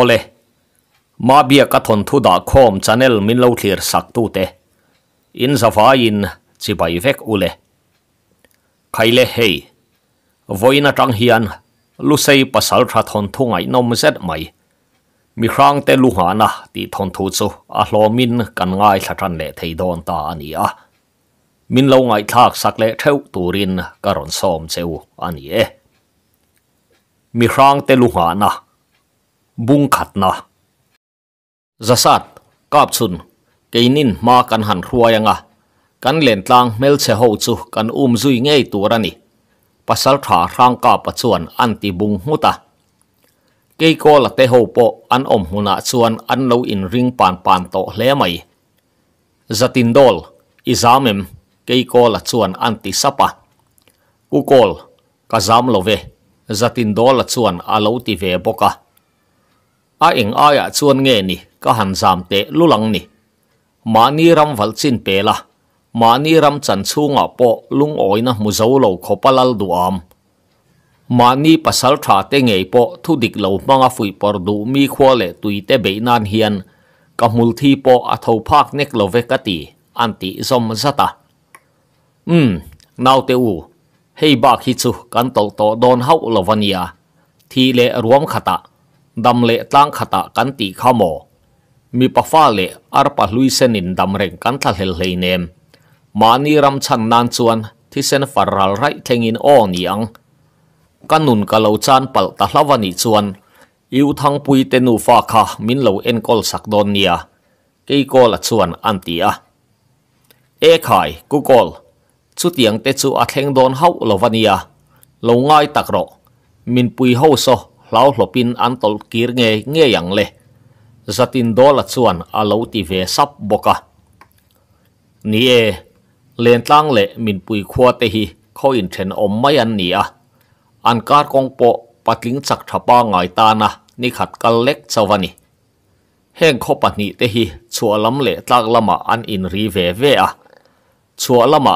ô lê mà bia cả thôn thu đã khom channel min lâu thiệt sạc tu tê in sa phá in chỉ bày vek ule. lê khai lê hei voi na trăng hiền lu say pasal ra thôn thu ngay nom zet mày mi khang te lu hà na ti thôn thu chu a lo min kan ngai sa tran lệ thầy don ta ani à min lâu ngày thác sắc lệ theo tu rin karon som cheu ani e mi khang te lu hà na bung khat na zasat dạ kap chun keinin ma kan han hruayanga kan len tlang mel se ho chu kan um zui ngei turani pasal tha rang ka pa chuan an ti bung huta kei ko la te ho po an om huna chuan an lo in ring pan pan to hle mai zatin dạ dol izamem kei ko la chuan an ti sapa ku à. kol ka zam love zatin dạ dol la chuan a lo ti ve boka อาเองอายะชวนเงี้ยนี่ก็หันสามเตะลุลังนี่มานี่รำวัลสินเปละมานี่รำจันชูงอ่ะปอลุงอ้อยนะมุเจาเหล่าขบลัลดูอามมานี่ภาษาทาเตงเงยปะทุดิกเหล่ามังฟุยปอดูมีขวเลตุยเตเบนานเฮียนกับมุลทีปออัฐภาคเนกโลเวกตีอันติสมสตาอืมนาวเตยูให้บากฮิตสุกันโตโตโดนเฮาลวันยาทีเลรวมขตาดัมเลตั้งขตะกันตีข้ามมีปะฟ้าเละอารปาลุยเซนินดัมเร่งกันทัลเลเนมมานีรำชันนานชวนที่เซนฟารัลไรเทงินอ้อนียงกันนุนกะเลวจานปัลตะลาวันิชวนอิวทังปุยเตนูฟ้าค่ะมินเลวเอ็นกอลสักดอนเนียกีกอลชวนอันตีอะเอคายกูกอลชุดยัยงเตจูอัดเทงดอนเฮาเลวันียลงง่ายตักรอมินปุยเฮาโซ lau pin an tol kir nghe nghe yang le zatin dola chuan a à lo ti ve sap boka ni e len tlang le min pui khua te hi kho in then om mai an ni a à. an kar kong po patling chak thapa ngai ta na ni khat kal lek chawani heng kho pa ni te hi chualam le tlak lama an in ri ve ve a chualama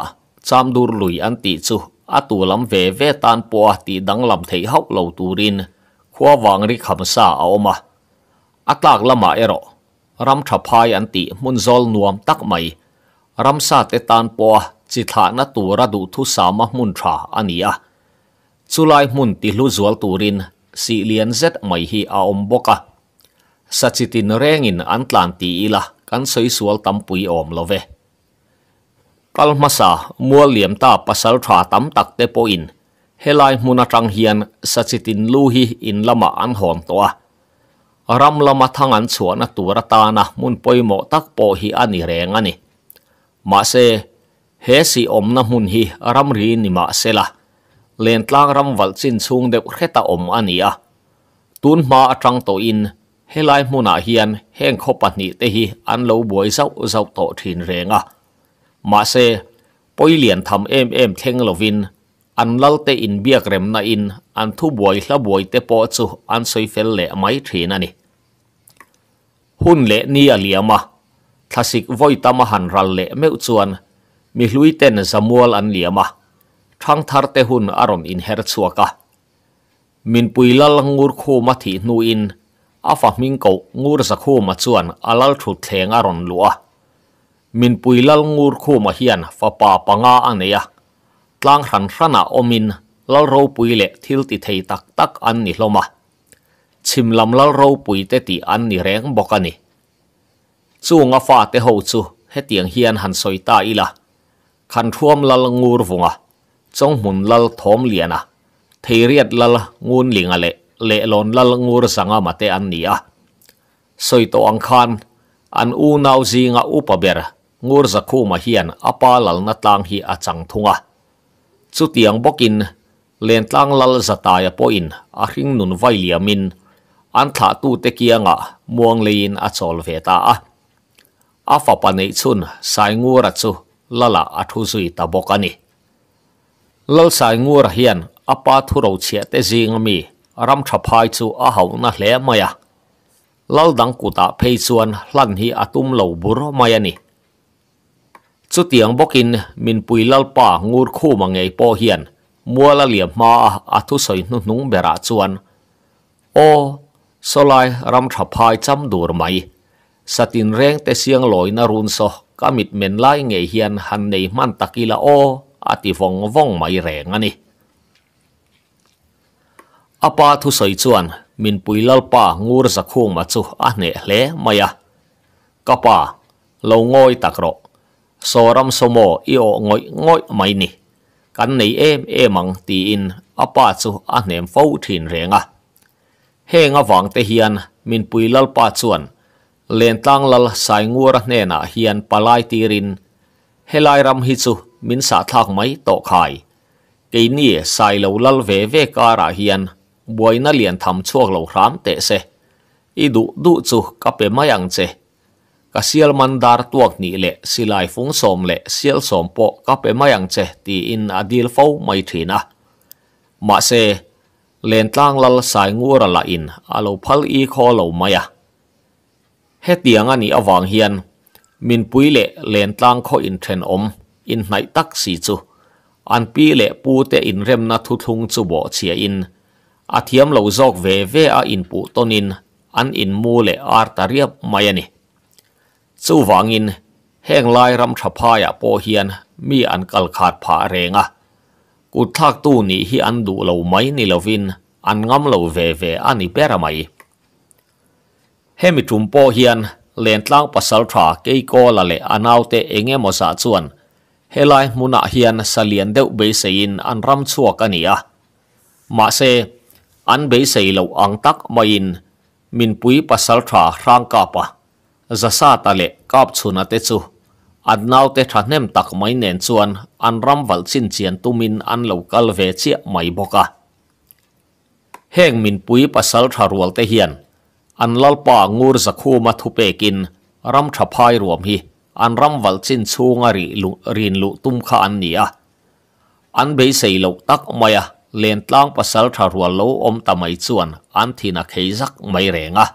cham dur lui an ti chu atu lam ve ve tan po ti dang lam thei hau lo turin ขวาวังริคำซาเอามาอตากละมาเอรอรำทพายอันติมุนจอลนวมตักไม่รำซาเตตานปัวจิตานตูระดูทุสามมุนทราอันนี้อะสุไลมุนติลุจวลตูรินสีเลียนเซตไม่ฮีอาอมบกะสัจตินเรงินอันตลันตีอละกันสวยสวลตัมปุยอมลเวกลมาซามัวเหลี่ยมตาปัสสาวะตั้มตักเตโปอิน helai muna tang hian sachitin luhi in lama an hon toa ram lama thang an chuan atura ta na mun poimo tak po hi ani reng ani ma se he si om na mun hi ram ri ni ma se la len tlang ram wal chin chung deuh kheta om ani a tun ma atang to in helai muna hian heng kho pahni te hi an lo buai zau zau to thin renga ma se poi lian tham em em theng lovin อันลัลเตอินเบียกเรมนาอินอันทุบวยละบวยเตปอจูอันซอยเฟลเละไม่ทีนันนี่หุ่นเละนี่เลียมาทัศิกวอยตามหันรัลเละไม่อุจวนมีลุยเต้นสมัวลอันเลียมาทั้งทาร์เตหุ่นอารมณ์อินเฮรชัวกะมินปุยละลงูรคูมาทีนูอินอาฟามิงกงูรสักคูมาจวนอาลัลทุดเทงอารมณ์ลัวมินปุยลังูรคูมาเฮียนฟ้าป่าปังอาอันเนียลางรันรันอมินลารูปุยเลทิลติเทตักตักอันนิลมาชิมลำลารูปุยเตติอันนิแรงบกันนี่จูงอฟ้าเตหูจูเฮตียงเฮียนหันซอยตาอีละขันท่วมลาลงูรฟงะจงหมุนลาลทอมเลียนะเทเรียดลาลงูหลิงอะเลเลลอนลาลงูรสังะมาเตอันนี้อ่ะซอยตัวอังคันอันอูนาวซีงะอุปเบรงูรสักคู่มาเฮียนอปาลลนัตลางฮีอาจังทุงะ chu tiang bokin len tlang lal zata ya po in a hring nun vai liamin an tha tu te kianga muang lein a chol ve ta a a fa pa nei chun sai ngur a chu lala a thu zui ta bok ani lal sai ngur hian a pa thu ro chia te jing mi ram tha phai chu a hau na hle maya lal dang ku ta phei chuan hlan hi atum lo bur maya ni สุดเตียงบอกินมินปุยลลป่างูคู่มังไงโปเฮียนมัวละเหลี่ยมมาอัทุสอยนุ่นุ่งเบราชวนโอสลายรำทับพายจำดูรไหมสตินเร่งแต่เสียงลอยนารุนโซก็มิดเมนไล่ไงเฮียนหันในมันตะกีละโออาติฟงว่องไม่แรงอันนี้อปาทุสอยชวนมินปุยลลป่างูรสักคงมาจูอันเนเละมายะกะป่าเราง่อยตะกรอสวรรสมโอีโอง่อยง่อยไม่หนีกันในเอมเอมังตีอินอปาสุอันเนมฟูทินเรงะเฮงะวังเตียนมินปุยลลปาชวนเลนตังลลสายงูร์เนนะเฮียนปลายตีรินเฮลายรำฮิสุมินสาทักไม่ตกหายกินี่สายเหลาลลเวเวการะเฮียนบวยน่เลียนทำชั่วเหลารามเตเซอีดุดุจุกับเป็นไม่ยังเจ ka sial mandar tuak ni le silai fung som le sial som po ka pe mayang che ti in adil fo mai thina ma se len tlang lal sai ngura la in alo phal i kho lo maya he tiang ani awang hian min pui le len tlang kho in then om in nai tak si chu an pi le pu te in rem na thu thung chu bo chia in athiam lo zok ve ve a in pu tonin an in mu le ar ta riap mai ani Chú vang in, heng lai ram thapaya po hiền, mi an kal khát phá rè ngà. Cú thác tu ni hi an du lâu mấy ni lâu vin, an ngắm lâu về về an ni bè ra mày. Hê mi trùm po hiền, lên tlang pasal thả cây cô là lệ an ao tê ế nghe mò xa chuan. Hê lai mù nạ hiền sa liền đeo bế xe in an ram chua cả nì à. Mà xe, an bế xe lâu ăn tắc mà in, min pui pasal thả rang pa zasa tale kap chuna te chu adnau te thahnem tak mai nén chuan an ram wal chin chian tumin an lo kal ve chi mai boka heng min pui pasal tharual te hian an lalpa ngur zakhu ma thu pekin ram phai ruộng hi an ram wal chin chunga ri lu rin lu tum kha an nia an be sei lo tak maya len tlang pasal tharual lo om tamai chuan an thina kheizak rèn à.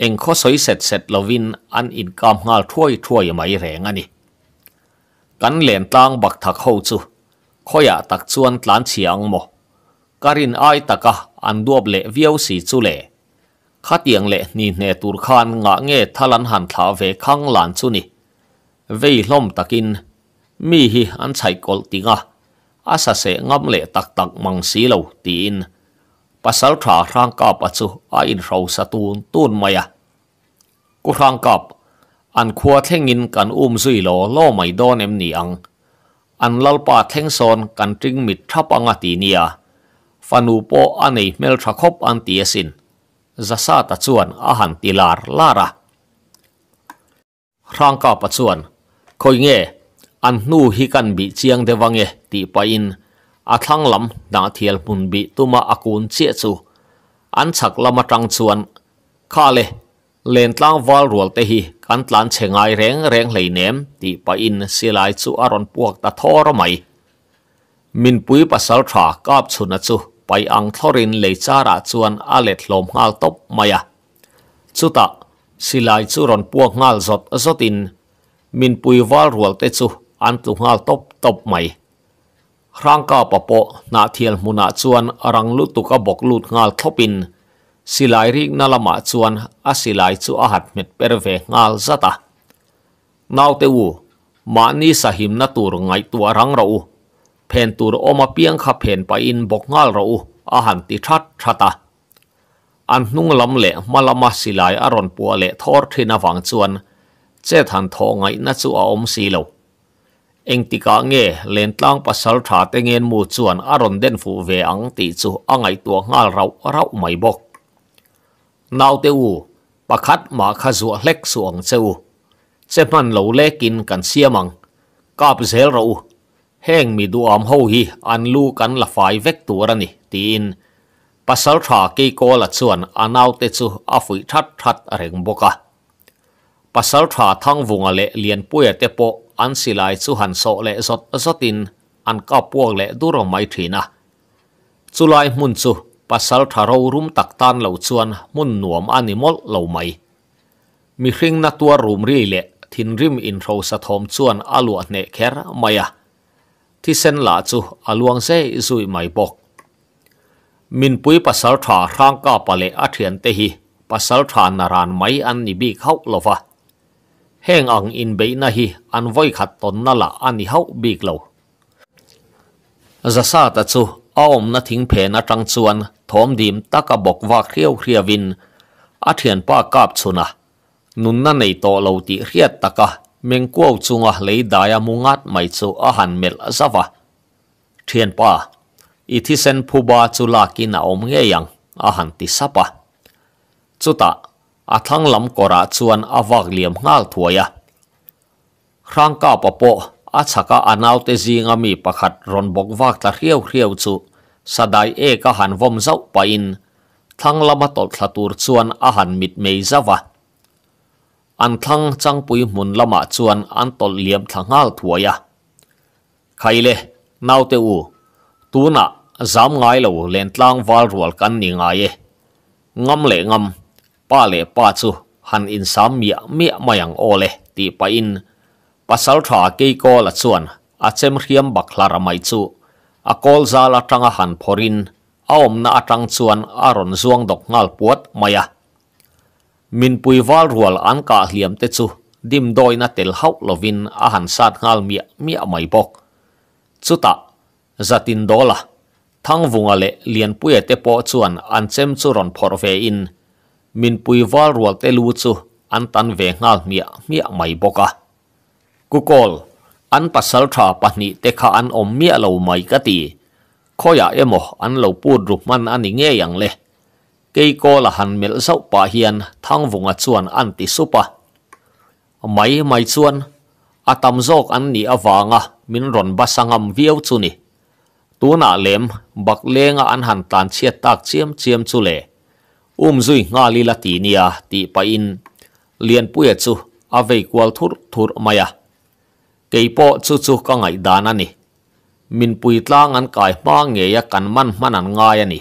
เองข้อสอยเสร็จเสร็จลวินอันอินกามงาถ้วยถ้วยไม่แรงอันนี้กันเหลียนตังบักถักเข้าจูข้อยาตักชวนหลานเฉียงโมการินไอตะกะอันดวบเละเวียวสีจูเละข้าเตียงเละนี่เนตุรคานงะเงทลันหันถาเวข้างหลานจูนี่เวล่มตะกินมีฮีอันใช้กอลติงะอาศัยงำเละตักตักมังสีเหลาตีนปัสสาวะร่างกับปัจจะอินเราสตูนตูนมายะกุร่างกับอันขวาเท่งินกันอุ้มซุยโลโลไม่โดอนเอ็มนียงอันลลปาเท่งซอนกันจริงมิดทับังตีเนียฟันูโปอันในเมลทะคบอันเตียสินจะซาตส่วนอาหารตีลาร์ลาระร่างกับปัจสุวันคอยเงี้ยอันนู่ฮิกันบิเจียงเดวังเยตีไปอินอัลังลำนาเทียลปุนบีตุมาอกุนเชี่ยสูอันฉักลำมาตรังชวนข้าเลเล่นตั้งวอลรัวเตหีกันตั้งเชงไอเร่งเร่งเลยเนมตีไปอินสีไลสูอรอนพวกตาทอร์ไม่มินปุยปัสสทรากับชุนัจูไปอังทอรินเลยจาระชวนอาเล็ดลมงาตบมายะชูตะสีไลสูรอนพวกงาจดจดินมินปุยวอลรัวเตจูอันตุงาตบตบไม่ร่างกาปะโปนาเทียลมุนาจวนรังลุตุกบกลุดงาลทบิน สิลายริกนาลมาจวนอาศิลายจูอาหัดเม็ดเปรเวงาลซาตานาวเตวูมานีสหิมนาตูรไงตัวรังเรา เพนตูรอมาเปียงขับเพนไปอินบกงาลเรา อาหันติชัดชะตาอันนุ่งลำเละมาลมาสิลายอรอนปัวเละทอร์ทินาวังชวน เจทันทองไงนัจูอาอมสีเหลา eng tika nge len tlang pasal tha te ngen mu chuan aron den fu ve ang ti chu ấy tu ngal rau rau mày bok nau te u pakhat ma kha zu hlek suang cheu che man lê le cắn kan siamang kap zel rau heng mi du am ho hi an lu kan la fai vek tu rani tin pasal tha ke ko la chuan anau te chu a fui that that reng boka pasal tha thang vunga le lian puya te po อันสิไลสุหันโซเลสดสดินอันก็พวกเลดูรไม่ถีนะสุไลมุนสุปัสสาวทารรุมตักตานเหล่าชวนมุนหนวมอันิมอลเหล่าไม่มีคริงนัตัวรุมรีเลทินริมอินโทรสะทอมชวนอลวดเนเครมาะที่เส้นหลาจูอลวงเซซุยไม่บอกมินปุยปัสสาวทาร่างก้าปะเลอเทียนเตหีปัสสาวทานารานไม่อันนิบีเข้าหลวะ heng ang in be na hi an voi khat ton na la ani hau bik lo za sa ta chu aom na thing phe na tang chuan thom dim taka bok wa khriau khria vin a thian pa kap chuna nun na nei to lo ti hriat taka meng kuau chunga lei daya mungat mai chu a han mel zawa thian pa itisen phuba chula ki na om nge yang a han ti sapa chuta a thang lam kora chuan avak liam ngal thuaya rangka papo a chaka anaute zinga mi pakhat ron bok wak ta riau riau chu sadai e ka han vom zau pa in thang lama tol thlatur chuan a han mit mei zawa an thang changpui mun lama chuan an tol liam thangal thuaya khaile naute u tuna zam ngai lo len tlang wal rual kan ni ngai e. ngam le ngam pa le han in sam mia mia mayang ole ti pa in pasal tha ke ko la chuan a chem riam baklara mai chu a kol za tanga han porin aom na atang chuan aron zuang dok ngal puat maya min pui wal rual an ka hliam te chu dim doi na tel hau lovin a han sat ngal mia mia mai bok chuta zatin dola thang vunga le lian pui te po chuan an chem chu ron phor ve in min pui wal rual te lu chu an tan ve ngal mia mia mai boka kukol an pasal tha pahni te kha an om mia lo mai ka ti khoya emo an lo pu drup man ani nge yang le cây cô là han mel sau bà hiền thang vung à chuan ăn tì supa mai mấy chuan à tam dốc ăn nỉ vàng à min ron ba sang âm viêu chu ni. tú nà lem bạc lê ngà ăn tan tàn chiết tạc chiêm chiêm chu le um zui nga li la ti nia ti pa in lian puya e chu a vei kwal thur thur maya keipo chu chu ka ngai dana ni min pui tlang an kai ma nge ya kan man man an nga ya ni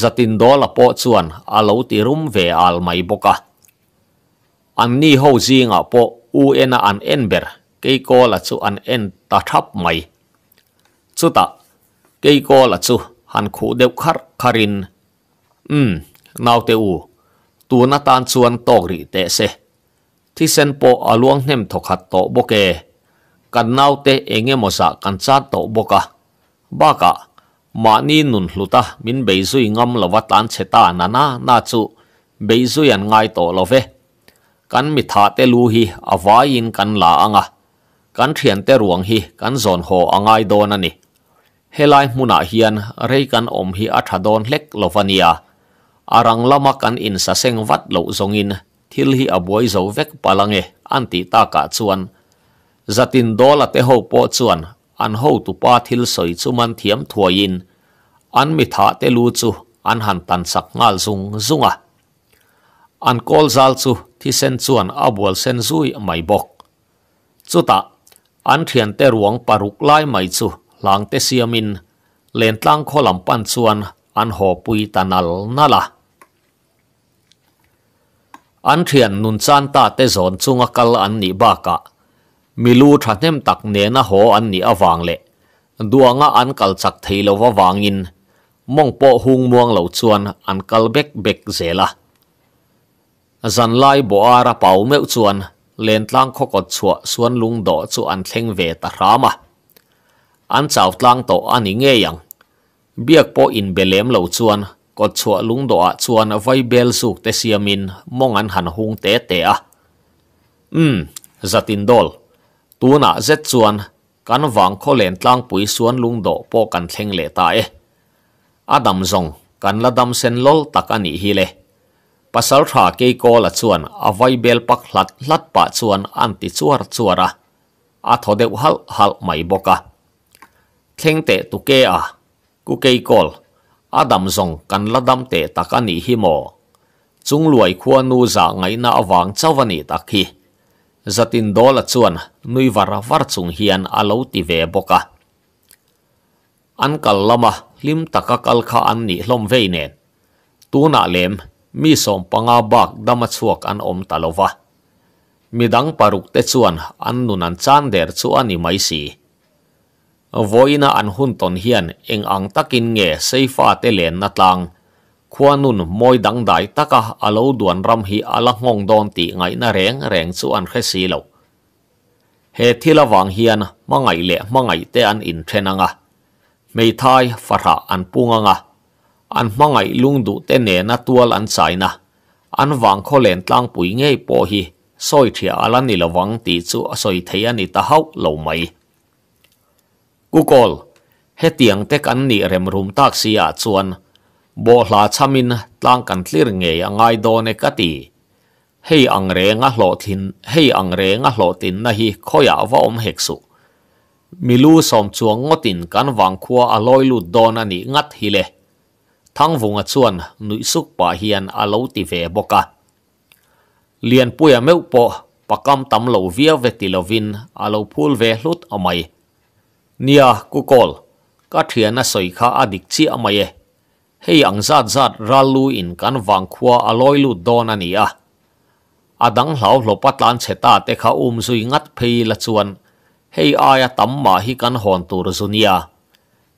zatin dola po chuan alo ti rum ve al mai boka an ni ho zinga po u ena an enber keiko la chu an en ta thap mai chuta keiko la chu han khu deuh khar karin. um ngau te u tu na tan chuan tok ri te se thi sen po aluang nem thok hat to ke, kan nau te enge mosa kan cha to bo ba baka ah, ma ni nun hluta ah, min beizui ngam lova tan cheta na na na chu beizui an ngai to ve, kan mi tha te lu hi awain kan la anga ah. kan thian te ruang hi kan zon ho angai don ani helai muna hian rei kan om hi a don lek lovania arang lama kan in sa seng vat lo zongin thil hi abuai zo vek palange anti ta ka chuan zatin dola te ho po chuan an ho tu pa thil soi chu man thiam thuain an mi tha te lu chu an han tan sak ngal zung zunga an kol zal chu thi sen chuan abual sen zui mai bok chuta an thian te ruang paruk lai mai chu lang te siamin len tlang kholam pan chuan an ho pui tanal nala อันเทียนนุนจานตาเตโอนจุงกัลอันนีบ้ากะมิลูทันเนมตักเนนะหออันนี้อวางเละดวงอันกัลจักเทลวาวางอินมองปอหุงมวงเหล่าชวนอันกัลเบกเบกเซละจันไลบัวระเป่าเมื่อชวนเลนตังขกชัวชวนลุงดอชวอันเทงเวตรามะอันสาวตัางโตอันนี้เงยังเบียกปออินเบลเลมเหล่าชวนก็ชัวลุงดอชวนไวเบลสุกเตเซียมินมองอันหันหงเตะเตะอืมจัตินดอลตัวน่ะเจ็ดชวนกันวังเขาเล่นตั้งปุ๋ยสวนลุงดอปอกันเทงเลตาเออดัมซงกันละดัมเซนลอลตักอันนี้ฮิเลปัสสาวะเกยโกละชวนอไวเบลปักหลัดหลัดปะชวนอันติชวรชวระอาทอเดวฮัลฮัลไม่บอกะเทงเตะตุเกอกูเกยโกล Adam zong kan ladam te takani hi mo. Chung luai khua nu za ngai na awang chawani tak hi. Zatin dola chuan nui vara var chung hian alo ti ve boka. An kal lama lim taka kal kha an ni hlom vei nen. Tu na lem mi som panga bak dama chuak an om talova. Midang paruk te chuan an nunan chan der chu ani mai si. voina an hun ton hian eng ang takin nge seifa te len na tlang khuanun moi dang dai taka alo duan ram hi ala ngong don ti ngai na reng reng chu an khesi lo he thilawang hian mangai le mangai te an in thenanga meitai farha an punganga an mangai lungdu te ne na tual an chaina an wang kholen tlang pui ngei po hi soi thia ala nilawang ti chu asoi thei ani ta hau lo mai ก o โกลเฮตียงเตกันนี่เรมรุมตักเสียจวนโบลาชามินตั้งกันทลิงเงยง่ายโดนกตีให้อังเรงหลอทินให้อังเรงหลอตินนะฮีขอยาว่าอมเฮกสุมิลูสมจวนงดินกันวังคัวอลอยลุดโดนนี่งัดฮิเลทั้งวงชวนนุยสุกป่าเฮียนอาลติเวบกะเลียนปุยเมวปอปักำตำเหลวเวียเวติลวินอาลพูลเวลุดอมย Nia ku kol ka thia na soi kha adik chi amaye hei ang zat zat ralu in kan wang khua aloi lu don ania adang hlau hlo patlan cheta te kha um zui ngat phei la chuan hei aya tam ma hi kan hon tur zunia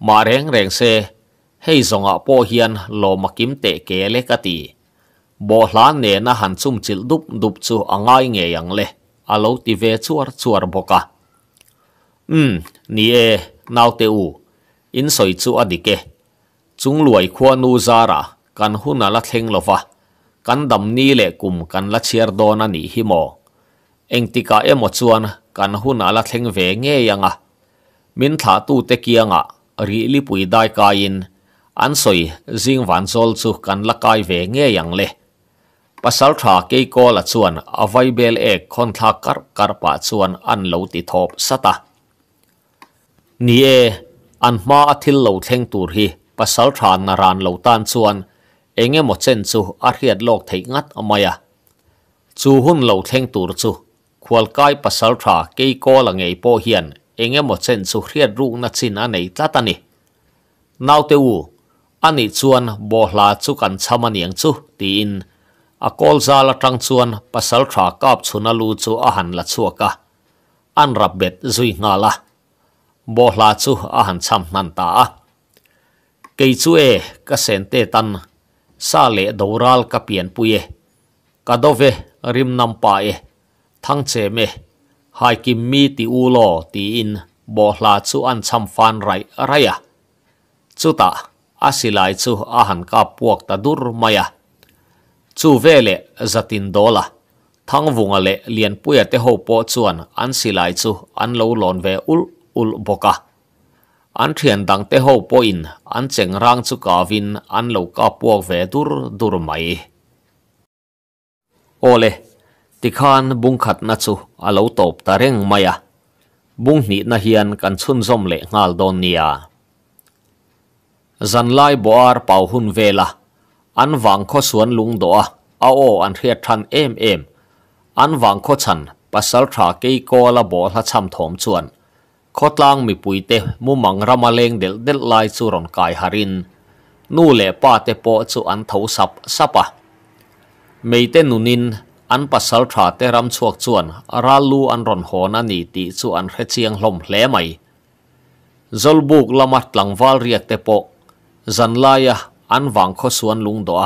ma reng reng se hei zonga po hian lo makim te ke le ka ti bo hlan ne na han chum chil dup dup chu angai nge yang le alo ti ve chuar chuar boka um ni e nau te u in soi chu adike chung luai khua nu zara kan huna la thleng lova kan dam ni le kum kan la chiar don ani hi e mo engtika emo chuan kan huna la thleng ve nge yanga min tha tu te kianga ri li pui dai ka in an soi jing van zol chu kan la kai ve nge yang le pasal tha ke ko la chuan bè e con tha kar kar pa chuan an lo ti thop sata ni e an ma a thil lo theng tur hi pasal than na ran lo tan chuan enge mo chen chu a riat lok thei ngat amaya chu hun lo theng tur chu khwal kai pasal tha ke ko la ngei po hian enge mo chen chu riat ru na chin a nei tla tani nau te u ani chuan bo hla chu kan chama niang chu ti in a kol za la tang chuan pasal tha kap chuna lu chu a han la chuaka an rabbet zui nga la bò là chú à hẳn chăm nàn ta cây chú e ka sen te tan sa lệ đầu ral ka pian pui e ka do ve rìm nam pa e thang che me hai kim mi ti u lo ti in bò là chú ăn chăm phan rai rai à chú ta a si lai chú à hẳn ka puộc ta dur mai à chú ve lệ zatin đô la thang vùng lệ liền pui te ho po chuan an si lai chú an lo lon ve ul ul boka an thian dang te ho poin an cheng rang chu ka vin an lo ka puak ve dur dur mai ole tikhan bung khat na chu alo top ta reng maya bung ni na hian kan chun zom le ngal don nia zan lai boar pau hun vela an wang kho suan lung do a o an hriat than em em an wang kho chan pasal tha ke ko la bo la cham thom chuan คตลังมีปุยเตมุมังรามาเลงเดลเดลไลสุรนกายฮารินนูเล่ป้าเตโปสุอันทูสับสับปะไม่เตนุนินอันปัสสลทาเตรำชวกชวนราลูอันรอนหอนันีติสุอันเฮเชียงลมเล่ไม่จลบุกละมัดหลังวาลเรียกเตโปจันลายะอันวังขสวนลุงดัว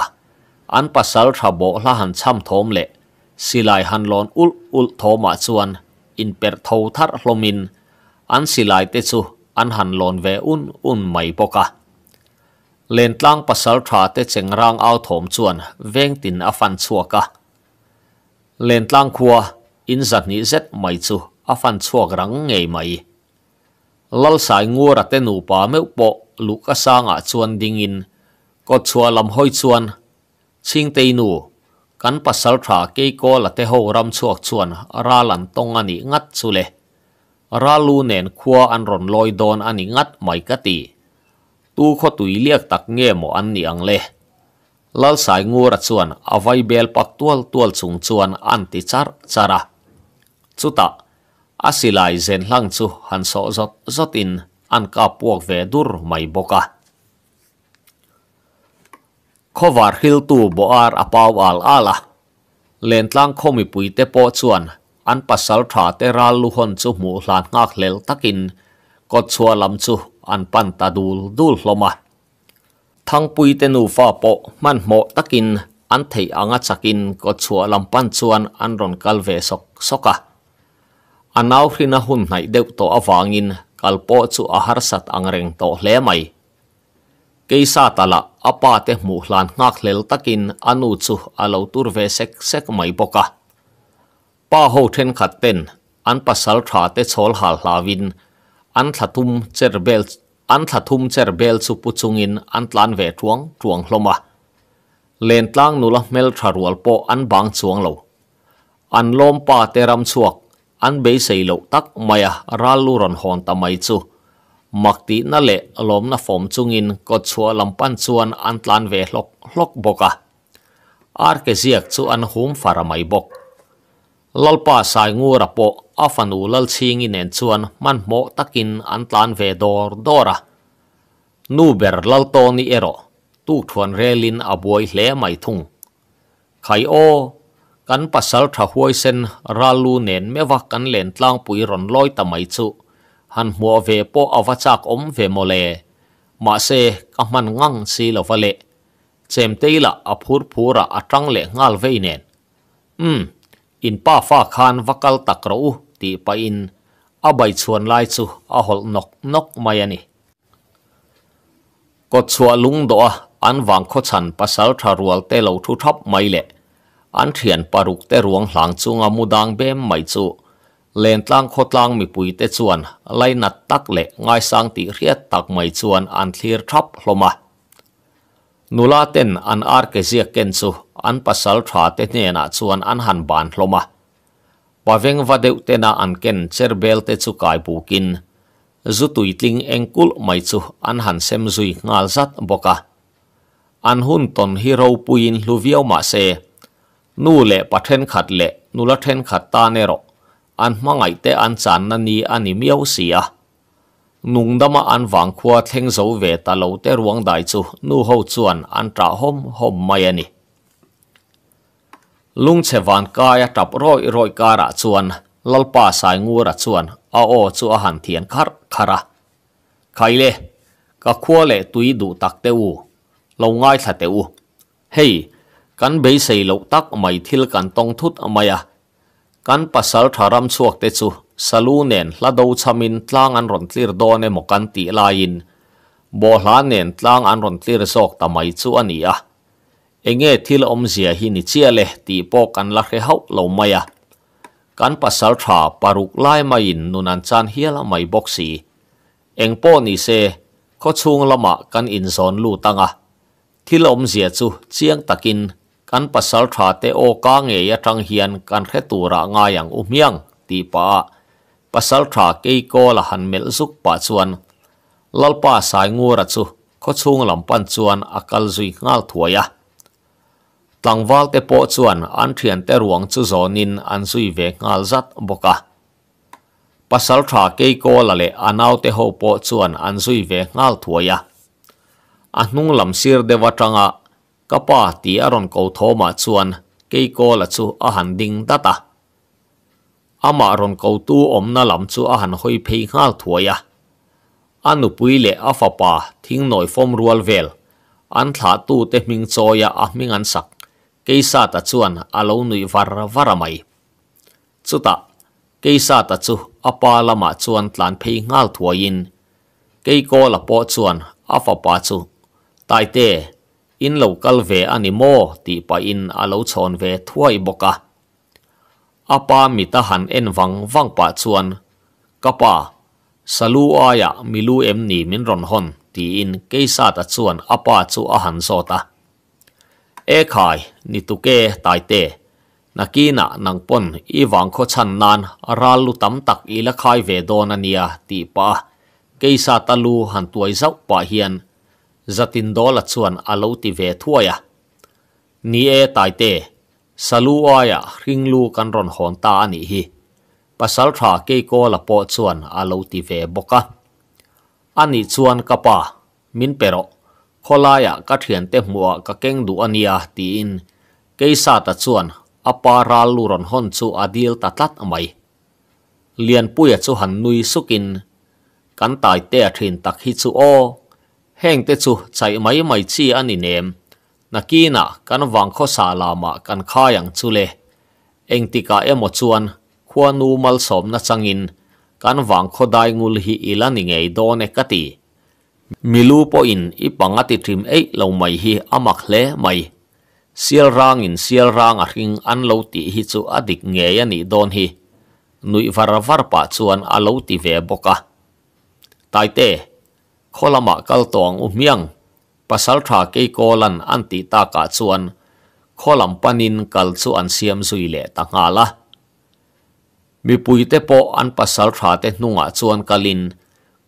อันปัสสลทาโบละหันช่ำทอมเล่สิลายหันหลอนอุลอุลทอมาชวนอินเปิดทูทัดลมิน an silai te chu an han lon ve un un mai boka len tlang pasal tha te cheng rang au thom chuan veng tin a fan chuaka len tlang khuwa in zat ni zet mai chu a fan chuak rang ngei mai lal sai ngura te nu pa meu po lu ka sanga ah chuan ding in ko chua lam hoi chuan ching te nu kan pasal tha ke ko la te ho ram chuak chuan ra lan tong ani ngat chu le ra lu nen khua an ron loi don ani ngat mai ka ti tu kho tui liak tak nge mo an ni ang le lal sai ngur à à a chuan avai bel pak tual tual chung chuan an ti char chara chuta asilai zen hlang chu han so zot zot in an ka puak ve dur mai boka khovar hil tu bo ar apaw al ala lentlang khomi te po chuan an pasal tha te ra lu hon chu mu hlan ngak lel takin ko chua lam chu an pan ta dul dul hloma thang pui te nu fa po man mo takin an thei anga chakin ko chua lam pan chuan an ron kal ve sok soka anau hrina hun nai deuh to awangin kalpo chu ahar sat angreng to hle mai keisa tala apa te mu hlan ngak lel takin anu chu alo tur ve sek sek mai boka pa ho then khat ten an pasal tha te chol hal hlawin an thatum cherbel an thatum cherbel chu puchungin an tlan ve tuang tuang hloma len tlang nula mel tharual po an bang chuang lo an lom pa te ram chuak an be sei lo tak maya ral lu ron hon ta mai chu makti na le lom na form chungin ko chua lampan chuan an tlan ve hlok hlok boka ar ke ziak chu an hum faramai bok lalpa sai ngu rapo afanu lal chingi nen chuan man mo takin an tlan ve dor dora nuber lal to ni ero tu thuan relin aboi hle mai thung khai o kan pasal tha huai sen ralu nen mewa kan len tlang pui ron loi ta mai chu han mo ve po awachak om ve mole ma se ka man ngang si lo vale chem teila aphur phura atang le ngal ve nen um in pa fa khan vakal takro u ti pa in abai chuan lai chu a hol nok nok mai ani ko chua lung do a an wang kho chan pasal tha rual te lo thu thap mai le an thian paruk te ruang hlang chunga mudang bem mai chu len tlang kho tlang mi pui te chuan lai nat tak le ngai sang ti riat tak mai chuan an thlir thap hloma nula ten an ar ke zia Kensu an pasal tha te ne na chuan an han ban hloma paveng va deuh te na an ken cherbel te chu kai bukin zutui tling engkul mai chu an han sem zui ngal zat boka an hun ton hi ro puin hluviau ma se nu le pathen khat le nula then khat ta ne ro an mangai te an chan na ni ani miau sia นุ่งดมาอันหวังขวาเท่งโซเวตาเลาเตรวงได้จูนู่ฮู้จวนอันตราห้มหมไม่นี่ลุงเชวันกายตับร้อยร้อยการจวนลลป้าสายงูระจวนเอาจู่อาหารเทียนคาร์คาระใครเล่ก็ขวาเล่ตุยดูตักเตวูเราง่ายสัตเตวูเฮ้กันเบยใส่เหลตักไม่ทิลกันต้องทุดไม่อะกันปัสสาวะรำสวกเตจูสลูเนนลาดูชามินทลางอันรอนที่รดอนในมกันตีลายินบอหลานเนนทลางอันรอนที่รศอกตามไปชัวนี้อะเองเอทิลอมเสียหินเชียเลตีปอกันลัะเขาเลมายกันพัสลทราปารุกไลมาอินนุนันจันเฮียละไม่บกซีเองป้อนีเซข้อชงละมะกันอินซอนลู่ตังอะทิลอมเสียจูเชียงตะกินกันพัสลทราเตโอกางเอยะจังเฮียนกันแค่ตัวระงายังอุ้มยังตีปะ pasal tha ke ko la han mel zuk pa chuan lalpa ngô ra chu kho chung lam pan chuan akal zui ngal thuaya tlangwal te po chuan an thian te ruang chu zonin an zui ve ngal zat boka pasal tha ke ko la le anau te ho po chuan an zui ve ngal thuaya a hnung lam sir de watanga kapa ti aron ko thoma chuan ke ko la chu a han ding data ama ron ko tu om na lam chu a han hoi phei ngal thuaya anu pui le a fa pa thing noi form rual vel an thla tu te ming choya a ming an sak keisa ta chuan alo nui var varamai chuta keisa ta chu apa lama chuan tlan phei ngal thuain keiko la po chuan a fa pa chu tại te in lo kal ve animo ti pa in alo chon ve thuai boka apa mitahan enwang wang pa chuan kapa salu aya milu emni min ron hon ti in ke sa ta chuan apa chu a han ta ekhai ni tu ke taite naki na nang pon i wang kho chan nan ra lu tam tak i la khai ve don ania ti pa ke sa ta lu han tuai zau pa hian jatindolachuan a l สลูอายะริงลูกันรอนหองตาอันอีฮิปะสาลทราเกโกละปอจวนอาลูติเวบกะอันอีจวนกะปะมินเปรอคลายะกะเทียนเตมัวกะเก้งดูอันีอตีนเกสาตาจวนอปาราลูรอนหองจูอดีลตาตัดอมเลียนปุยะจูหันนุยสุกินกันตายเตะทินตักฮิโอแห่งเตะใจไมไมชีอันีเนมนักีน่ะกันวังข้อสาลามะกันข้าอย่างชุเลเองติกาเอมจวนขวานูมัลสมนัจังินกันวังข้อได้งูลฮีอีลันิเงยโดนกตีมิลูปอินอิปังอติทริมเอ้เลาไม่ฮีอามักเล่ไม่เสียร่างอินเสียร่างอริงอันเลวติฮิจูอดิกเงยนี่โดนฮีนุยฟาร์ฟาร์ปะจวนอาเลวติเวบกะตายเต้ขลามะกัลตองอุ้มยัง Pasaltra k e i k o l a n anti t a k a t suan k o l a m panin kal suan siam suilet angala. m i p u i t e po a n pasaltra teh nungat suan kalin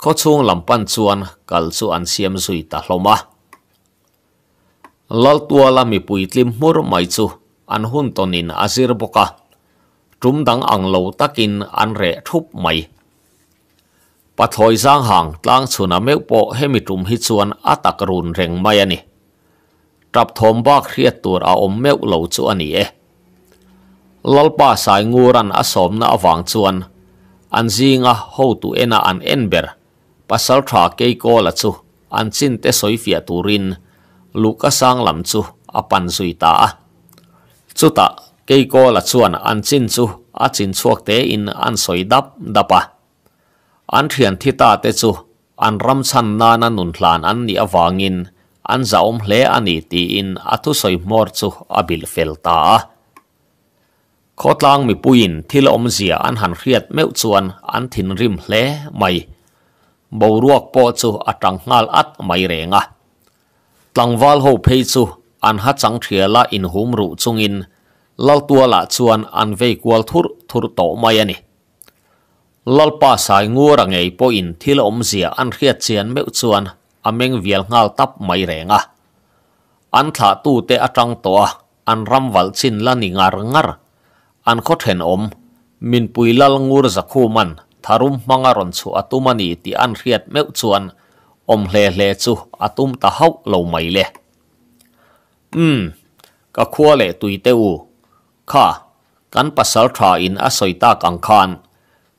kong u lampan suan kal suan siam suita loma. l a l u t u a l a m i p u i t limur maisu anhun tonin azirboka. d u m d a n g ang l o u t a k i n a n r e t h u p m a i pathoi zang hang tlang chuna meu po hemi tum hi chuan atak run reng mai ani tap thom ba khriat tur a om meu lo chu ani lalpa sai nguran asom na awang chuan anzinga ho tu ena an enber pasal tha ke ko la an chin te soifia turin luka sang lam chu apan zui ta a chuta ke ko la chuan an chin chu te in an soidap dapa อันเทียนที่ตาเตจูอันรำสันนานันนุนลานอันนี้อวางินอันจะอมเลอันนี้ตีอินอัตุสอยมอร์จูอบิลเฟลตาโคตลางมีปุยินที่ละอมเสียอันหันเครียดเมื่อชวนอันถินริมเลไม่บ่รวกปอจูอัตังงาลอัดไม่เรงะตังวาลโฮเพจูอันหัดสังเทียละอินหุมรูจุงอินลลตัวละชวนอันเวกวลทุรทุรโตไม่เนี่ย lalpa sai ngur ang ei po in thil om zia an khiat chian meu chuan ameng vial ngal tap mai renga an tha tu te atang to an ram wal chin la ni ngar ngar an kho then om min pui lal ngur za khu man tharum manga ron chu atumani ti an khiat meu chuan om hle hle chu atum ta hau lo mai le um ka khua le tui te u kha kan pasal tha in asoi ta kang khan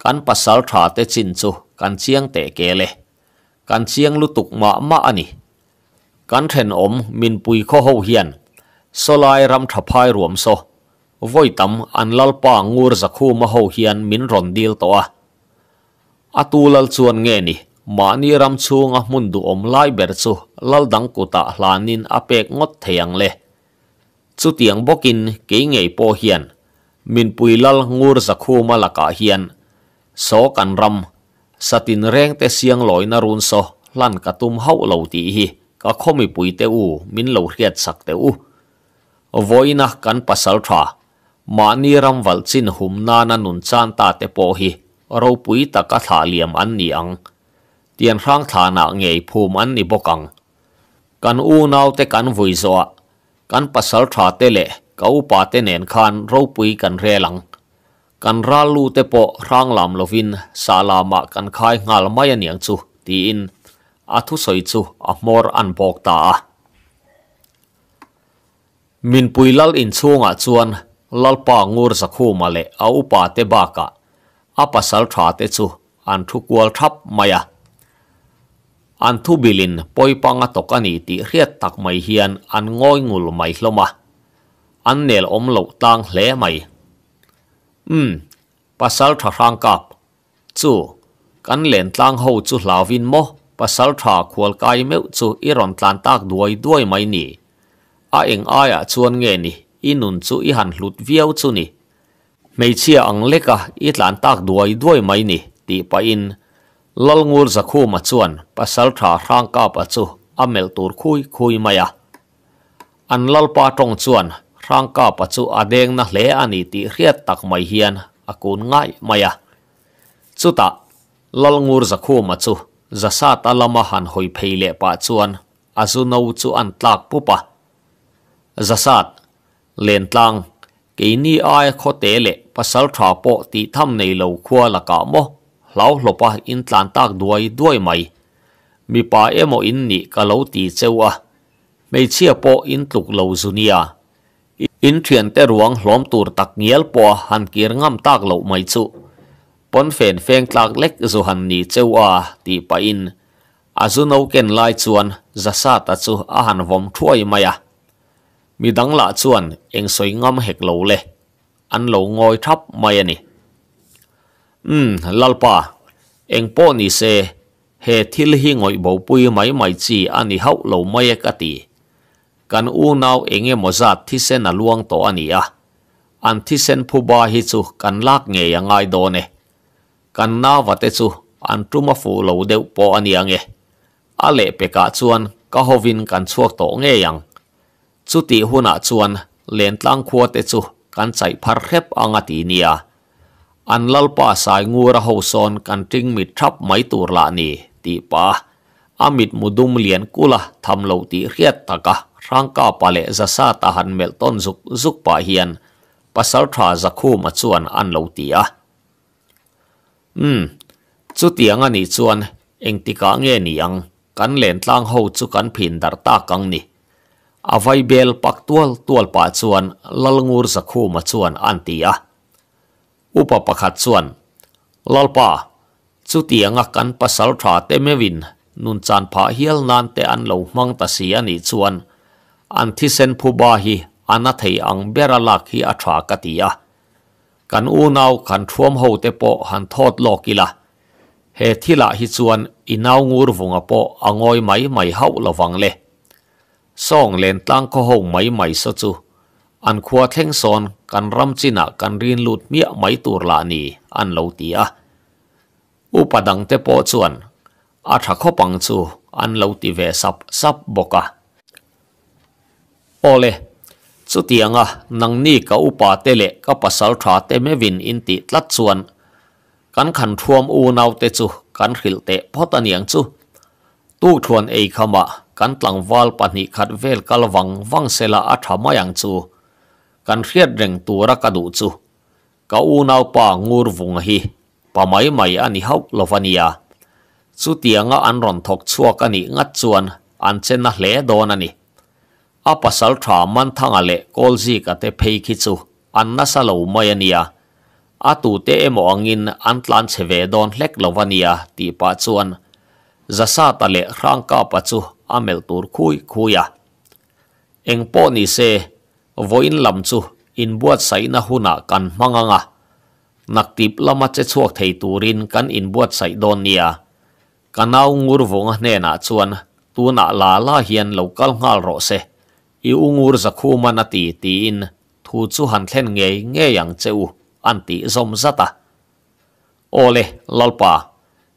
kan pasal tha te chin chu kan chiang te kele kan chiang lu tuk ma ma ani kan then om min pui kho ho hian solai ram thaphai ruam so voi tam an lal pa ngur zakhu ma ho hian min ron dil to a atulal chuan nge ni ma ni ram chunga mun du om lai ber chu lal dang ku ta hlanin apek ngot theyang le chu tiang bokin ke ngei po hian min pui lal ngur zakhu ma laka hian โสกันรำสตินแรงแต่เสียงลอยนารุนโซลันกระตุ้มเฮาเหล่าตีฮีก็ขคมีปุยเตอูมินเหล่าเรียดสักเตอูวอยนักกันปัสสาวะมานีรำวัลซินหุมนานนุนจันตาเตปโปฮีเราปุยตะกะถาเลียมอันนี้อังเตียนร่างฐานะเงยพูมอันนี่บกัง กันอูนาวเตกันวุยโซกันปัสสาวะเตเลกาอุปาเตเนนคานเราปุยกันเรลัง kan rallu tepo ranglam lovin salama kan khai ngal maya niang chu tiin athu soi chu amor an bok ta min puilal in chunga chuan lalpa ngur sakhu male a upa te baka apasal tha te chu an thu kwal thap maya an thu bilin poi panga tokani ti riat tak mai hian an ngoi ngul mai hloma an nel om lo tang hle mai อืมปัสสาวะรางกับจู่กันเล่นตางหูจู่ลาวินโมัสสาวะควลกายเมื่อจู่อีรอนตันตักด้วยด้วยไม่นี่อาเองอายชวนเงินี่อินุนจู่อีหันหลุดเวียวจู่นี่ไม่เชื่ออังเล็กอะอีตันตักด้วยด้วยไม่นี่ตีไปอินลลงูสะกคู่มาชวนปัสสาวะรางกับจู่อเมลตูรคุยคุยไม่อะอันลลปาตรงชวน rangka pachu adeng na hle ani ti hriat tak mai hian akun ngai maya chuta lalngur zakhu ma chu zasa ta lama han hoi pheile pa chuan azuno chu an tlak pupa zasat len tlang ni ai khote le pasal tha po ti tham nei lo khua la ka mo hlau hlopa in tlan tak duai duai mai mi pa emo in ni ka lo ti chewa mei chia po in tluk lo zunia in thiền te ruang hlom tur tak nghial po han kir ngam tak lo mai chu pon fen feng tlak lek zu han ni chewa ti pa in azuno ken lai chuan zasa ta chu a vòng vom thuai à. mi đăng la chuan eng soi ngam hek lo le an lo ngoi thap mai ani um hmm, lalpa Em po ni se he thil hi ngoi bo pui mai mai chi ani hau lo mai ka ti กันอูนาวเองเงมจัดที่เส้นลวงตัวนี้อ่ะอันที่เส้นผู้บาฮิจูกันลากเงยยังไงโดนเนกันนาวเตจูอันทุ่มฟูเหลาเดวปออันนี้เงอาเล่เปกาชวนก็ฮวินกันช่วงตัวเงยังสุดที่หัหนาชวนเลียนตั้งขัวเตจูกันใส่พาร์เฮ็บอังตีเนียอันลัลปาสายงูระหูซอนกันทิ้งมิดทับไม่ตัวลานี่ตีปาอามิดมุดุมเลียนกุละทำเหลาตีเรียดตะกะ rangka pale za sa tahan mel ton zuk zuk pa hian pasal tha za khu ma chuan an lo tia um chu tiang ani chuan engtika nge ni ang kan len tlang ho chu kan phin dar ta kang ni avai bel pak tual tual pa chuan lalngur za khu ma chuan an tia upa pakhat chuan lalpa chu tianga kan pasal tha te mewin nun chan pha hial nan te an lo mang ta si ani chuan อันที่เซนผู้บาฮีอันนัทยังเบรลักฮีอัตรากติยากันอูนาวกันทวมหูเตปหันททดโลกิละเหตุที่ละฮิจวนอินาวงูรวงอโปอังอยไม่ไมมเฮาละฟังเลสองเลนตั้งก็หูไม่ไม่สจูอันควัเท่งซอนกันรำจินะกันเรียนลุดเมียไม่ตัวลานีอันเลวตีอาอุปดังเตปจวนอัตรขปังจูอันเลวตีเวสับสับบกะโปเลยสุดที่งะนังนี่ก็อุปาเตเลก็ปัสสาวะเตเมวินอินติลัดส่วนกันขันทวมอูนาเตจุกันขิลเตพอตันยังจูตู้ทวนเอขมะกันตั้งวอลปันิขัดเวลกัลวังวังเซลาอัฐมายังจุกันเครียดเร่งตัวรักดูจุก็อูนาป่างูรวงหิปาไม่ไม่อันิฮัวลวานียสุดที่งะอันรอนทกชัวกันอีงัดส่วนอันเชนนั่งเลดอนันี a pasal tha man thanga le kol zi ka te phei khi chu an na sa lo mai ania a tu te emo angin an tlan cheve don hlek lovania ti pa chuan zasa ta le rang ka pa chu amel tur khui khuya eng po ni se voin lam chu in buat sai na huna kan manganga naktip lama che chuak thei turin kan in buat sai don nia kanau ngur vonga hne na chuan tu na la la hian lokal ngal ro se i ungur zakhu mana ti ti in thu chu han thlen nge nge yang cheu anti zom zata ole lalpa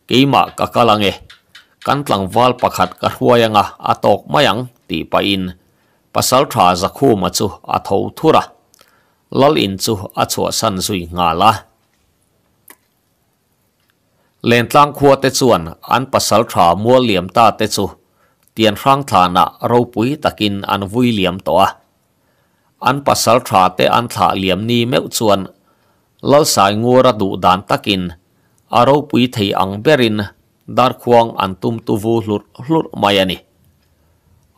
keima kakalange kantlang wal pakhat ka hruayanga atok mayang ti pa in pasal tha zakhu ma chu atho thura lal in chu achwa san zui ngala len tlang khuate chuan an pasal tha mual liam ta te chu เตียนร่างฐานะเราปุ๋ยตะกินอันวุยเหลี่ยมตัวอันปัสสาวะเตอันถาเหลี่ยมนี้เมื่อส่วนเราสายงัวระดูดานตะกินอาราปุยไทยอังเบรินดาร์ควงอันตุมตุวูหลุดหลุดมายนี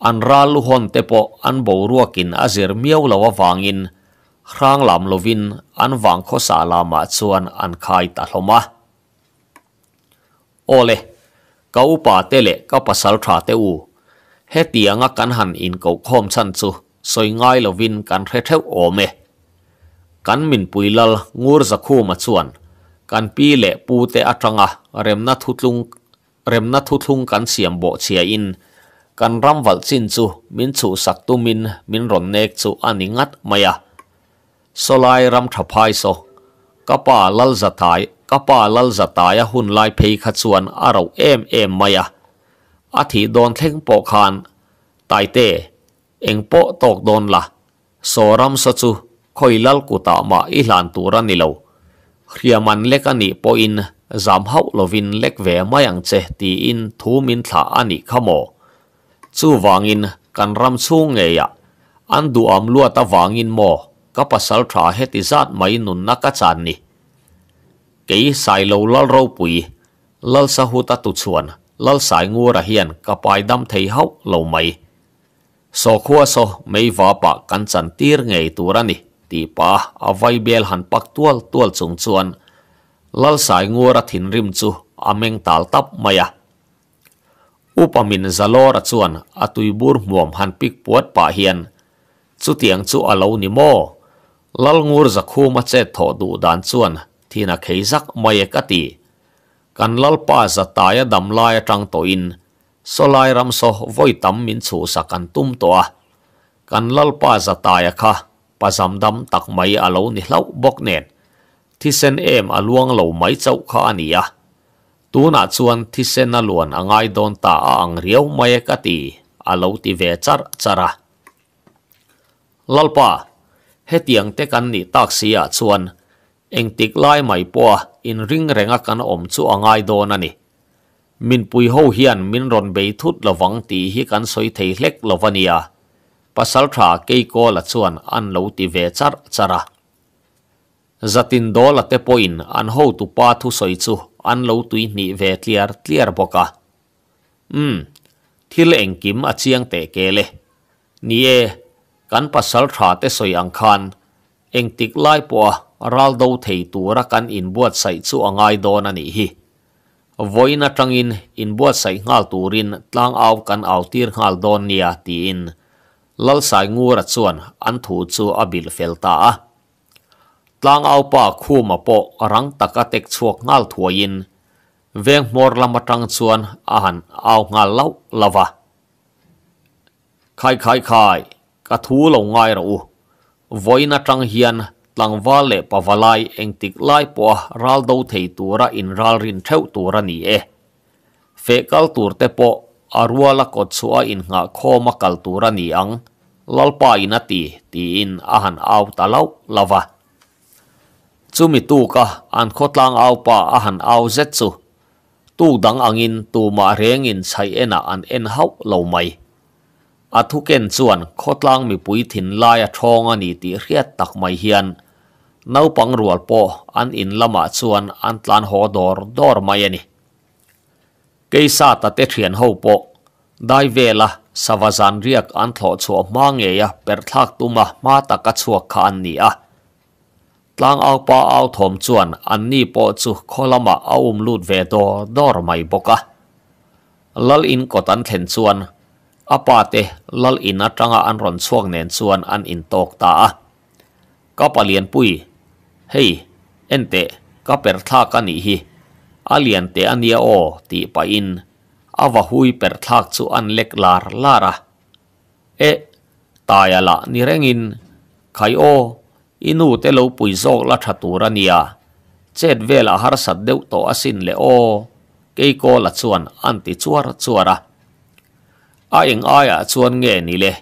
อันราลุฮอนเตปออันบ่รัวกินอาเิรเมียวลาววางินครางลำลวินอันวังโคสาลามา่วนอันคายตะลมาโอเลกกาป่าเตเละก็ปัสสาวะเตอูเฮตียงกันหันอินก้าคอมสันซูสวยง่ายละวินกันเทเทวโอเมกันมินปุยลลงูรสักคู่มาส่วน กันปีเละปูเตอัตรังะเร็มนัทุลุงเร็มนัทุลุงกันเสียมโบเสียอิน กันรำวัลสินซูมินสูสักตุมิน มินรอนเนกซูอันิงัดมายาสลายรำทพายโซกป่าลลจะตาย็ป่าลลจตายหุ่นลายเพยขัดส่วนอารมเอ็มเอ็มมาอะอธิโดนเข่งปอกานตายเตะเองปอกตกโดนละโซรัมสัจุคอยลลกุตามาอิหลันตูรันนิโลเรียมันเล็กนนี้ปอินจำเฮาลวินเล็กเวมายังเจตีอินทูมินทาอันนี้ขโมจู่วางอินกันรำซูงเงียอันดูอัมลัวตาวางอินโมก็ปัสสาวะเฮติจัดไม่นุนนักจานนี่กี่สายลูลลรูปุยลลสหุตตุชวนลลสายงัวระเฮียนกับไปดำเทห้าลูไม่โซขัวโซไม่ว่าปะกันสันทีร์ไงตัวรันนี่ตีป้าเอาไว้เบลหันปักตัวตัวจงชวนลลสายงัวระถินริมจูอามิงตาลทับไม่ยะอุปมินจะโลระชวนอตุยบุร์มวมหันปิกปวดป่าเฮียนสุดตียงจูอาลูนิโมลลงัวจะคู่มาเจ็ดถอดูดานชวนที่นักเฮซักไม่เอกตีกันลลป้าสตายดำลายจังตัวอินสลายรำโซวอยตั้มมินสูสักันตุ้มตัวกันลลป้าสตายค่ะปะสำดำตักไม่อาลูนีเล่าบกเนนที่เซนเอมอาลวงเหล่าไม่เจ้าข้าเนียตัวนัดส่วนที่เซนลวนอ่างไอโดนตาอ่างเรียวไม่เอกตีอาลูที่เวชาร์จาระลลป้าเฮตียงเตกันนี่ตักเสียส่วน eng tik lai mai po in ring renga kan om chu angai don ani min pui ho hian min ron bei thut lawang ti hi kan soi thei hlek lawania pasal tha ke ko la chuan an lo ti ve char chara zatin do la te poin an ho tu pa thu soi chu an lo tui ni ve clear clear boka um thil engkim achiang te kele nie kan pasal tha te soi ang khan engtik lai po รัลดูถตัวรักันอินบวชใส่สู่อ่ายดอนนี่ฮีไว้นัดจังอินอินบวชใส่งาตูรินตั้งเอากันเอาทีร์งาดอนเนียตีอินลัลใส่ยงูรัดส่วนอันถูสู่อบิลเฟลตาตั้งเอาปากคู่มาปอรังตะกะเต็กชวกงาทัวยิน เวงมอร์ลำมาจังส่วนอาหารเอางาเล้าลาวะไข่ไข่ไข่กระทูเล่ง่ายรู้ไว้นัดจังเฮียนลั้งว่าเล่ปวลายเองติกลายปัวรัลดูทีตัวระอินรัลรินเท่าตัวระนี่เอเฟกัลตัวเตปอารัวละกดสัวอินหัะโคมกัลตัวระนี่อังลลปาอินตีตีอินอาหันเอาตะเลาลาวะจุมิตูกะอันคดลังเอาปะอาหันเอาเซตสูตูดังอังินตูมาเรียงินใช่เอ็นอันเอ็นฮาวเลวไม่อาทุกเกณฑ์ส่วนโคตรลางมีปุ๋ยถิ่นลายทองอันนี้ตีเรียดตักไม่เฮียนนาปังรัวปออันอินละมาส่วนอันตานหอดอร์ดอร์มาเยนีเกยซาตะเเทียนหอปอได้เวลาสวาสันเรียกอันทอชัวมังเอยเปิดทักตุมามาตักัชัวคานนีอะตลางเอาปอเอาถมส่วนอันนี้ปอจุคอลมาเอาอุมลูดเวดอร์ดอร์ไม่บกะลลอินกตันเข็นส่วนอปาเตลลอินอัตรางอันรอนช่วงเนนส่วนอันอินตกตาก็ปลี่ยนปุย Hei, ente, kaper thakani hi. Alien te ania o, ti pa in. Ava hui per thak su an lek lar lara. E, tayala ni rengin. Kai o, inu te lo pui zog la chatura niya. Chet vela harsat deuto asin le o. Keiko la chuan anti chuar chuara. Aing aya chuan nge nile.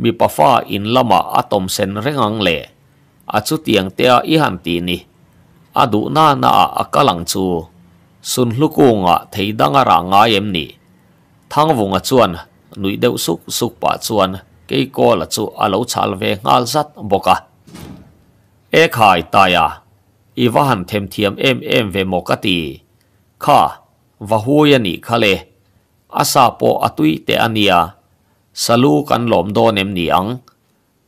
Mi pa fa in lama atom sen rengang le. Hei, a chu tiang te a i han ti ni a du na na a ka lang chu sun hlukunga theidanga ra nga em ni thang vunga chuan nui deuh suk suk pa chuan ke ko la chu a lo chal ve ngal zat boka e khai taya i va han them thiam em em ve mokati kha va huya ni khale asa po atui te ania salu kan lom do em ni ang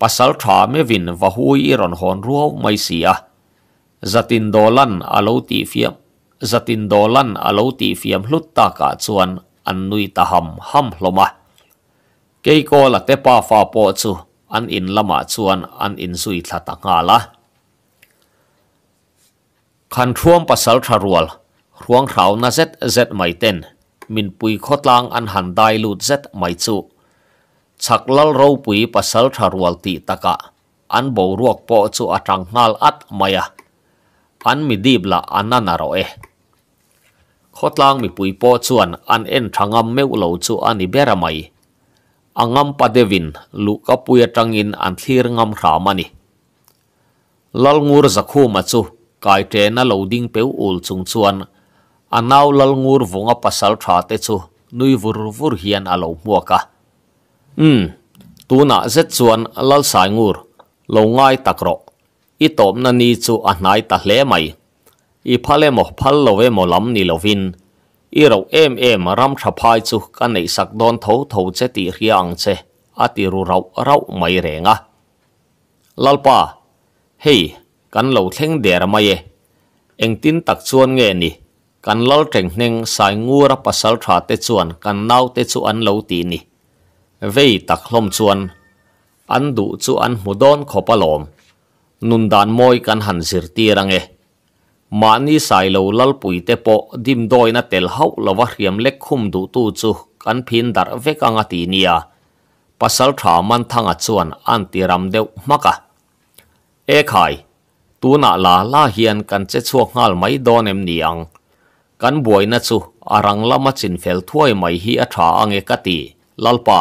ปัสสาวะเมวินวะหูยรอนหอนรัวไม่เสียจัดินดอลันอาลูตีฟิมจัดินดอลันอาลูตีฟิมลุตตากาชวนอันนุยตาหำหำลมะเกี่ยวกละเตปาฟาโปชูอันอินละมาชวนอันอินสุยทัตงาละคันทรวงปัสสาวะรัวรวงเขานาเซตเซตไม่เต้นมินปุยขดลางอันหันได้ลุดเซตไม่ชู chaklal ro pui pasal tharwal ti taka an bo ruak po chu atang ngal at maya an mi dib la anana ro e khotlang mi pui po chuan an en thangam meu lo chu ani bera mai angam padevin luka puya tangin an thlir ngam ra mani lal ngur zakhu ma chu kai te na loading peu ul chung chuan anaw lal ngur vunga pasal tha te chu nui vur vur hian alo muaka อืมตูน่ะเจ็ดส่วนลลสายงูรลงง่ายตะกรอกอีตบนันนี่จูอันไหนตะเล่ไม่อีพัลเลมอพัลลเวมอลำนิลวินอีเราเอ็มเอ็มรำชพายจูกันในสักดอนทูทูเจติเรียงเจอติรูเราเราไม่แรงอ่ะลลป้าเฮ้กันเราเท่งเดร์มาเยเอ็งตินตักชวนเงี้นี่กันลลเจงเน่งสายงูรับภาษาชาติชวนกันเน่าเตชวนเราตีนี่เวยตักลมชวนอันดุจูอันมุดอนขอปลอมนุนดานมอยกันหันสิรตีรังเอมานี่สายเลวลลปุยเตปอดิมดอยนัดเดลเฮาลวะเรียมเล็กคุมดูตูจูกันพินดารเวกังตินียปัสสลถามันทังอจวนอันติรำเดวมากะเอขายตูน่าลาลาเฮียนกันเจ้าช่วงัลไม่ดอนเอ็มเนียงกันบวยนัดจูอารังละมาจินเฟลถ้วยไม่ฮีอัฐาอังเอกตีลลปา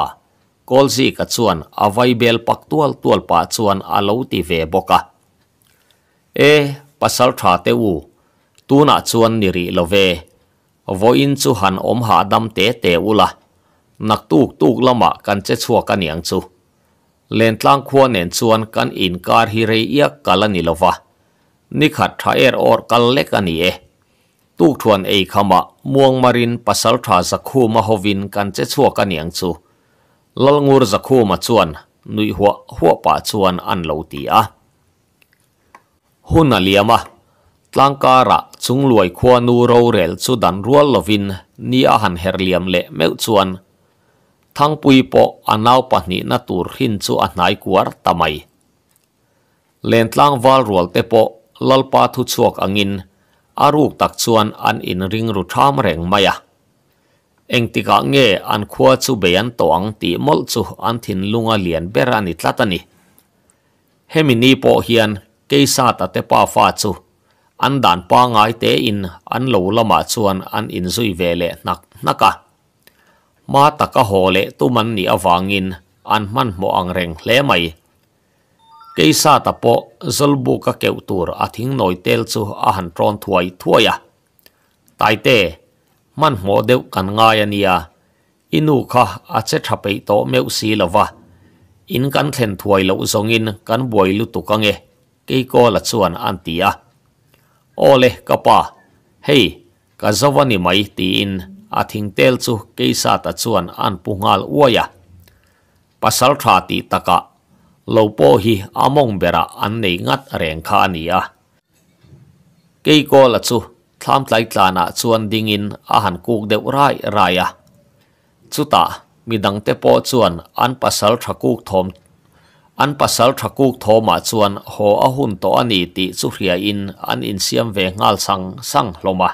กอลซีกัดส่วนอวัยเบลปักตัวตัวปัะส่วนอาลูตีเวบกะเอพัสสทวาเทวูตูนัดส่วนนิริลเววอินสุหันอมหาดัมเตเตอุล่ะนักตูกตูกละมากันเจชัวกันยังสูเลนทลางขวเนส่วนกันอินการฮิเรียกกาลนิลวะนิขัดทาเอร์ออร์กัลเลกันเยตูกทวนเอคมะม่วงมารินพัสสทวาสักคูมหวินกันเจชัวกันยังสู lalngur zakhuma chuan nui huwa huapa chuan an lo ti a hun a liam a tlangkara chungluai khua nu ro rel chu dan rual lovin ni a han her liam le meu chuan thangpui po anau pahni na tur hin chu a hnai kuar tamai len tlang wal rual te po lalpa thu chuak angin aruk tak chuan an in ring ru tham reng maya anh eng tika nge an khua chu be an tawng ti mol chu an thin lunga lian bera ni tlatani hemi ni hiền hian keisa ta te pa fa chu an dan pa ngai te in an lo lama chuan an in mà vele nak naka lệ taka hole tu man ni in an man mo ang reng hle mai keisa ta po zolbu ka keutur a thing noi tel chu a han tron thuai thuaya tai te man hmo deuh kan ngai ania inu kha a che thape to meu si lova in kan thlen thuai lo zongin kan boi lu tu kange ke ko la chuan an tia ole kapa hei ka zawani mai ti in a thing tel chu ke sa ta chuan an pungal uaya pasal tha ti taka lo po hi among bera an nei ngat reng kha ania ke ko la chu tham tlai tlana chuan dingin a han kuk deuh rai raya mi midang tế po chuan an pasal tra thakuk thom an pasal tra thom thoma chuan ho a hun to ani ti chu hria in an in xiêm về ngal sang sang hloma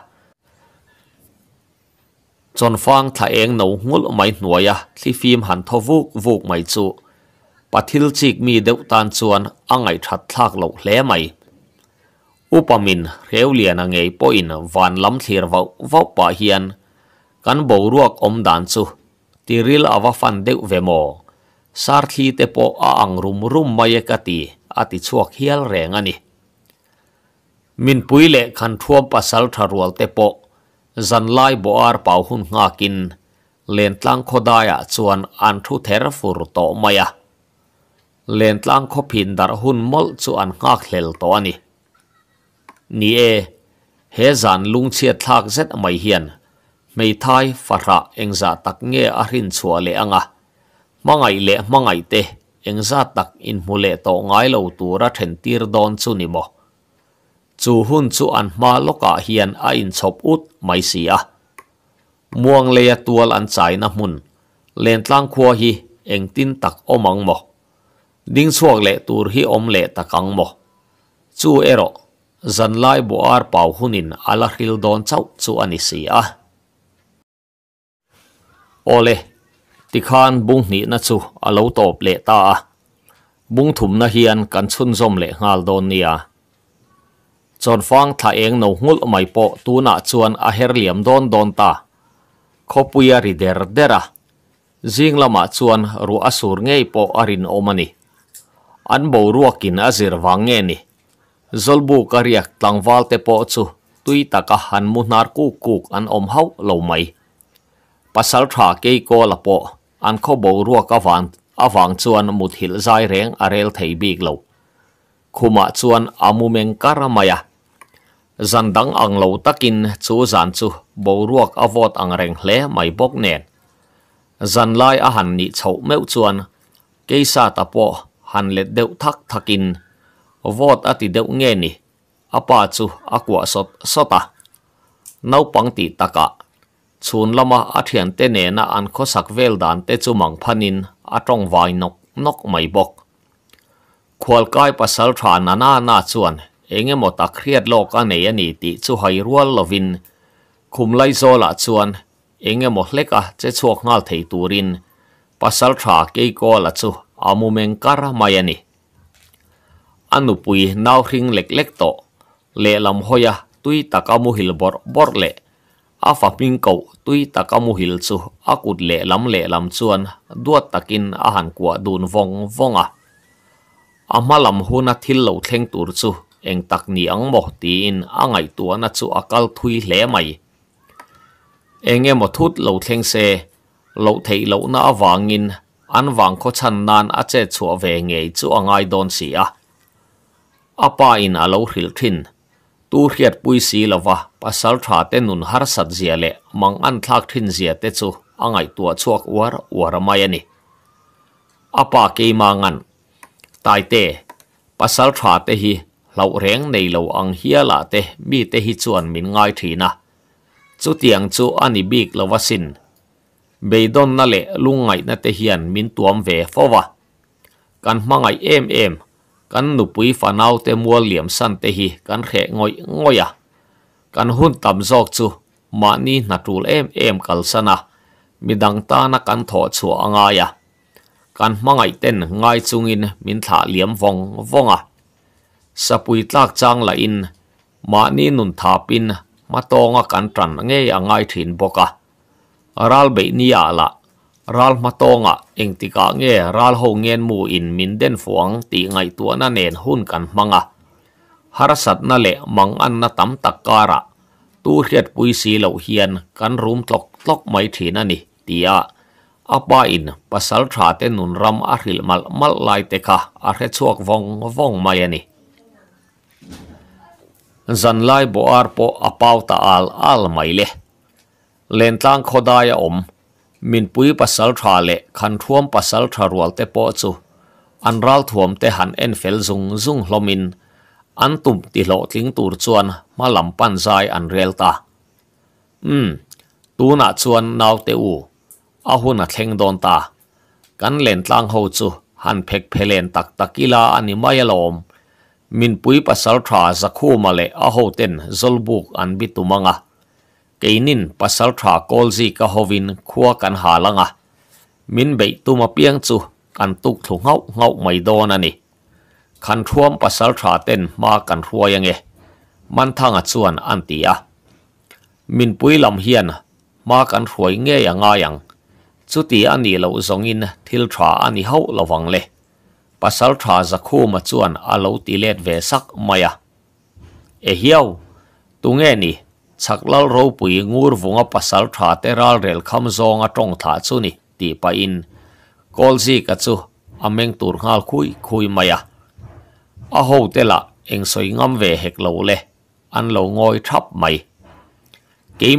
chọn phang tha eng nấu ngul mai à thli phim han tho vuk vuk mai chu pathil chik mi deuh tan anh ấy that thlak lo lẽ mai upamin reu lian a ngei po in van lam thlir vau vau pa hian kan bo ruak om dan chu tiril awa fan deuh ve sar thi te po a ang rum rum mai e ka ti ati chuak hial reng ani min puile le khan thuam pasal tharual te po zan lai bo ar pau hun nga kin len tlang khodaya chuan an thu ther fur to maya len tlang kho phin dar hun mol chu an ngak hlel to ani นี่เอเฮจันลุงเชียทักเซตไม่เหียนไม่ทายฝรั่งเองจะตักเงา้ยอรินชัวเลี้ยงอ่ะมังไงเล่มังไงเตเองจะตักอินมูเลตองไงเลวตัวรัฐเห็นตีรดอนซุนิบ่จูฮุนจูอันมาลูกอาเหียนอ่ินชอบอุดไม่เสียม่วงเลียตัวอันใจน้ำมุนเลนตั้งขัวฮีเองตินตักอมังบ่ดิ้งชักเล่ตัวฮีอมเล่ตะกังบ่จูเอร์ zan lai bo ar pau hunin ala hil don chau chu anisia, si a ole tikhan bung ni na chu alo top le ta a bung thum na hian kan chun zom le ngal don nia chon fang tha eng no ngul mai po tu na chuan a her liam don don ta khopuya ri der dera zing lama chuan ru asur ngei po arin omani an bo ruakin azir wange ni zolbu kariak tlangwal te po chu tui taka han mu nar ku kuk an om hau lo mai pasal tha ke ko la po an kho bo ruwa ka van awang chuan mut hil zai reng arel thei bik lo khuma chuan amu meng karamaya zandang ang lo takin chu zan chu bo ruak avot ang reng hle mai bok nen zan lai a han ni chho meu chuan keisa ta po han let deuh thak thakin วอดอติเดวเงนี่อปาจูอกวสดสตานาปังติตกะชวนลมาอัเทียนเตเนนอันคสักเวลดานเตจูมังพันินอัตรงวายนกนกไม่บกควอลกายปัสลทานานานาชวนเองหมตักเครียดโลกอัเนียนีติจูไฮรัวลวินคุมไลโซละชวนเองหมดเล็กอะเจะชวกงาลเทตูรินปัสลทาเกโกอละจูอามุเมงการมายนี่ anu pui nau hring lek lek to le lam hoya tui takamu hil bor bor le a fa ping ko tui takamu hil chu akut le lam le lam chuan duat takin a han kwa dun vong vonga amalam huna thil lo thleng tur chu eng tak ni ang mo ti in angai tua na chu akal thui hle mai eng emo thut lo thleng se lo thei lo na awangin an wang kho chan nan a che chu ve nge chu angai don si a apa in alo hril thin tu hriat pui si lova pasal tha te nun har sat zia le mang an thlak thin zia te chu angai tua chuak war war mai ani apa ke mangan tai te pasal tha te hi lau reng nei lo ang hia la te mi te hi chuan min ngai thina chu tiang chu ani bik lo wasin beidon na le lungai na te hian min tuam ve fowa kan mangai em em กันนุปุยฟันเอาเตมัวเหลี่ยมสันเตฮีกันเขงอยงอยะกันหุ่นตำซอกจูมาหนี่นัดรูเอ็มเอ็มกัลสนะมีดังตานักกันถอดชัวงายะกันมังไอเต้นไง่าจุงอินมินถาเหลี่ยมฟงฟงอะสปุยตากจังละอิน มาหนีนุนถาปิน มาตองกันตรันเงยง่ายถิ่นบกะรัลเบนียาละ ral matonga engtika nge ral ho ngen mu in min den fuang ti ngai tuana nen hun kan manga harasat na le mang an na tam takara tu hriat pui si lo hian kan rum tlok tlok mai thina ni tia apa in pasal tha te nun ram a hril mal mal lai te kha a hre chuak vong vong mai ani zan lai bo ar po apau ta al al mai le len tlang khodaya à om มินปุยปัสสัลทราเลขันท่วมปัสสัลทรารวลเตปอจูอันรัลท่วมเตหันเอ็นเฟลซุงซุงลมินอันตุ่มติโลทิ้งตูรจวนมาลำปันใจอันเรียลตาอืมตูนัดจวนนาวเตอูอาหุนัดเข่งโดนตากันเล่นตั้งหูจูหันเพ็กเพลนตักตะกีลาอันนีไม่ยลอมมินปุยปัสสัลทราสักคู่มาเลอาหูเต็นซลบุกอันบิตุมังอ่ะ keinin pasal tha kol zi ka hovin khua kan ha langa min bei tu ma piang chu kan tuk thu ngau ngau mai don ani khan thuam pasal tha ten ma kan ruayange man thanga chuan an ti a min pui lam hian ma kan ruai nge ya nga yang chu ti ani lo zong in thil tha ani ho lawang le pasal tha za khu ma chuan a lo ti let ve sak maya e hiau tu nge ni chak lal ro pui ngur vunga pasal tha te ral rel kham zonga tong tha chu ni ti pa in kol zi ka chu ameng tur ngal khui khui maya a ho te la eng soi về ve lâu lo anh lâu ngồi ngoi thap mai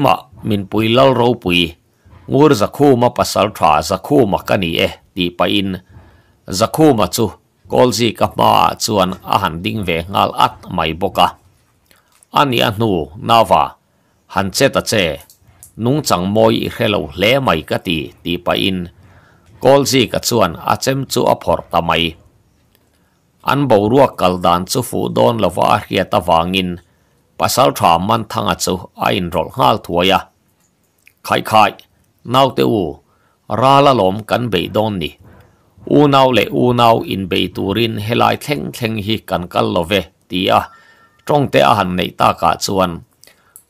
mà mình pui lal ro pui ngur za khu ma pasal tha za khu ma ka ni e ti pa in za khu ma chu kol zi ka ma chuan a han ding ve ngal at mai boka ani anu nawa หันเจตเจนุ่งจังมอยเฮลเล่ไม่กตีตีไปอินกอลซีกัจวนอาเจมจูอพอร์ตามัอันบ่รัวกัลดานจูฟูดอนลวาเฮียตาวางินปัสสาวะมันทั้งจูอินรอลฮัลทัวยะไข่ไข่นาวเตอราละลอมกันเบดอนนี่อูนาวเลอูนาวอินเบตูรินเฮลายเท่งเท่งฮิกันกัลโลเวตีอะตรงเตอหันในตากาจวน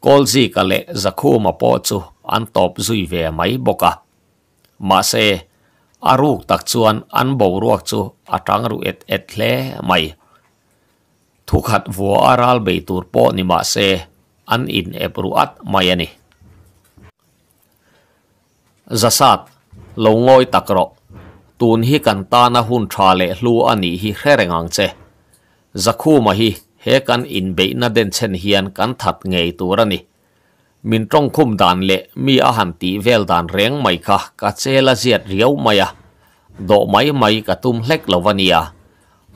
kolzi ka le zakhuma po chu an top zui ve mai boka ma se aruk tak chuan an bo ruak chu atang ru et et hle mai thu khat vo aral be tur po ni ma se an in ep ru at mai ani zasat lo ngoi takro tun hi kan ta na hun tha le hlu ani hi hrerengang che zakhuma hi he kan in be na den chen hian kan that ngei tur ani min trong khum dan le mi a han ti vel dan reng mai kha ka chela ziat riau maya do mai mai ka tum hlek lovania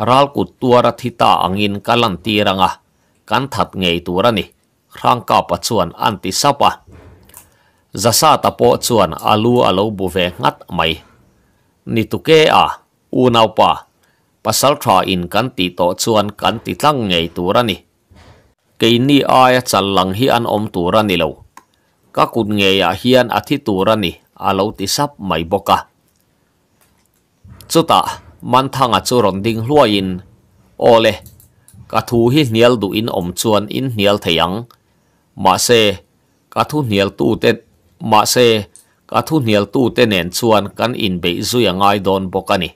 ral ku tuara thita angin kalan ti ranga kan that ngei tur ani rang ka pa chuan anti sapa zasa ta po chuan alu alo bu ve ngat mai ni tu ke a u nau pa pasal thọ in kan ti to chuan kan ti tlang ngei turani ke ni ai chal lang hi an om turani lo ka kut ngei a hian athi turani alo ti sap mai boka chuta man thanga chu ron ding hluain ole ka thu hi hnial du in om chuan in hnial theiang ma se ka thu hnial tu te ma se ka thu hnial tu te nen chuan kan in be zuya ngai don bokani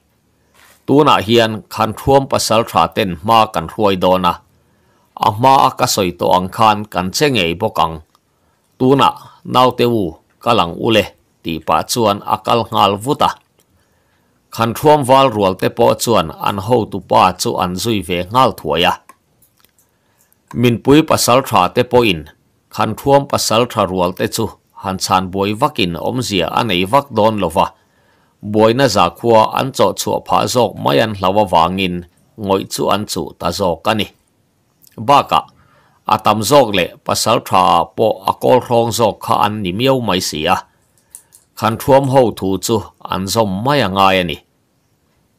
tuna hian khan thuam pasal tha ten ma kan ruai dona a ma ka soi to ang khan kan chengei bokang tuna nau te u kalang ule ti pa chuan akal ngal vuta khan thuam wal rual te po chuan an ho tu pa chu an zui ve ngal thuaya min pui pasal tha te po in khan thuam pasal tha rual te chu han chan boi vakin omzia anei vak don lova buổi buaina zakhua an cho chu pha zok mai an vàng wangin ngoi chu an chu ta cái zok ani baka atam zok le pasal tha po akol rong zok kha à. an à ni miau mai sia khan hậu ho thu chu an zom mai anga ani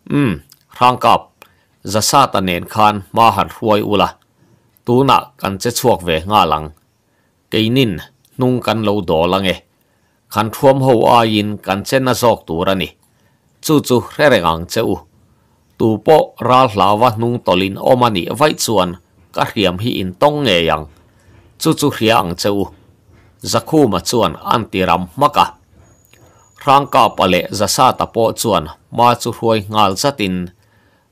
Ừ, rang kap za sa ta nen mà ma har u ula tu na kan chuộc về ngã lăng. lang nín, nung kan lâu do lang e ขันทวมหัวอายินกันเช่นนสอกตัวรนี่จู่จู่เรื่องังเจ้าตูโปราลาวะนุงตอลินอมานิไว้ส่วนก็เรียมฮีอินต้องเงยังจู่จู่เรียงเจ้าจะคู่มาส่วนอันติรำมากะร่างกาปะเลจะซาตะปปส่วนมาจู่รวยงาลสติน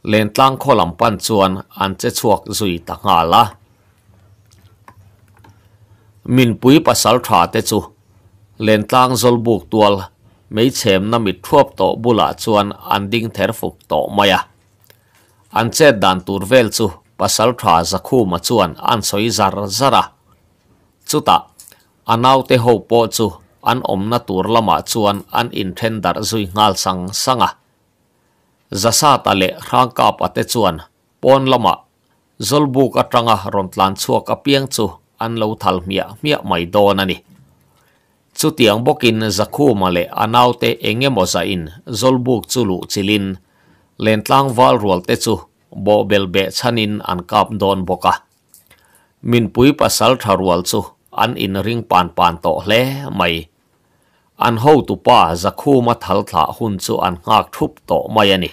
เลนตั้งขลัปันส่วนอันจะชวกจุยตะงาละมินปุยปัสสาวะเตจู lên tang zol buk tual mấy chém na mit thuop to bula chuan an ding ther fuk to maya an à. che dan tur vel chu pasal tha za khu ma chuan an soi zar zara chuta anau te ho po chu an om na tur lama à chuan an in then dar zui ngal sang sanga à. zasa ta le rang ka pa te chuan pon lama zolbuk atanga ron tlan chuak a piang chu an lo thal mia mia mai don ani chu tiang bokin zakhu male anaute engemo za in zolbuk chulu chilin lentlang wal rual te chu bo bel be chanin an kap don boka min pui pasal tharual chu an in ring pan pan to hle mai an ho tu pa zakhu ma thal thla hun chu an ngak thup to mai ani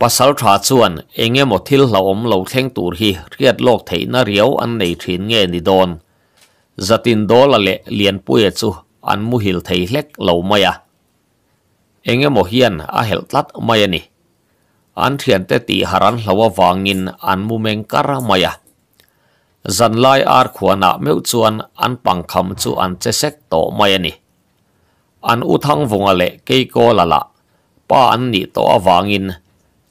pasal tha chuan engemo thil hlaom lo thleng tur hi riat lok theina riau an nei thin nge ni don zatin dola le lian pui chu an mu hil thei hlek lo maya engemaw hian a hel tlat maya ni an thian te ti lâu hlawa wangin an mu cả kar à dần lai ar na mưu chuan an pangkham chu an chesek to maya à ni an u thang vunga à le keiko la la pa an ni to awangin à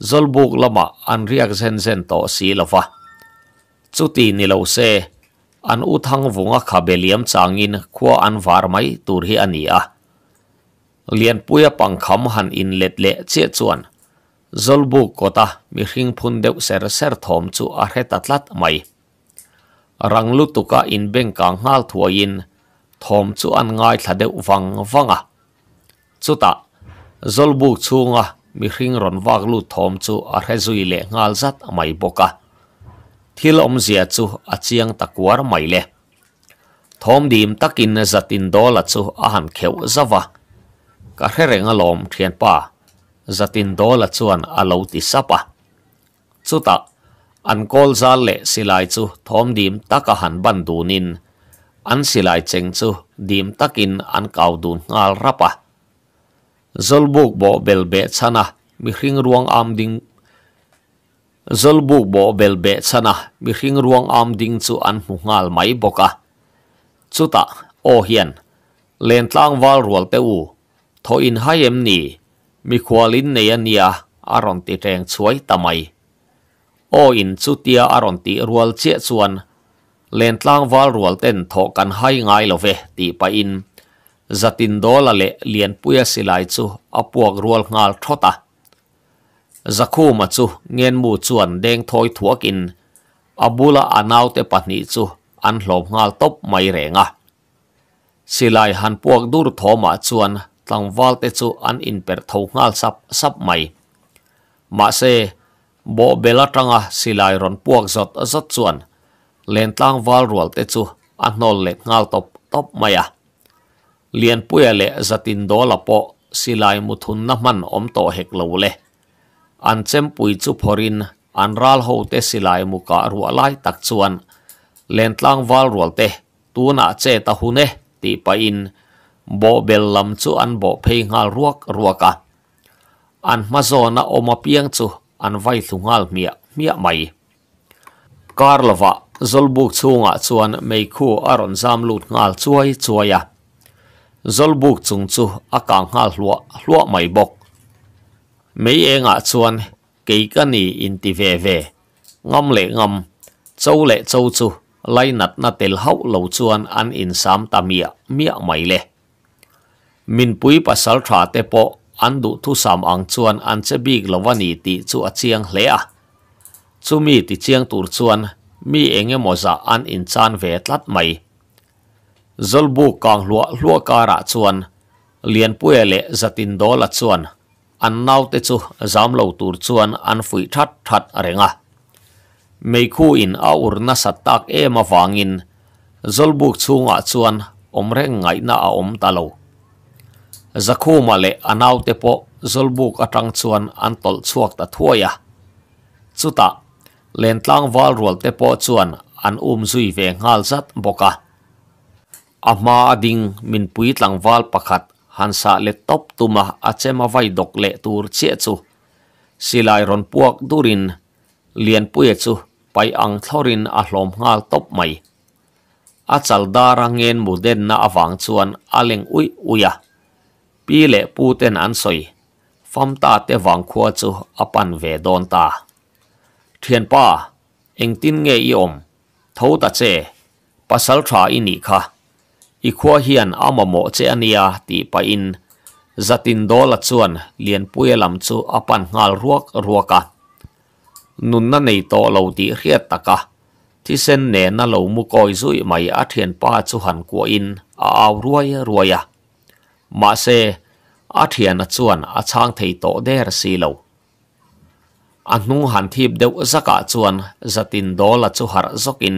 zolbuk lama an riak zen zen to si lova chuti ni lo se an u thang vunga kha beliam changin khua an var mai tur hi ani a lian puya pangkham han in let le che chuan zolbu kota mi hring phun deuh ser ser thom chu a hre tatlat mai ranglu tuka in bengkang ngal thuain thom chu an ngai thladeuh wang wanga chuta zolbu chunga mi hring ron wak lu thom chu a hre zui le ngal zat mai boka thil om zia chu a chiang takwar mai le thom dim takin zatin dola chu a han kheu zawa ka hrenga lom thian pa zatin dola chuan a lo ti sapa chuta ta kol zal le silai chu thom dim taka han ban dunin an silai cheng chu dim takin an kau dun ngal rapa zolbuk bo belbe chana mi hring ruang am đình zalbuk bo bel be chana mi hring ruang am ding chu an mu ngal mai boka chuta o hian len tlang wal rual te u tho in haem ni mi khwalin nei ania aron ti teng chuai tamai o in chu tia aron ti rual che chuan len tlang wal rual ten tho kan hai ngai lo ve ti pa in zatin dola le lian puya silai chu apuak rual ngal thota zakhu mà chu ngen mù chuan đen thoi thuak in abula anau te pahnih chu an hlom ngal top mai renga silai han puak mà thoma chuan tlangwal te chu an in per thâu ngal sap sap mai ma se bo bela tanga silai à, ron puak zot zot chuan lên tlang wal ruột te chu an nol le ngal top top maya à. lian puya à le zatin do la po silai muthun na man om to hek lâu le an chem pui chu phorin an ral ho te silai muka ruwa lai tak chuan len tlang wal rual te tuna che ta hune ti pa in bo bel lam chu an bo phei ngal ruak ruaka an mazona oma piang chu an vai thungal mia mia mai karlova zolbuk chunga chuan mei khu aron zam lut ngal chuai chuaya zolbuk chung chu aka hal hlua hlua mai bok mấy em ngã chuan kỳ cái này in ti về về ngâm lệ ngâm châu lệ châu chu lấy nát na tel hậu lâu chuan ăn in sam ta mia mia mày lệ min pui pasal thả te po an du thu sam ang chuan an che big lawani ti chu a chiang hle a à. chu mi ti chiang tur chuan mi enge moza an dạ in chan ve tlat mai zolbu kang lua lua kara chuan lian puele zatin dạ dola chuan an nau te chu zam lo tur chuan an fui that that renga mei khu in a ur na sat tak em awangin zolbuk chunga chuan omreng ngai na a om talo zakhuma le anau te po zolbuk atang chuan an tol chuak ta thuaya chuta lentlang wal rol te po chuan an um zui ve ngal zat boka ama ading min pui tlang wal pakhat หันสาเลตบตุมาอาเจมาไวดกเลตูร์เชียชูสิลายรอนพวกดูรินเลียนปุยชูไปอังทอรินอาลมงาลตบไม่อาจัลดารังเงินมูเดนน่าฟังชวนอาเลงอุยอุยะพี่เลปูเตนอันสวยฟัมตาเตวังควาชูอาปันเวดอนตาเทียนป้าเอ็งตินเงยอมทู่ตาเจปัสสลทราอินิค่ะ i khua hian mo che ania ti pa in zatin la chuan lian pui lam chu apan ngal ruak ruaka nun na nei to lo ti riat taka thi sen ne na lo mu koi zui mai a thien pa chu han ko in a aw ruaya ruaya ma se a thian a chuan a chang thei to der si lo an nu han thip deuh zaka chuan zatin do la chu har zokin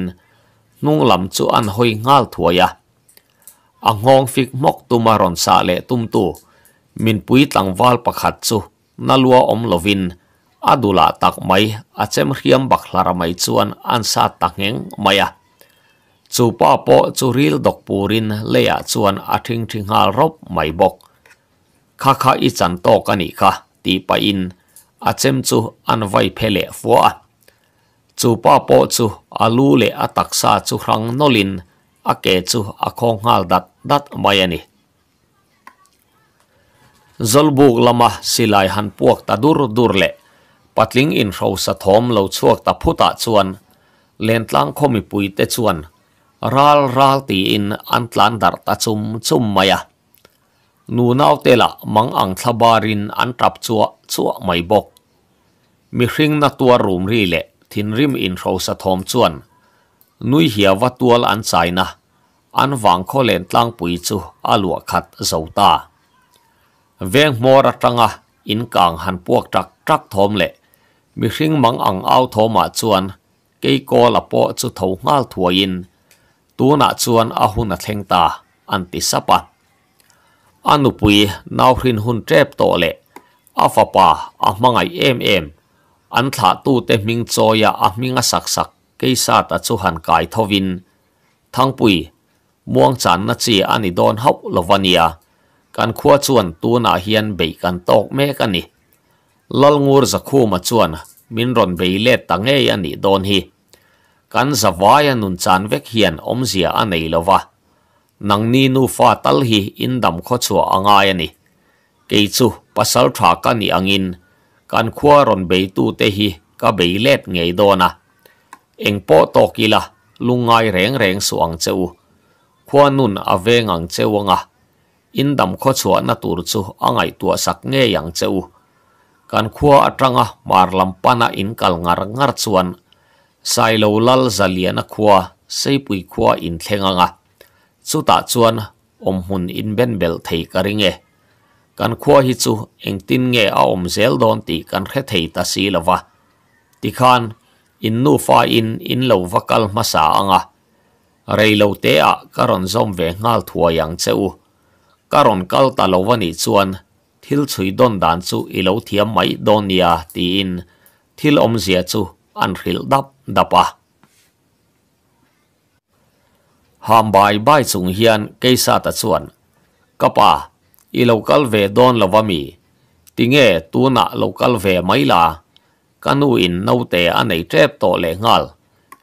nung lam chu an hoi ngal thuaya ang hong fik mok tumaron sa le tumtu min pui tangwal pakhat chu nalua om lovin adula tak mai achem hiam bakhlara mai chuan an sa tangeng maya chu pa po chu ril dok purin leya chuan athing thing hal rop mai bok kha kha i chan to ka ni kha ti pa in achem chu an vai phele fuwa chu pa po chu alu le ataksa chu rang nolin อาเกจูอาคงฮาลดัดดัดมาเยนิจลบุกลมาสิลายหันพวกตาดูรดูรเละปัดลิงอินเขาสะทอมเหล่ชวกตาพุตาชวนเลนตลังคมิปุยเตชวนรัลรัลตีอินอันตลันดัดตาชุมชุมมาเยะนูนาวเตล่ะมังอังทบารินอันตรับชัวชัวไม่บกมิคริงนัตัวรูมรีเล่ทินริมอินเขาสะทอมชวนนุยเหียววัตัวลันใจนะ an wang kho len tlang pui chu a lua khat zo ta veng mor atanga in kang han puak trak trak thom le mi hring mang ang au thoma chuan ke ko la po chu tho ngal thuain tu na chuan a hun a thleng ta an ti sapa anu pui nau hrin hun trep to le a fa pa a mangai em em an thla tu te ming choya a minga sak sak ke sa ta chu han kai thovin thang pui มวงจันนาจีอันนี้โดนฮับลวานียการขวชวนตัวนาเฮียนเบกันตกเมกันนี่ลลงูร์สักคู่มาชวนมินรอนเบเล็ดตั้งเออันนี้โดนฮีกันสวายนุนจันเวกเฮียนอมเสียอันนี้ลวะนังนีนูฟาตัลฮีอินดัมขชัวอ่างไงนี่เกิดสุภสษาทากันนี่อังิน การขวรอนเบตูเตฮีก็เบเล็ดไงโดนะเองโปตกีละลุงไงแรงแรงสวงเจ้า khua nun a ve ngang cheu anga in dam kho chua na tur chu angai tua sak nge yang cheu kan khua atanga mar lampana in kal ngar ngar chuan sai lo lal zaliana khua sei pui khua in thlenganga ta chuan om hun in ben bel thei karinge kan khua hi chu engtin nge a om zel don ti kan khe thei ta si lova ti khan in nu fa in in lo vakal masa anga reilo te a karon zom ve ngal thua yang cheu karon kalta lovani chuan thil chui don dan chu ilo thiam mai donia ti in thil om zia chu an ril dap dapa ham bai bai chung hian keisa ta chuan kapa i local ve don lovami tinge tuna local ve la, kanu in note anei trep to le ngal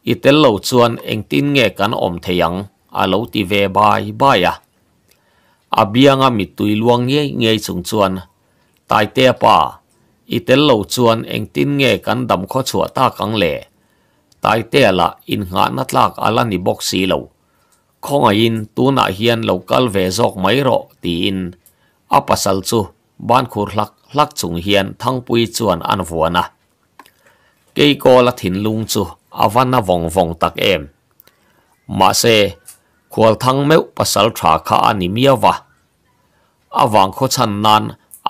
i tel lo chuan eng tin nge kan om theyang a lo ti ve bai bai a a bianga mi tui luang nge nge chung chuan tai te pa i tel lo chuan eng tin nge kan dam kho chua ta kang le tai te la in nga na tlak ala ni box si lo khonga in tu na hian lo kal ve jok mai ro ti in a pasal chu ban khur hlak hlak chung hian thang pui chuan an vuana keiko la thin lung chu awana vong vong tak em ma se khwal thang meu pasal tha kha ani miawa awang kho chan nan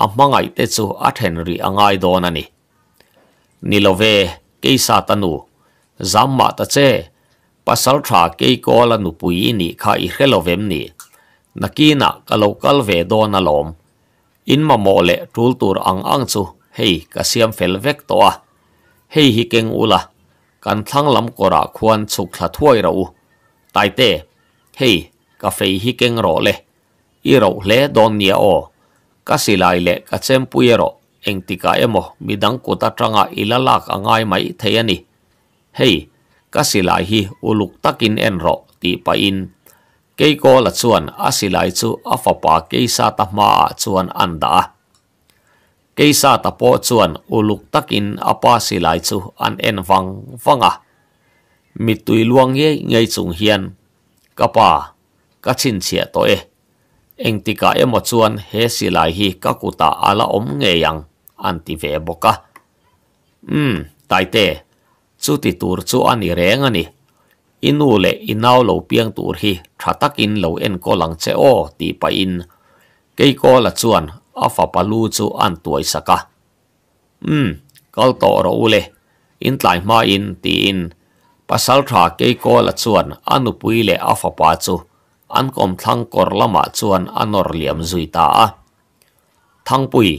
amangai te chu athen ri angai don ani nilove keisa tanu zamma ta che pasal tha ke ko la nu pui ni kha i helovem ni nakina kalo kalve don alom in ma mole tul tur ang ang chu hei kasiam fel vek to a hei hi keng ula กันทั้งลำกระควรสุขถ้วยเราตายเต้เฮ้กาแฟฮิเก่งรอเลยอีเราเล่ดอนเนียโอกาสิลายเล่กาเซมปุยรอเองติกาเอโมมีดังกุตาจังอิลลักง่ายไหมเทียนี่เฮ้กาสิลายฮิอุลุกตักินเอ็นรอตีไปอินเกโกละชวนอาสิลายจูอาฟปาเกซาตมาชวนอันดา keisa tapo chuan uluk takin apa silai chu an en wang wanga mi tui luang ye ngay chung hian kapa ka chin chia to e engtika emo chuan he silai hi kakuta ala om ngeyang an ti ve boka um tai te chu ti tur chu ani reng ani inu le inau lo piang tur hi thatakin lo en ko lang che o ti pa in keiko la chuan afa palu chu an tuai saka um hmm, kal to ro ule in tlai ma in ti in pasal tha ke ko la chuan anu pui le afa pa chu an kom thang kor lama chuan anor liam zui ta a thang pui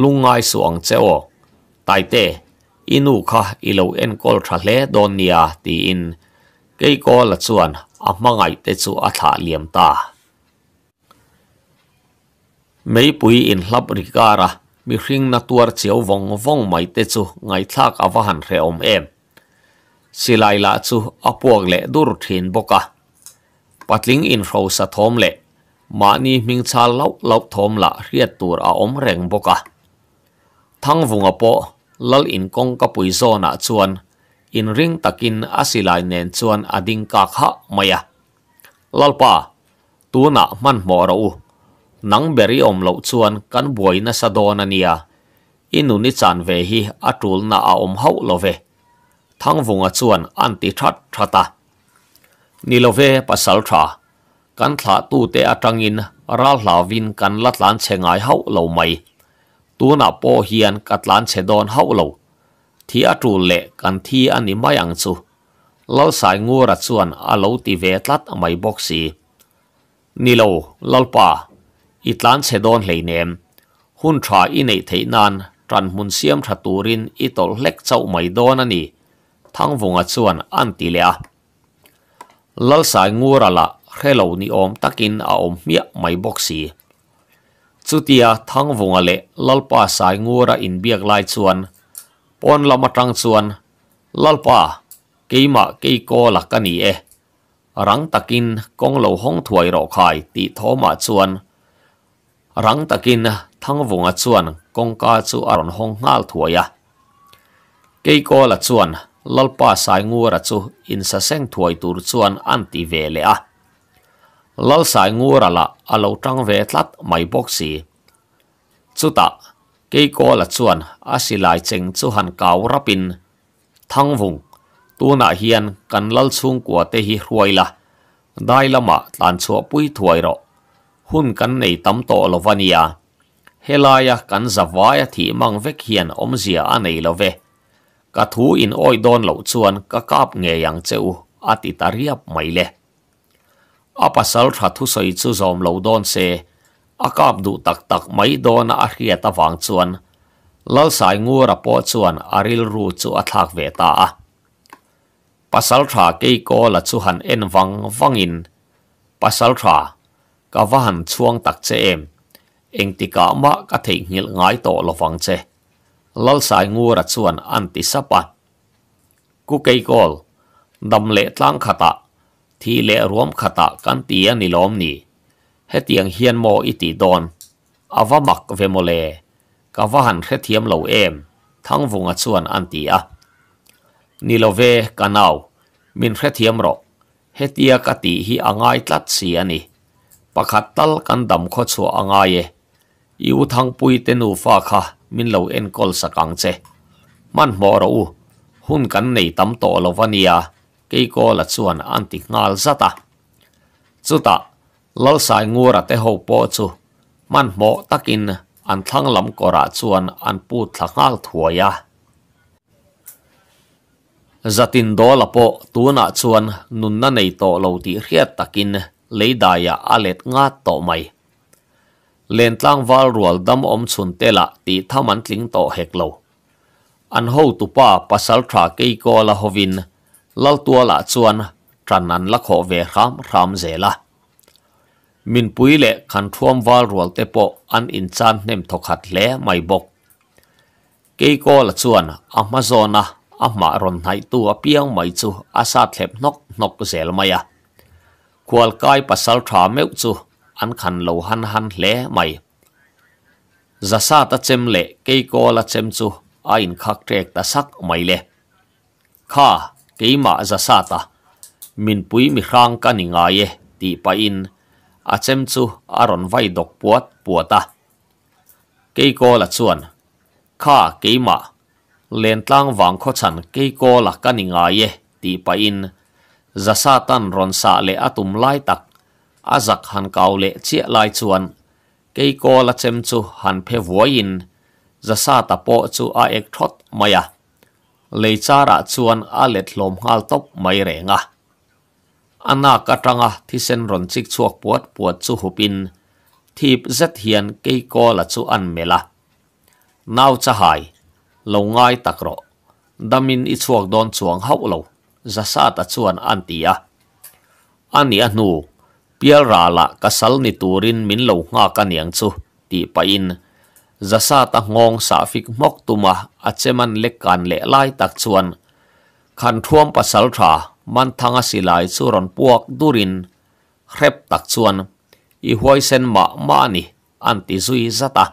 lungai suang cheo tai te inu kha ilo en kol tha hle don nia ti in ke ko la chuan a mangai te chu a tha liam ta mấy buổi in lắp rì gà ra mi hring na tuar chiếu vong vong mai te chu ngai thác awa han re om em silai la chu apuak thiên dur thin boka linh in râu sa thom le ma ni mình cha lau lau thom la riat tur à om reng boka thang vunga po lal in kong ka pui zona chuan in ring takin asilai nen chuan ading ka kha maya tu tuna man mo ro นังเบริอมเลวชวนกันบวยนสะดอนนี้อินุนิจันเวหีอัตุลนาอมเฮาโลเวทั้งวงชวนอันติทัดทัตานิโลเวปัสสัลทากันถาตูเตอตังอินรัลลาวินกันลัดลานเชงไอเฮาโลไมตูนาโปเฮียนกัดลานเชดอนเฮาโลที่อัตุลเลกันที่อันนี้ไม่ยังสูเราสายงูรัดสวนอาลูติเวทลัดไม่บอกซีนิโลลลป้า ít tlan se đón lấy nem hun tha i nei thei nan xiêm mun siam rin ít tổ tol hlek chau đón anh ani thang vunga chuan an ti le lal sai ngura la khelo ni om takin a à om mia mai boxi chutia thang vunga le lalpa sai ra in biak lai chuan pon lama tang chuan lalpa keima keiko la kani e rang takin con lo hong thuai ro khai ti thoma chuan รังตะกินทั้งวงอจวนกงกาจูอรุณหงงาลถวยะเกยโกละจวนลลปาสายงูระจูอินสะเซงถวยตูรจวนอันติเวเลอะลลสายงูระละอโลจังเวทัดไม่บอกสีจุตะเกยโกละจวนอาศิลายเจงจูหันกาวรปินทั้งวงตัวนาเฮียนกันลลซุงกัวเตหิรวยละได้ละมาตานชัวปุยถวยรอ hun kan nei tam to lovania helaya kan zawaya thi mang vek hian omzia anei love ka thu in oi don lo chuan ka kap nge yang cheu ati tariap mai le apasal tha thu soi chu zom lo don se akap du tak tak mai don a hria ta wang chuan lal sai ngur a po chuan aril ru chu a thak ve ta a pasal tha ke ko la chu han en wang wangin pasal tha ก็ว่าหันช่วงตักเจมเองติกามะก็ถึงเหิลง่ายต่อหลฟังเจลลสายงูรัชวนอันติสปะกูเกยกอลดำเละตั้งขตะ ที่เละรวมขตะกันเตียนิล้อมนี่ให้เตียงเฮียนโมอิติดอนอาวามักเวโมเลก็ว่าหันแค่เทียมเหล่าเอมทั้งวงส่วนอันตีอะนิโลเวกันเอามินแค่เทียมรอกให้เตียกติฮิอ่างไงตัดเสียนี่ pakhat tal kan dam kho chu anga ye iu thang pui te nu fa kha min lo en kol sakang che man mo ro u hun kan nei tam to lo vania ke ko la chuan an ti ngal zata chuta lal sai ngura te ho po chu man mo takin an thang lam kora chuan an pu thlakal thuaya zatin do la po tuna chuan nun na nei to lo ti hriat takin lấy đại à alet ngã tổ mày lên tlang val rual dam om chun te la ti thaman tling to hek lo an ho tu pa pasal tha ke ko la hovin lal tua la chuan tran an la kho ve kham ram la min pui le khan thuam val rual te po an in chan nem thokhat le mai bok ke ko la chuan amazona ama ron nai tu a piang mai chu asa thlep nok nok zel maya ควลกายปัสสาวะถามเอวจูอันขันโลหันหันเละไม่จะซาตะเจมเละกีโกละเจมจูอาอินคักเรกตะสักไม่เละข้ากีมาจะซาตะมินปุยมิครางกันิงายเอตีไปอินอาเจมจูอารอนไว้ดอกปวดปวดตากีโกละชวนข้ากีมาเลนตั้งวังขฉันกีโกละกันิงายเอตีไปอิน za satan ron sa le atum lai tak azak han kau le chia lai chuan cây cô là chém chu hàn phê vua in za sa ta po chu a ek thot maya lấy cha ra chuan a let lom ngal top mai re nga ana ka tanga thi sen ron chik chuak puat puat chu hupin thip zet hian cây cô là chu an mela nau cha hai lo ngai takro damin i chuak don chuang hau lo zasat a chuan an tia ani a nu pialra la kasal ni turin min lo nga ka niang chu ti pa in zasata ngong sa fik mok tuma acheman lekkan le lai tak chuan khan thuam pasal tha man thanga silai chu ron puak durin hrep tak chuan i huai sen ma ma ni anti zui zata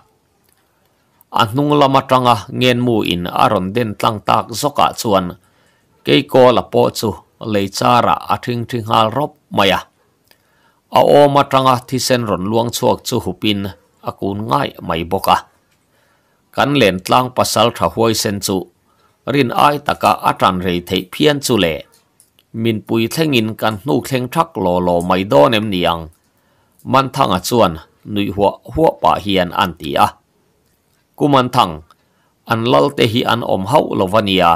anung lama tanga ngen mu in aron den tlang tak zoka chuan กี่ก็ละปอจูเลยจาระอธิงถึงฮารบมายเอาออมาตรงที่เซนรอนลวงชวกจูหุปินอากูง่ายไม่บกะกันเหลนตลางปัสสลทหวยเซนจูรินไอตะกะอาจารย์เรเทเพียนจูเลมินปุยเทงินกันนู่เทลงทักหล่อหล่อไม่ดอนเอ็มเนียงมันทั้งอาจวนนุยหัวหัวป่าเฮียนอันตีอะกูมันทั้งอันลลเตฮีอันอมเฮาโลวานียา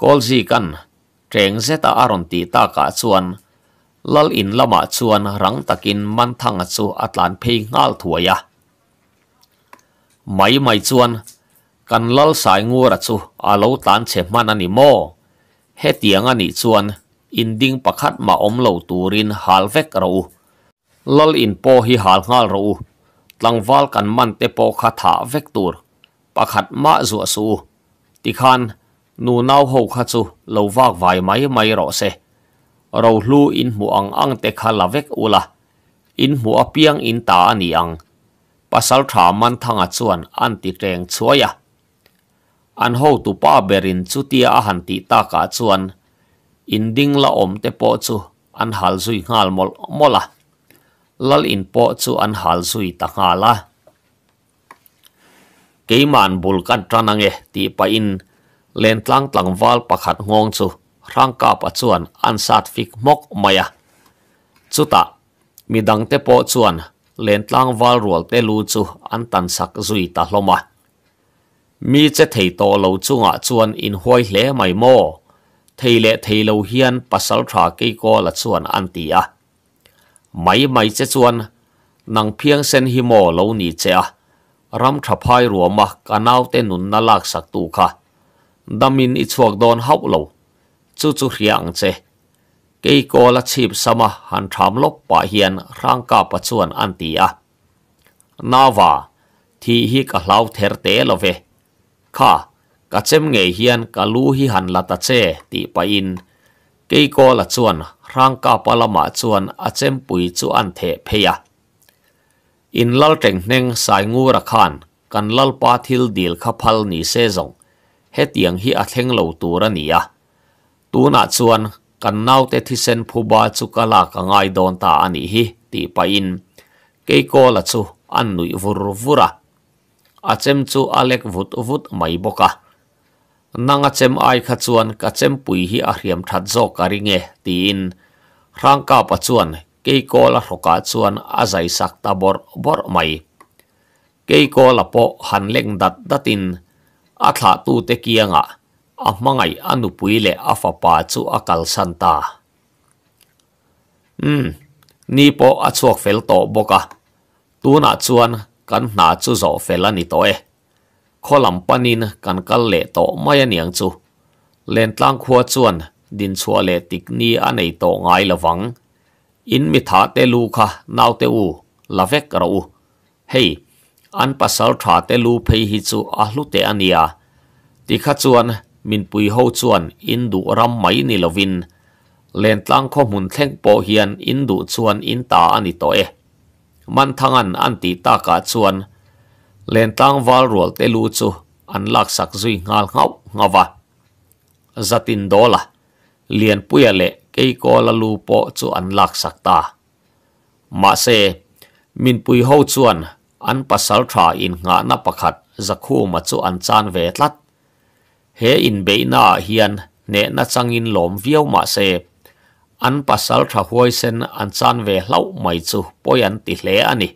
kolzi kan treng zeta aron ti taka chuan lal in lama chuan rang takin man thanga chu atlan phei ngal thuaya mai mai chuan kan lal sai ngura chu alo tan che man ani mo he tiang ani chuan inding pakhat ma om lo turin hal vek ro lal in po hi hal ngal ro tlangwal kan man te po kha tha vek tur pakhat ma zu su tikhan nu nau ho kha chu lo vak vai mai mai ro se ro hlu in mu ang ang te kha la vek ula in mu a piang in ta ani ang pasal tha man thanga chuan an ti teng chuaya an ho tu pa berin chutia a han ti ta ka chuan in ding la om te po chu an hal zui ngal mol mola lal in po chu an hal zui ta ngala keiman bul kan tranange ti pa in เลนตั้งตัังวอลประคัดงงจูร่างกาปะจวนอันสัตฟิกมกมายะุตะมีดังเตโปจวนเลนตั้งวอลรัวเตลูจูอันตันสักจุยตะลมะมีจะเทโตเลวจุงะจวนอินห้อยเล่ไม่โมเทเลเทเลเฮียนปัสสาวะกีโกละจวนอันตีอะไม่ไม่จะจวนนังเพียงเส้นฮิโมเลวนี่เจ้ารำทรพายรัวมะกันเอาเตนุนนลักสักตูค่ะดามินอิชวกดนหฮาโลจูจูเหียงเจกิโกละชีพสมะหันถามลบป่าเฮียนร่างกาปัจจวนอันตีอะนาวาที่ฮิกะลาเทรเตลเวข้ากะเจมเงยเฮียนกะลูฮิหันลัตเจติปอินกิโกละชวนร่างกาปละมาชวนอาเจมปุยจูอันเทเพียอินลลเต็งเนงสายงูระคานกันลลปาทิลดีลขพัลนีเซจง he tiang hi a thleng lo tur ania à. tuna chuan kan naute thi sen phuba chu kala ka ngai don ta ani hi ti pa in keiko la chu an nui vur vura à. achem chu alek vut vut mai boka à. nanga chem ai kha chuan ka chem pui hi a hriam that zo ka ringe ti in rangka pa chuan keiko la hroka chuan azai sak ta bor bor mai keiko la po han leng dat datin a thla tu te kianga a mangai anu puile a fa pa chu a kal san ta um hmm, ni po a chuak fel to boka tuna chuan kan hna chu zo fel ani to e kholam panin kan kal le to mai aniang chu len tlang khua chuan din chua le tik ni anei to ngai lawang in mi tha te lu kha nau te u lavek ra u hei an pasal tha te lu phei hi chu a hlu te ania ti kha chuan min pui ho chuan in du ram mai ni lovin len tlang kho mun thleng po hian in du chuan in ta ani to e man thangan an ti ta ka chuan lên tlang wal rol te lu chu an lak sak zui ngal ngau ngawa zatin dola liền puya lệ cây cô la lu po chu an lak sak ta ma xe min pui ho chuan an pasal tha in nga na pakhat zakhu ma chu an chan ve tlat he in beina hian ne na changin lom viau ma se an pasal tha huai sen an chan ve hlau mai chu poyan ti hle ani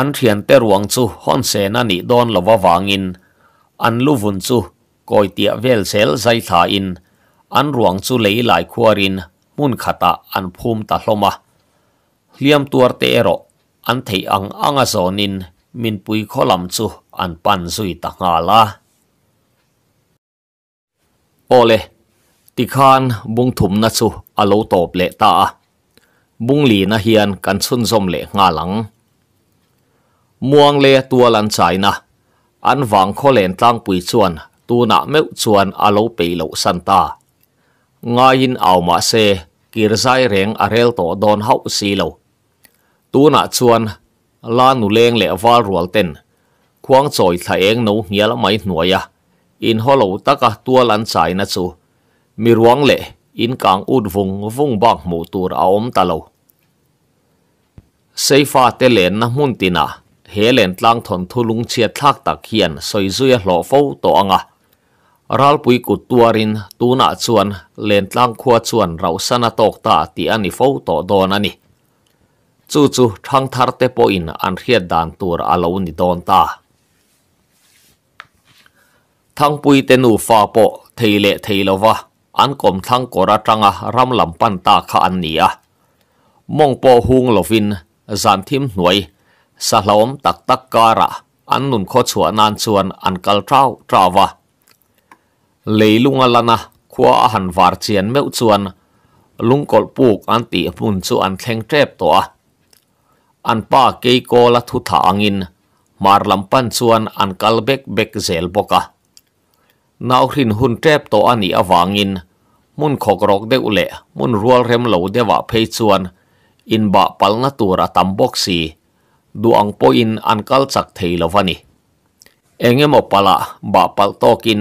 an thian te ruang chu hon se na ni don lova wangin an luvun chu koi tia vel sel zai tha in an ruang chu lei lai khuarin mun khata an phum ta hloma liam tuar te ero อันที่อังอังสอนินมินปุยขลำซูอันปันซุยตังาลาโอเลติคานบุงถุมนัซูอโลตบเลตาบุงหลีนะเฮียนกันซุนซมเลงาหลังมวงเลตัวลันสายนะอันหวังข้อเลนตั้งปุยชวนตูนกเมวชวนอโลปีโลสันตางายินเอามาเซกิรไซเรงอเรลโตโดนเฮาสีโลตัวน่ะชวนลานุเลงเลวว่ารัวเต้นควงสอยถ่ายเองนูเหี้ยละไม่หน่วยะอินฮอลตักตัวลันสายนะสูมีรวงเละอินกางอุดฟงฟงบังหมูตัวเอาอมตะโลเซฟ้าเตเลนนะมุนตินะเฮเลนตัางทนทุลุงเชียทักตะเคียนสอยซุยหล่อฟูตัวอ่ะรัลปุยกุดตัวรินตูน่ะชวนเลนตัางขวดชวนเราสนตกตาตีอันนี้ฟูตัวโดนนี่จู่ๆทางทาร์เตปอินอันเรียดดานตัวอาลาวนิดอนตาทางปุยเตนูฟาโปเทเลเทลวะอันกลมทางกระจังอะรำลำปันตาขอันนี้อะมองโปฮุงลฟินจานทิมหน่วยสลอมตักตักการะอันนุนขอชวนนานชวนอันกัลเจ้าตราวะเลยลุงอลนะขวาหันวาร์เจียนเมื่อชวนลุงกอลปูกอันตีพุ่นชวนแข่งเจ็บตัวอันป้าเกียโกละทุ่าอังินมาร์ลัมปันส่วนอันกัลเบกเบกเซลบกะนาวรินหุ่นเทปโตอันนี้อวางินมุนขกรกเดือดเละมุนรัวเร็มเหลาเดวะเพยส่วนอินบะพัลนัตัวระตัมบกซีดูอังพปอินอันกัลจักเทลวานิเองเงมอปละบะพัลโอกิน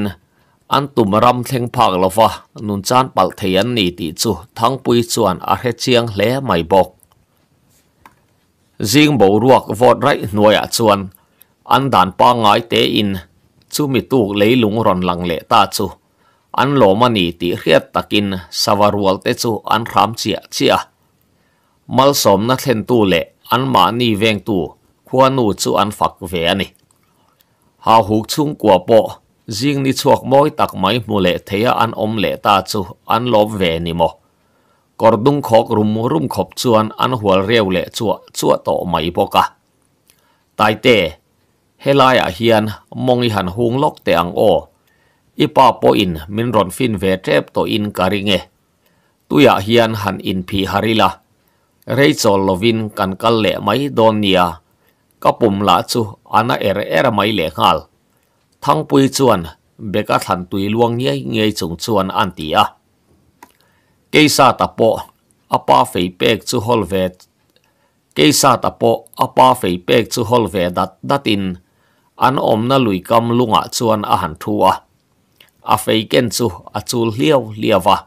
อันตุมรำเทงพากลวะนุนจานพัลเทียนนี่ติดจูทั้งปุยส่วนอาเฮจียงเละไม่บก zing bo ruak vot rai noya chuan an đàn pa ngai tế in chu mi tu leilung ron lặng lệ ta chu an lo mani ti hriat takin ruột tế chu an khám chia chia mal som na thlen tu lệ an ma ni veng tu nụ chu an fak ve ani ha huk chung của bộ riêng ni chuộc moi tak máy mu lệ thế an om lệ ta chu an lom ve ni mo กอดดุงขอกรุมรุมขบชวนอันหัวเรียวเละชัวชัวต่อไม่ปกะตายเตเฮลายอาเฮียนมองหันหงลอกเตียงโออีป้าปออินมินรอนฟินเวเทปตตอินการิเงตุยาเฮียนหันอินพีฮาริลาเรย์จอลลวินกันกัลเละไม่โดนเนียกปุ่มลาชูอันเอร์เอร์ไม่เละงาลทั้งปุยชวนเบกัหันตุยลวงเงี้ยเงี้ยจงชวนอันตีอา keisa tapo apa fei pek chu hol ve keisa tapo apa fei pek chu hol ve dat datin an om na lui kam lunga chuan a han thu a a fei ken chu a chul hliau hliawa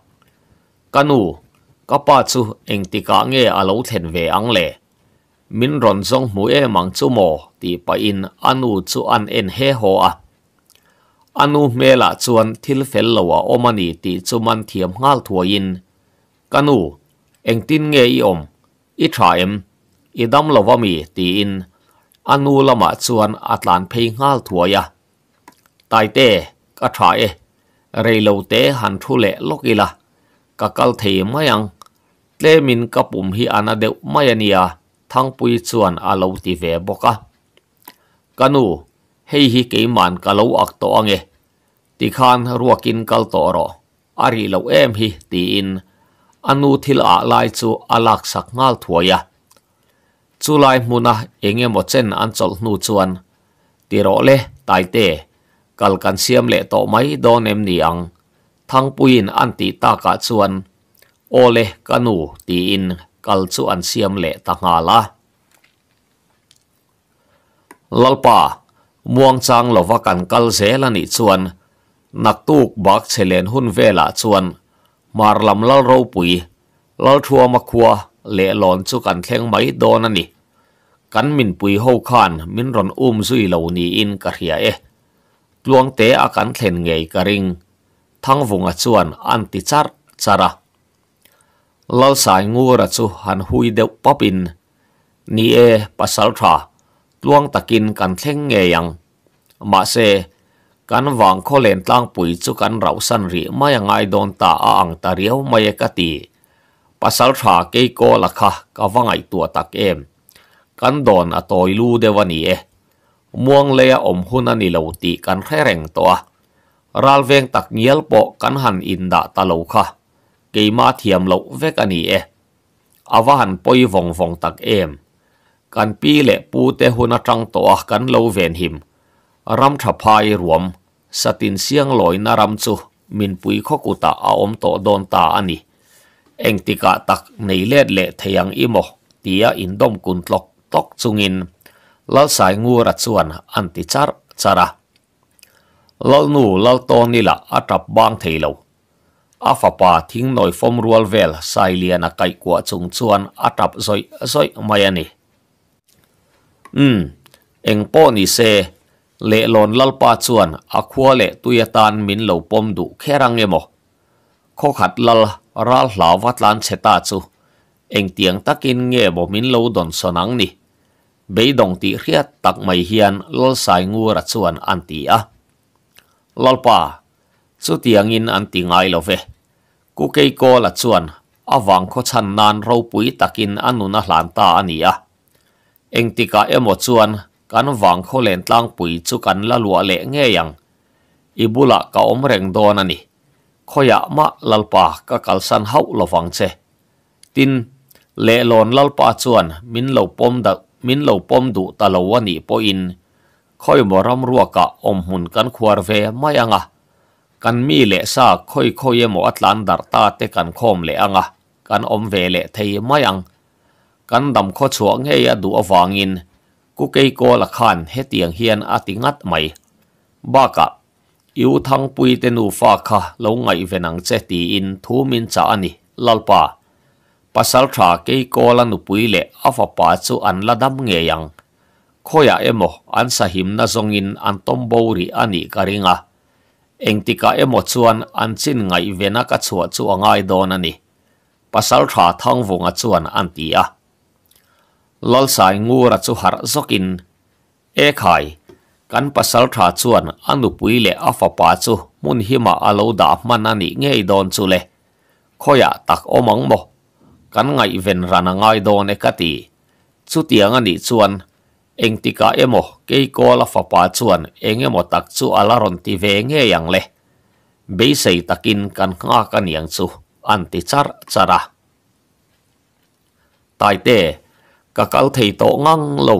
kanu kapa chu engtika nge alo then ve ang le min ron zong mu e mang chu mo ti pa in anu chu an en he ho a anu mela chuan thil fel lo omani ti chuman thiam ngal thuain kanu eng tin nghe i om i tha em i dam lo wa mi ti in anu lama chuan atlan phei ngal thuaya tai te ka tha e reilo te han thu le lokila ka kal thei mayang tle min ka pum hi ana deu mayania thang pui chuan alo ti ve boka kanu hei hi ke man ka lo ak to ange ti khan ruakin kal to ro ari lo em hi ti in anu thil a ah lai chu alak sak ngal thuaya chu lai hmuna engemaw chen an chol hnu chuan tiro le tai te kal kan siam le to mai don em ni ang thang puin an ti ta ah ka chuan ole kanu ti in kal chu an siam le ta nga la lalpa muang chang lova kan kal zel ani chuan nak tuk bak chelen hun vela chuan มารลําลาเราปุ๋ยเราทัวมาครัวแหละหลอนสุกันแข็งไหมโดนนั่นนี่กันมินปุ๋ยเฮาคานมินรอนอุ้มซุยเหล่านีอินกะเฮียเอตลวงเตอาการแข็งไกะริงทังวงอชวนอันติจัดจาระลาสายงูระสุหันหุยเดปปินนี่เอปักันวางโคเลนตั้งปุ๋ยจุกันเราสันรีไม่ยังไงโดนตาอ่างตาเรียวไม่กตีปัสสาวะเกยโกละค่ะก็ว่าไอตัวตักเอมกันโดนอตอยลูเดวันีเอม่วงเลียอมหุนันนีเลวตีกันแค่รงตัวรัลเวงตักเงียลโปกันหันอินดาตะโลค่ะเกยมาเทียมเลวเวกันีเออาวหันปอยวงวงตักเอมกันปีเลปูเตหุนจังตัวกันเลวเวนหิม ram thapai ruam satin siang loi na ram chu min pui kho ku ta om to don ta ani eng tika tak nei let le theyang imo tia in dom kun tlok tok lal sai ngu ra chuan an ti char lal nu lal to ni la bang theilo afa pa thing noi fom rual vel sai lian kai kwa chung chuan atap zoi zoi mai ani um eng po ni se lệ lon lalpa chuan a khua le tuya tan min lo pom du kherang emo kho khat lal ral hlawa tlan cheta chu eng tiang takin nge bo min lo don sonang ni dong ti hriat tak mai hian lal sai ngu ra chuan an ti a lalpa chu tiang in an ti ngai lo ve ku kei ko la chuan awang kho chan nan ro pui takin anuna hlan ta ania engtika emo chuan กันวังเขาเล่นตั้งปุยจุกันละลัวเละเงี้ยงอีบุละก็อมเร่งโดนนี่ขอยะมะลลปะก็กัลสันเฮาละฟังเชตินเละลอนลลปะชวนมินเหลาปมดักมินเหลาปมดุตะลวนี่ปอินคอยบรมรัวกะอมหุ่นกันควรเวไม่ยังอ่ะกันมีเละซาคอยคอยเมอตลันดัรตาเตกันคมเล่อังอ่ะกันอมเวเละเทยไม่ยังกันดำข้อช่วงเฮียดูอวังอิน Cú cây cô là khăn hết tiếng hiền à tiếng ngắt Ba cả, yếu thăng bùi tên ủ phá lâu ngày về nắng chế tì in thú minh trả anh lal pa. Pasal trả cây cô là nụ bùi lệ á phá bà chú ăn là đâm nghề yang. Khoya à emo an sahim na zongin an tombori ani karinga. Eng tika emo chuan an chin ngai vena ka chua chu angai don ani. Pasal tha thang vunga chuan an tia lol sai ngu ra chu har zokin e khai kan pasal tha chuan anu pui le afa pa chu mun hima alo da man ani ngei don chu le khoya tak omang mo kan ngai ven rana ngai don e kati chu tiang ani chuan engtika emo keikola fa pa chuan engemo tak chu ala ron ti ve nge yang le beisei takin kan nga kan yang chu anti char chara tai te กะกัลเีโตงังโล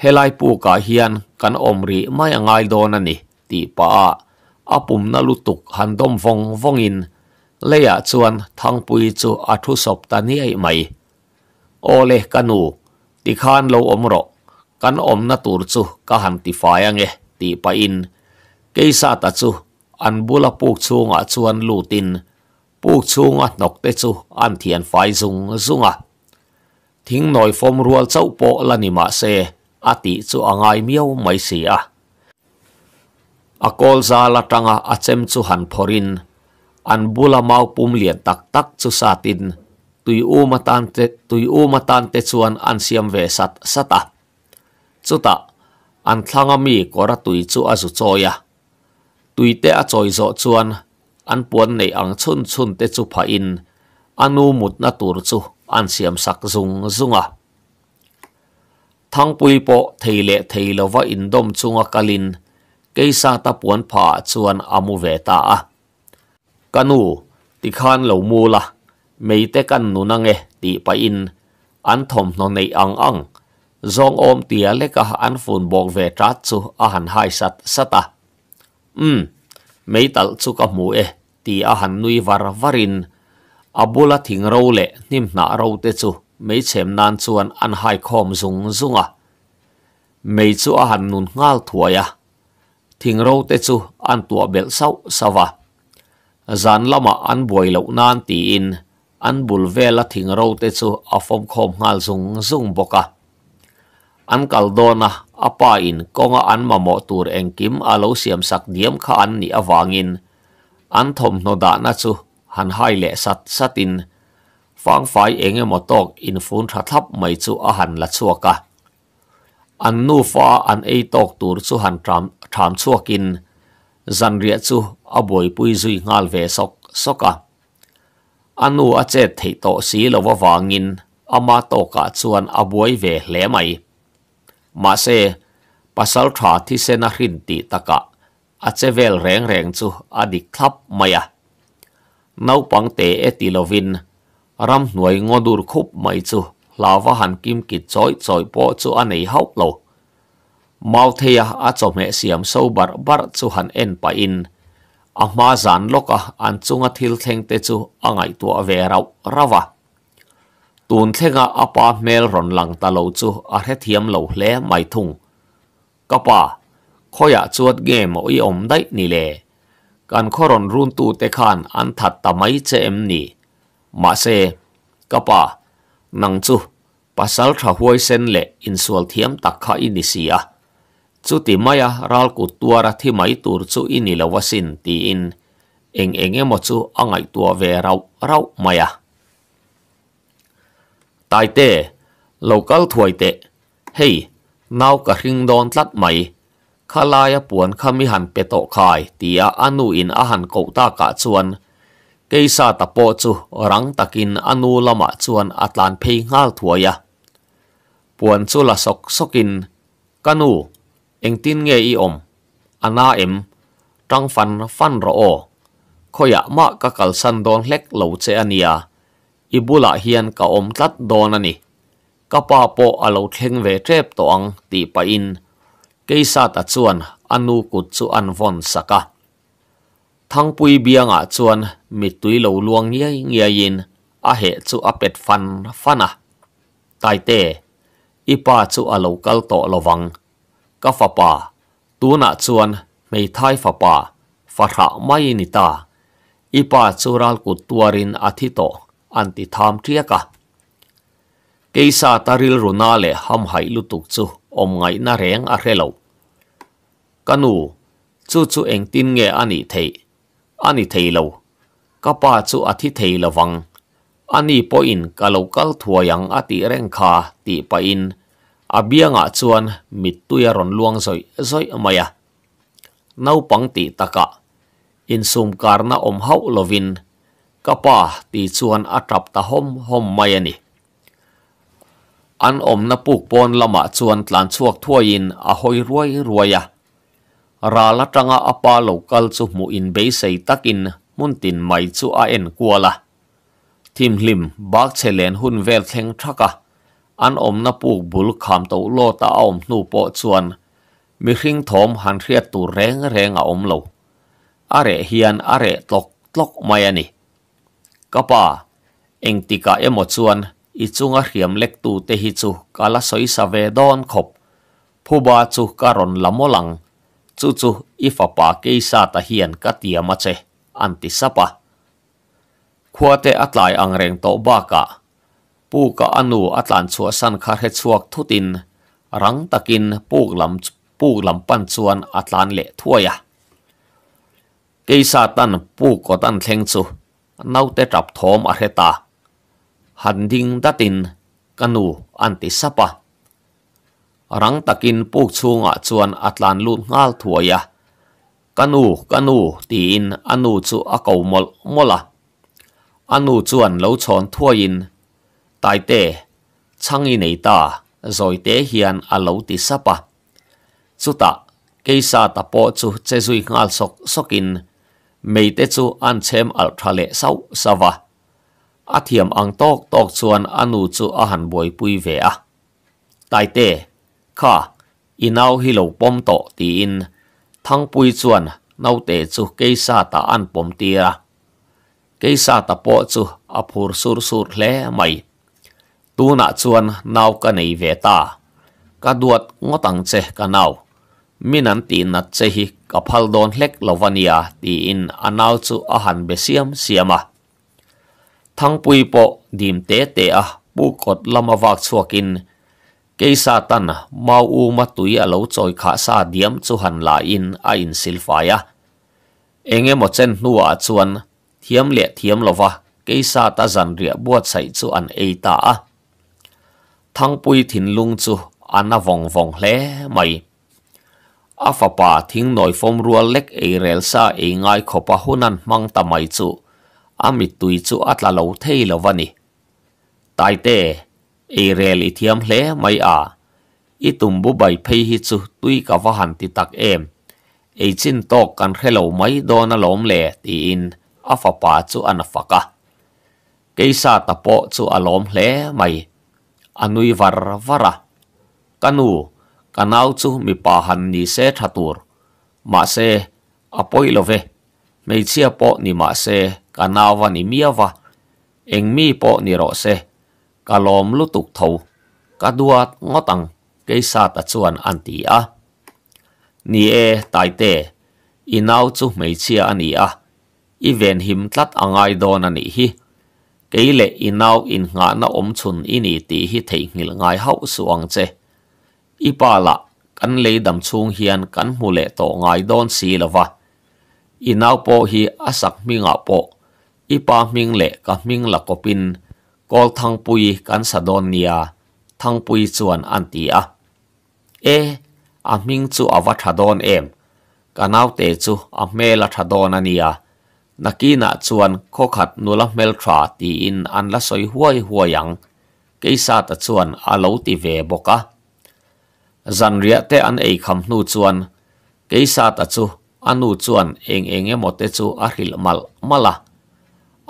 เฮลัยปูกาเฮียนกันอมรีไม่ยังไงโดนันนี่ตีป้าอาปุ่มนลุตุกหันดมฟงฟงอินเลียชวนทางปุยจูอาทุศพตานี่ไอไหมโอเลกันูติขานโลอมรกกันอมนตูรจูกะหันติฟายังเอตีปอินกยซาตจูอันบุลปูกชูงาชวนลูตินปูกชูงะนกเตจูอันเทียนไฟซุงซุงอ่ะ thing noi fom rual à, chau po à lani ma se ati chu angai miau mai si a à? akol za latanga achem chu han phorin an bula mau pum lian tak tak chu satin tui u matan te tui u matan te chuan an siam ve sat sata chuta an thlanga mi kora tui chu azu choya tui te a choi zo chuan an buôn này ang chun chun te chu pha in anu mut na tur chu an siam sak zung zunga thang pui po thei le thei lo va in dom chunga kalin keisa ta puan pha chuan amu ve ta a kanu ti khan lo mu la mei te kan nu na nge ti pa in an thom no nei ang ang zong om tia le ka an phun bok ve tra chu a han hai sat sata um mei tal chu ka mu e ti a han nui var varin a bula thing râu lệ hnim hna râu tê chu mấy chém nan chuan an hai khom zung zung à mấy chu a à han nun ngal thuaya à. thing râu tê chu an tua bel sau sawa zan lama an à, boi lo nan ti in an bul vela thing râu tê chu a phom khom ngal zung zung boka an kal dona apa in konga an mamo tur engkim alo siam sak diam kha an ni awangin an thom no da na chu หันให้แหละสัตสัตินฟังไฟเองมอตอกอินฟุนทัทับไม่จูอาหันละชัวกะอันนูฟ้าอันไอตอกตูรจูหันทามทามชัวกินจันเรียจูอบวยปุยจุยงาลเวซอกซอกะอันนูอาเจตเทโตสีลววางินอามาตอกะชวนอบวยเวเหลไหมมาเซปัสลถาที่เซนารินติตะกะอาเจเวลแรงแรงจูอดิคลับไม่อะ nấu bằng tế ế tì Ram nuôi ngô đùr khúc mấy chú, là và hàn kim kì chói chói bó chú anh ấy hóc lâu. Mau thê à cho mẹ xiêm sâu bar bar chú hàn en bà in. À mà gián lúc à, anh chung á thil thêng tế chú, à ngại tùa về rau, rau à. Tùn thêng á á bà mê rộn lặng tà lâu chú, á hết hiếm lâu lé mày thùng. Các bà, khói á à chuột game mỗi ổng đấy nì lè. กันครนรุนตูเตคานอันทัดตาม่เจมนี่มาเซกะปานังจูปัสสาวะห่วยเส้นเละอินสวลเทียมตักข้าอินิสิยาจุดติมายะรัลกุตัวรัที่ไม่ตูรจูอินิละวสินตีอินเองเองเอ็มจูอังไอตัวเวราวเราไม่ยะตายเตโลกาลถวยเตเฮ้ยนาวกะริงดอนตัดไม่ข้าลายป่วนข้ามิหันเปโตคายเตียอนุอินอาหันกตากะชวนเกซาตะโปจูรังตะกินอนุละมะชวนอัตลานเพงาถัวยะป่วนสุละสกสกินกนูเองตินเงอีอมอนาเอ็มตังฟันฟันรอขอยะมะกะกัลสันดอนเล็กเหลวเจอเนียอิบุละเฮียนกะอมตัดดอนนี่กะปาโปอเลาเทงเวเทปตองตีปะอิน keisata chuan anu kut chu an von saka thangpui bianga chuan mi tui lo luang ngiai ngiaiin a he chu a pet fan fana tai te ipa chu a lo kal to lovang ka fa pa tuna chuan mei thai fa pa fa ra mai ni ta ipa chu ral ku tuarin a thi to an ti tham thiaka keisa taril runa le ham hai lutuk chu om ngai na reng a relo kanu chu chu eng tin nge ani thei ani thei lo kapa chu athi thei lawang ani po in kalau kal thuayang ati reng kha ti pa in abianga chuan mit tuya ron luang zoi zoi maya nau pang ti taka in sum karna om hau lovin kapa ti chuan atrap ta hom hom mayani an om na puk pon lama chuan tlan chuak thuain a hoi ruai ruaya ra la tanga apa local chu mu in be sei takin muntin mai chu a en kuala thim hlim bak chelen hun vel thleng thaka an om na puk bul kham to lo ta om nu po chuan mi hring thom han riat tu reng reng a om lo are hian are tlok tlok mai ani kapa engtika emo chuan อิจุงอาเขียมเล็กตูเตหิจุกาลสอยสเวดอนขบผู้บาจุการนลำมลังจุจุอิฟปาเกซาตะเฮียนกตียมาเจอันติสปะขวเตอัตลายอังเรงโตบากะปูกะอนูอัตลันชัวสันคาเฮชวกทุตินรังตะกินปูกลำปูกลำปันชวนอัตลันเละทั่วยะเกซาตันปูกตันเทงจุนาวเตจับทอมอเฮตา hành thiên ta tin kanu anti sapa rang takin puk chunga chuan atlan lut ngal thuaya kanu kanu tin anu chu akomol mola anu chuan lo chon thuain tai te changi nei ta rồi te hian alo ti sapa chuta keisa ta po chu chezui ngal sok sokin meite chu an chem al thale sau sawa a thiam ang tok tok chuan anu chu a han boi pui ve a tai te kha inau hi lo pom to ti in thang pui chuan nau te chu sa ta an pom tia sa ta po chu a phur sur sur hle mai tu na chuan nau ka nei ve ta ka duat ngotang che ka nau min an ti nat che hi ka phal don hlek lovania ti in anau chu a han be siam siama thăng bùi bộ điểm tế tế à bu cột lâm vạc chua kinh cây sa tan mau u mắt túi à lâu trôi sa điểm chu hẳn là in a in sil phái à anh em một chân nua à chuan thiếm lệ thiếm lo va cây sa ta dàn rịa buat sậy chu an ei ta à thăng bùi thìn lung chu an à vong vòng lé mày à phà nội phong rua lek ei rel sa ei ngai khopa hunan mang ta mày chu ami tui chu atla lo thei lo vani tai te e rel i thiam hle mai a i tum bu bai phei hi chu tui ka va han ti tak em e chin tok kan khelo mai dona lom le ti in afa pa chu anafaka keisa tapo chu alom hle mai anui var vara kanu kanau chu mi pa han ni se thatur ma se apoi love meichia po ni ma se nào kanawa ni miawa eng mi po ni ro se kalom lutuk tho kaduat ngotang keisa ta chuan anti a ni e tai te inau chu mei chia ani a even him tlat angai don ani hi keile inau in nga na om chun ini ti hi thei ngil ngai hau suang che ipala kan leidam chung hian kan hmule to ngai don si lawa inau po hi asak minga po ipa ming le ka ming la kopin kol thang pui kan sadonia thang pui chuan anti a e a ming chu awa thadon em kanau te chu a mela thadon ania nakina chuan khokhat nula mel thra ti in an la soi huai huayang keisa ta chuan a lo ti ve boka zanria te an ei kham nu chuan keisa ta chu anu chuan eng enge mote chu a hil mal mala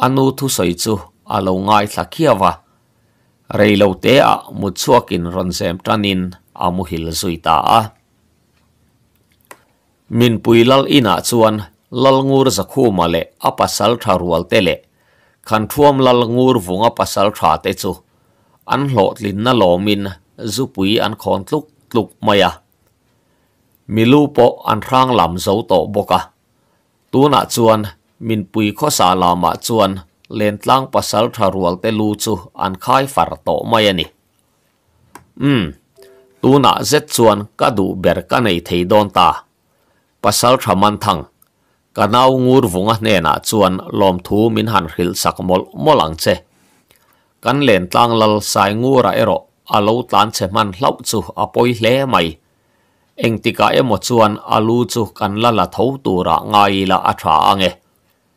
anu thu soi chu a lo ngai thlakiawa reilo te a mu chuakin ronzem tanin a mu hil zuita a min puilal ina chuan lalngur ma le apasal tharual te le khan thuam lalngur vunga pasal tha te chu an hlot lin na lomin zu pui an khon tluk tluk maya milupo an rang lam zo to boka na chuan min pui kho sa la ma chuan len tlang pasal tha rual te lu chu an khai far to mai ani um tu na zet chuan ka du ber ka nei thei don ta pasal tha man thang kanau ngur vunga ne na chuan lom thu min han hril sak mol molang che kan len tlang lal sai ngura ero alo tlan che man hlau chu apoi hle mai tika emo chuan alu chu kan la la tho tu ra ngai la atha ange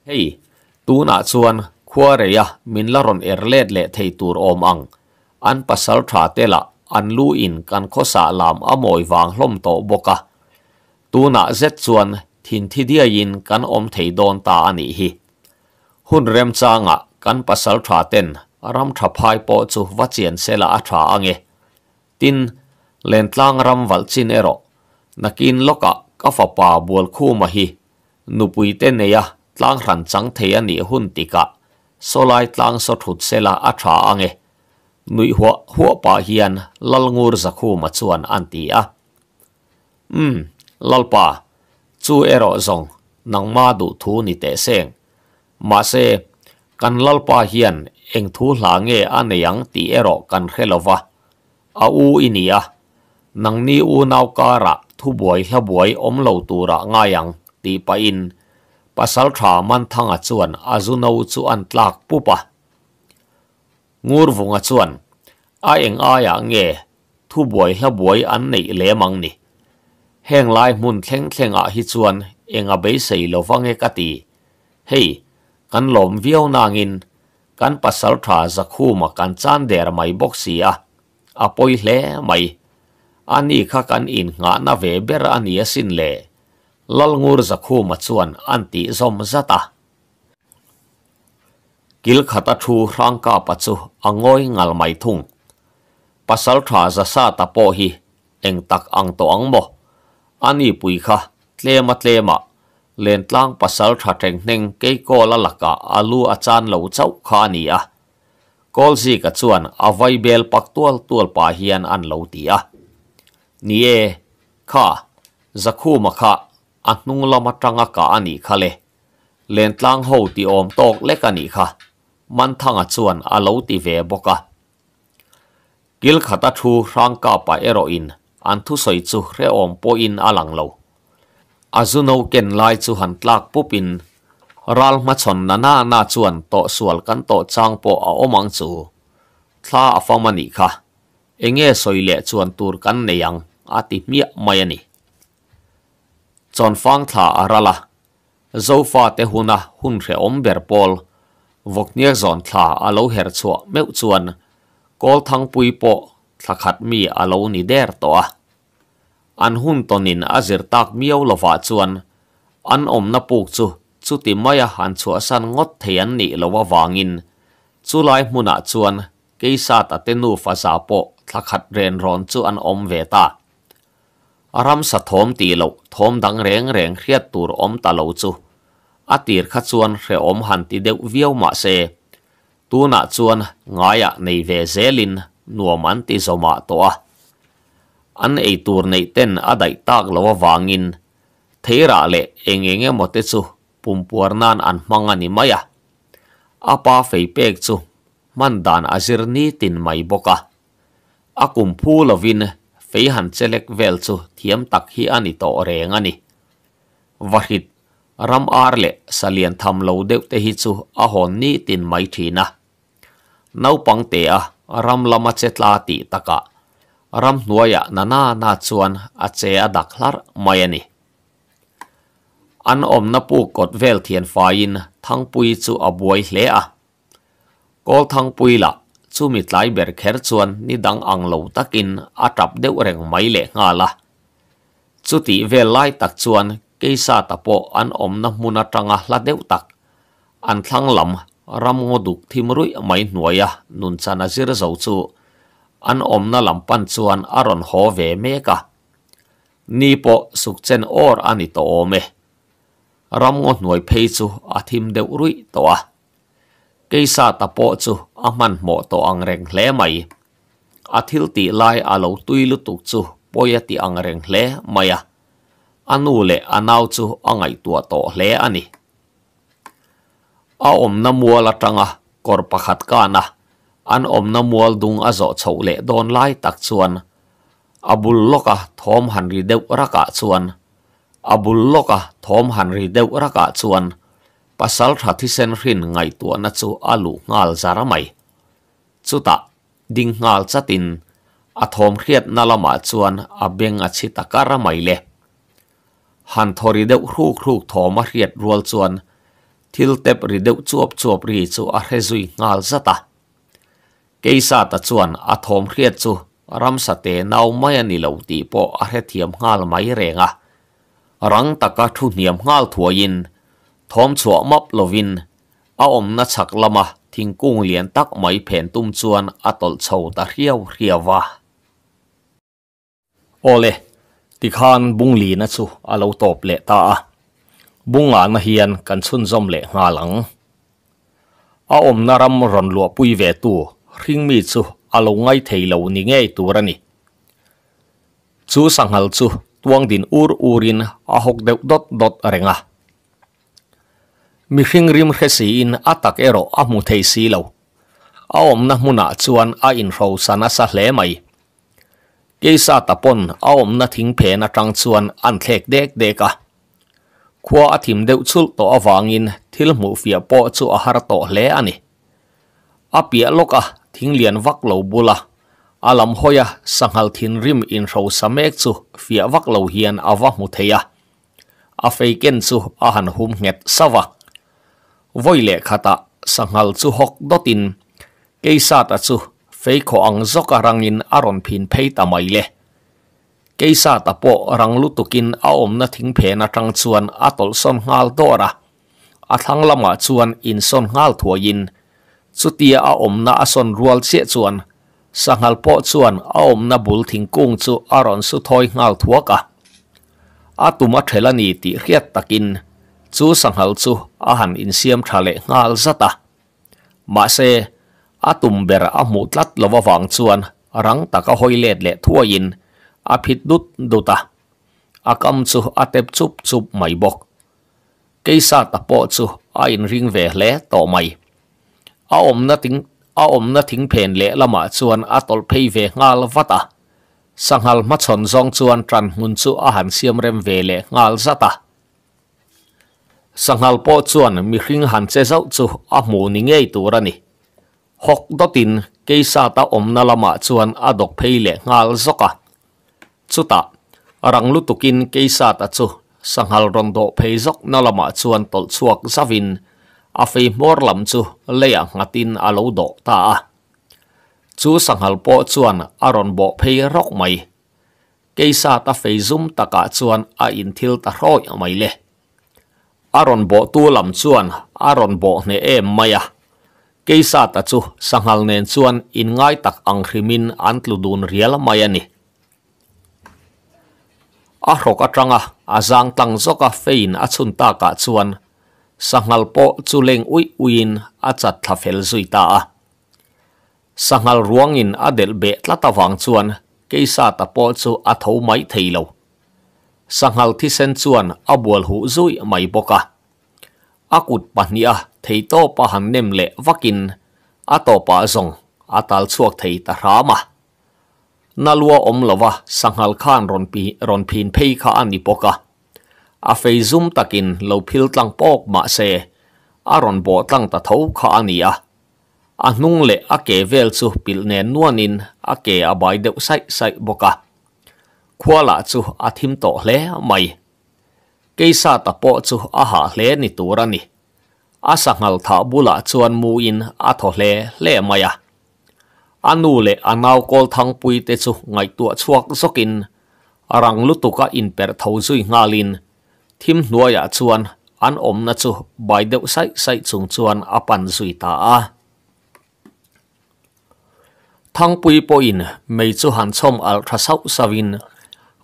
hei tuna chuan khuareya min laron erlet le thei tur om ang an pasal tha tela an lu in kan khosa lam amoi wang hlom to boka na zet chuan thin thidia in kan om thei don ta ani hi hun rem changa kan pasal tha ten ram tha phai po chu vachian sela a tha ange tin len tlang ram wal chin ero nakin loka ka fa pa bol khu ma hi nupui te neya tlang ran chang thei ani hun tika solai tlang so thut sela a tha ange nui hua hua pa hian lalngur zakhu ma chuan an ti a um hmm, lalpa chu ero zong ma du thu ni te seng ma se kan lalpa hian eng thu hla nge aneyang ti ero kan khelova a u inia nang ni u nau ra thu buai hla buai om lo tura ngayang ti pa in ปัสสาวะมันทั้งจวนอาจุนเอาจวนตักปุปะงูรวงจวนอเอ็งไออย่งเงทุบวยเหฮบวยอันนี้เลมังนี่แห่งไล่มุนเข่งเข่งอ่ะฮิจวนเอ็งอาเบสัยลฟังเอกตีเฮ้ยกันลมวิยวนางินกันปัสสาวะจะคู่มากันจานเดอร์ไม่บกเสียอะปอยเล่ไม่อันนี้ข้ากันอินงานาเวเบรอันนี้สินเล่�ル cious zakuuma cuan a n t i zom zata gil kata thu rangkapa cu angoy ngalmaitung pasaltha za sata pohi eng tak angto-angmoh ani puika telema-telema lenclang pasartha tenga nyeng ky kolalaka alu-acan laulcau kaanie ya kolzyik cuan abaybel paktuol tuol pahian an l a u i a nie ka z a k u m a ka อันนุงลมาจรังกาอันนี้ค่ะเลยเลนตัางหูตีอมตกเล็กอันนี้ค่ะมันทั้ง่วนอารมณ์ตีเวบกะกิลขัดชูร่างกาปเอโรอินอันทุสอยจูเรอมปอินอลังโลอาจุนเอาเกนไลจูหันตลากปุปินรัลมาชนนานานา่วนโตสวลกันโตจางโปอาอมังจูท่าฟังมันอีค่ะเองเงยสอยเละชวนตูรกันเนียงอาติมีไม่นี่จนฟังท่าอะไรล่ะเจ้าฟ้าเตหุนะหุนเรอมเบอร์บอลวกเนี้ยจนท่าอะไรเหรอชัวเมื่อชวนกอลทั้งปุยโปทักขัดมีอารมณ์นิเดือดตัวอันหุนตอนนินอาจจะตักมีเอาละฟ้าชวนอันอมนับปุกจูวชุดที่ไม่หันชัวสันงดเทียนนี่ละว่าวางินชุดไล่หุนัดะชวนกีสัตเตนูฟ้าซาโปทักขัดเรนร้อนจูอันอมเวตา aram sa thom ti lo thom dang reng reng khriat tur om ta lo chu atir kha chuan re om han ti deuh viau ma se tu na chuan ngaya nei ve zelin nuaman ti zo zoma to a an ei tur nei ten adai tak lo wangin theira le engenge mote chu pumpuarnan an mangani maya apa feipek chu mandan azir ni tin mai boka akum phu phulovin tei han chelek vel chu thiam tak hi ani to reng ani vahit ram ar le salian tham lo deuh te hi chu a hon ni tin mai thina naupang te a ram lama chetla ti taka ram hnuaya nana na chuan a che a dak hlar mai ani an om na pu kot vel thian fain thang pui chu a buai hle a kol thang pui la chu mi tlai ber kher chuan ni dang ang lo takin a tap deuh reng mai le nga la chu ti ve lai tak chuan keisa tapo an om na hmun atanga la deuh tak an thlang lam ram ngo duk thim rui mai hnuaya nun chana zir zo chu an om na lam pan chuan aron ho ve me ka ni po suk chen or ani to ome ram ngo hnuai phei chu a thim deuh rui to a keisa tapo chu aman mo to angreng hle mai athil ti lai alo tuilu tuk chu poya ti angreng hle maya anu le anau chu angai tua to hle ani a om na mual atanga kor pakhat kana an om na mual dung azo chho le don lai tak chuan abul loka thom han ri deuh raka chuan abul loka thom han ri deuh raka chuan ปัสสาวะที่เซนรินไงตัวนั่นจะอลูงาลจาระไม่จุดตาดิ้งงาลจัดินอาทอมเครียดนัลมาจวนอาเบงอชิตาการะมม่เล่หันทอริเดวครูครูทอมเครียดรัวจวนทิลเตปริเดวชวบชวบรีจูอาเฮซุยงาลจัตาเกยซาตาจวนอาทอมเครียดจูรัมสเตนเอาไม่นิลาวตีโปอาเฮเทียมงาลไม่เรงะรังตะกัทุเนียมงาลถัวยินทอมชัวมับลวิน อาอมนัชักลมาทิ้งกุ้งเลียนตักไม่แผ่นตุ้มชวนอตลชาวตะเรียวเรียววะโอเลติคานบุงลีนะชูอาลาตบเละตาบุงอานเฮียนกันชุนจอมเละงาหลัง อาอมนารำรอนลัวปุยเวตูริงมีชูอาลาไงเทเลานีเงยตัวรนี่ชูสังหลชูตวงดินอูรอูริน อาหกเดวดดดเรงะ mihring rim si in atak ero a mu thei si lo a om na ah chuan a in ro sana sa hle mai keisa tapon a om na thing phe na tang chuan an thlek dek deka khua a thim deuh chul to in thil mu fia po chu a har to hle ani a pia loka thing lian vak lo bula alam hoya sangal thin rim in ro samek chu fia vak lo hian awa mu theya a feiken chu a han hum nget sawa voi le khata sangal chu hok dotin keisa ta chu feiko ang zoka rangin aron phin phei ta mai le keisa ta po rang lutukin aom na thing phe na tang chuan atol son ngal dora a thlang lama chuan in son ngal thuain chutia a om na ason rual che chuan sangal po chuan a om na bul thing kung chu aron su thoi ngal thuaka atuma thelani ti riat takin sang hal chu a han in siam thale ngal zata à. mà xe a tum ber a mu tlat lova wang chuan rang taka hoi let le thua in a phit dut duta a kam chu a tep chup chup mai bok keisa ta po chu a in ring ve hle to mai a om na ting a om na thing phen le lama chuan a tol phei ve ngal vata à. sang hal ma chon zong chuan tran hun chu a han siam rem ve le ngal zata à sang hal po chuan mi hring han che zau chu a mu ni ngei tur ani hok dotin keisa ta om omna lama chuan a dok pheile ngal zoka chuta rang lu tukin keisa ta chu sangal do phei zok na lama chuan tol chuak zavin a fei mor lam chu leya ngatin a lo do ta a chu hal po chuan aron bo phei rok mai keisa ta fei zum taka chuan a in thil ta roi mai le aron bo tu lam chuan aron bo ne em maya keisa ta chu sanghal nen chuan in ngai tak ang hrimin an tlu dun rial maya ni a hrok atanga azang tang zoka fein achun ta ka chuan sanghal po chu leng ui uin achat thafel zui ta a sanghal ruangin adel be tlatawang chuan keisa ta po chu atho mai theilo sang hal thi sen chuan abual hu zui mai boka akut pahnia theito pa hang nem le vakin pa zong atal chuak thei ta rama nalua om lova sanghal khan ron pi ron phin phei kha ani poka a fei zum takin lo phil tlang pok ma se aron bo tlang ta tho kha ani a hnung le a ke vel chu pil ne nuanin a ke abai deu sai sai boka khua là chu a thim tổ hle mày cây sa ta po chu a ha hle ni tu ra ni a sa ngal tha bula chuan mu in a tho hle hle mày à anu le anau kol thang pui te chu ngai tua chuak zokin arang lutuka in per thau zui ngalin thim nuaya chuan an om na chu bai deuh sai sai chung chuan apan zui ta a thang pui po in mei chu han chom al sau savin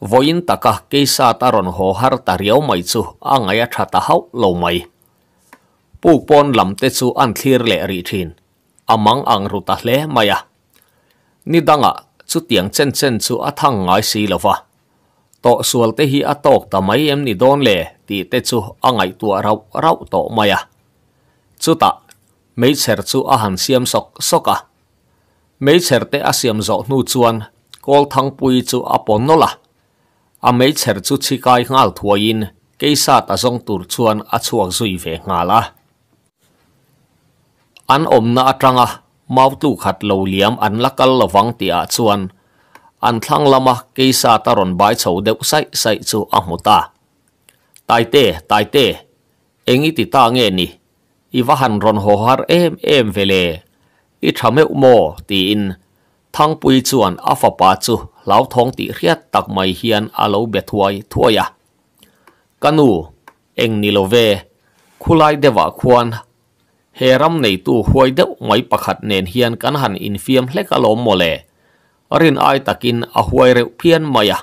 voin taka keisa taron ho har ta riau mai chu angaya tha ta hau lo mai pu pon lam te chu an thlir le ri thin amang ang ru ta hle maya ni danga chu tiang chen chen chu a thang ngai si lova to sual te hi a tok ta mai em ni don le ti te chu angai tu rau rau to maya chu ta mấy ser chu a han siam sok soka mấy ser te a siam zo nu chuan kol thang pui chu a pon no la a mấy chở chú chi cai ngal thua yên, cây sa ta zong tur chuan a chuak zui về ngà la an om na atanga mau tu khát lâu liam an lakal lawang ti a chuan an lâm lama cây sa ta ron bai chho deuh sai sai chu a muta tai te tai te engi ti ta nghe ni Y va han ron ho har em em vele i thame mo ti in thang pui chuan a fa pa chu lau thong tih hriat tak mai hian a lo be thuai thuaia kanu eng ni lo ve khulai dewa khuan he ram nei tu huai deuh mai pakhat nen hian kan han in fiam hlek a lom mole rin ai takin a huai reuh phian maya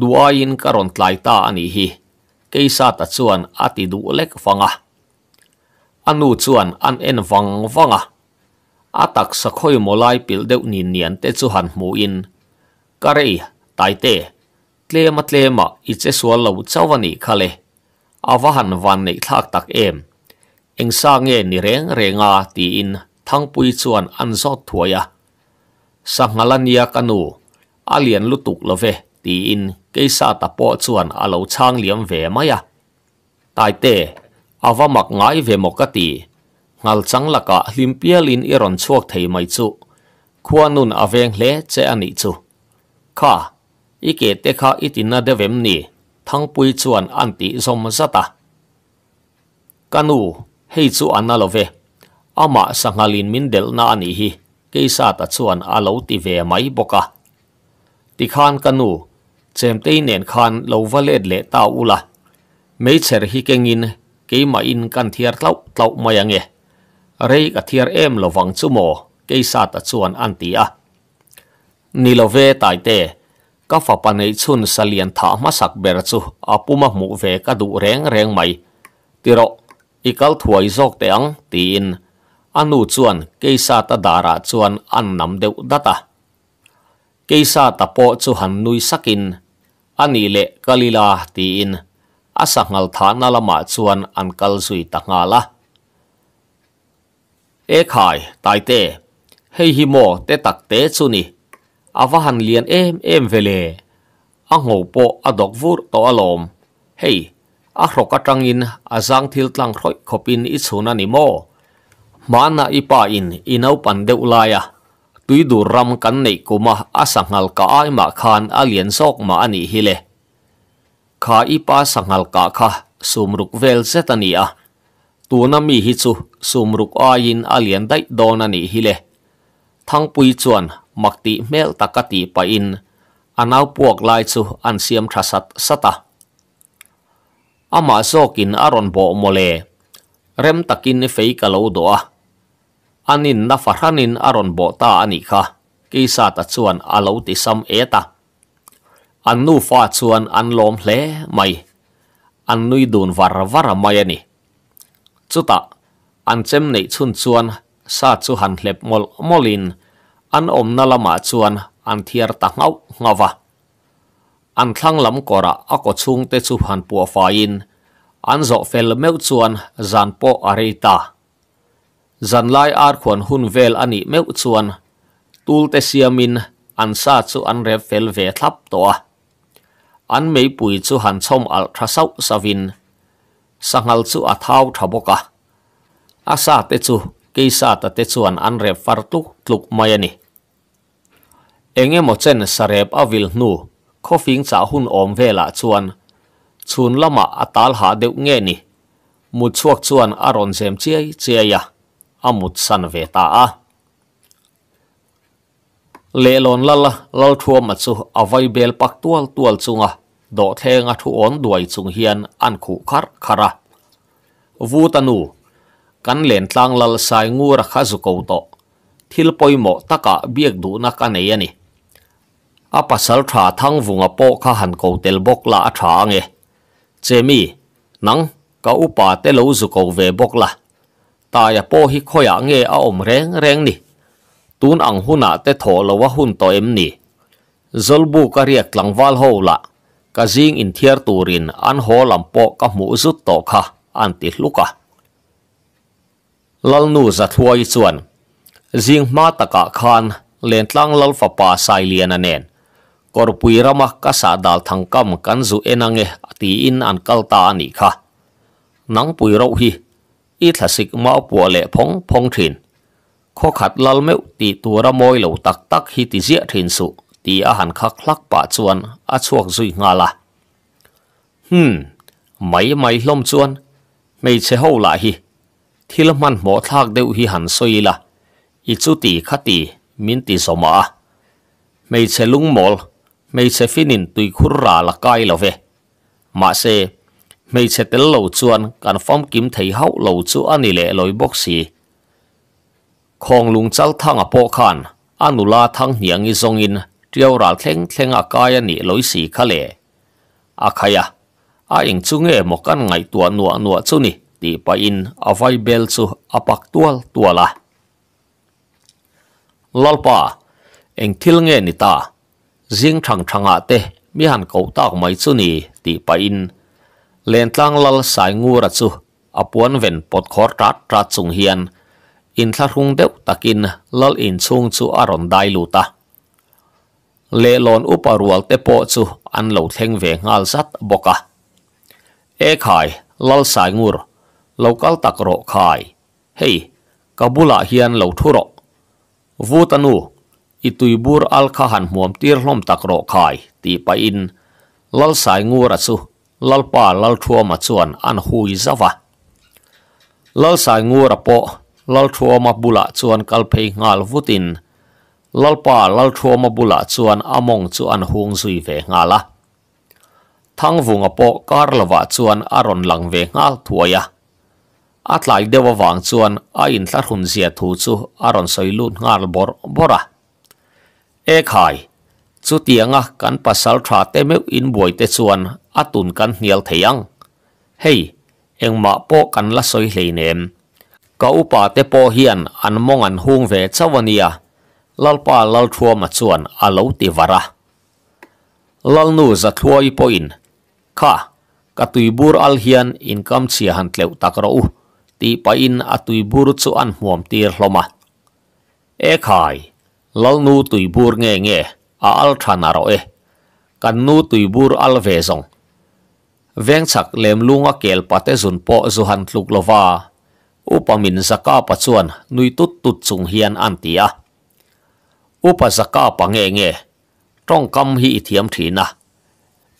duain karon tlai ta ani hi keisa ta chuan ati du lek fanga anu chuan an en wang wanga อาตักสักค่อยมลายปิลเดวนินเนียนเตจูหันหมูอินกะเรยตายเตเตลมาเตลมาอิเจสวลลาวเจ้าวันนี้คาเลอาวหันวันนี้ทักตักเอมเองสร้างเงินเร่งเร่งอาตีอินทั้งปุยชวนอันซอดถวยะสังหลันยากันูอาเลียนลุตุกละเวตีอินเกยซาตะปอชวนอาเลวช่างเหลี่ยมเวมายะตายเตอาวมักง่ายเวมกตี ngal chang laka hlim pialin i ron chuak thei mai chu khuanun aveng hle che ani chu kha ike te kha itina devem ni thangpui chuan anti zom zata kanu hei chu analove ama sangalin mindel na ani hi keisa ta chuan alo ti ve mai boka ti khan kanu chem te nen khan lo valet le ta ula meicher hi kengin keima in kan thiar tlau tlau mayange rei ka thiar em lo wang chu mo sa ta chuan an ti a ni lo ve tai te ka fa pa nei chun salian tha ma sak ber chu a puma mu ve ka du reng reng mai tiro ikal thuai zok te ang tin anu chuan sa ta dara chuan an nam deu data sa ta po chu han nui sakin ani le kalila tin asa ngal tha na lama chuan an kal zui ta ngala เอขายตายเตเฮฮิโมเตตักเตสุนีอาวหันเลียนเอ็มเอ็มเวเลอังหปโปอดอกวูรตออลมเฮอัครกจังอินอาจังทิลตังคอยขบินอิสุนันิโมมานาอิปาอินอินเอาปันเดอุลายะตุยดูรำกันในกุมาอาสังหลกาไอมาคานอาเลียนซอกมาอันอฮิเลขาอิปาสังหลกาค่ะสุมรุกเวลเซตันีอะตัวน้ำมีฮิซุสมรุกอายินอาเลียนได้โดนันนี่ฮิเลทั้งปุยชวนมักติเมลตะกติไปอินอันเอาพวกลายจูอันเสียมทศัตสตาอามาโซกินอารอนโบโมเลเร็มตะกินเฟยกะโลดัวอันนินนัฟรานินอารอนโบตาอันนี้ค่ะกีสาตจวนอาโลติซัมเอตาอันนูฟาจวนอันลมเลไม่อันนุยดูนวารวารไม่นี่ chu ta an chem nei chun chuan sa chu hàn hlep mol molin an om na lama chuan an thiar ta ngau ngawa an thlang lam kora a ko chung te chu hàn pu fa in an zo fel meu chuan zan po areita zan lai ar khon hun vel ani meu chuan tul te siamin an sa chu an rep fel ve thlap to an mei bụi chu hàn chom al thrasau savin sangal chu a thau tha boka a sa te chu ke sa ta te chuan an rep far tluk tluk mai ani engemaw chen sarep avil hnu khofing cha hun om vela chuan chun lama atal ha deuh nge ni mu chuak chuan aron zem chiai chiaya amut san ve ta a lelon lala lal thuam ma chu avai bel pak tual tual chunga dawh thleng a thu awn duai chung hian an khuh kharh khara vutanu kan len tlang lal sai ngur ra kha zu ko to thil poimo taka biak du na ka nei ani a pasal tha thang vunga po kha han ko tel bok la a tha nge chemi nang ka upa te lo zu ko ve bok la ta ya po hi khoya nge a om reng reng ni tun ang huna te tho lo wa hun to em ni zolbu ka riak tlangwal ho la ka zing in thiar turin an ho lampo ka mu zut to kha an ti luka lal nu za thuai chuan zing ma taka khan len tlang lal fa pa sai lian anen kor pui rama ka sa dal thang kam kan zu enange ti in an kalta ani kha nang pui ro hi i thlasik ma pu le phong phong thin kho khat lal meu ti tura moi lo tak tak hi ti zia thin su ตีอาหารคักลักป่าชวนอาชวกซุยงาละฮึมไม่ไม่ล้มชวนไม่เช่าละฮีที่ละมันหมอทากเดือดหันซุยละอีจุตีขัตีมินตีสมะไม่เช่ลุงหมอลไม่เช่ฟินินตุยคุราละกายละเวมาเซไม่เช่เตลโลชวนการฟ้อมกิมไทยเฮาโลวนอันนี่แหละลอยบอกสีคงลุงเจ้าทั้งอโปคันอนุลาทั้งเหียงอีทรงอิน triều ral thleng thleng a kai ani loi si kha le a à, khaya a à, ing à, chu nghe mo kan ngai tua nuwa nuwa chu ni đi pa in a vai bel chu a pak tual tuala lalpa eng thil nge ni ta jing thang thanga te mi han ko tak mấy chu ni đi pa in lên tlang lal sai ngu ra chu apuan ven pot khor tat trát chung hiền in thla hung deuh takin lal in chung chu aron dai lu ta le lon upa rual te po chu an lo theng ve ngal zat boka e khai lal sai ngur local takro khai hei kabula hian lo thuro vutanu ituibur al khahan muam tir hlom takro khai ti pa in lal sai ngur chu lal pa lal thua ma chuan an hui zawa lal sai ngur po lal thua ma bula chuan kalphei ngal vutin lalpa lalthoma bula chuan among chu an hung zui ve nga la thang vunga po karlawa chuan aron lang ve nga thuaya atlai dewa wang chuan a in thlar hun zia thu chu aron soilut ngal bor bora e khai chu tianga kan pasal tha te meu in boi te chuan atun kan hnial theiang hei ma po kan la soi hleinem ka upa te po hian an mong an hung ve chawania lalpa lal thua ma chuan a lo ti vara lal nu za thluai poin kha ka tuibur al hian income chia han tleu tak ro ti pa in a tuibur chu an huam tir hloma e khai lal nu tuibur nge nge a al thana ro e kan nu tuibur al ve zong veng chak lem lunga kel pate zun po zu han tluk lova upamin zaka pa chuan nui tut tut chung hian an tia อุปสกาปังเงเงต้องกำหีเทียมถีนะ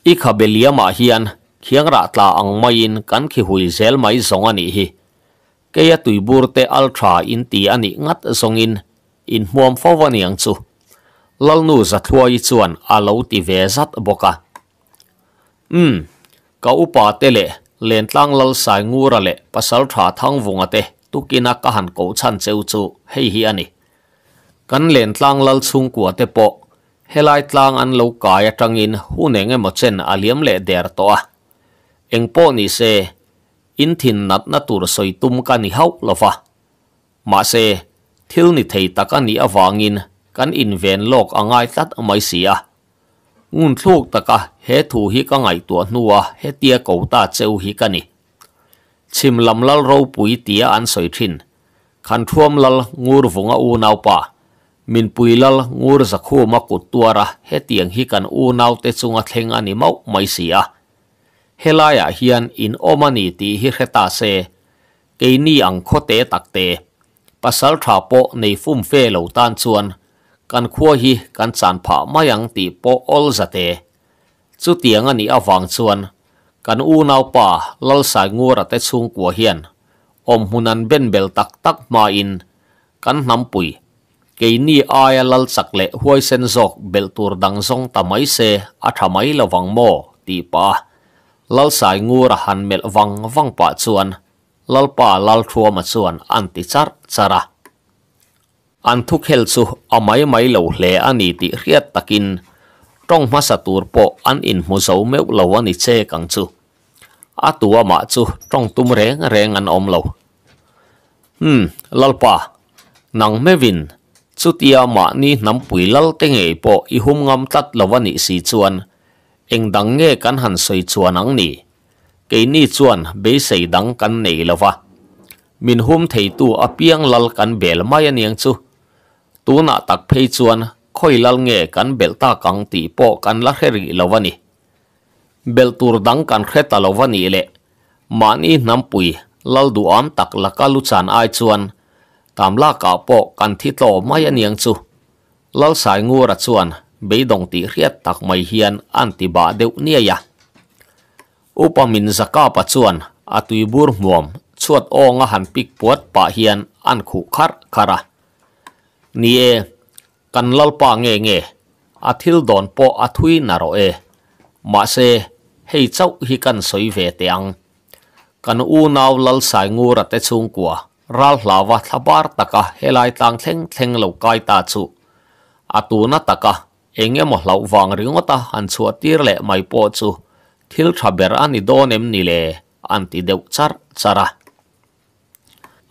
อีกขบเลียมาเฮียนเคียงระตาอังไม่ยินกันขี้หุยเซลไม่สงอันนี้ฮีแกยตุยบูรเตอัลทราอินตีอันนี้งัดสงอินอินห่วมฟวันยังจูลลนูจัดทัวยิจวนอาลูติเวจัดบกะอืมก็อุปาเตเลเลนตั้งลลสายงูระเลปัสสาวะทั้งวงอเตตุกินักหันโกชันเจ้าจูให้ฮีอันนี้ kan len tlang lal chung kwa te po helai tlang an lo kaya à, tangin hunenge mo chen aliam à le der to a à. engpo ni se in thin nat na tur soi tum ka ni hau lova ma se thil ni thei taka ni awangin kan in ven lok angai tat mai sia ngun ta taka he thu hi ka ngai tua nuwa he tia ko ta cheu hi ka ni chim lam lal ro pui tia an soi thin khan thuam lal ngur vunga u nau pa มินปุยลลงูรสักคู่มากุดตัวระเฮตียงฮิกันอูนาวเตสุงัดเฮงอันิมาไม่เสียเฮลายะเฮียนอินโอมานีตีฮิเฮตาเซเกนี่อังโคเตตักเตปัสสลทาโปในฟุ่มเฟเลวาตานชวนกันขั้วฮิกันสานผาไม่ยังตีโปโอลสเตสุดเตียงอันิอวังชวนกันอูนาวป่าลลสายงูระเตสุงกัวเฮียนอมหุนันเบนเบลตักตักมาอินกันน้ำปุย cái keini ai lal sak le huai sen zok bel tur dang zong ta mai se a tha mai lo wang mo ti pa lal sai ra han mel wang wang pa chuan lal pa lal thua ma chuan an ti char chara an thu khel chu a mai mai lo hle ani ti riat takin trong ma sa tur po an in mu zo meu lo ani che kang chu a tua ma chu trong tum reng reng an om lo hm lal pa nang mevin chutia ma ni nam pui lal te nge po i hum ngam tat lawani si chuan eng dang nge kan han soi chuan ang ni ke ni chuan be sei dang kan nei lawa min hum thei tu apiang lal kan bel mai aniang chu tu na tak phei chuan khoi lal nge kan bel ta kang ti po kan la heri lawani bel tur dang kan kheta lawani le mani nam pui lal du am tak laka lu chan ai chuan tam la cả bộ căn thi tổ mai anh yang chu lâu sai ngu ra chuan bị đồng tỷ riết tạc mày hiền an ti bà đều nia ya upa min zaka pa chuan atui bur muom chuột ô nga hàn pik puat pa hiền an khu khát khara ni e kan lal pa nge nge athil don po athui naro e ma se hei chau hi kan soi ve te ang kan u nau lal sai ngu ra te chung kwa รัลลาวะทบาร์ตะกะเฮลายตังเทงเทงเหลวกายตาจูอาตูนัตะกะเองยังมเหลาวังริงตาอันชัวตีเละไม่ปอจูทิลทับเบรานนี้โดนเอ็มนี่เลยอันติเดวชาร์ชาระ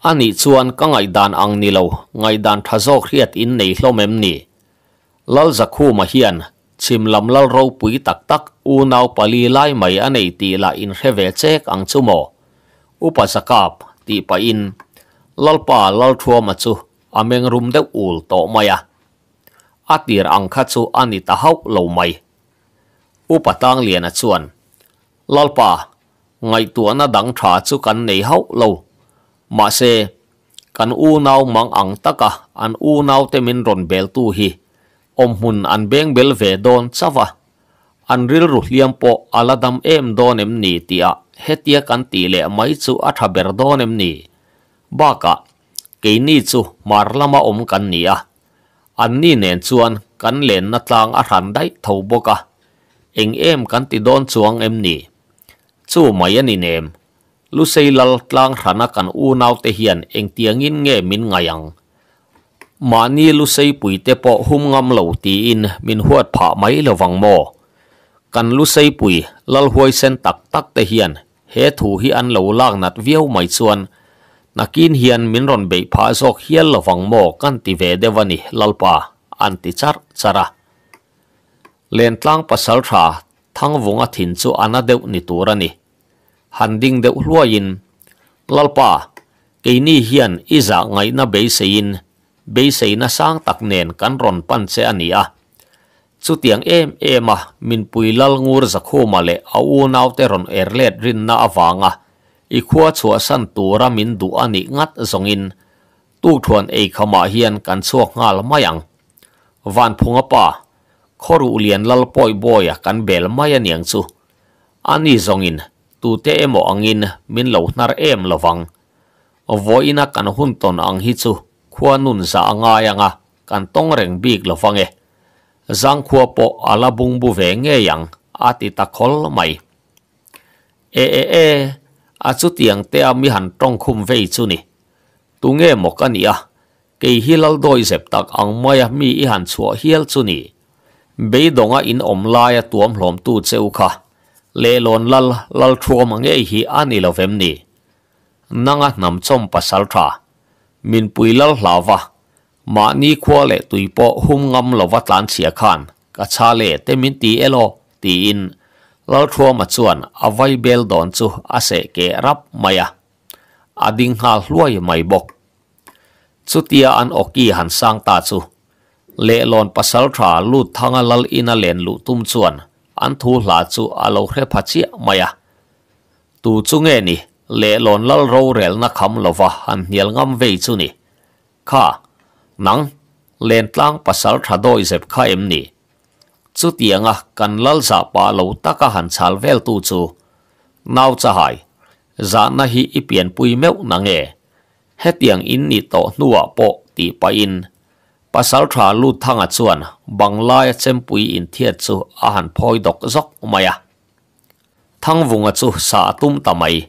อันนี้ชวนก็ไงดานอังนิ่เลวไงดานทัศโเครียดอินในลมเอ็มนี่ลลจะคู่มาเฮียนชิมลำลลเราปุยตักตักอูนาวปลีไลไม่อันไหนตีละอินเฮเวเจกอังชุโมอุปสกับตีไปอิน lalpa lal thua ma chu ameng rum de ul to maya atir ang kha chu ani ta hau lo mai upatang lian a chuan lalpa ngai na dang tha chu kan nei hau lo ma se kan u nau mang ang taka an u nau te min ron bel tu hi om hun an beng bel ve don chawa an ril ru hliam po aladam em don em ni tia hetia kan ti le mai chu atha ber don em ni baka keini chu marlama om kan ni a an ni nen chuan kan len na tlang a hran dai tho boka eng em kan ti don chuang em ni chu mai ani nem lu sei lal tlang hrana kan u nau te hian eng tiang in nge min ngayang mani lu sei pui te po hum ngam lo ti in min huat pha mai lowang mo kan lu sei pui lal huai sen tak tak te hian he thu hi an lo lak nat viau mai chuan nakin hian min ron bei pha zok hial lawang mo kan ti ve dewani lalpa an char chara len tlang pasal tha thang vunga thin chu ana deuh ni turani handing deuh hluain lalpa keini hian iza ngai na bei sein bei sei na sang tak nen kan ron pan che ania chu tiang em em ema min pui lal ngur zakhoma le au naute ron erlet rin na awanga อีขัวชัวสันตัวรามินดูอันนี้งัดสงอินตู้ทวนเอกขมาเฮียนกัน่วกงาลมายังวันพุงป่าขรูเลียนลลปอยบอยกันเบลมายันยังสูอันนี้สงอินตูเตเอมอังอินมินเหลานาเอมละวังวอยนักกันหุ่นตนอังฮิตสูขวานุนสาง่ายังอ่ะกันต้องเร่งบีกละวังเอจังขัวปออาลาบุงบุเวงเงยังอาติตะคอลไม่เอเอเออาจุดียังเตะมีหันตรงคุมไวชุนีตุงเอ๋หมกันนีอะกี่ฮิลล์ดอยเซบตักอังไม่มีอีหันชัวฮิลชุนีเบยดงอะอินอมลายตัวมหลอมตูดเซอค่ะ เลลอนลลลลชัวมังเอฮีอันนี่เราเฟมนี่นั่งอ่ะนำชมปัสสาวะมินปุยลลลาวะมานี่ควาเลตุยปอหุ่มงำลวัดลานเสียขันกะชาเลเตมินตีเอโลตีอินลทัวมาชวนเอาไว้เบลดอนซูอาเซกกรับมาอะอดิงฮาลวยไม่บกสุดที่อันโอกีหันสังตาซูเลลอนพัสลทราลูดทางลลอินาเลนลูตุมชวนอันทูหลาซูอาลูเรพัชิมาตูจุงเงนี่เลลอนลลโรเรลนักคำลวะหันเหยลงำเวจุนี่ข้านังเลนตั้งพัสลทราโดยเซบข้าเอ็มนี่ chu tiếng à cần lal sa ba lo ta ka han chal vel tu chu nau cha hai za na hi i pian pui meu na nge he tiếng in ni to nuwa po ti pa in pasal tha lu thanga à chuan banglai chem pui in thiat chu a han phoi dok zok maya à. thang vunga à chu sa tum tamai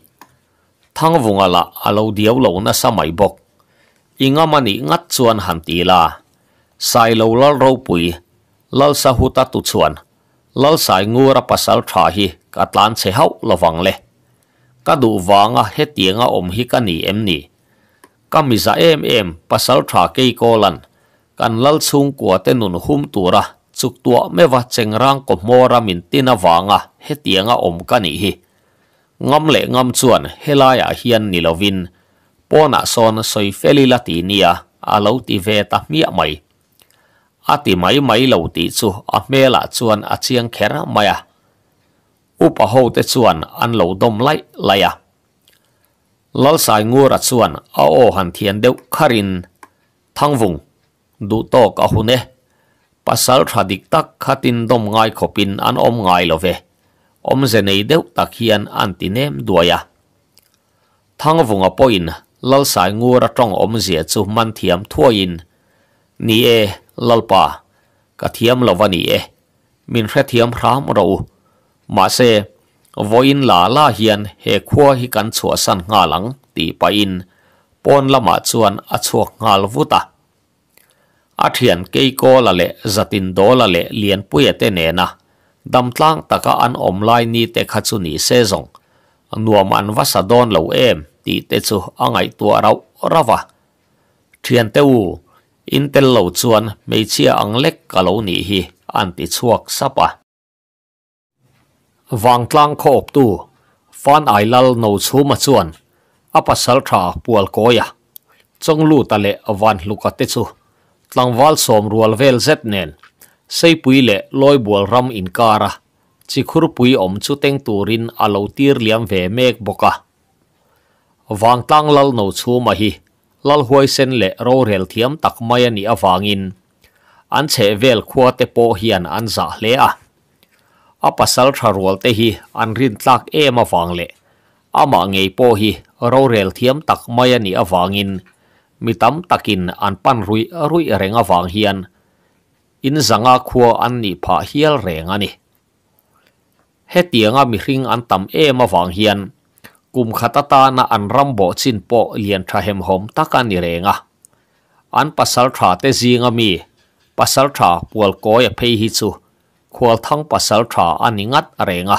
thang vunga la alo diau lo na sa samai bok inga mani ngat chuan han ti la sai lo lal ro pui lal sa huta tu chuan lal sai ngur a pasal tha hi ka tlan se hau lawang le ka du wanga he tianga om hi ka ni em ni ka mi za em em pasal tha ke kolan kan lal chung kwa te nun hum tura chuk tua mewa chengrang ko mora min tina wanga he tianga om ka ni hi ngam le ngam chuan helaya à hian nilovin pona son soi feli lati nia alo ti ve ta mi mai ati mai mai lo ti chu a mela chuan a chiang khera maya à. upa ho te chuan an lo dom lai laya à. lal sai ngura chuan a o han thian deuh kharin thangvung du to ka hune pasal thadik tak khatin dom ngai khopin an om ngai love om zenei deuh takhian an ti nem duaya à. thangvung a poin lal sai ngura tong om zia chu man thiam thuain นี่เอลลปากระเทียมลาวานี่เอมินแค่เทียมพรามเรามาเซวอินลาลาเฮียนเฮขัวฮิกันชัวสันงาหลังตีไปอินปนละมาชวนอชวกงาลวุตาอาเทียนเกยโกละเละจัตินโดละเละเลียนปุยเตเนนะดำตั้งตะกะอันอมไลนีเตขัดสุนีเซซงนัวมันวัสดอนเหลาเอมตีเตจูอ่างไอตัวเราระวะเทียนเตวู in tel lo chuan hmeichhia ang lek ka lo nih hi an ti chuak sapa wang tlang khawp tu fan ai lal no chhuma chuan a pasal tha pual koya chong à. lu ta le van hluka te chu tlangwal som rual vel zet nen sei pui le loi bual ram in kara chi khur pui om chu teng turin alo tir liam ve mek boka wang à. tlang lal no chhuma hi ลัลฮวยเซนเล่โรเรลเทียมตักไมยนิอฟังอินอันเชเวลควาเตโปเฮียนอันซาเลอะอาปัสสทารวลเตฮีอันรินทักเอมาฟังเล่อามาไงโปฮีโรเรลเทียมตักไมยนิอฟังอินมิตำตักินอันปันรุยรุยเรงอฟังเฮียนอินสังาควาอันนีพาเฮียลเรงอันนี้เฮตียงอมิริงอันตำเอมาฟังเฮียน kum khatata na an rambo chin po lian tha hem hom taka ni renga an pasal tha te zinga mi pasal tha pual koi phei hi chu khwal thang pasal tha ani renga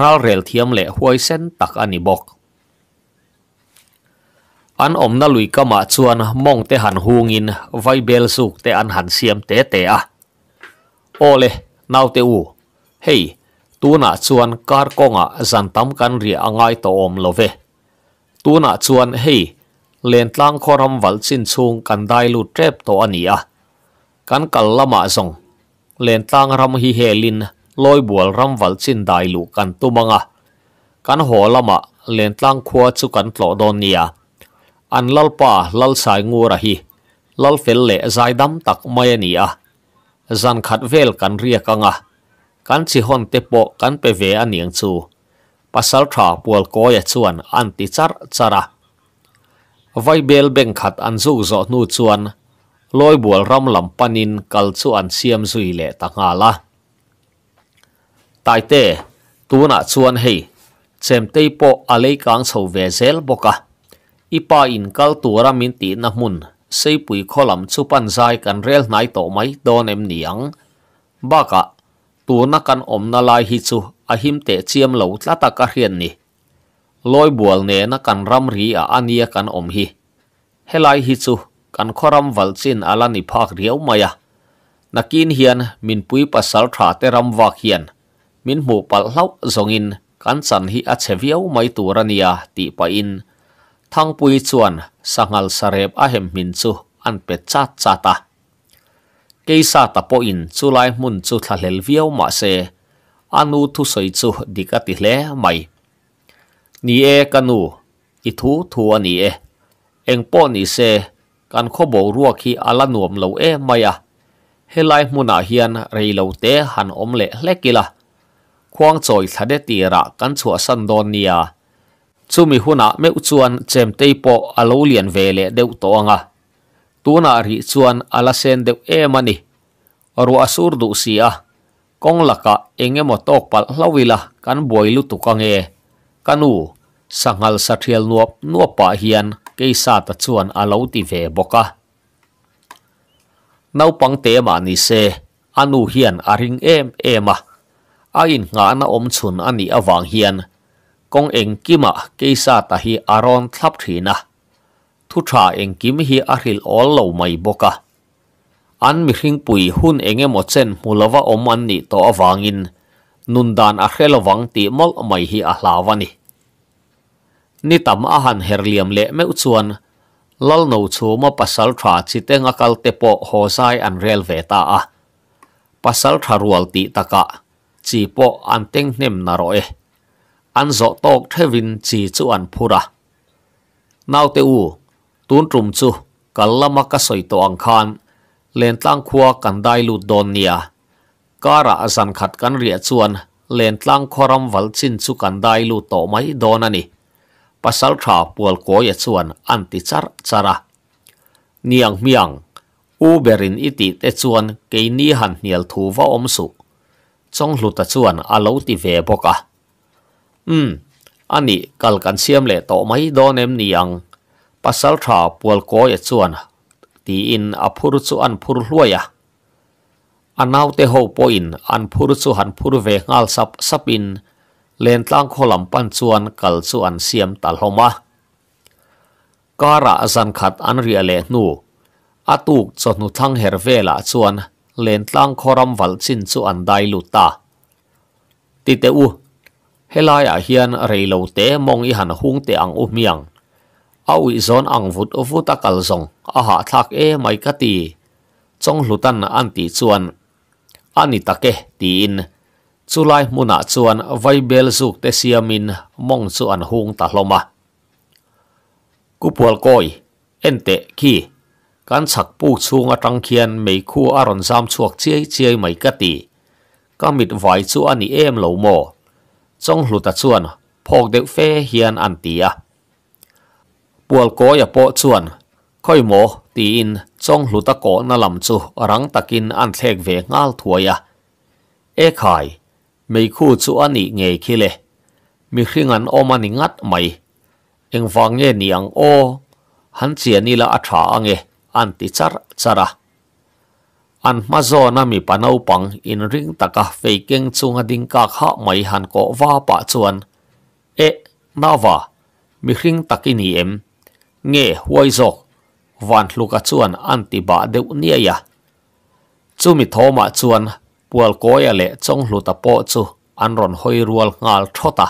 ral rel thiam le huai sen tak ani bok an om na lui ma chuan mong te han hungin vai bel suk te an han siam te te a ole nau te u hey tuna chuan kar konga zan tam kan ri angai to om love tuna chuan hei len tlang khoram wal chin chung kan dai lu trep to ania kan kal lama zong len tlang ram hi helin loi bual ram wal chin dai lu kan tumanga kan ho lama len tlang khua chu kan tlo don nia an lal pa lal sai ngu ra hi lal fel le zai dam tak mai ania zan khat vel kan ria kanga kan chi hon te po kan pe ve aniang chu pasal tha pual ko ya chuan an ti char chara vai bel beng khat an zu zo nu chuan loi bual ram lam panin kal chu an siam zui le ta nga la tai te tu na chuan hei chem te po alei kang chho ve zel boka ipa in kal tura min ti na mun sei pui kholam chu pan zai kan rel nai to mai don em niang baka ตัวนักการอมนาลายฮิจูอาหิมเตเจียมเหลาลาตากะเรียนนี่ลอยบัวเนนักการรำรีอาอันเยกันอมฮีเฮลายฮิจูกันขรำวัลซินอาลานิพักเรียวมายะนักกินเฮียนมินปุยปัสสลถาเตรำวากเฮียนมินหมูปัลเล่าจงอินกันสันฮีอัเชวเอวไม่ตัวรนียตีปอินทั้งปุยชวนสังหลสเรบอาเหมมินซูอันเป็ดชัดชัตากีซาตโปอินสุไลมุนสุทะเลวิวมาเซอนุทุสัยจุดิกติเลไม่นี่เอกันูอิทูทัวนี่เอเอง้อนีเซกันขบวรัวขีอลานวมเลวเอไมอะเฮไลมุนอาฮียนเรีเลวเตหันอมเลเลกิละควงจอยทะเดตีระกันชัวสันดอนเนียจูมิฮุนาเม่อุจวนเจมตีโปอโลเลียนเวเลเดวตัวงะ tuna ri chuan ala sen deuh em ani ru asur du si a ah. kong laka engemaw tok pal hlovila kan buai lu tuka nge kanu sangal sa thial nuap nuapa hian keisa ta chuan alo ti ve boka naupang te ma ni se anu hian aring em ema a in nga na om chun ani awang hian kong eng kima keisa ta hi aron thlap thina thu trả anh kim hi a ril ol lo mai boka an mi hring pui hun enge mo chen mulawa om an ni to awangin nundan a khelawang ti mol mai hi a hlawani ni tam a han herliam le me uchuan lal no chu ma pasal tha chi tenga kal te po ho sai an rel ve ta a pasal tha rual ti taka chi po an teng nem na ro e an zo tok thevin chi chu an phura nau te u ตุนรุมจูกัลละมักสอยตัวอังคารเลนตั้งคัวกันได้ลุดโดนเนียการะอสันขัดกันเรียชวนเลนตั้งครรำวัลชินจุกันได้ลุดโตไม่โดนนี่พัสสาวะัวลโกยชวนอันติจารจาระเนียงเมียงอูเบรินอิติเตชวนเกนีหันเนียลทูว่าอมสุจงหลุดชวนอาลูติเวบกะอืมอันนี้กัลกันเสียมเลโตไม่โดนเอ็มเนียง pasal tha pual ko ya chuan ti in a phur chu an phur hluaya anau te ho po in an phur chu han phur ve ngal sap sap in len tlang kholam pan chuan kal chu an siam tal homa kara azan khat an ria le nu atuk chot nu thang her vela chuan len tlang khoram wal chin chu an dai lu ta ti te u helai a hian reilo te mong i han hung te ang u um miang awi zon ang vut vut akal zong aha thak e mai ka ti chong hlutan an ti chuan ani take ti in chulai muna chuan vaibel zuk te siamin mong chu an hung ta hloma kupol koi ente ki kan chak pu chung trăng khiên mei khu aron zam chuak chiai chiai mai ka ti kamit vai chu ani lâu lo mo chong hluta chuan phok deuh fe hian an ti a pawl ko ya po chuan khoi mo ti in chong hluta ko na lam chu rang takin an thlek ve ngal thuaya e khai mei khu chu ani nge khile mi khringan om ani ngat mai engwang nge niang o han chiani la atha ange an ti char chara an mazo na mi panau pang in ring taka faking chunga ding ka kha mai han ko wa pa chuan e nawa mi hring takini em nge huai zok van luka chuan anti ba deuh nia ya chumi thoma chuan pual koya le chong hluta po chu an ron hoi rual ngal thota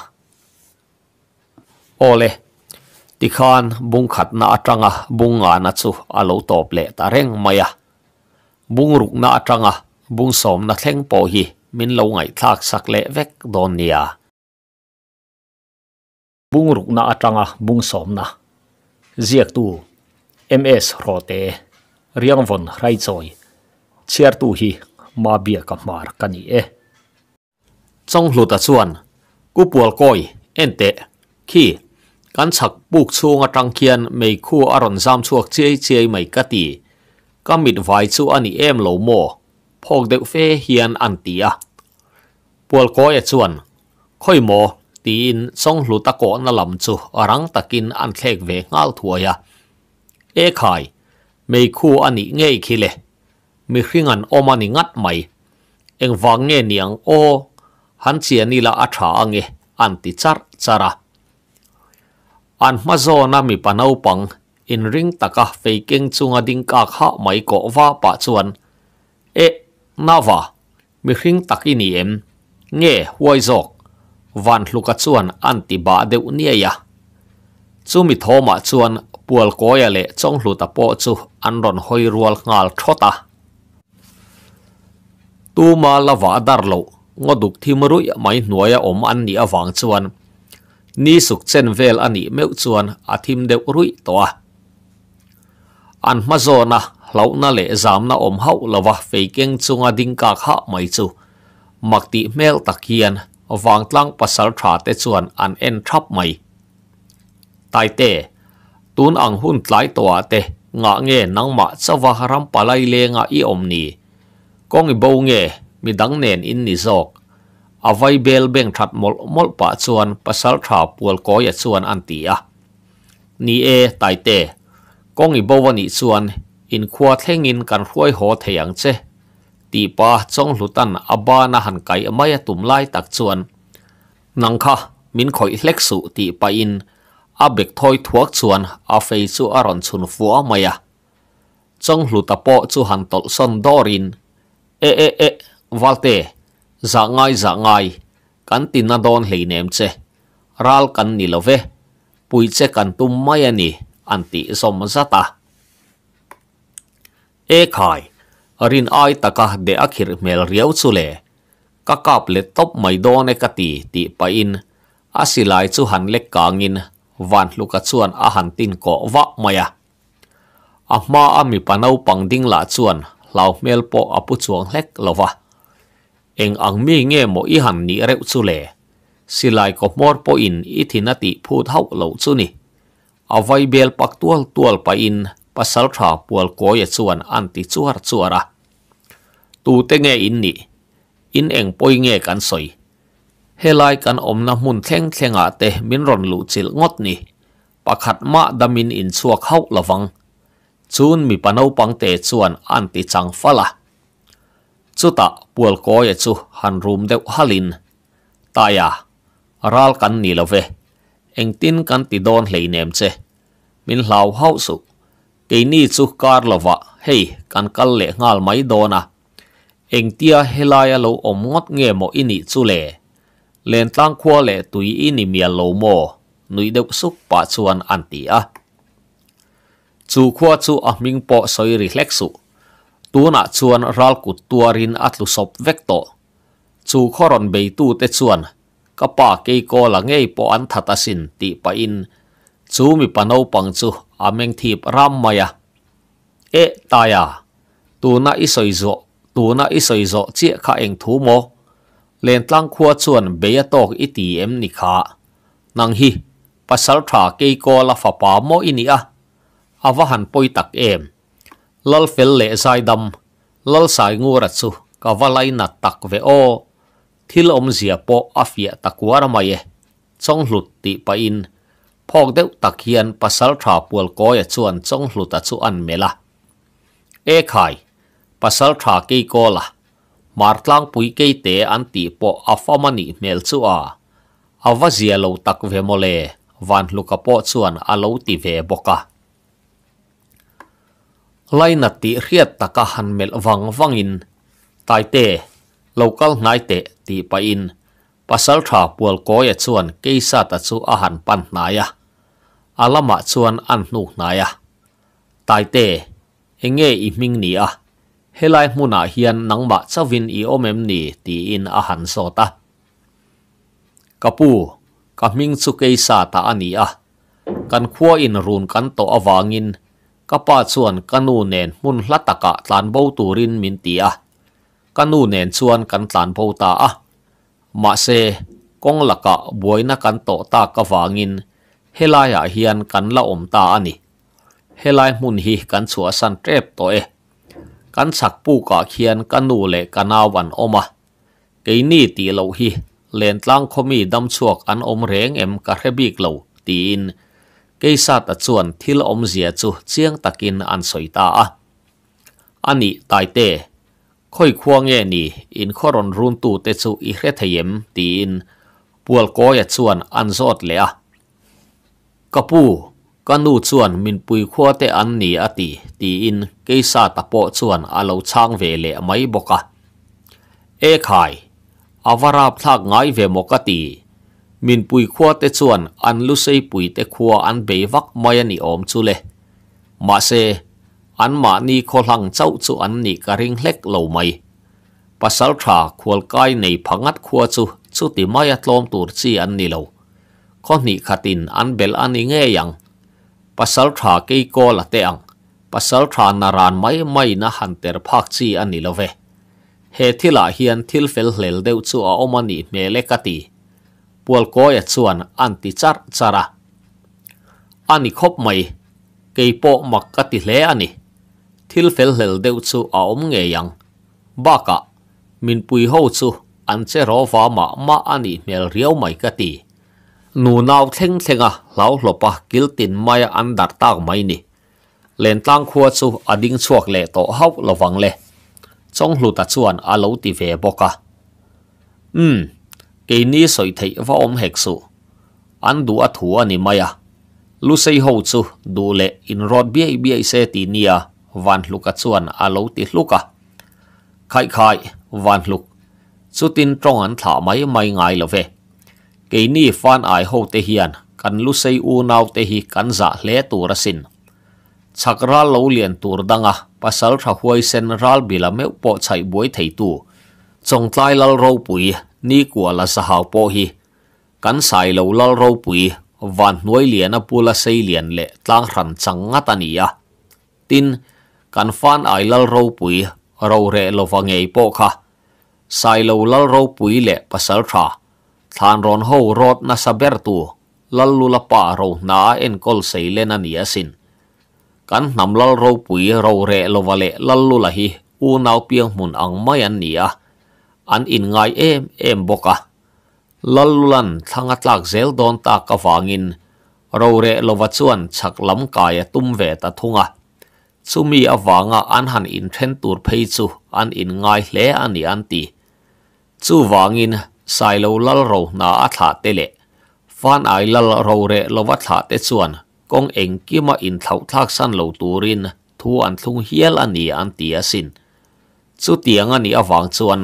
ole tikhan bung khat na atanga bunga na chu alo top le ta reng maya bung ruk na atanga bung som na thleng po hi min lo ngai thak sak le vek don nia bung ruk na atanga bung som na ziak tu ms rote riang von rai choi chiar tu hi ma bia ka mar ka ni e trong hlut a chuan ku pual koi ente khi kan chak buk chunga tangkian mei khu aron zam chuak chei chei mai ka ti ka mit vai chu ani em lo mo phok deuh fe hian an tia pual koi a chuan khoi mo tin song hlu ta ko na lam chu arang takin an thlek ve ngal thuaya e khai mei khu ani ngei khile mi hringan omani ngat mai eng wang nge niang o han chia ni la atha ange an ti char chara an mazo na mi panau pang in ring taka faking chunga ding ka kha mai ko wa pa chuan e nawa mi hring takini em nge huai zok van hluka chuan anti ti ba deuh nia chu mi thoma chuan pual koya le chong ta po chu an ron hoi rual ngal thota tu ma la lawa dar lo ngoduk thim rui mai hnuaya om an ni awang chuan ni suk chen vel ani meu chuan a thim deuh rui toa an ma zona hlauna le zamna om hau lawa feikeng chunga dingkak ha mai chu makti mel takian วางตั้งภาษาทราเตส่วนอันเอ็นทับไม่ไตเตตูนอังหุ่นหลายตัวเตงะเงนังมะสวะรัมปะายเลงะอีอมนีกองบงเงมีดังเนนอินนิซอกอวัยเบลเบงทัดมลมลปะส่วนภาษาทราปวลก้อยส่วนอันตีอะนี่เอไตเตกองบวันอีส่วนอินควาเทงินกันรวยโหเทียงเจ ti pa chong lutan abana han kai amaya tum lai tak chuan nang kha min khoi hlek su ti pa in a bek thoi thuak chuan a fei chu aron chun fu amaya chong hluta po chu han tol son dorin e e e valte za ngai za ngai kan tin na don hlei nem che ral kan nilove love pui che kan tum mai ani anti som zata e khai รินไอตะกะเดอคิรเมลเรียวสุเลกะกับเลตบไม่โดนในกติติปะอินอาศิลายสุหันเล็กกางินวันลูกชวนอาหารตินกวะมายะอามาอามีปนาวปังดิงลาชวนเราเมลโปอาปุชวงเล็กลวะเองอังมีเง่โมอีหันนี้เร็วสุเลสิลายก็มอร์ปอินอิทินติพูดเฮาเล่าสุนีอาไวเบลปักตัวตัวไปอินปัสสลทาปวลโกยส่วนอันติชัวร์ชัวระตูเตงเอินนี่อินเองปอยเงกันสอยเฮไลกันอมน้ำมุนเทงเทงอาเตมินรอนลูจิลงดนี่ปะขัดมาดมินอินสัวเข้าละฟังจูนมีปะนาปังเตส่วนอันติจังฟ้าละจุดตาปวลโกยจุฮันรูมเดวฮัลินตายารัลกันนี่ละเวเองตินกันติดโดนเลยเนมเจมินเล่าเฮาสุกินี่สุกาลวะเฮยกันกัลเลงาลไม่โดนะเองเตียเฮลายาโลอมงดเงี่ยมอินิสุเลเลนตังควาเลตุยอินีเมียโลโมนุยเดบสุกปัจชวนอันตีอะจูคว้าจูอามิงปอซอยริเล็กสุตัวนักชวนรัลกุตัวรินอัตลุศบเวกโตจูขรอนเบตูเตชวนกะป่าเกโกหลังเงี่ยปออันทัตสินติปะอินจูมีปะโนปังจู à mình thịp ram mày à ê tài à tu na ít sợi rộ tu na ít sợi rộ chia khả ảnh thú mô lên tăng khua chuẩn bé tộc ít tỷ em nị khả nàng hi pasal thả cây cô là phá bá mô in à à và hẳn bôi tắc em lal fel lệ dài đâm lal sai ngu rạch su cả và lại nạt tắc về ô thil om zia po afia takwara maye chong hlut ti pa in พอกเดวตักเฮียนปัสลทราปวลก้อยชวนจงหลุดตัดสุอันเมละเอไข่ปัสลทรากีโกละมาร์ตลังปุยกีเตอันตีปออัฟอมันีเมลชัวอาวาเซียโลตักเวโมเลวันลูกปอชวนอาโลติเวบกะไลนัติเรียดตะกะหันเมลวังวังอินตายเตโลกัลนายเตตีไปอิน pasal tha pual ko ya chuan keisa ta chu a han pan na ya อาลมาชวนอันนุกนายะตายเตเองเงอีมิงนี่อะเฮลัยมุนาเฮียนนังบะชวินอีโอเมมนี่ตีอินอาหันโซตากะปูกะมิงสุเกยซาตาอันนี้อะกันขั้วอินรูนกันโตอวางินกะปาส่วนกันูเนนมุนลัตตะกะตานโบตูรินมินตีอะกันูเนนส่วนกันตานโบตาอะมาเซกงละกะบวยนักกันโตตากะวางินเฮลายาฮียนกันละอมตาอันนี้เฮลายมุนฮีกันสัวสันเรบโตเอกันสักปูกาเฮียนกันนูเลกันาวันอมะกีนี่ตีเลฮีเลนตลังคมีดำชวกอันอมเรงเอ็มกะเรบิกเลวตีนกีซาตะชวนที่ลอมเสียจูเจียงตะกินอันสวยตาอันนี้ตายเต้ค่อยควงเงี้ยนี่อินขรอนรุนตูเตจูอิเรทเยมตีนปวลก้อยชวนอันโซดเลยอกปูกันดูส่วนมินปุยขัวเตอันนีอติตีอินกิซาตะโปส่วนอาเลช่างเวเลไม่บกะเอขายอาวราบทากไงเวมกตีมินปุยขัวเตส่วนอันลุเซปุยเตขัวอันเบวักมายนิอมจุเลมาเซอันมานีโคลังเจ้าจุอันนี้กริงเล็กเหล่าไม่ัสสาวะาควลกายในพังัดขัวจุสุติมายตลอมตูดซีอันนี้เหล่า khó nị khát tin an bel an in nghe yang pasal thả cây cô là tệ ang pasal thả na ran mai mai na han ter phak chi an ni love he thila hian thil fel hlel deu chu a omani me le kati pual ko ya chuan an ti char chara ani khóc mai cây po mặc kati hle ani thil fel hlel deu chu a om nghe yang ba ka min pui ho chu an che ro va ma ma ani mel riau mai kati nu nau thleng thlenga lau hlopa kiltin maya an dar tak mai ni len tlang khuwa chu ading chuak le to hau lowang le chong hluta chuan a lo ti ve boka um hmm, ke ni soi thei va om hek su an du a thu ani maya lu sei ho chu du le in rod bi bi se ti nia van hluka chuan a lo ti hluka khai khai van hluk chu tin trong an thla mai mai ngai lo ve cái ni fan ai hô tê hiền kan lu sei u nau te hi kan za hle tu rasin chakra lo lian tur danga pasal tha huai sen ral bila me po chạy bối thầy tu Trong tai lal ro pui ni của là sa hau po hi kan sai lâu lal ro pui van nuai lian a pula sei lian le tlang ran anh ya. tin kan fan ai lal ro pui ro re lo wangei po kha sai lâu lal ro pui le pasal tha ท่านรอนหรอดนงสเบรตัวลัลลุลปาโราหนาเอ็นกอลเซเลนันยาสินกันนำลัลเราปุยเราเรลวาเลลัลลุลฮิอูนาวเพียงมุนอังไมันนียอันอินไงเอมเอ็มบอกะลัลลุลันทั้งอัตลักเซลดอนตากฟางินเราเรลวัชวนชักล้ำกายตุ้มเวตาทุงะซูมีอวางะอันหันอินเทนตูรเพยซูอันอินไงเลอันยันตีซูวางินายโลลัลรนาอัฐาเตเลฟานไอลลรเรลวัฐาเตส่วนกงเองกิมาอินเท่าทักสันโลตูรินทูอันทุงเฮียลอันนี้อันเตียสินสุเตียงอันนี้อวังส่วน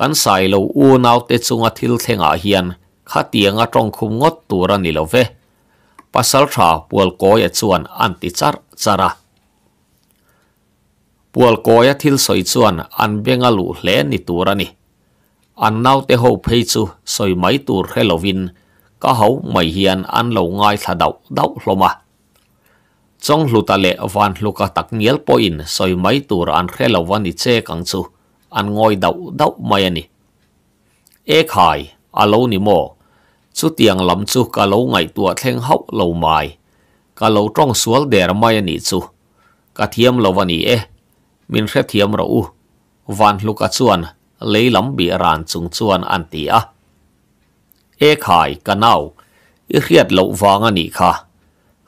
กันายโลอูนาวเตสุงอทิลเทงอาเฮียนข้าเตียงอัตรงคุมงดตูรันนิลเวปัสสาวะปวลโกยส่วนอันติจารจาระปวลโกยทิลสอยส่วนอันเบงาลูเลนิตูรันนี่อันนาวเตหูเพจูสอยไม้ตูเฮโลวิน ก็เขาไม่เหียนอันเหลาง่ายถ้าดาวดาลงมาจงลุตาเลวันลูกตักเงียลปอยน์สอยไม้ตูวอันเฮโลวันิเจกังซูอันง่อยดาวดาไม่เนี่เอกหายอาโลนิโมสุดตียงลำซูกเหลไงตัวเท่งเขาเหลาไม้กเหลจ้องสวลเดรไม่เนี่ซูกะเทียมเหลาวันนี้เอะมินเทียมเราอู้วันลูก่วนลยลำบีรานสุงชวนอันตีอ่ะเอกไหกันเอาเครียดเลววางอันนี้ค่ะ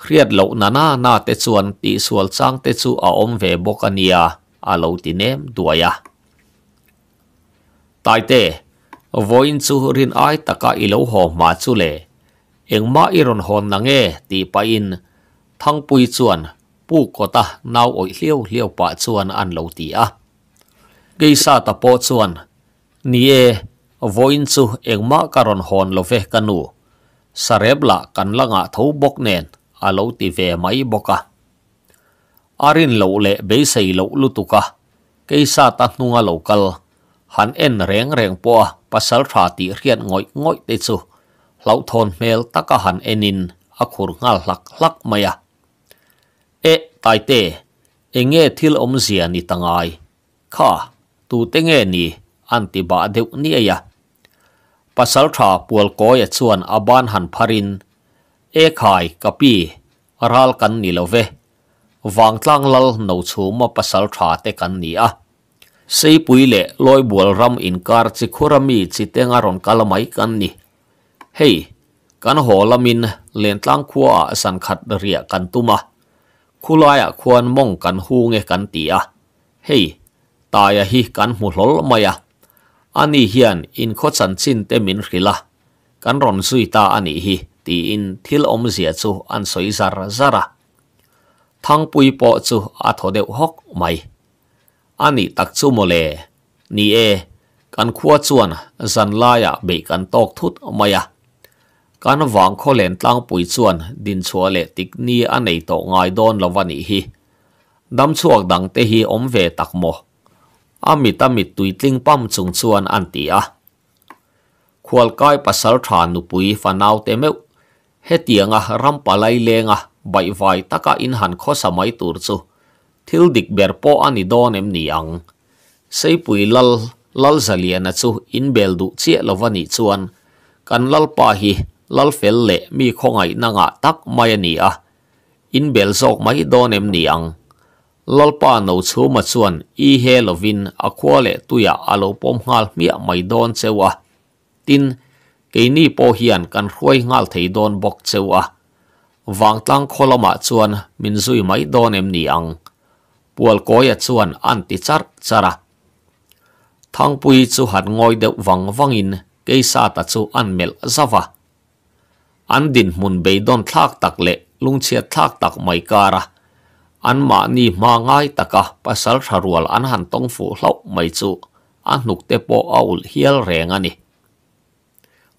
เครียดเลวนานานาเตชวนตีส่วลจังเตชูอาอมเวบกันเนียอาเลวตินเอมด้วยอ่ะตายเตะวอยน์ซูรินไอตะกะอเโลหอมาชุเลเองมาอิรนฮอนนังเอตีไปอินทั้งปุยส่วนปูกกตะนาวอิเลี้ยวเลี้ยวปะ่วนอันเลวตีอ่ะ geisa ta po chuan ni e voin chu engma karon hon lo ve kanu sarepla kan langa tho bok nen alo ti ve mai boka arin lo le be sei lo lutuka keisa ta hnunga lokal han en reng reng po pasal tha ti rian ngoi ngoi te chu lau thon mel taka han enin akhur ngal lak lak maya e tai te enge thil om zia ni tangai kha ตูเตงเงนี่อันติบาเดวนี่ยะปัสสาวะปวลก้อยส่วนอบานหันพรินเอขายกับปีรัลกันนี่เลเววางตั้งลลนูชูมาปัสสาวะเตกันนี่อะสีปุยเล่ลอยบวลรำอินการจิคุรมีจิเตงอรอนกาลไมกันนี่เฮ้กันัวลมินเลียนตั้งขวาสังขัดเรียกันตุมาคุลายควรมองกันหูเงกันตีอะเฮ้ tai a hi kan hmu hlol mai a ani hian in kho chan chin te min hrila kan ron zui ta ani hi ti in thil om zia chu an soi zar zara thang pui po chu a tho deuh hok mai ani tak chu mole ni e kan khua chuan zan laia ah be kan tok thut maya kan wang kho len tlang pui chuan din chua le tik ni anei to ngai don lovani hi dam chuak dang te hi om ve tak mo อมิตามิตุยติงป้มจงชวนอันตีอยขวอลก้อยปัสสาวะนุปุยฟันเอาเต็มิวเฮตียงอะรัมปะไลเลงอะใบไฟตะกะอินหันข้อสมัยตูรซุทิลดิกเบรโปอันอิดอนเอ็มนียงเซปุยลลลลซาเลียนะซุอินเบลดุเชลวันิจวนกันลลปาฮีลลเฟลเลมีคงไอนังอะตักไมายนียอินเบลซอกไม่ดอนเอ็มนียง lalpa no chu ma chuan i helovin akwa le tuya alo pom ngal mi mai don chewa tin keini po hian kan hruai ngal thei don bok chewa wang tlang kholama chuan min zui mai don em ni ang pual koya chuan an ti char chara thang pui chu hat ngoi de wang wangin keisa ta chu an mel zawa an din mun be don thak tak le lungchia thak tak mai kara ăn mà ni mà ngay ta cả bà sal thà rual ăn hàn tông phủ lâu mấy chú ăn nục tế bộ ẩu hiel rẻ ngà nì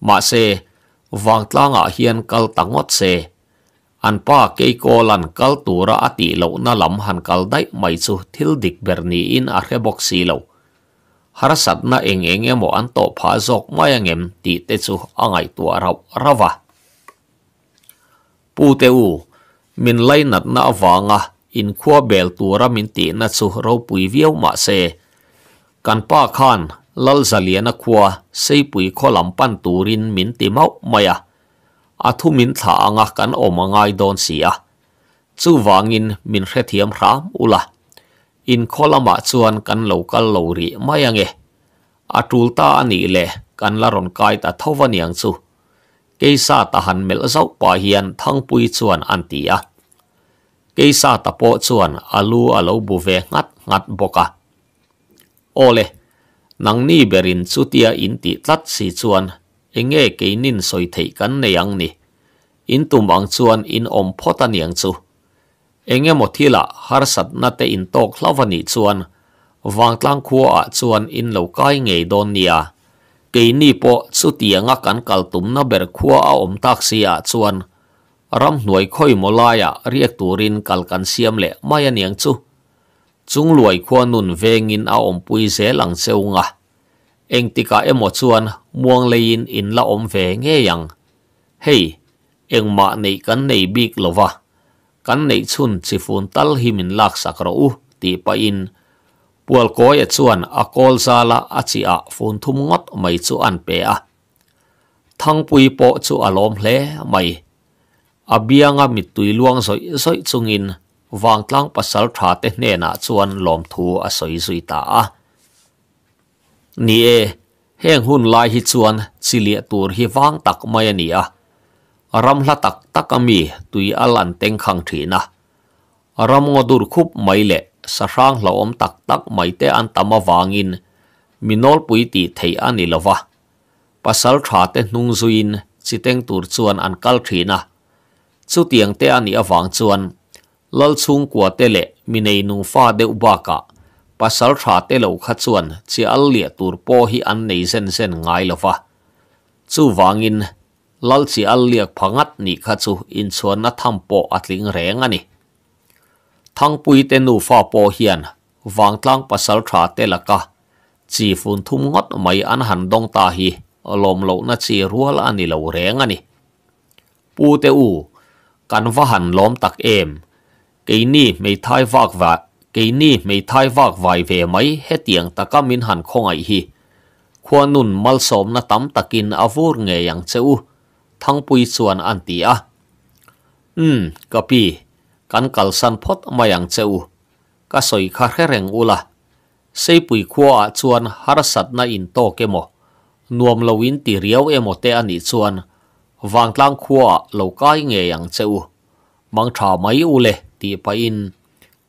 mà xe vàng tla ngạ hiên cal tăng pa cây cô lần cal tù ra á lâu na lắm hàn cal đấy mấy chú thil địch bèr in á khé bọc xì lâu hara sat na eng eng emo an to pha jok mai angem ti te chu angai tu ra rawa pu te u min lai nat na awanga อินขัวเบลตัวรามินตีนัสุเราปุยเวียวมาเซกันป้าขานลลซาเลียนักขัวเซปุยข้อลำปั้นตูรินมินติเมาไม่อะอาทุมินถางักกันอมงายโดนเสียจู่วางินมินเเทียมรามอุละอินข้อละบาชวนกันเหลากันเหลารีไม่ยังเงอาทูลตาอันนี้แหละกันละรอนกายแต่ทวันยังสูเกซ่าทหารเมลเจ้าป่าเฮียนทั้งปุยชวนอันตีอะ tập tapo chuan alu alo ngắt ngắt ngat boka ole nang ni berin chutia inti tlat si chuan enge keinin soi thei kan neiang ni in tum tumang chuan in om phota niang chu enge mothila harsat na te in tok hlavani chuan wangtlang khua a chuan in lo kai nge don nia keini po chutia nga kan kaltum na ber khua a om tak si a chuan ram hnuai khoi molaya à, riek turin kalkan siam le maya niang chu chung luai khua nun vengin a om pui ze lang cheunga eng tika emo chuan muang lein in la om ve nge yang hey, eng ma nei kan nei bik lova kan nei chun chi fun tal himin lak sakro u ti pa in pual ko ya chuan a à kol zala a à chi a fun thum ngot mai chu an pe a thang pui po chu alom hle mai abia nga mi tui luang soi soi chungin wang tlang pasal tha te ne na chuan lom thu a soi sui ta a ni e heng hun lai hi chuan chili tur hi wang tak mai ni a ram hla tak tak ami tui alan teng khang thina ram ngo dur khup mai le la om tak tak mai an tama wangin minol pui ti thei ani lova pasal tha nung zuin chiteng tur chuan an kal thina chu tiang te ani awang chuan lal chung kwa te le mi nei nu fa deuh baka pasal tha te lo kha chuan chi al lia tur po hi an nei sen sen ngai lova chu wangin lal chi al liak phangat ni kha chu in chuan na tham po atling reng ani thang pui te nu fa po hian wang tlang pasal tha te laka chi phun thum ngot mai an han dong ta hi lom lo na chi rual ani lo reng ani pu te u กันว่าหันล้อมตักเอมกีนี่ไม่ทายวากวากีนี่ไม่ทายวากไวเวไหมเฮเตียงตะก็มินหันคงไอฮีควรนุ่นมัลสมนตั้มตะกินอาวูรเงยังเซูทั้งปุยส่วนอันตีอะอืมกะพี่กันกัลสันพดมายังเซูก็สอยคาแค่รงอุละเซปุยขัสชวนฮารสัตนาอินโตเกโมนวมลวินตีเรียวเอโมเตอันอีชวน vàng tlang khua lâu cái nghề ăn cheu mang cha mấy u lệ thì phải in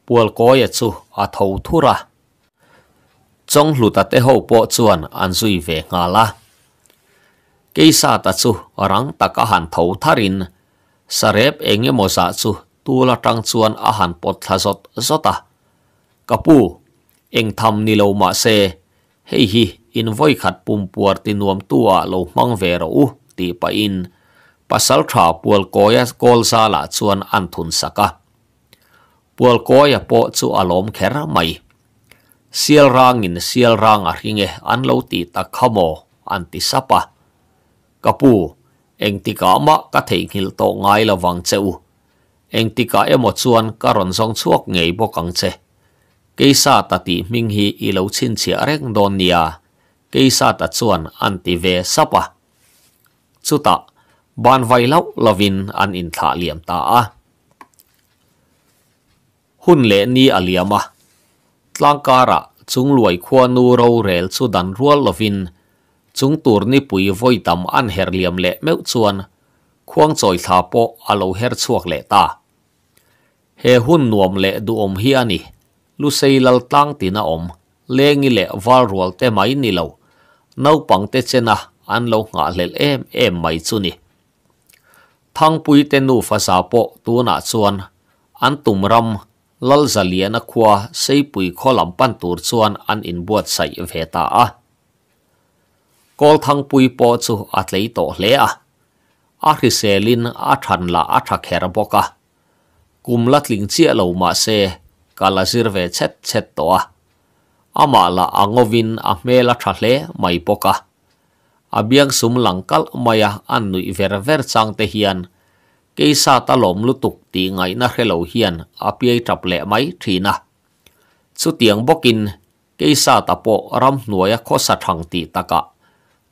buồn coi chu à thầu thu ra trong ta tết hậu bộ chuan an duy về ngà la cây sa ta chu răng ta cả hàn thầu tharin sarep enge mo sa dạ chu tu la tang chuan a han pot thla zot zota kapu eng tham ni lo ma se hei hi in voi khat pum puar ti nuam tua lo mang ve ro u ti pa in pasal tha pual koya kol sa la chuan an thun saka pual ya po chu alom khera mai sial rang in sial rang a ringe an lo ti ta khamo an ti sapa kapu eng ti ka ma ka thei ngil to ngai la wang cheu eng ti ka emo chuan karon song chuak ngei bokang che keisa ta ti ming hi i lo chin chi areng don nia keisa ta chuan an ti ve sapa chuta บานไวเล่าลวินอันอินทาเหลียมตาหุ่นเลนี้อเลียมะลังการะจุงลวยควานูเราเรลสุดันรัวลวินจุงตูรนี่ปุยไวยตำอันเฮรเลียมเละเมื่อชวนควงจอยทาโปอาโลเฮรชวกเละตาเฮหุ่นนวมเละดูอมเฮียนี่ลุเซลลตั้งตินาอมเลงิเละวาลรัวเตไมยนี่เลวเน่าปังเตเชนะอันเลวหาเละเอมเอ็มไม่ชุนี่ thang pui te nu fa sa po tu na chuan an tum ram lal zalia na khua sei pui kholam pan tur chuan an in buat sai ve ta a kol thang pui po chu atlei to hle a a hri a than la a tha kher boka kum latling chia lo ma se kala sirve chet chet to a ama la angovin a mela tha hle mai boka abiang sum langkal maya an nui ver ver chang te hian keisa ta lom lu tuk ti ngai na hello hian apiai tap le mai thina chu tiang bokin keisa ta po ram nuaya kho sa thang ti taka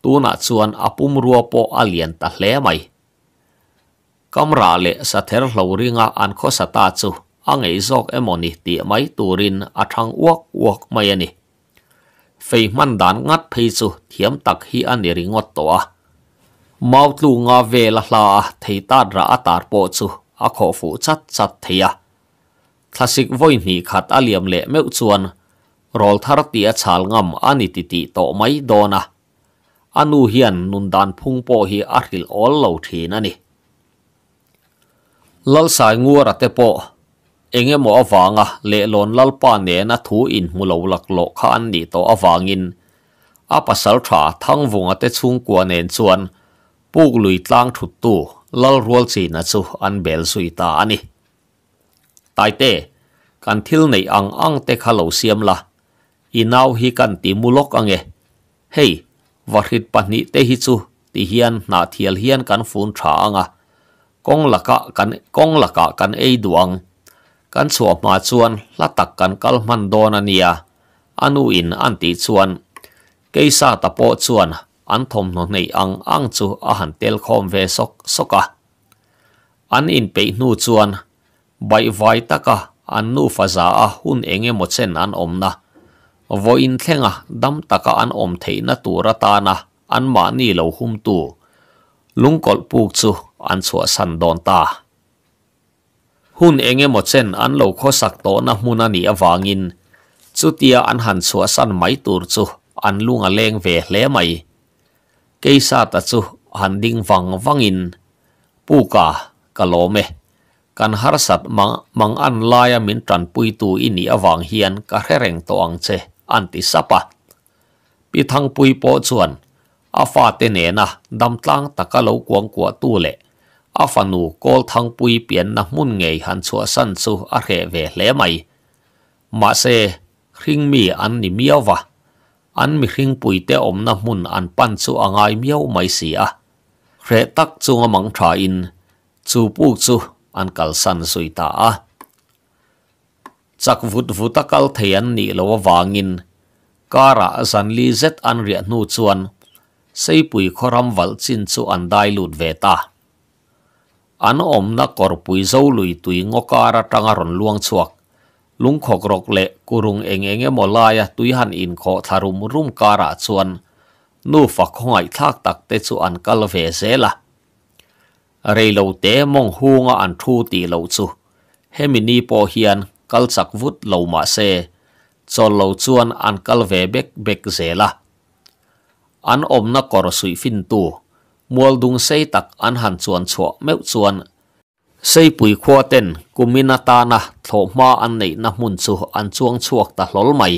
tuna chuan apum ruwa po alian ta hle mai kamra le sa ther hlo ringa an kho sa ta chu angei zok emoni ti mai turin athang uak uak mai ani ไฟมันดานงัดเพสุเทียมตักฮีอันเดริงดตัวมาตูงาเวลลาเทตาดราตาโปสุอาขอฟูชัดชัดเทียคลาสิกวอยนีขัดอาเลียมเละเมื่อชวนรอลทารตีชาลงำอันิติติโตไม่โดนะอนุเฮียนนุนดานพุงโปฮีอาริลอลเลวทีนั่นนี่ลลสายงัวรัตเตโป enge mo awanga ah, le lon lalpa ne na thu in mu lo lak lo kha an ni to awangin a pasal tha thang vunga te chung kwa nen chuan puk lui tlang thut tu lal rual chi na chu an bel sui ta ani tai te kan thil nei ang ang te kha lo siam la inaw hi kan ti mulok ange hei warhit pahni te hi chu ti hian na thial hian kan phun tha anga kong laka kan kong laka kan ei duang kan suam ma chuan latak kan kal man don ania anu in an ti chuan keisa tapo chuan an thom no nei ang ang chu a han tel khom ve sok soka an in pe nu chuan bai vai taka an nu faza a hun enge mo chen an omna vo in thlenga dam taka an om theina tura ta na an ma ni lo hum tu lungkol puk chu an chua san don ta หุ่นเองเหมดเช่นอันเลวข้อสักโตนะมูนันี่อวางินสุดทดียอันหันสัวสันไม่ตูดจูอันลุงอันเลงเวรเล่ไม่กีซาตจูหันดิ่งฟังฟังอินปูกากะโลเมกันฮาร์สัตมังมังอันลายมินตรันปุยตูอินีอวางเฮียนกะเร่งตองเชอันติสปะปีทังปุยโปชวนอาฟาเตเนนะดำตั้งตะกะโลกวงกัวตูเล a fanu kol thang pui pian na mun ngei han chua san chu a re ve hle mai ma se hring mi an ni miawa an mi hring pui te om na mun an pan chu angai miau mai si a re tak chunga mang tha in chu pu chu an kal san sui ta a chak vut vutakal theian ni lo wangin kara san li zet an ria nu chuan sei pui khoram wal chin chu an dai lut ve ta an om na kor pui zo lui tui ngoka ra tanga ron luang chuak lung khok rok le kurung eng eng emo laia tui han in kho tharum rum kara chuan nu fa khongai thak tak te chu an kal ve zela rei lo te mong hunga an thu ti lo chu hemini po hian kal chak vut lo ma se chol lo chuan an kal ve bek bek zela an om na kor sui fin tu mual dung sei tak an han chuan chho meu chuan sei pui khuwa ten kumina ta na thlo ma an nei na mun chu an chuang chuak ta hlol mai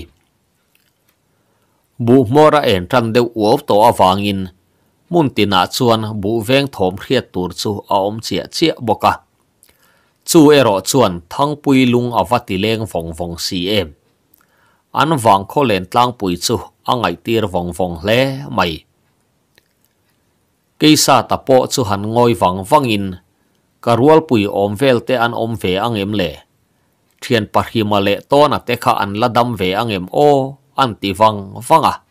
bu mora en tran deu uop to awangin mun tina chuan bu veng thom hriat tur chu a om chia chia boka chu ero chuan thang pui lung avati leng vong vong si em an wang kholen tlang pui chu angai tir vong vong hle mai Keisa tapo chu han ngoi vang vangin karual pui om vel te an om ve ang le. Thiền bạc hi mà lệ to na te kha an la dam ve ang o an ti vang vang à.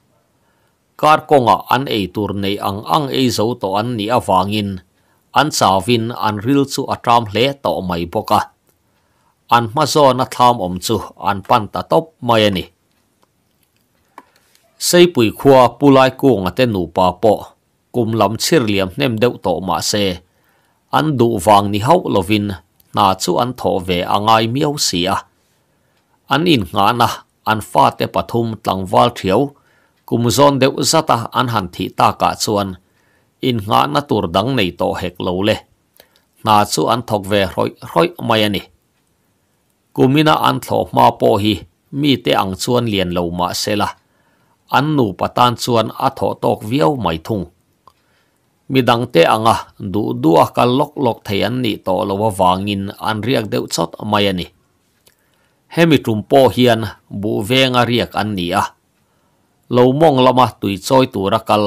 Kar konga an ei tur nei ang ang ei zo to an ni a vangin. An sa an ril chu a tram hle to mai boka. An ma zo na tham om chu an pan ta top mai ni. Sei pui khua pulai ko te nu pa po kum lam chir liam nem deuh to ma se an du wang ni ho lovin na chu an tho ve angai à miau sia an à. in nga na an fa te pathum tlangwal thiau kum zon deuh zata an han thi ta ka chuan in nga na tur dang nei to hek lo le na chu an thok ve roi roi mai à ani kumina an thlo ma po hi mi te ang chuan lian lo ma sela an nu patan chuan a tho tok viau mai thung มีดังเตะอ่างะดูดัวกันล็อกล็อกเทียนนี่ต่อเลววางินอันเรียกเดือดสดไม่เนี่เฮมิรุ่มโปเฮียนบูเวงอเรียกอันนี้อะเราม่งละมาตุยซอยตัวรักกัน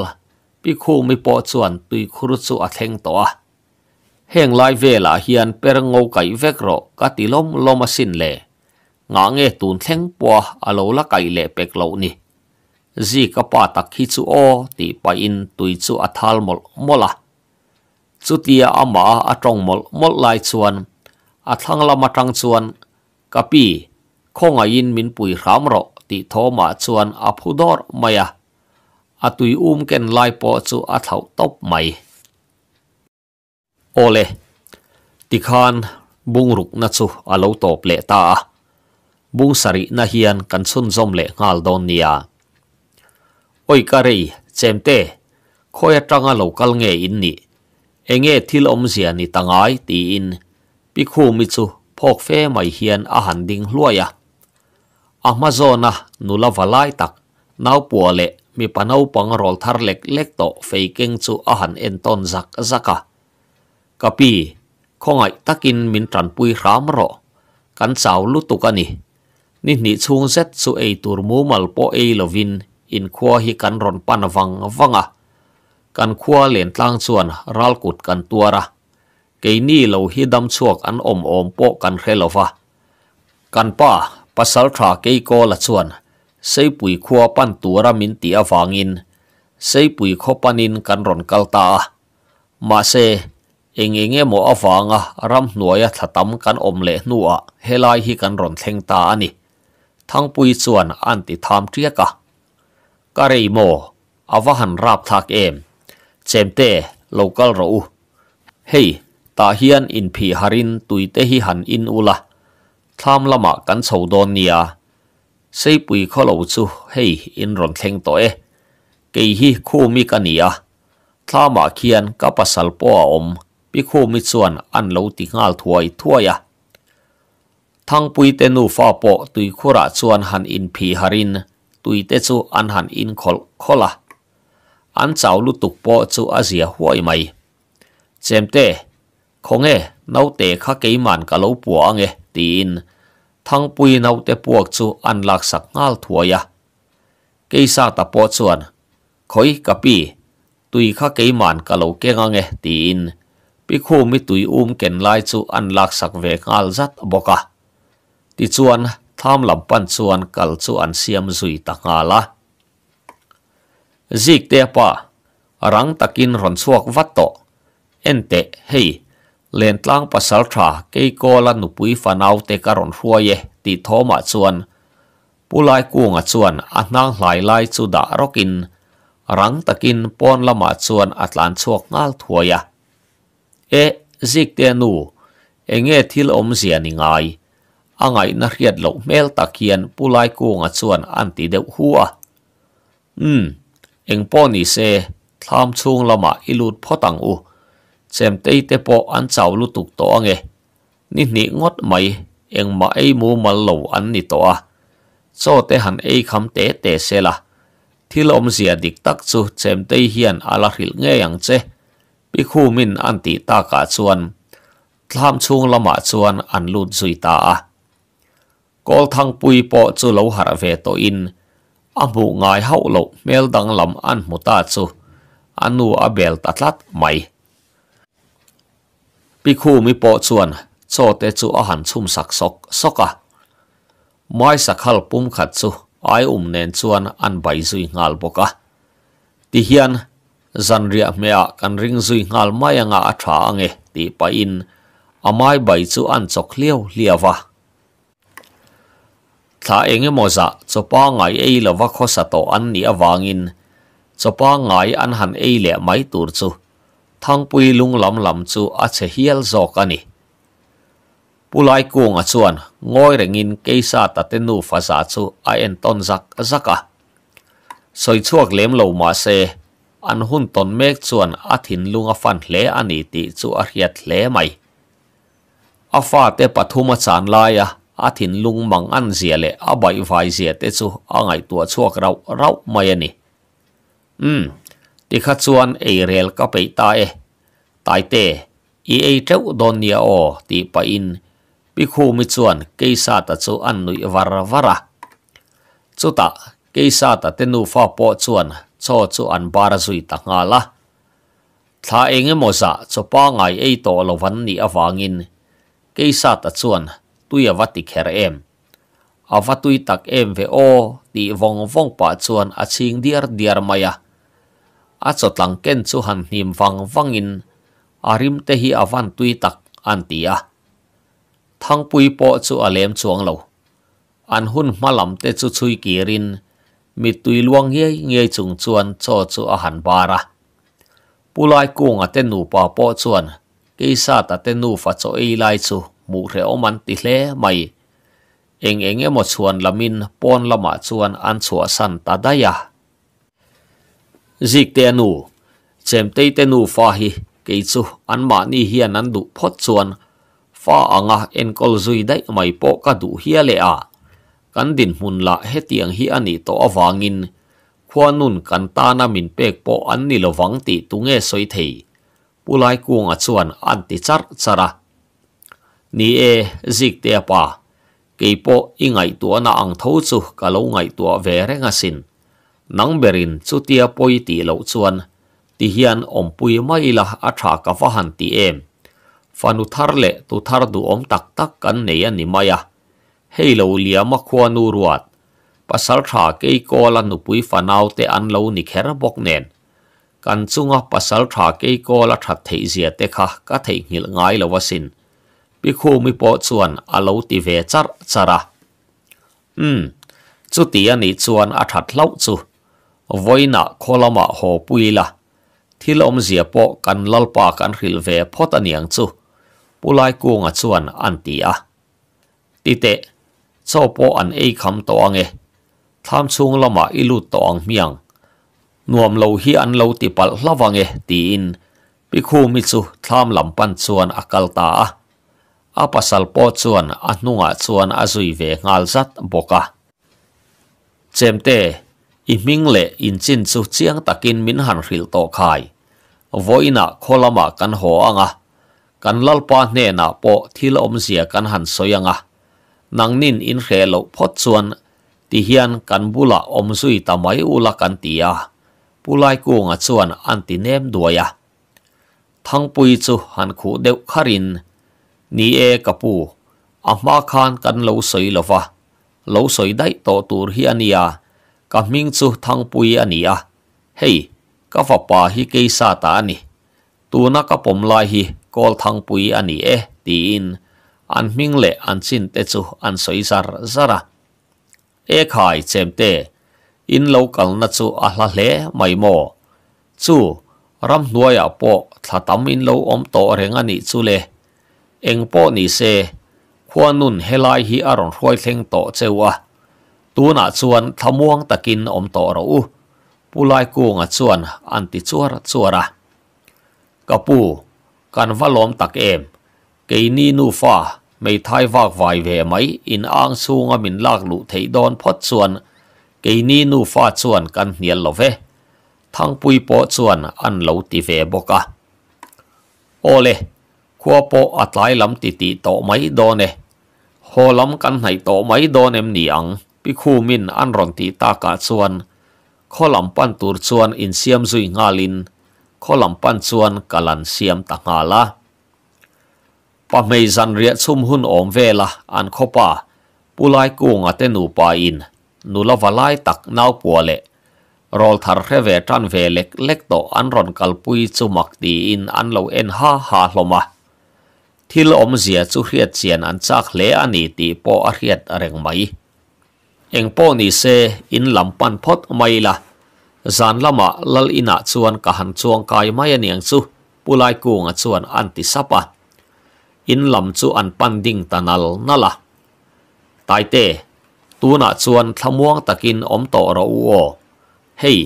พี่คู่ม่พอส่วนตุยครุษสุอัตเองต่อแห่งไล่เวลาเฮียนเปรงโอ่ไก่เวกโรกติลมลมาสินเล่งาเงตุนเขงปัวอาโลละไก่เล่เป็กเหล่านี่ zi ka pa tak hi chu o ti pa in tui chu a thal mol mola chu tia ama a tong mol mol lai chuan a t h a n g lama tang chuan kapi khonga in min pui ram ro ti thoma chuan a phudor maya a tui um ken lai po chu a thau top mai ole ti khan bung ruk na chu a lo top le ta bung sari na hian kan chun zom le ngal don nia Oi kari chemte khoya tranga local nge in ni nghe thil om zia ni ai ti in pi khu mi chu phok fe mai hian a han ding hluaya amazona nula valai tak nau lệ mi panau pang rol thar lek lek to faking chu a han en ton zak zaka kapi à. khongai takin min tran pui ram ro Cắn chau lu tu ka à ni ni ni chung zet chu ei tur mu mal po ei lovin อินคัวฮิกันรอนปันวังวังอ่ะกันคัวเหลนตั้งส่วนรัลกุดกันตัวระเกนี่เราฮิดำชวกอันอมอมโปกันเรลวะกันป้าปัสสาทราเกโกละส่วนเสปุยคัวปันตัวระมินตีอวางินเสปุยขปนินกันรอนกัลตามาเซเองเองเงโมอวางะรำหน่วยถตั้มกันอมเละนัวเฮลายฮิกันรอนเทงตาอันนี้ ทั้งปุยส่วนอันติทามเทียกะ Kari mo, avahan rap thak em. Chem te, local ro u. ta hian in phi harin tui hi han in ula. Tham lama kan sầu don nia. Sei pui kho lo chu, hei, in ron theng to e. Kei hi khu mi ka nia. Thama khian ka pasal po a om, pi khu mi chuan an lo ti ngal thuai thuai a. Thang pui te nu fa po tui khura chuan han in phi harin tui te chu an hẳn in khol khola an chau lu tuk po chu a zia huai mai chem te khong e nau te kha ke man ka lo pua nge tin thang pui nau te puak chu an lak sak ngal thuaya ke sa ta po chuan khoi kapi tui kha ke man ka lo ke nga nge tin pi khô mi tui um ken lai chu an lak sak ve ngal zat boka ti chuan tham lam pan chuan kal chu an siam zui ta la zik te pa rang takin ron chuak wat to ente hei len tlang pasal tha ke ko la nupui fanau te ka ron hruaye ti thoma chuan pulai kuanga chuan a hnang hlai lai chu da rokin rang takin pon lama chuan atlan chuak ngal thuaya e zik te nu enge thil om zia ni ngai angai na riat lo mel takian pulai ku nga chuan anti deuh hua um engpo ni se tham chung lama ilut photang u chem tei te po an chau lu tuk to ange ni ni ngot mai eng ma ei mu mal lo an ni to a cho te han ei kham te te se la thil om zia dik tak chu chem tei hian ala ril nge yang che pi khu min anti ta ka chuan tham chung lama chuan an lut zui ta a à cô thang pui po chu lo har ve to in amu ngai hau lo mel dang lam an muta chu anu abel tatlat mai pikhu mi po chuan cho te chu a han chum sak sok soka mai sakhal pum khát chu ai um nen chuan an bai zui ngal boka ti hian zanria mea kan ring zui ngal mai anga atha nghe ti pa in amai bai chu an chok liau liawa thả eng em moza cho pa ngai ei lo wa kho sa to an ni awangin cho pa ngai an han ei le mai tur chu thang pui lung lam lam chu a che hial zok ani pulai kuang a chuan ngoi rengin keisa ta tenu fa za chu a en ton zak zaka soi chuak lem lâu mà se an hun ton mek chuan a thin lunga fan hle ani ti chu a riat hle mai afa te pathuma chan lai à a thin lung mang an zia le a bai vai zia te chu a ngai tua chuak rau rau mai ani um ti kha chuan ei rel ka pei ta e tai te i ei teu don nia o ti pa in bi khu mi chuan sa ta chu an nui var vara chuta sa ta te nu fa po chuan cho chu an bar zui ta nga la thla enge mo sa chopa ngai ei to lo van ni awangin sa ta chuan tui avati kher em avatui tak em ve o ti vong vong pa chuan a à à. à ching diar diar maya a chotlang ken chu han hnim wang wangin arim te hi a van tui tak an tia thang pui po chu alem chuang lo an hun malam te chu chui kirin mi tui luang nge nge chung chuan cho chu a han bara pulai kung ate nu pa po chuan keisa ta te nu fa cho ei lai chu hmuh re awm an tih hle mai eng eng emaw chuan lamin pawn lamah chuan an chhuah san ta daia dịch te nu chem tei te nu phá hi kei chu an ma ni hian an duh phot chuan fa anga à en kol zui dai mai po ka duh hia le a à. kan din hun la he tiang hi vang in, awangin khuanun kan ta na min pek bỏ an ni lovang ti tunge soi thei pulai kuanga à chuan an ti char chara ni e zik te pa keipo i ngai tua na ang tho chu ka lo ngai tua ve renga sin nang berin chu tia poi ti lo chuan ti hian om pui mai la a tha ka va han ti em fanu thar le tu thar du om tak tak kan nei ani maya hei lo lia ma khwa nu ruat pasal tha ke ko la nu pui fanau te an lo ni khera bok nen kan chunga pasal tha ke ko la that thei zia te kha ka thei ngil ngai lo wasin sin พีคู่มีพอส่วนอาลูติเวจัจระอืมจุดที่อันนี้ส่วนอัดเล่าจูว้ยน้าคอละมาหอบปุยละ ที่ลมเสียปอกันลลปากันริลเวพอตันยังจูปุไลกูงัดส่วนอันตีอะติเตชอบปอันเอคำตัวเงทำซุงละมาอิลุตองเมียง นวมเลาฮีอันเลาติปัลละวังเงตีอินปิคูมิจูทำลำปันส่วนอักลตา apasal po chuan ahnunga chuan azui ve ngal zat boka chemte imingle inchin chu chiang takin min han r i l to k a i voina k o l a m a kan ho anga kanlalpa n e na po t i l o m z i a kan han so yanga nangnin in h e lo p o chuan ti hian kan bula om zui tamai ula kan tia pulai ku nga u a n anti nem d ya thangpui ni e kapu ama khan kan lo soi lova lo soi dai to tur hi ania ka ming chu thang pui ania hey, ka va pa hi ke sa ta ni tu na ka pom lai hi kol thang pui ani e ti in an ming le an chin te chu an soi zar zara e khai chem te in local na chu a hla hle mai mo chu ram nuaya po thlatam in lo om to renga ni chu le eng po ni se khuanun helai hi aron hruai thleng to chewa tuna chuan thamuang takin om to ro u pulai kunga chuan anti chuar chuara kapu kan valom tak em keini nu fa mei thai vak vai ve mai in ang sunga min lak lu thei don phot chuan keini nu fa chuan kan hnial lo ve thang pui po chuan an lo ti ve boka ole ขัวโปอัตไหลลำติติโตไมมโดนเนัวลำกันไหโตไมมโดนเอ็มหนียงพิคูมินอันรอนตีตากาส่วนข้อลำปันตูรส่วนอินเซียมซุยงาลินข้อลำปันส่วนกาลันเซียมตังงาลาปะเมยจันเรียซุ่มหุ่นอมเวลาอันข้อป่าปุไลกูงอัตนูปาอินนูละวะไลตักนาวปัวเละรอลทาร์เรเวตันเวเล็กเล็กโตอันรอนกัลปุยซุมักตีอินอันเลวเอ็นฮาฮาลมา thil om zia chu hriat chian chắc chak hle ani ti po a hriat a reng mai eng po ni se in lampan phot mai la zan lama lal ina chuan ka han chuang kai mai ani ang chu pulai kunga chuan an ti sapa in lam chu an pan ding tanal nala tai tu tuna chuan thlamuang takin om to ro o hei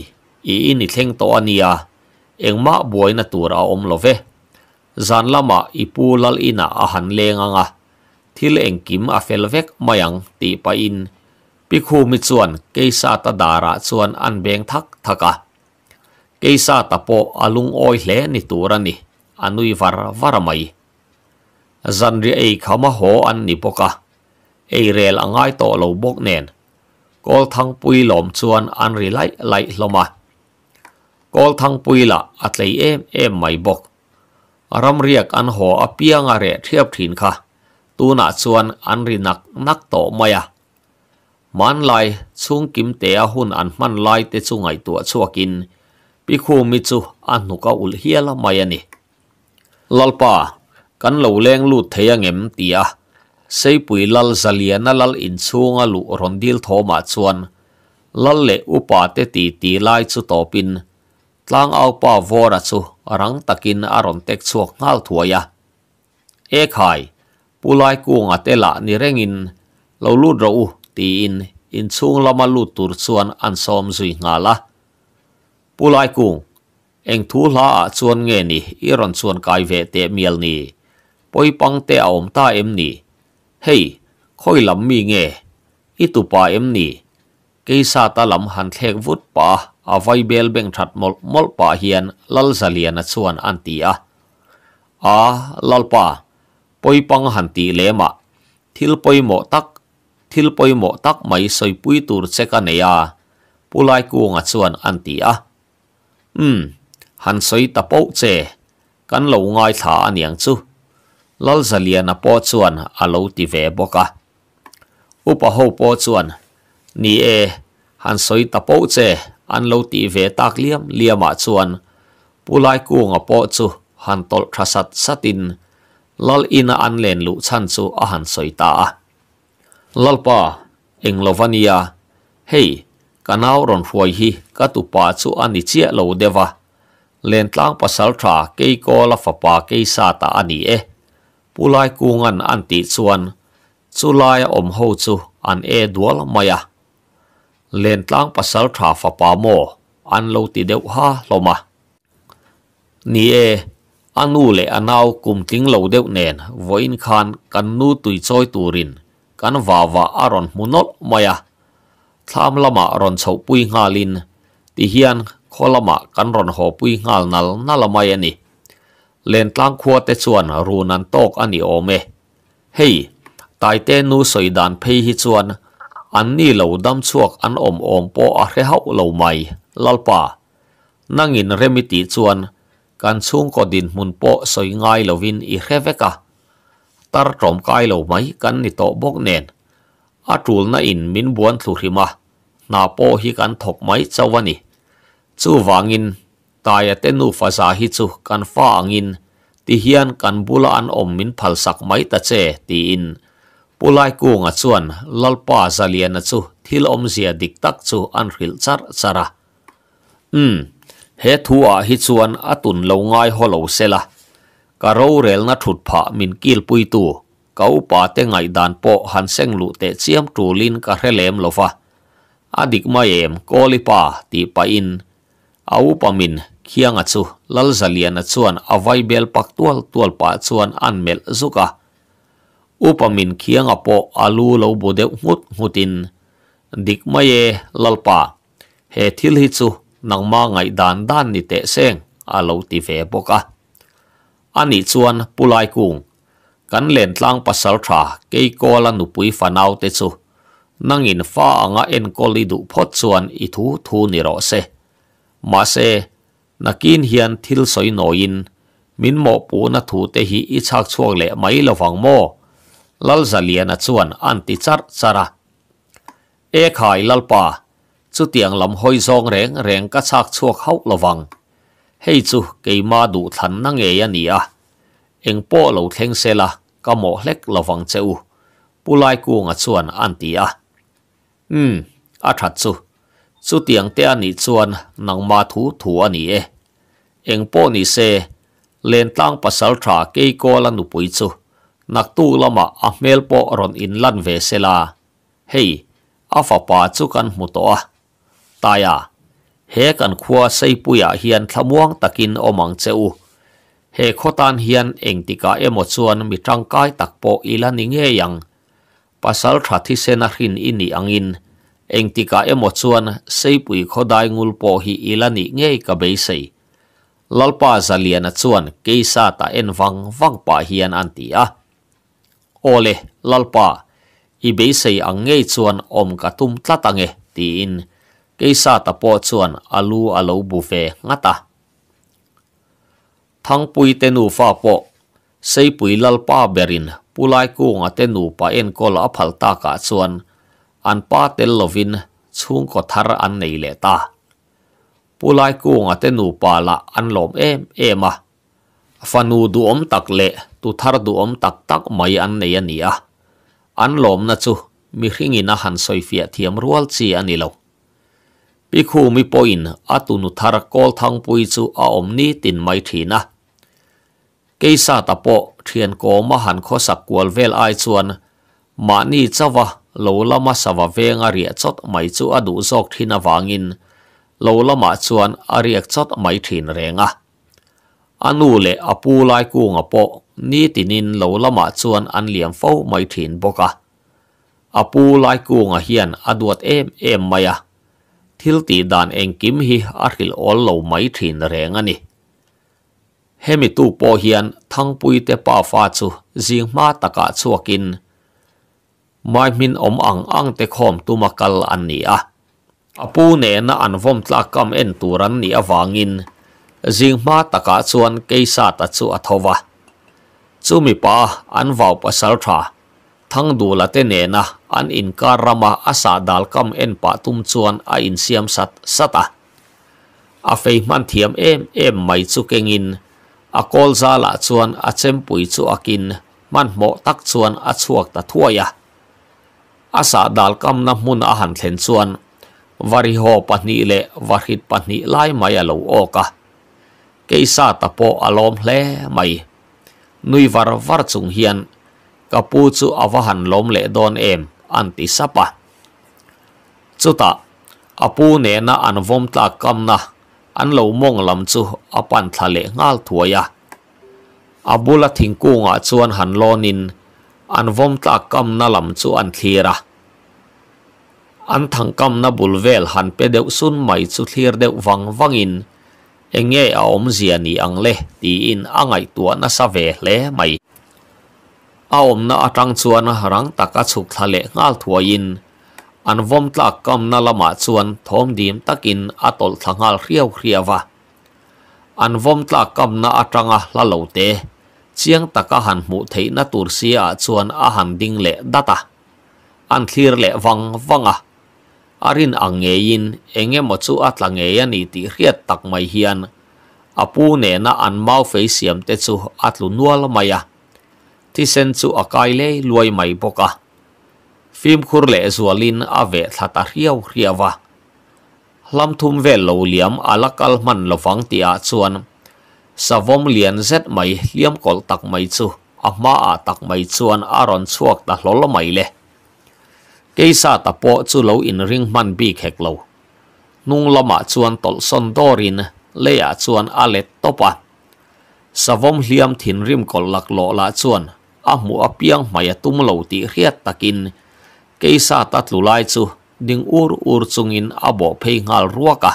i in i thleng to ania engma buaina tur a om love zan lama ipu lal ina ahan lenga nga thil engkim a fel vek mayang ti pa in pikhu mi chuan keisa ta dara chuan an beng thak thaka keisa ta po alung oi hle ni turani anui var varamai zan ri ei khama ho an nipoka, poka ei rel angai to lo bok nen kol thang pui lom chuan an ri lai lai hloma kol thang pui la atlei em em mai bok รำเรียกอันหออเปียงอะไรเทียบถินค่ะตูนาส่วนอันรินักนักโตมายะมันไลาซุงกิมเตียหุ่นอันมันไลาเตซุงไอตัวชั่วกินปิคูมิจูอันหนุกอุลเฮียละมายนี่ลลป่ากันเหลวแรงลูดเทียงเอ็มเตียใช้ปุ๋ยลลซาเลียนลลอินซุงอลุรอนดิลโทมาส่วนลลเลอุปาเตตีตีไลจุโตปินตั้งเอาป่าวอระชู rang takin aron tek chuak ngal thuaya e khai pulai kuanga tela ni rengin lo lu ro ti in in chung lama lu tur chuan an som zui ngala pulai ku, eng thu la a chuan nge ni i ron chuan kai ve te miel ni poi pang te om ta em ni hey, khoi lam mi nge i tu pa em ni keisa ta lam han thek vut pa a vai bel beng that mol mol pa hian lal zalian a chuan an ti a a lal pa poi pang han ti le ma thil poi mo tak thil poi mo tak mai soi pui tur cheka ne ya pulai ku nga chuan an ti a um han soi ta po che kan lo ngai tha aniang chu lal zalian a po chuan a lo ti ve boka upa ho po chuan ni e han soi ta po che an lo liêm ve tak liam liama ah chuan pulai kunga po chu han tol sát satin lal ina an lên lu chan chu a han soita a ah. lalpa englovania hei kanau ron huai hi ka tu pa chu ani chia lo dewa lên tlang pasal tra ke ko la fa pa ke sa ta ani e pulai kungan an ti chuan lai om ho chu an e dual maya lên tlang pasal tha fa pa mo an lo ti deuh ha loma ni e anu le anau kum tling lo deuh nen voin khan kan nu tui choi turin kan va va aron munol maya tham lama ron chho pui ngalin ti hian kholama kan ron ho pui ngal nal nalamai ani len tlang khua te chuan runan tok ani hey hei tai te nu đàn phê hi chuan อันนี้เหล่าดำชวกอันอมอมโปอาเรฮาเหล่าใหม่ลลปานั่งอินเรมิติชวนกันช่วงก็ดินมุนโปสวยง่ายเหล่าวินอีเรเวกะตารตรอมกายเหล่าไหมกันนิโตบกเนนอาจูลน่งอินมินบวนสุริมานาโปฮิกันถกไมมเจ้าวันิชู่วางินตายเตนูฟาซาฮิชูกันฟ้างินที่เฮียนกันบุลาอันอมมินพัลสักไม่ตะเจตีอิน Pulai kung at suan lalpa zalian at su thil om zia dik tak chu an ril char chara. Hmm, he thua hi chuan atun lo ngai holo sela. Karo rel na thut pha min kil pui tu. Kau pa te ngai dan po han seng lu te chiam tu lin ka relem lova. Adik mayem kolipa ti pa in. Au pa min khiang at su lal zalian at chuan avai bel pak tual tual pa chuan an mel zuka kia khiang po alu lo bo de ngut ngutin dik ma ye lalpa he thil hi chu nangma ngai dan dan ni te seng alo ti ve boka ani chuan pulai kung kan len tlang pasal tha ke ko la nu pui fanau te chu nangin fa anga en koli du phot chuan i thu thu ni ro se ma se nakin hian thil soi noin min mo pu na thu te hi i chak chuak le mai lo wang mo lal zalian a chuan an ti char chara e khai lalpa chu tiang lam hoi zong reng reng ka chak chuak hau lawang hei chu keima du than na nge ya ni a eng po lo thleng sela ka mo hlek lawang cheu pulai ku nga chuan an ti a hm a that chu chu tiang te ani chuan nang ma thu thu ani e eng po ni se len tlang pasal tha ke ko la nu pui chu nak tu lama a mel po ron in lan ve sela hei a pa chu kan mu to a ta ya he kan khua sei puya hian thlamuang takin omang cheu he khotan hian engtika emo chuan mi tangkai po ilaning he yang pasal thathi sena hrin ini angin engtika emo chuan seipui khodai ngul po hi ilani ngei ka be sei lalpa zaliana chuan keisa ta en enwang wangpa hian anti a ole lalpa i be sei angei chuan om ka tum tlatange ti in keisa ta po chuan alu alo bu ve ngata thang pui te nu fa po sei lalpa berin pulai ku nga te en kol a phal ta ka chuan an pa tel lovin chung ko an nei ta pulai ku nga te nu an lom em em a à. ฟันูดูอมตักเละ ตุทารดูอมตักตักไม่อันเนียนี่อะอันหลอมนะจูมีหิงินอาหารซอยเฟียเทียมรัวซีอันนี้เราปีคูมีปอยน์อาตุนุทารกอลทางปุยจูอาอมนี้ตินไม่ทีนะเกยซาตะโปเทียนโกมหันข้อสักกวลเวลไอชวน มาหนี้เจ้าวะโลละมาสวะเวงอาเรียจดไม่จูอาดูซอกทินาวางินโลละมาชวนอาเรียจดไม่ทินแรงอะอันนูเลอปูลายกูงอปอนี่ตินินเหลาละมาชวนอันเหลี่ยมเฝ้าไม่ถินบกะอปูลายกูงอเฮียนอดวดเอ็มเอ็มมายะทิลตีดานเองกิมฮิอาริลอลเหลาไม่ถินแรงอันนี่เฮมิตูปอเฮียนทั้งปุยเตป้าฟาจูจิงมาตะกะชัวกิน ไม่มินอมอังอังเตคอมตุมากลอันนี้อะอปูเนนะอันฟอมตลากำเอ็นตูรันนี่อวางิน ma zingma taka chuan keisa ta chu athowa mi pa an vào vau pasal tha thang du la te nè na an in ka rama asa dal kam en pa tum chuan a in siam sat sata a fei man thiam em em mai chu kengin a kol za la chuan a chem pui chu akin man mo tak chuan a chuak ta thuaya asa dal kam na mun a han thlen chuan vari ho pahnih le varhit pahnih lai mai a lo oka keisa tapo alom hle mai nui var var chung hian kapu chu awahan lom le don em anti sapa à. chuta apu ne na anvom ta kam na an lo mong lam chu apan thla le ngal thuaya abula thingkunga chuan han lonin anvom ta kam na lam chu an thira à. an thang thangkam na bulvel han pe deuh sun mai chu thlir deuh wang wangin eng nge a om zia ni ang le ti in angai tua na sa ve hle mai a om na atang chuan harang taka chuk thale ngal thua in anh vom ta cầm na lama chuan thom dim takin atol thangal hriau va anh vom tla kam na atanga lalo te chiang taka han mu thấy na tur sia chuan a han ding le data an thlir le vang wanga arin angein enge mo chu atlange ani ti riat tak mai hian apu ne na an mau fe siam te chu atlu nual maya ti sen chu akai le luai mai boka phim khur le zualin ave thata riau riawa lam thum ve lo liam alakal man lovang ti a chuan savom lian zet mai liam kol tak mai chu ama a tak mai chuan aron chuak ta hlol mai le sa ta po chu lo in ring man bi khek lo nung lama chuan tol son dorin leya chuan alet topa savom hliam thin rim kol lak lo la chuan a mu a piang mai a tum lo ti riat takin keisa lu tlulai chu ding ur ur chungin abo phei ngal ruaka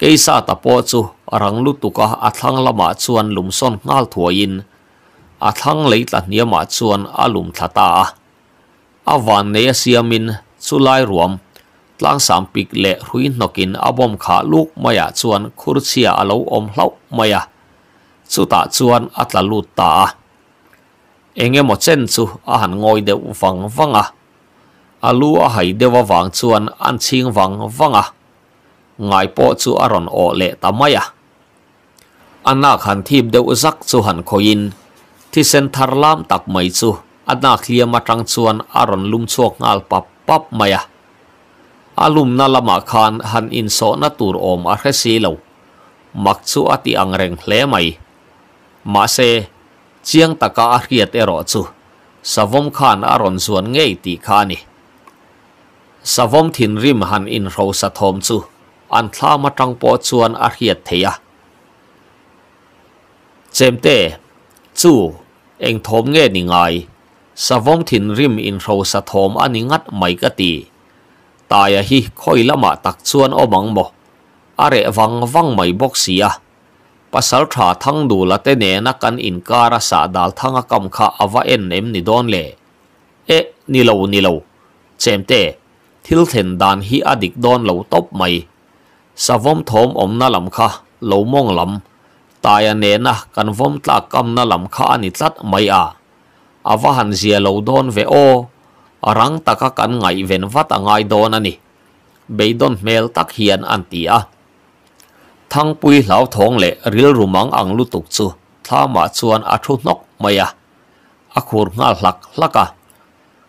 keisa ta po chu rang lu tuka a thlang lama chuan lumson ngal thuain a thlang leitla niama chuan alum thlata a awan nei asiamin chulai ruam tlang sam pik le hrui nokin abom kha luk maya chuan khurchia alo om hlau maya chuta chuan atla lut ta enge mo chen chu a han ngoi de wang wanga alu a hai dewa wang chuan an ching wang wanga ngai po chu aron o le tamaya anak han thip deuh zak chu han khoin thi sen thar lam tak mai chu อันนักเคลียมาตรังชวนอารันลุมโชกงาลปับปับมายะอารุมนาละมาขานหันอินโซนัตุรอมอาเซซีเลวมักชัวติอังเรงเลไมมาเสจียงตะกาอารเรียเอโรจูสวมขานอารันชวนเงยติขานิสวมถิ่นริมหันอินโรสะทอมจูอันท่ามาตรังปอดชวนอารเรียเทียเจมเตจูเองทอมเงยนิไงสวงถิ่นริมอินโทรสะทมอันงัดไม่กตีตายฮิค่อยละมาตักชวนอมังบ่อะไรวังวังไม่บกเสียภาษาชาทั้งดูละเตเนนักกันอินการาสาดาลทั้งกำข้าอวะเอ็นเอ็มนิดอนเลเอ๊ะนิโลนิโลเจมเตทิลเทนดานฮิอดิกดอนเหลาตบไม่สวมทอมอมนาลำค่ะเหลามองลำตายเนนะกันวมตากำนาลำค่ะอันิตัดไม่อา awa han zia lo don ve o arang taka kan ngai ven vat angai don ani beidon mel tak hian an tia, a thang pui hlau thong le ril rumang ang lu tuk chu thama chuan a thu nok maya a khur nga hlak hlaka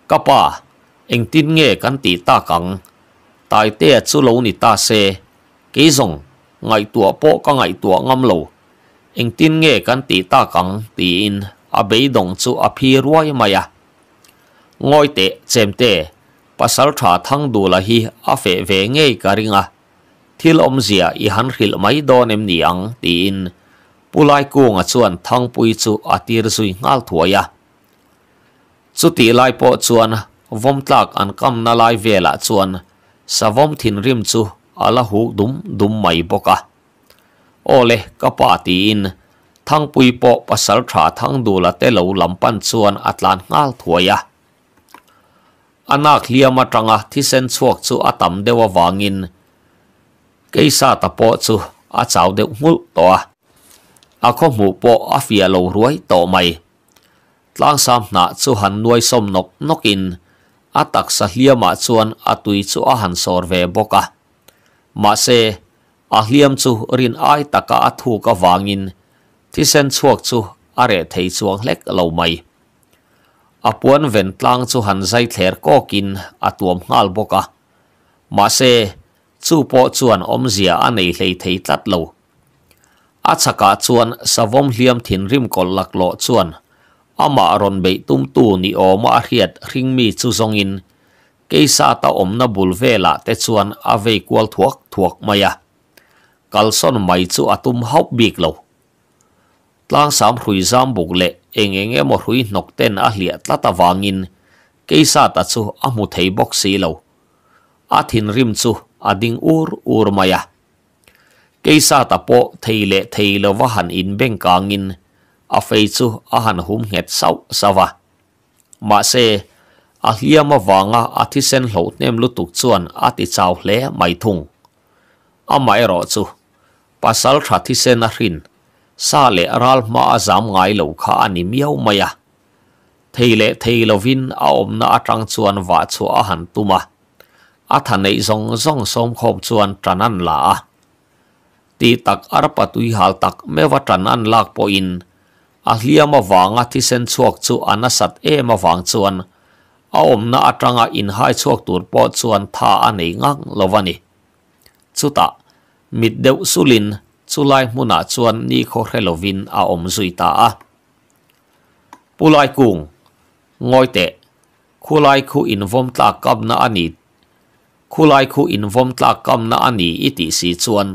kapa eng tin nge kan ti ta kang tai te chu lo ni ta se ke zong ngai tua po ka ngai tua ngam lo eng tin nge kan ti ta kang ti in a bei dong chu a phi ruai mai a ngoi te chem te pasal tha thang du la hi a fe ve nge ka ringa thil om zia i han khil mai don em ni ang ti in pulai ku nga chuan thang pui chu atir zui ngal thuaya chu ti lai po chuan vom tlak an kam na lai vela chuan savom thin rim chu ala hu dum dum mai boka ole kapati in ทั้งปุยโปปัสลขาทั้งดูละเตลูลำปันส่วนอัตลานงาลถวยะอนาคเลียมาตรังะที่เส้นสวกจูอัตัมเดววางินเกษาตะโปจูอาสาวเดวมุลตัวอาคมูโปอาฟิอาโลรวยต่อไม่ตลางสามนาจูหันนวยสมนกนกินอาตักสเลียมาชวนอาตุยจูอาหันสอร์เวบกะมาเซอาเลียมจูรินไอตะกะอาทูกะวางินที่เส้นชวกจูอาเรทไทยชวงเล็กเราไม่อปวนเวนตลางจูหันใจเถรก็กินอตัวมงาลบกะมาเซจูโปจวนอมเสียอันนี้เลยไทยตัดเราอาชกาจวนสวมเลียมถิ่นริมกอลลักโลจวนอามาอรอนเบยตุ้มตูนิโอมาเฮียดริงมีจูซงอินเกซาตาอมนบุลเวลาแต่จวนอาเวกวลทวกทวกมายะกัลซอนไม่จูอาตุมฮอบบีกเรา tlang sam hrui zam buk le eng eng emaw hrui nok ten a hliah tla ta wangin keisa ta chu a mu thei bok si lo a thin rim chu a ding ur ur maya keisa ta po thei le thei lo wa han in beng kangin a fei chu a han hum het sau sawa ma se a hliama wanga a thi sen hlo nem lu tuk chuan a ti chaw hle mai thung ama ero chu pasal tha thi sen a hrin sa lệ ral ma zam ngai lo kha ani miau maya à. theile theilovin a na atang chuan wa chu a han tuma a thanei zong zong som khom chuan tranan la à. a ti à tak arpa tui hal tak mewa tranan lak po in a hliama wanga thi sen chuak chu anasat em awang chuan a na atanga in hai chuak tur po chuan tha anei ngak lovani chuta mit deuh sulin สุไลมุนาชวนนี่โคเฮลวินอาอมซุยตาปุไลกุงงอยเตะคุไลคูอินฟอมตากับนาอันิดคุไลคูอินฟอมตากับนาอันิอิติสีชวน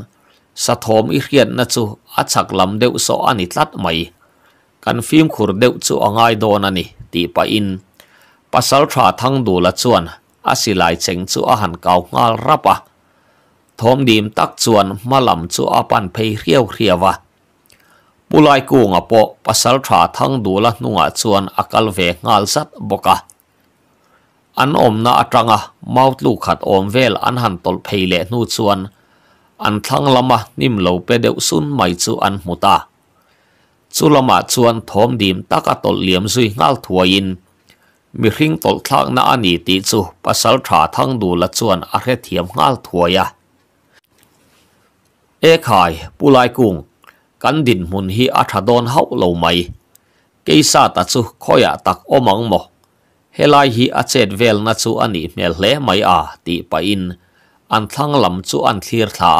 สะทอมอิเรียนนัชูอัจฉริยเดวโซอันิตลัดไม่กันฟิล์มขุดเดวชูองไงโดนันิตีไปอินปัสสาวะทั้งดูละชวนอาศัยเชิงชูอาหารเก่างาลรับอ่ะทอมดีมตักจวนมาลำจูอาปันเพยเรียวเรียวะปุไลกูงอปอปัสลทราทั้งดูละนุ่งจวนอากาลเวงาลสัตบกะอันอมนาอัตรังะมาลูกขัดอมเวลอันหันตลเพยเลนูจวนอันทั้งละมะนิมเลวเปเดวซุนไม่จูอันมุตาจูละมาจวนทอมดีมตักตลเหลี่ยมซุยงาลถัวยินมิริงตลทักนาอันอีติจูปัสลทราทั้งดูละจวนอาเรเทียมงาลถัวยะ e khai pu lai cung kan din mun hi a tha don hau lo mai ke sa ta chu khoya tak omang mo lai hi a chết vel na chu ani mel hle mai à, ti pa in an thlang lâm chu an thlir tha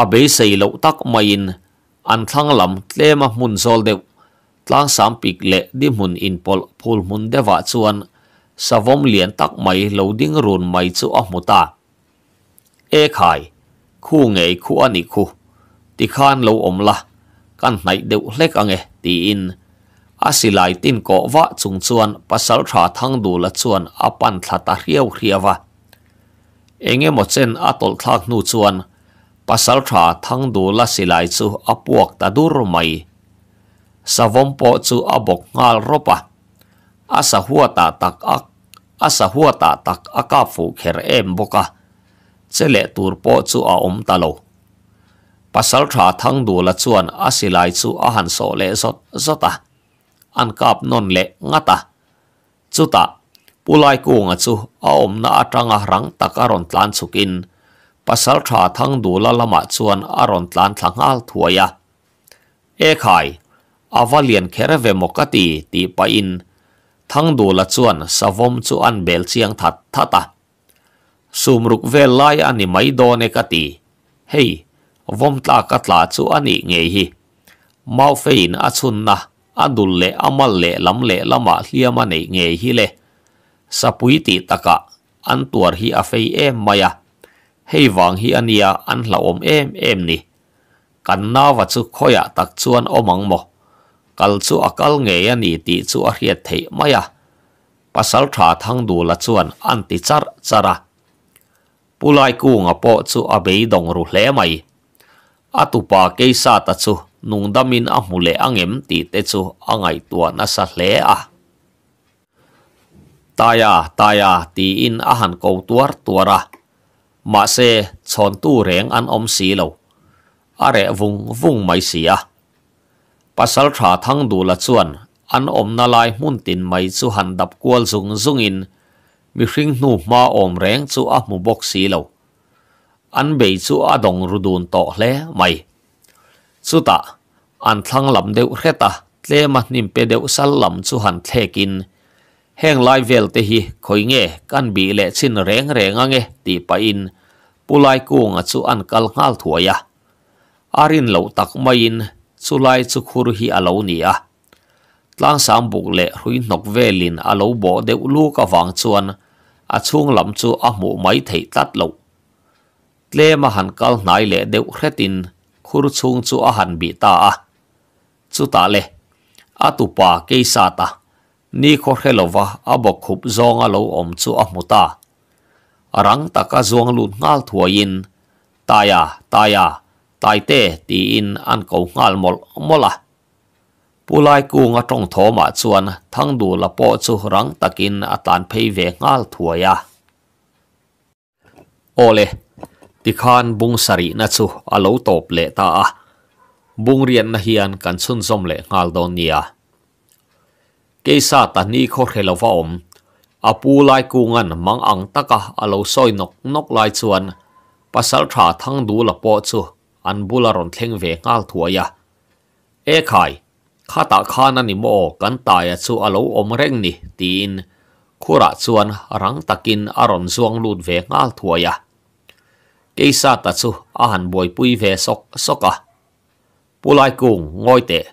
a be sei lâu tắc mai in an thlang lâm tle mà mun zol de tlang sam pik lệ đi mun in pol phul mun dewa chuan savom lian tak mai lo ding run mai chu a muta e khai khu nghệ khu anh khu thì khan lâu ôm la căn này đều lek anh thì in asi lại tin có vợ chung chuan pasal thả thăng đủ là chuan apan thà ta hiểu hiêu va anh nghe một chân atol thác nu chuan pasal thả thăng đủ là si lại chu buộc ta đủ mày savompo chu abok ngal ropa asa huata tak ak asa huata tak akafu kher em boka chế lệ tùr po chu a om ta lo pasal tha thang du la chuan a silai chu a han so le zot zota an kap non lệ le ngata chuta pulai kunga chu a om na atanga rang takaron tlan chukin pasal tha thang du la lama chuan aron tlan thlangal thuaya e khai avalian khereve mokati ti pain thang du la chuan savom chu an bel chiang that thata sumruk vel lai ani mai done kati hei vom tla ka tla chu ani nge hi mau fein achun na adul le amal le lam le lama hliama nei nge hi le sapui ti taka an tuar hi a fei em maya hey wang hi ania an hla om em em ni kan na wa chu khoya tak chuan omang mo kal chu akal nge ani ti chu a hriat thei maya pasal tha thang du la chuan an ti char chara pulai kuanga po chu a bei dong ru hle mai atupa keisa ta chu nungdamin a mule angem ti te chu angai tua na sa hle a taya taya ti in a han ko tuar tuara ma se chon tu reng an om si lo are vung vung mai sia pasal tha thang du la chuan an om na lai mun tin mai chu han dap kual zung zung in มิริงนูมาอมแรงสู้อามุบกสีเหลาอันเบยสู้อาดงรุดูนต่อแล้ไม่สุตาอันทั้งลำเดียวเค่ตาเลมันนิมเปเดียวสั่ลำสู้หันเทกินแห่งไลเวลเตหีคอยเงะกันบีเละชินแรงแรงเงะตีไปอินปุไลกูงสู้อันกัลงาลถัวยะอารินเหลาตักไม่อินสุไลสุขุรุฮีอาเลวเนีย tlang sang buk le hrui nok velin a lo bo deuh lu ka wang chuan a chung lam chu a mu mai thei tlat lo tlema han kal hnai le deuh hretin khur chung chu a han bi ta a chu ta le a tu pa ke sa ta ni kho helova a bok khup zong a lo om chu a mu ta rang taka zong lut ngal thuain taya taya tai te ti in an ko ngal mol mola lai ku nga trong thô mà chuan thang đủ là bộ chu răng takin tàn phê về ngal thua ya. Ole, ti khan bung sari na chu alo top lệ ta a. Bung rian na hian kan sun zom le ngal don nia. Keisa ta ni kho khelo va om. A lai ku ngan mang ang taka alo soi nok nok lai chuan. Pasal tha thang du là bộ chu an bu la ron thleng ve ngal thua ya. E khai, ข้าต่อข้านั่นนิโมกันตายสูอาลูอมเร่งนี่ตีนคู่รักส่วนรังตะกินอารมณ์สวงลูดเวงอาถั่วยะกิซาตัดสูอาหารบวยปุยเวสกสกะปุไลกุ้งง่อยเตะ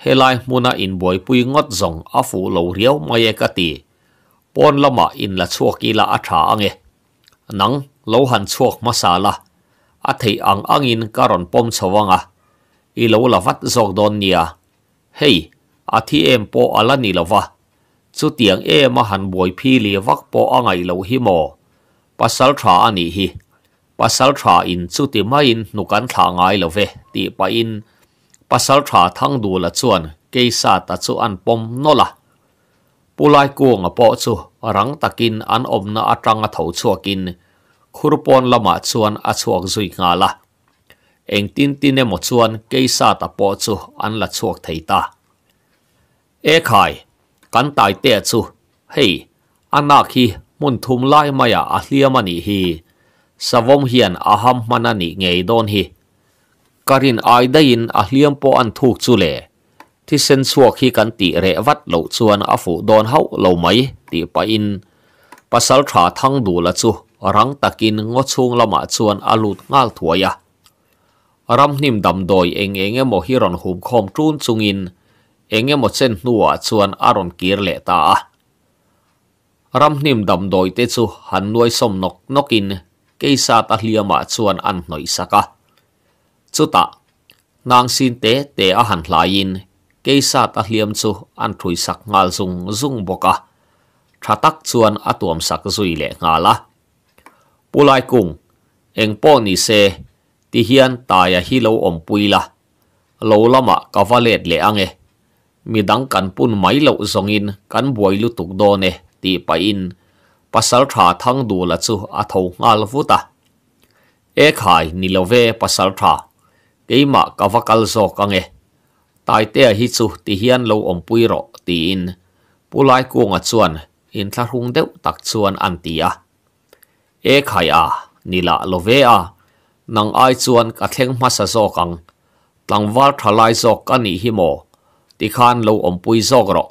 เฮลายมุนาอินบวยปุยงดจงอาฟูเหลาเรียวมาเยกตีปนละมาอินละชั่วกีละอัฐาเงนังเหลาหันชั่วมาสาละอัฐิอังอังอินการอนปมสว่างอ่ะอีเหลาละวัดจกโดนเนีย Hey, a thi em po ala ni lova. Chu tiếng em mà hàn bồi phi li vắc po a ngày lâu hi mò. Pasal tra ani hi. Pasal tra in chu ti mai in nu kan tha ngai lo ve ti pa in pasal tra thang du la chuan ke sa ta chu an pom no la. Pulai kuang a po chu rang takin an om na atang a thau chuakin khurpon lama chuan a chuak zui nga la. เองตินตินเอมดชวนเกยซาตาปอจูอันละชวกไทยตาเอขายกันตายเตะจูเฮยอันนักฮีมุนทุมไล่มาอย่าอาเลียมันีฮีสวมเฮียนอาหัมมันันีไงโดนฮีการินไอได้ยินอาเลียมปออันถูกจูเลที่เซนชวกฮีกันติเรวัดเหลาชวนอาฟูโดนเฮาเหลาไหมตีไปอินภาษาถ้าทั้งดูละจูรังตะกินงดชงละมาชวนอาลุดงาลถวยะ ram hnim dam doi eng eng emaw hi rawn hum khawm tun chungin eng emaw chen hnuah chuan a rawn kir lệ ta a ram hnim dam doi te chu han nuai som nok cây sa ta hliamah chuan an hnoi saka chuta nang sin te te a in, cây sa ta hliam chu an thui sak ngal zung zung boka thatak chuan atuam sak zui le ngala lai kung eng po ni se ti hian tai a hi lo om pui la lo lệ ah, kavalet le ange mi dang kan pun mai lo in kan buai lu tục do nè thì pa in pasal tha đồ là la chu a tho ngal vuta e khai ni lo ve pasal tha keima số zo ấy tai te hi chu thì hian lo om pui rồi thì in pulai kuanga chuan in thla hung deuh tak chuan an ti a e khai a nila lo về à นังไอชวนกะเทงมาสะโซกังตังวัดทลายโซกันนี่ฮิโมติคานเลอมปุยโซกรอ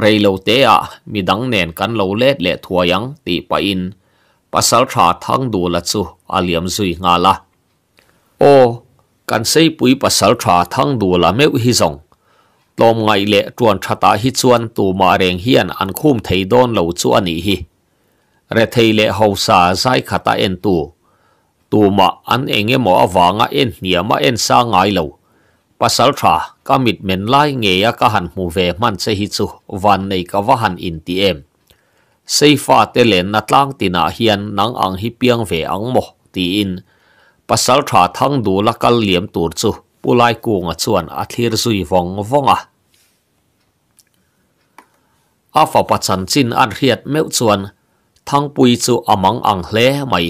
เรเลเตะมีดังเนนกันเลเลดเลทัวยังตีปะอินปัสสาวะทั้งดูละจูอาเลียมซุยงาละโอกันเซปุยปัสสาวะทั้งดูละเมวฮิซงอมไงเละจวนชะตาฮิชวนตูมาเร่งเฮียนอันคุ้มไทยโดนเลวาจวนนี่ฮิเรเทเละเฮาซาใจขตาเอ็นตู tuma an em mo awanga en niama en sa ngai lo pasal tha ka mit men lai ngeya ka han mu về man se hi chu van này ka wa han in ti em seifa te len na tlang tina hian nang ang hi piang ve ang mo ti in pasal tha thang du la kal liam tur chu pulai ku nga chuan à, thlir zui vong vonga afa à. pachan chin an riat meu chuan thang pui chu amang ang hle mày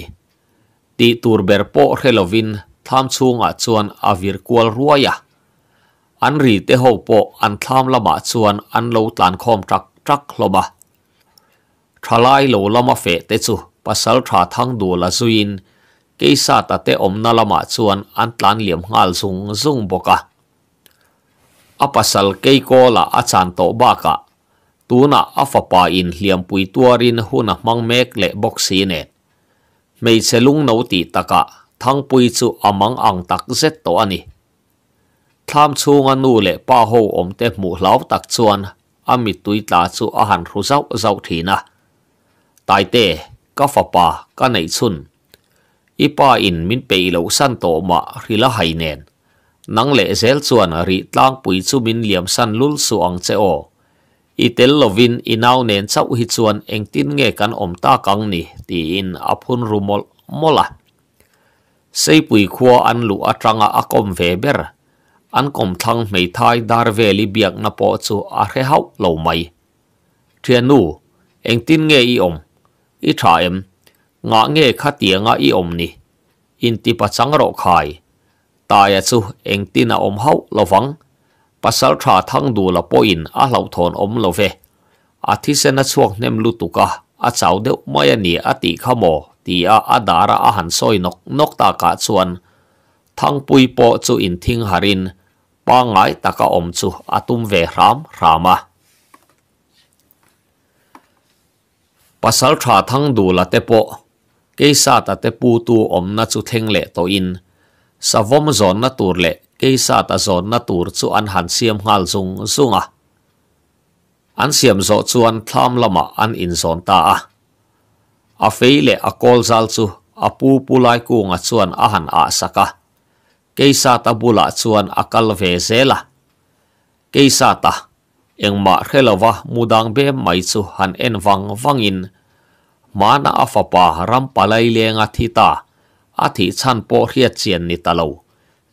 ti tur ber po relovin tham chunga chuan avir kual ruaya an ri te ho po an tham lama chuan an lo tan khom trak trak hloma thalai lo lama fe te chu pasal tha thang du la zuin keisa ta te om omna lama chuan an tlan liam ngal zung zung boka apasal keikola achan to baka tuna afapa in liam pui tuarin huna mek le boxi net mei se lung no ti taka thang pui chu amang ang tak zet to ani tham chunga nu le pa ho om te mu lau tak chuan ami tui ta chu a han rau rau zau thina tài te ka fa pa ka nei chun ipa in min pe lo san to ma rila hai nen nang lệ zel chuan ri tlang pui chu min liam san lul su ang che o i tel lovin inau nen chau hi chuan engtin nge kan om ta kang ni ti in aphun rumol mola seipui khuwa an lu atanga akom ve ber an kom thang mei thai dar ve li biak na po chu a re hau lo mai thianu engtin nge i om i tha em nga nge kha tianga i om ni in ti pa chang ro khai ta ya chu engtin a om hau lovang pasal tha thang du la poin a lo na chuak nem lu tu ka a chau deuh mai ani ti a a dara soi nok nok ta ka chuan thang pui po chu in harin pa ngai taka om chu atum ve ram rama pasal tha thang du la te po keisa ta te pu tu om na chu theng le to in savom zon na tur Keisat a zon na tur chu an han siam ngal zung zunga. An siam zo chuan tham lama an in zon ta a. A feile a kol zal chu a pu pulai kunga chuan a han a saka. Keisat ta bula chuan a kal ve zela. Keisat ta eng ma khelawa mudang be mai chu han en wang wangin mana afapa ram rampalai lenga thita athi chan po hriat chian ni talo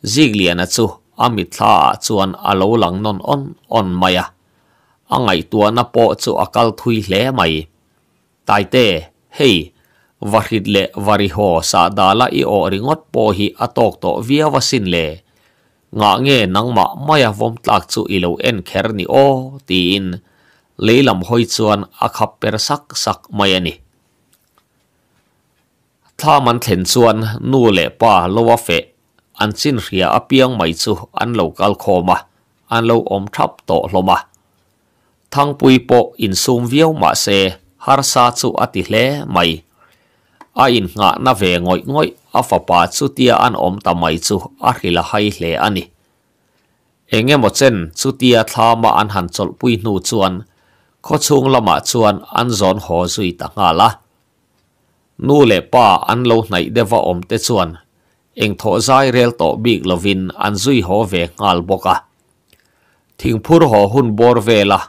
devastating life lớn 60 person Neонецus arra τοorat ziggliana choo amitla chuan alolang non onñon maya añgaytuan na pئu choo aqal thuy lie may Taiti involved Transylvanian Hei varkidled wariried page wh privately Saadayla iñorinhot poh i a t o g t qui a v a s i n l e Ngañe n n g m a maya v o a o n i t l e l a m h o h a a r sak sak mayani h a m a n t e n c n n u l pa lo f an xin ria apiang mai chu an lo kal khoma an lo om thap to hloma thang pui po in sum viau ma se har sa chu ati hle mai a in nga na ve ngoi ngoi a fa pa chu tia an om ta mai chu a hrila hai hle ani enge mo chen chu tia tha ma an han chol pui nu chuan kho chung lama chuan an zon ho zui ta nga la nu le pa an lo nai dewa om te chuan eng tho zai rel to bik lovin an zui ho ve ngal boka thing phur ho hun bor ve la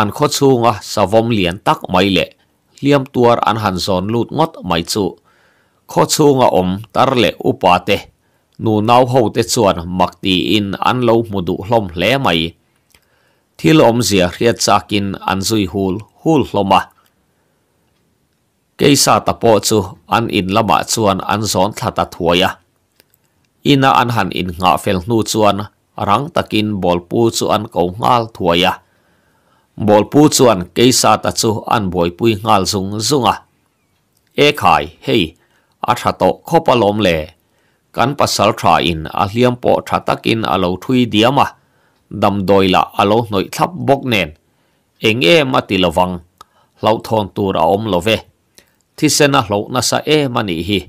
an kho chunga savom liền tắc mai lệ liêm tuar an han zon ngót ngot mai chu kho chunga om tar le upa te nu nau ho te chuan mặc tì in an lo mudu hlom hle mai thil om zia hriat chakin an zui hul hul à keisa tapo chu an in lama chuan an zon thlata thuaia ina an han in nga fel hnu chuan rang takin bolpu chu an ko ngal thuaia bolpu chuan keisa ta chu an boipui ngal zung zunga e khai hei a thato khopalom le kan pasal tha in a hliam po tha takin alo lo thui diama dam doila a lo noi thap bok nen eng e ma ti lovang lau thon tur a om ve thì sẽ a hlo na sa e mà ani hi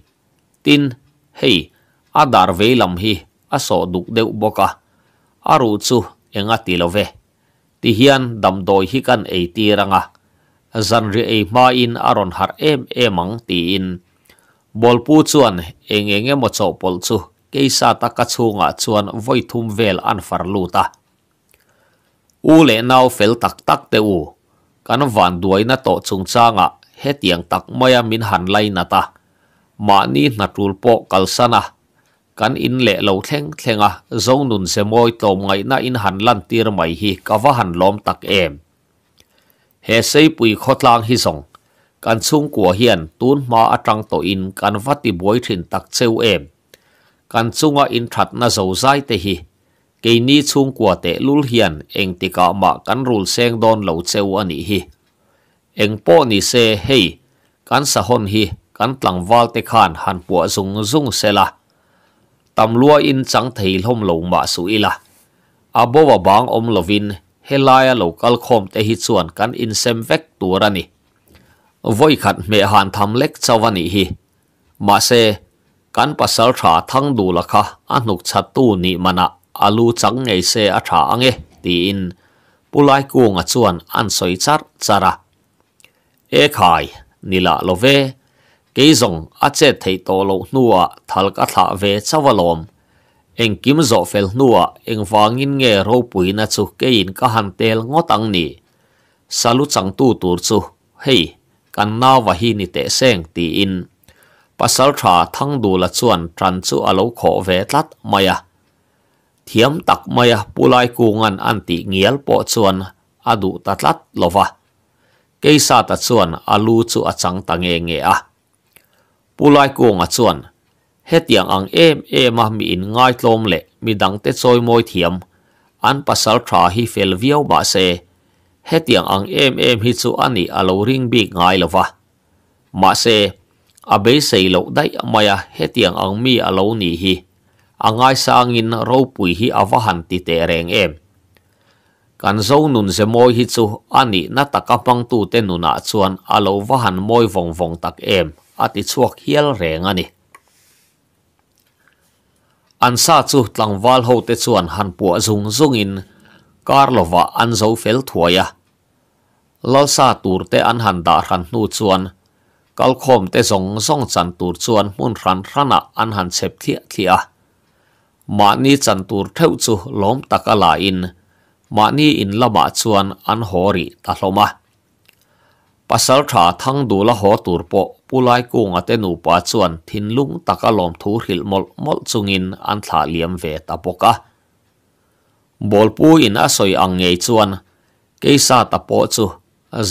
tin hei a dar ve lam hi a so đều deuh boka a ru chu enga ti love ti hian dam doi hi kan ei ti ranga zan ri ấy ma in aron har em emang ti in bol pu chuan eng enge mo chaw pol chu keisa ta ka chunga chuan voi thum vel an far lu ta u le nau fel tak tak te u kan van đuôi na to chung changa he tiang tak maya à, min han lai na ta ma ni na tul po kal sana kan in le lo thleng thlenga zong à, nun se moi to ngai na in han lan tir mai hi ka va han lom tak em he sei pui khotlang hi song kan chung của hiền tún ma atang to in kan vati boi thin tak cheu em kan chunga in that na zo zai te hi ke ni chung của te lul hiền eng tika ma kan rul seng don lo cheu ani hi eng po ni se hei kan sa hon hi kan tlang wal te khan han pu zung zung se la tam lua in chang thei hlom lo ma su ila abowa bang om lovin helaya local khom te hi chuan kan in sem vek turani voi khat me han tham lek chawani hi ma se kan pasal tha thang du la kha anuk chat tu ni mana alu chang ngei se a tha ange ti in pulai ku nga chuan an soi char chara e khai ni la lo ve ke zong a che thei to lo nuwa thal ka tha ve chawalom eng kim zo fel nuwa eng wangin nge ro pui na chu ke in ka han tel ngotang ni salu chang tu tur chu hei kan na wa hi ni te seng ti in pasal tha thang du la chuan tran chu alo kho ve tlat maya à. thiam tak maya pulai à, ku ngan an ti ngial po chuan adu tatlat lova keisa ta chuan alu chu achang ta nge nge a pulai kuang a chuan hetiang ang em em a mi in ngai tlom le mi dang te choi moi thiam an pasal tha hi fel viau ba se hetiang ang em em hi chu ani alo ring bi ngai lova ma se abe sei lo dai maya hetiang ang mi alo ni hi angai sangin ropui hi awahan ti te reng em kan zo nun se moi hi chu ani na taka pang tu te nuna ah chuan alo va han moi vong vong tak em ati chuak hial reng ani an sa chu tlangwal ho te chuan han pu zung zung in karlova an zo fel thuaya lal sa tur te an han dar han nu chuan kalkhom te zong zong chan tur chuan mun ran rana ah an han chep thia thia ma ni chan tur theu chu lom taka la in mà ni in la lama chuan an hori ta hloma pasal tha thang du la ho tur po pulai kung ate nu pa chuan thin lung taka lom thu hil mol mol chungin an thla liam ve ta poka bolpu in soi asoi angei chuan keisa ta po chu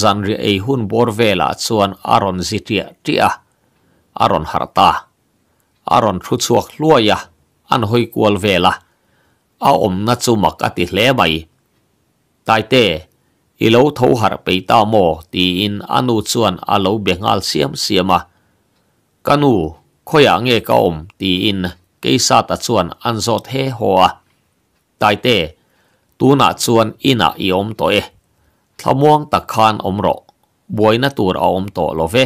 zanri ei hun borvela chuan aron zitia tia aron harta aron thu chuak luaya an hoi kual vela a om na chu mak ati hle mai tại te i lo tho har pe ta mo thì in anu chuan a lo bengal siam siama kanu à. khoya à nge ka om thì in keisa ta chuan an zot he hoa à. tại te tu na chuan ina i om to e thlamuang ta khan om ro boina tur a om to lo ve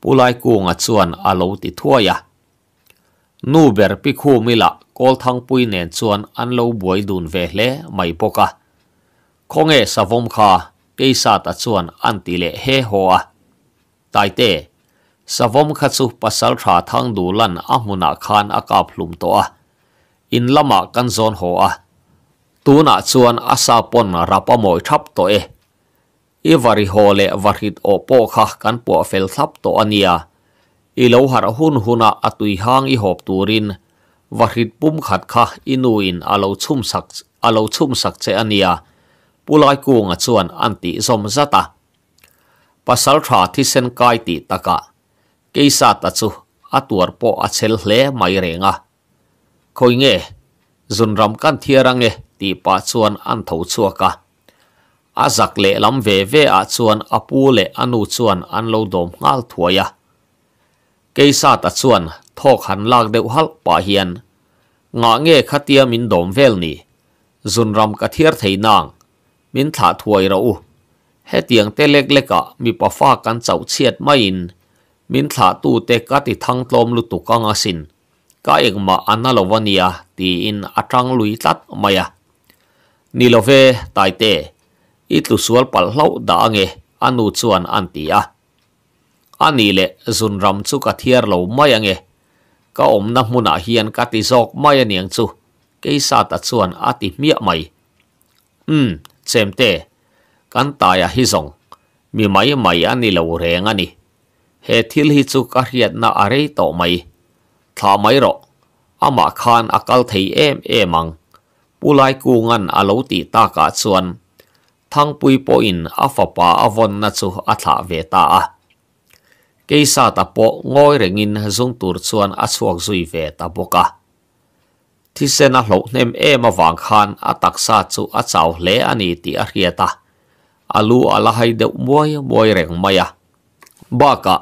pulai kunga chuan a lo ti thuaya nu ber pikhu mila kol thang pui nen chuan an lo buai dun ve hle mai poka คงเอสวมคาเกยสัตัดส่วนอันติเลเฮหัวตายเตสวมขัดสุปัสสลราทางดูลันอามุนาคานอากาพลุมตัวอินละมากันโซนหัวตูนาส่วนอาซาปนรับมอยทับตัวเออีวาริโฮเลวาริตโอโปค่ะกันปัวเฟลทับตัวอันเนียอีเลวหารหุนหุนาอตุยหางอีหอบตูรินวาริตปุ่มขัดค่ะอินูอินอาลูชุ่มสักอาลูชุ่มสักเจอันเนีย pulai kuanga chuan an tih zawm zata pasal tha thi sen kai ti taka keisa ta chu atuar po a chel hle mai renga khoi nge ram kan thiarange ti pa chuan an tho chuaka a zak le lam ve ve a chuan apu le anu chuan an lo dom ngal thuaya keisa ta chuan thok han lak deuh hal pa hian nga nge khatia min dom vel ni zunram ka thiar thei nang min thả thuồi rau he tiếng tê lek leka mi pa fa kan chau chiat mai in min thả tu te ka ti thang tlom lu tu ka nga sin ka ek ma analowania ti in atang lui tat maya à. ni lo tai te i tlu sual pal hlau da nge anu chuan an ti a ani le zun ram chu ka thiar lo mai ange à ka om na hmuna hian ka ti zok mai aniang à chu keisa ta chuan ati mia mai um ừ, chém tê kan tay ya à, hi zong mi mai mai ani à, lo reng ani he thil hi chu ka riat na are à to mai tha mai ro ama khan akal thei em em emang pulai ku ngan alo ti ta ka chuan thang pui po in afa pa avon na chu atha ve ta a keisa ta po ngoi rengin zung tur chuan a chuak zui ve ta boka ที่เซนหลงเนมเอมาวางคันอาตักซาจูอาสาวเลอันนี้ที่อาเรียตาอาลูอาลาไฮเดมวยมวยเร่งมายาบ้ากะ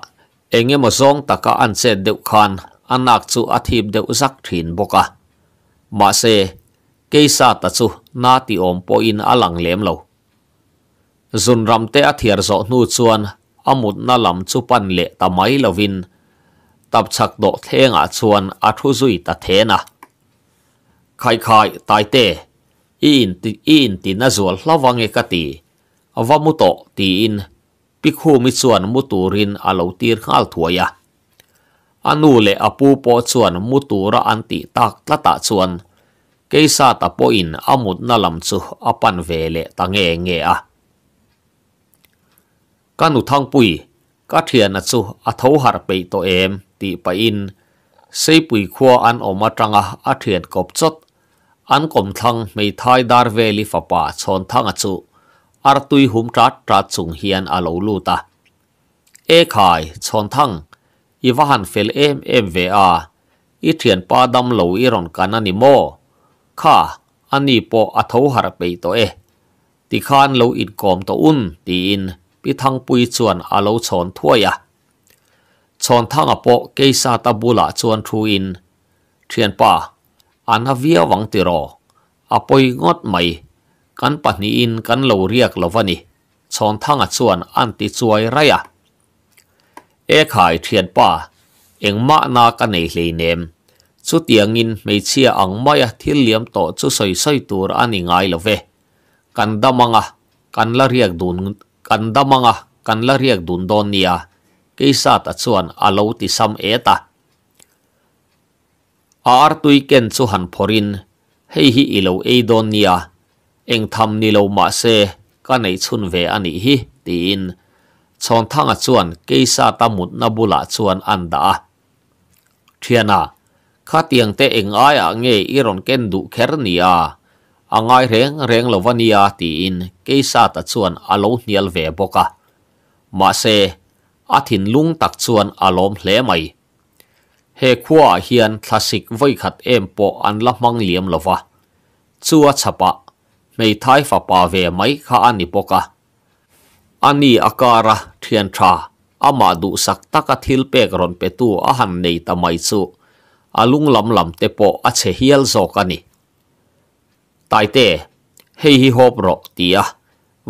เองเงมาซองตะกะอันเซเดวคันอันนักจูอาทิบเดวซักถินบกะมาเซเกยซาตจูนาติอมปอินอาลังเลมเลวจุนรำเตอเทียร์โซนูจวนอามุดนาลำจูปันเลตะไมลวินตับชักโดเทงอาจวนอาทุจุยตะเทนะ khai khai tai tê in ti in ti na zual hlawange ka ti awa mu to ti in pikhu mi chuan mu turin alo tir khal thuaya anu le apu po chuan mu tura an ti tak la tlata chuan keisa ta po in amut na lam chu apan ve le tange nge a kanu thang pui ka thiana chu a tho har pe to em ti pa in sei pui kho an oma tanga a thian kop chot an kom thang mei thai dar ve li fapa chon thang a chu ar tui hum trat trat chung hian a lo lu ta e khai chon thang i va han fel em em ve a i thian pa dam lo i ron kan ani mo kha ani po a tho har pe to e ti khan lo in kom to un ti in pi thang pui chuan a lo chon thuaya chon thang a po keisa tabula chuan thu in thian pa อันฮาเวิยวังติรออปอยงดไม่กันปัดนี้อินกันเลวเรียกเราวันนี้ชอนทั้งอัดส่วนอันติสวยไรอะเอขายเทียนป้าเองมะนากันในเลยเนมสุดยังอินไม่เชื่ออังไม่ที่เลี้ยมต่อสุดสอยสอยตัวอันนี้ไงเราเวกันดำมังอะกันละเรียกดุนกันดำมังอะกันละเรียกดุนดอนเนียกิสัตส่วนอาลูติซัมเอตา ar tui ken chu han phorin hei hi ilo ei don nia eng tham ni lo ma se ka nei chun ve ani hi tin chon thanga chuan keisa ta mut na bula chuan anda thiana khatiang te eng ai a nge iron ken du kher nia angai reng reng lovania tin keisa ta chuan alo hnial ve boka ma se athin lung tak chuan alom hle mai เฮควาเฮียนคลาสสิกไว้ขัดเอ็มปออันละมังเลียมละวะจัวฉปะไม่ไทยฝาปาเวไหมข้าอันนี้ปกะอันนี้อาการะเทียนชาอามาดูสักตะกดทิลเปกรอนเปตูอาหันในตะไมซูอาลุงลำลำเตปออาเชเฮียลโซกันนี่ไตเต้เฮฮิฮอบรอกตีะ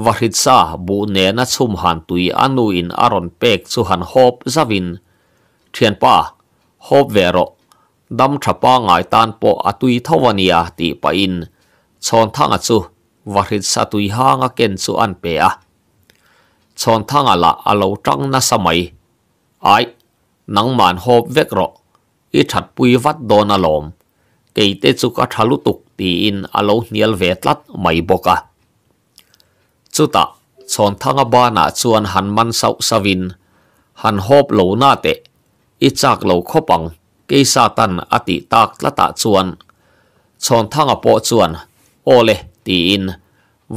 วาริซาบูเนนัชุมหันตุยอนุอินอารอนเปกสุหันฮอบซาวิน เทียนป้า hộp về rồi đâm trả ba ngài tan bộ à tùy thâu văn à tỷ bà in chọn thang à chú và hình sa tùy ha ngà kên chú ăn bè à chọn thang à là à lâu trăng na sa mây ai nắng màn hộp vết rồi ít thật bùi vắt đô na lòm kỳ tế chú cả trả lũ tục tỷ in à lâu nhiel về tắt mây bọc à chú ta chọn thang à ba na chuan hàn man sau sa vin hắn hộp lâu na tệ อีจากเหล่าขบังกีซาตันอติตากละตาชวนชนทั้งอปชวนโอเลตีอิน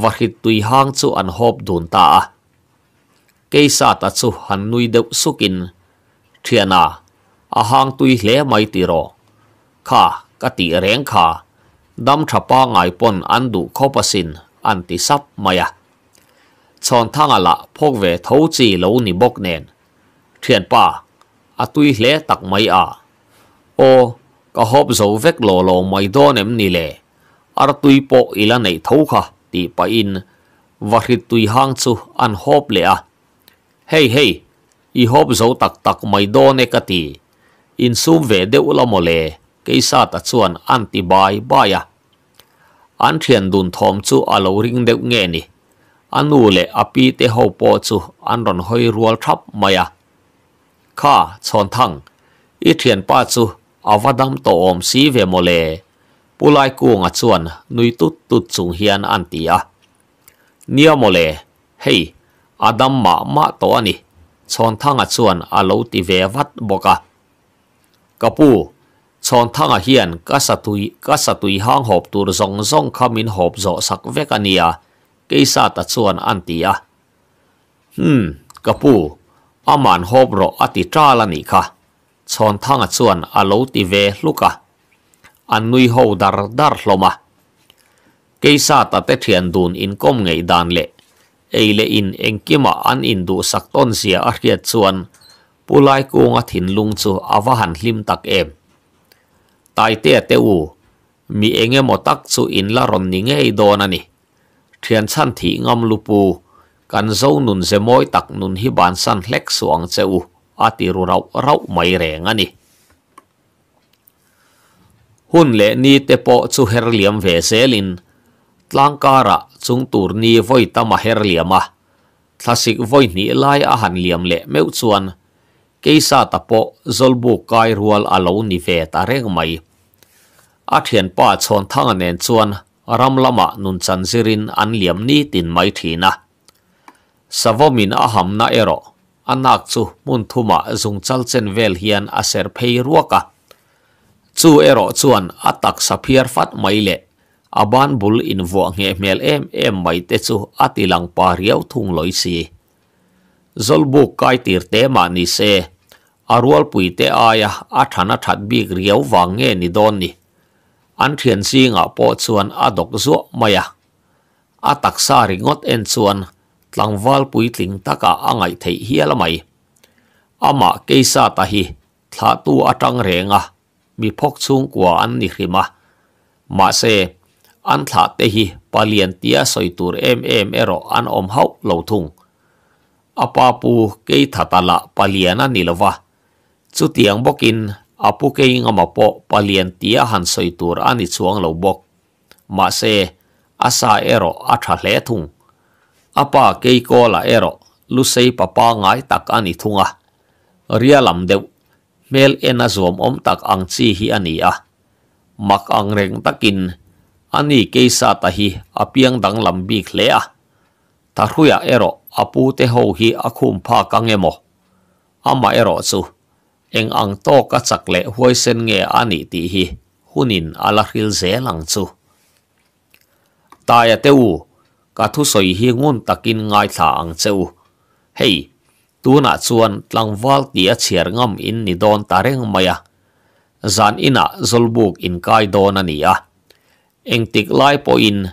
วัดหิตุยหางชูอันหอบดุนตากีซาตัดจูหันนุยเดวสุกินเทียนาอาหางตุยเล่ไม่ติรอข้ากติเร่งข้าดำทับปางไงปนอันดูขบสินอันติซับมายะชนทั้งละพกเวทูจีเหล่านิบกเนนเทียนป้า a tui hle tak mai a o ka hop zo vek lo lo mai do nem ni le ar tui po ila nei tho kha ti pa in và khi tui hang chu an hộp lệ à. Hey hey, y hộp dấu tặc tặc mày đô nè cả tì. In sum về đều là mồ lệ, cây sa tạ chuan ăn tì bài bài à. Ăn thiền đùn thom chu à lâu rinh đều nghe nì. Ăn nụ lệ à bì tế hậu bò chu ăn ròn hơi ruol thắp mày à. ข้าชนทั้งอีเทียนป้าจูเอาวัดดำโตอมสีเวโมเลปุไลกูงอชวนนุยตุดตุดสูงเฮียนอันตีอะเนียโมเลเฮ้ยอาดัมมามาตัวนี่ชนทั้งอชวนอาลูติเววัดบอกะกะปูชนทั้งอเฮียนกัสตุยกัสตุยห้างหอบตูรซงซงขามินหอบโจสักเวกันียกิซาตัดชวนอันตีอะฮึมกะปูอมันโฮบรอติจ้าละนี่ค่ะชนทางส่วนอาลูติเวลูกะอันนุยโฮดาร์ดาร์ลมะกีซาตัดเทียนดูนอินกมไงดานเลเอเลอินเองกิมาอันอินดูสักต้นเสียอาริยส่วนปุไลกูงัถินลุงสูอาวหันลิมตักเอ็มไตเตอเตวมีเองเงมตักสูอินละรนนิเงยโดนนี่เทียนชั้นถีงอมลูปูกันโซนุนเซมอยตักนุนฮิบานสันเล็กสวงเจ้าอาติรุเราเราไม่แรงอันนี้หุ่นเล่นี่เตปอจูเฮรเลียมเวเซลินตลังการะจุงตูรนีไวตามาเฮรเลียมะทัศิกไวนี่ไล่อาหารเลียมเล่เมื่อชวนเกิซาตะปอจลบุกายรัวอาลูนิเวตาเร่งไม่อาเทียนป้าชนทางเนนชวนรำละมะนุนจันซิรินอันเลียมนี่ตินไม่ทีนะ Savomin a ham na ero. Anak chu mun thuma zung chal chen vel hian a ser phei ruaka. Chu ero chuan atak sa fat maile Aban bul in vo nge mel em em mai te chu atilang pa riau thung loi si. Zolbu kai tir te ma ni se. Arual pui te aya a thana that bik riau wang nge ni don ni. An thiền si nga po chuan adok zo zuo maya. A taksa ringot en chuan tlang val pui tling taka angai thei hi la mai ama keisa ta hi thla tu atang renga mi phok chung kwa an ni hrima ma se an thla te hi palian tia soitur em em ero an om hau lo thung apa pu ke thatala paliana nilwa chu tiang bokin apu ke ngama po palian tia han soi soitur ani chuang lo bok ma se asa ero atha hle thung apa keiko la ero lusei papa ngai tak ani thunga ria lam deuh mel ena zom om tak ang chi hi ani a mak ang reng takin ani keisa ta hi apiang dang lam bi khle a tharuya ero apu te ho hi akhum pha kangemo ama ero chu eng ang to ka chak hoisen huai sen nge ani ti hi hunin ala khil ze lang chu ta ya teu cả thu soi hi ngun takin ngai thang cheu hey tu na chuan tlangwal tia chiar ngam in ni don tareng maya à. zan ina zolbuk in kai don ania à. tik lai po in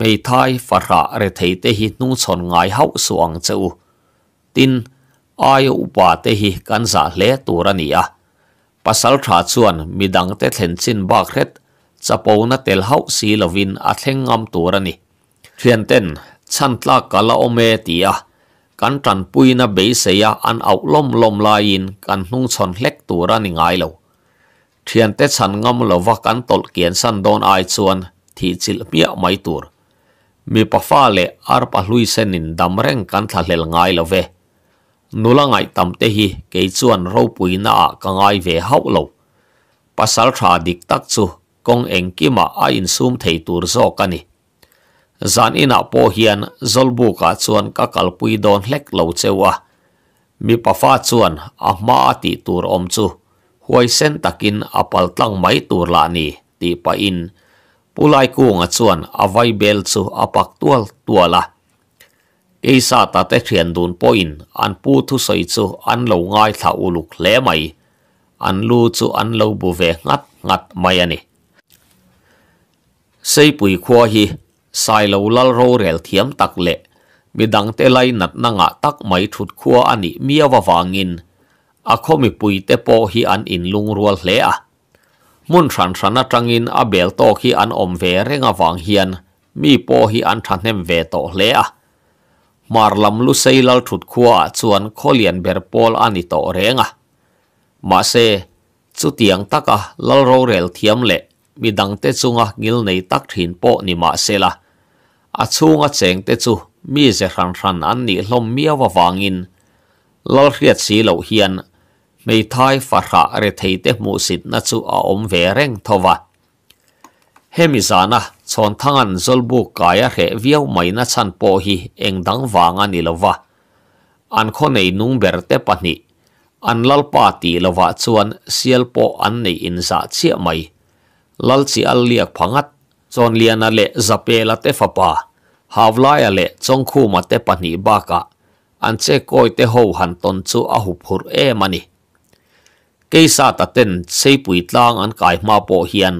mei thai farha re thei te hi nu chon ngai hau suang cheu tin ai upa te hi kan za hle turania à. pasal tha chuan midang te thlen chin bak hret chapo na tel hau si lovin a thlengam turani thiền tên chăn tla cả là ome tía kan tran bụi na be se ya an au lom lom la in kan hung chon lek tu ra ni ngai lo thian te chan ngam lo wa kan tol kian san don ai chuan thì chil pia mai tur mi pa pha le ar pa hlui sen in dam reng kan thla lel ngai lo ve nula ngai tam te hi ke chuan ro bụi na a ka ngai ve hau lo pasal tha dik tak chu kong eng ki a in sum thei tur zo ka ni zan ina po hian zolbu ka chuan ka kalpui don hlek lo chewa mi pafa chuan a hma ti tur om chu huai sen takin apal tlang mai tur la ni ti pa in pulai kunga chuan avai bel chu apak tual tuala sa ta te thian dun in an pu thu soi chu an lo ngai tha uluk hle mai an lu chu an lo bu ve ngat ngat mai ani sei pui khua hi silo lal ro rel thiam tak le midang te lai nat nanga tak mai thut khua ani mia wa wangin a khomi pui te po hi an in lung rual hle a mun thran thran atangin a bel to khi an om ve renga wang hian mi po hi an thanem ve to hle a mar lam lu sei lal thut khua chuan kholian ber pol ani to renga ma se chu tiang taka lal ro rel thiam le midang te chunga ngil nei tak thin po ni ma se la a chung a cheng te chu mi ze ran ran an ni hlom miawa wangin lal riat si lo hian mei thai fa kha re thei te mu sit na chu a om ve reng thowa hemi zana chon thangan zolbu kaya he viau mai na chan po hi engdang wanga ni lova an kho nei nung ber te pani an lal pa ti lova chuan sial po an nei in za chia mai lal chi al liak phangat chon liana le zapela te fapa havlaya le chongkhu ma te pani baka anche koi te ho han ton chu a huphur e mani keisa ta ten seipui tlang an kai ma po hian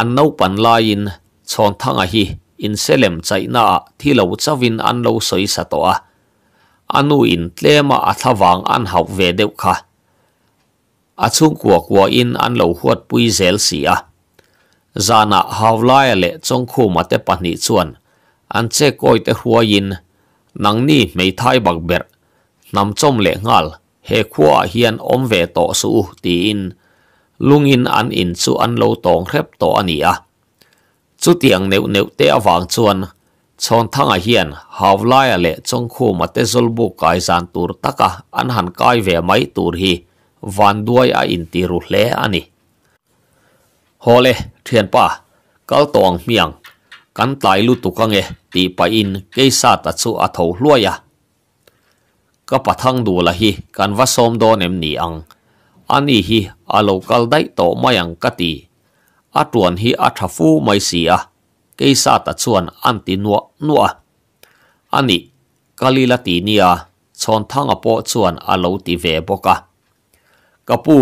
an no pan lain chon thanga hi in selem chaina thilo chawin an lo soi satoa anu in tlema athawang an hau ve deuh kha achung kwa kwa in an lo huat pui zel si a zana hawlai le chong khu ma te pahni chuan an che koi te huain nang ni mei thai bak ber nam chom le ngal he khua hian om ve to su ti in lungin an in chu an lo tong rep to ania chu tiang neu neu te awang chuan chon thanga à hian hawlai le chong khu ma te zol bu kai zan tur taka à. an han kai ve mai tur hi van duai a à in ti ru hle ani ฮอเลเทียนป้าก้าวตองเมียงกันตายลุตุกังเอตีไปอินเกซาตัดสุอัฐลวยะก็ปะทังดูละฮีกันวัสมโดนเอ็มนีอังอันนี้ฮีอาโลกัลได้โตมายังกตีอัตวนฮีอัทฟูไม่เสียเกซาตัดส่วนอันตินัวนัวอันนี้กาลิลตีเนียชนทังอโปส่วนอาโลติเวบกะกะปู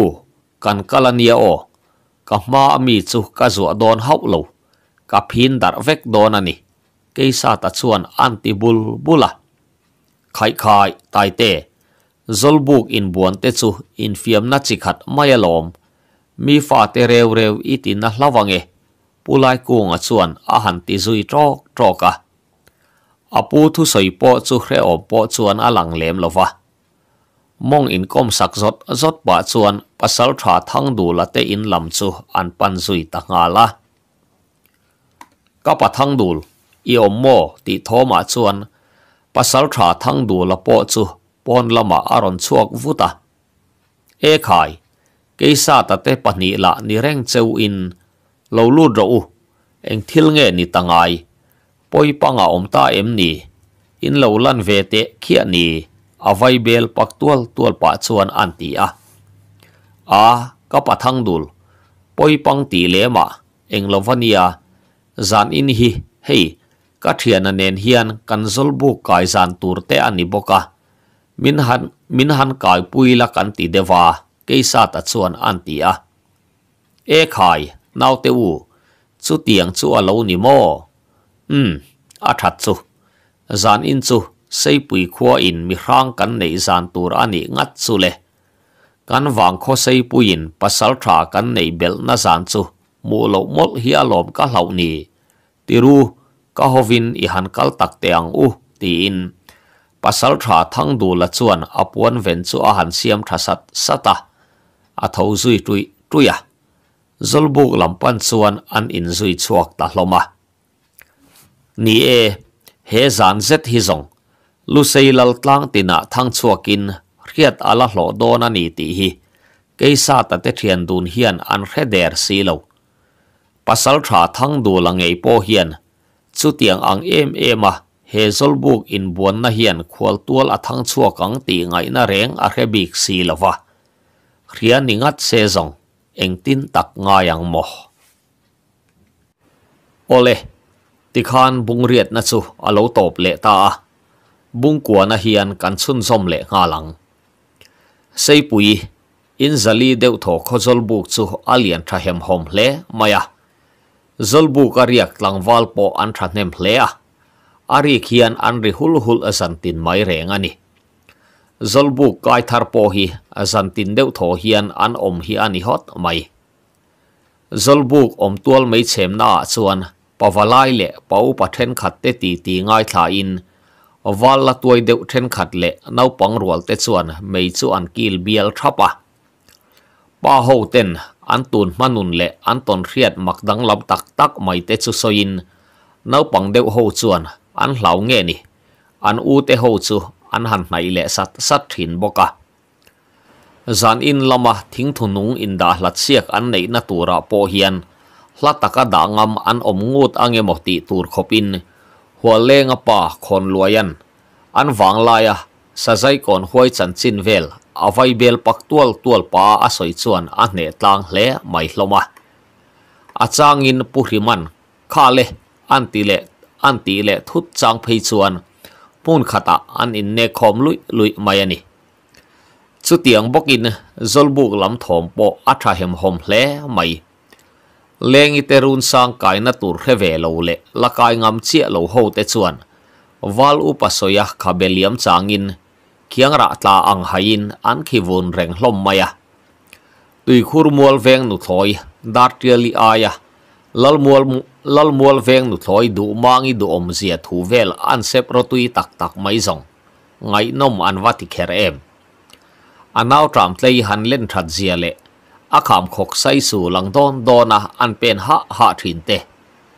กันกาลเนียโอ ka ma mi chu ka zo don hau lo ka đặt dar đòn don ani keisa ta chuan anti bul bula khai khai tai te zolbuk in buan te chu in fiam na chi khat mai alom mi fa te rew rew iti na hlawange pulai kunga chuan a han ti zui trok troka apu thu soi po chu hre om po chuan a lang lem lova มองอินก้มสักจดจดปะชวนปัสสาวะทั้งดูละเตอินลำชูอันปันซุยตางาละก็ปะทั้งดูอีอมโมติทอมาชวนปัสสาวะทั้งดูละโจชูปนละมาอารอนชวกวุตาเอขายกิสัตะเตปนิละนิเร่งเจวอินเราลูดเราเองทิลเงนิตางไงปอยปังอาอมตาเอ็มนีอินเราลันเวเตขี้นี avai bel pak tual tual pa chuan an ti a a ka pathang dul poi pang ti lema englovania zan in hi hei ka thian anen hian kan bu kai zan tur te ani boka min han min han kai puila kan ti dewa keisa ta chuan an a e khai nau te u chu tiang chu alo ni mo um a that chu zan in chu xây bùi khua in mi rang kan nei zan tur ani ngat chu le kan vang kho xây bùi in pasal tha kan nei bel na zan chu mu lo mol hi alom ka hlau ni tiru ka hovin i han kal tak te ang u ti in pasal tha thang du la chuan apuan ven chu a han siam tha sat sata a tho zui tui tuya zolbuk lampan chuan an in zui chuak ta hloma ni e he zan zet hi zong lu sei lal tlang tina thang chuakin riat ala hlo dona ni ti hi keisa ta te thian dun hian an hre der si lo pasal tha thang du la ngei po hian chu tiang ang em em a he zol buk in buan na hian khwal tual a thang chuakang ti ngay na reng a hre bik si lova rian ni ngat se zong eng tin tak nga yang mo ole tikhan bungriat na chu alo top le ta a bungkuana hian kan chun zom leh nga lang pui in zali deuh thaw khawzol buk chu alian tha hem hom hle maya zolbuk a riak tlangwal pawh an tha hnem hle a a rik hian an ri hulhul a zantin mai reng ani zolbuk kai thar pawh hi a zantin deuh thaw hian an om hi ani hot mai zolbuk om tual mai chem na chuan pawalai le pau pathen khat te ti ti ngai thla in walla tuai deuh then khat le naupang rual te chuan mei chu an kil bial thapa pa ho ten an tun manun le an ton riat mak dang lam tak tak mai te chu soin naupang deuh ho chuan an hlau nge ni an u te ho chu an han nai le sat sat thin boka zan in lama thing thunung in da hlat siak an nei na tura po hian hla taka da ngam an om ngut ange mo ti tur khopin หัวเลงอปะคนรวยันอันวังลายอะสะใจก่อนห้วยจันจินเวลอาไว้เบลปักตัวตัวปอาอสอยชวนอันเนตัางเละไม่ลมาอาจางินปุริมันข้าเลอันตีเลอันตีเลทุบจางพีชวนพูนขตาอันอินเนคอมลุยลุยไม่นี่สุดเตียงบอกอินจลบุกลำถมโปอัตราเหมหอมเละไม่ leng ite run sang kai na tur he ve lo le lakai ngam chia lo ho te chuan wal upa soya khabeliam changin kiang ra tla ang hain an khi vun reng hlom maya tui khur mual veng nu thoi dar tiali aya lal mual lal mual veng nu thoi du mangi du om zia thu vel an sep ro tui tak tak mai zong ngai nom an wati kher em anaw tram tlei han len that zia le อาขามขกไซสู่หลังต้นดอนะอันเป็นฮะฮะถินเต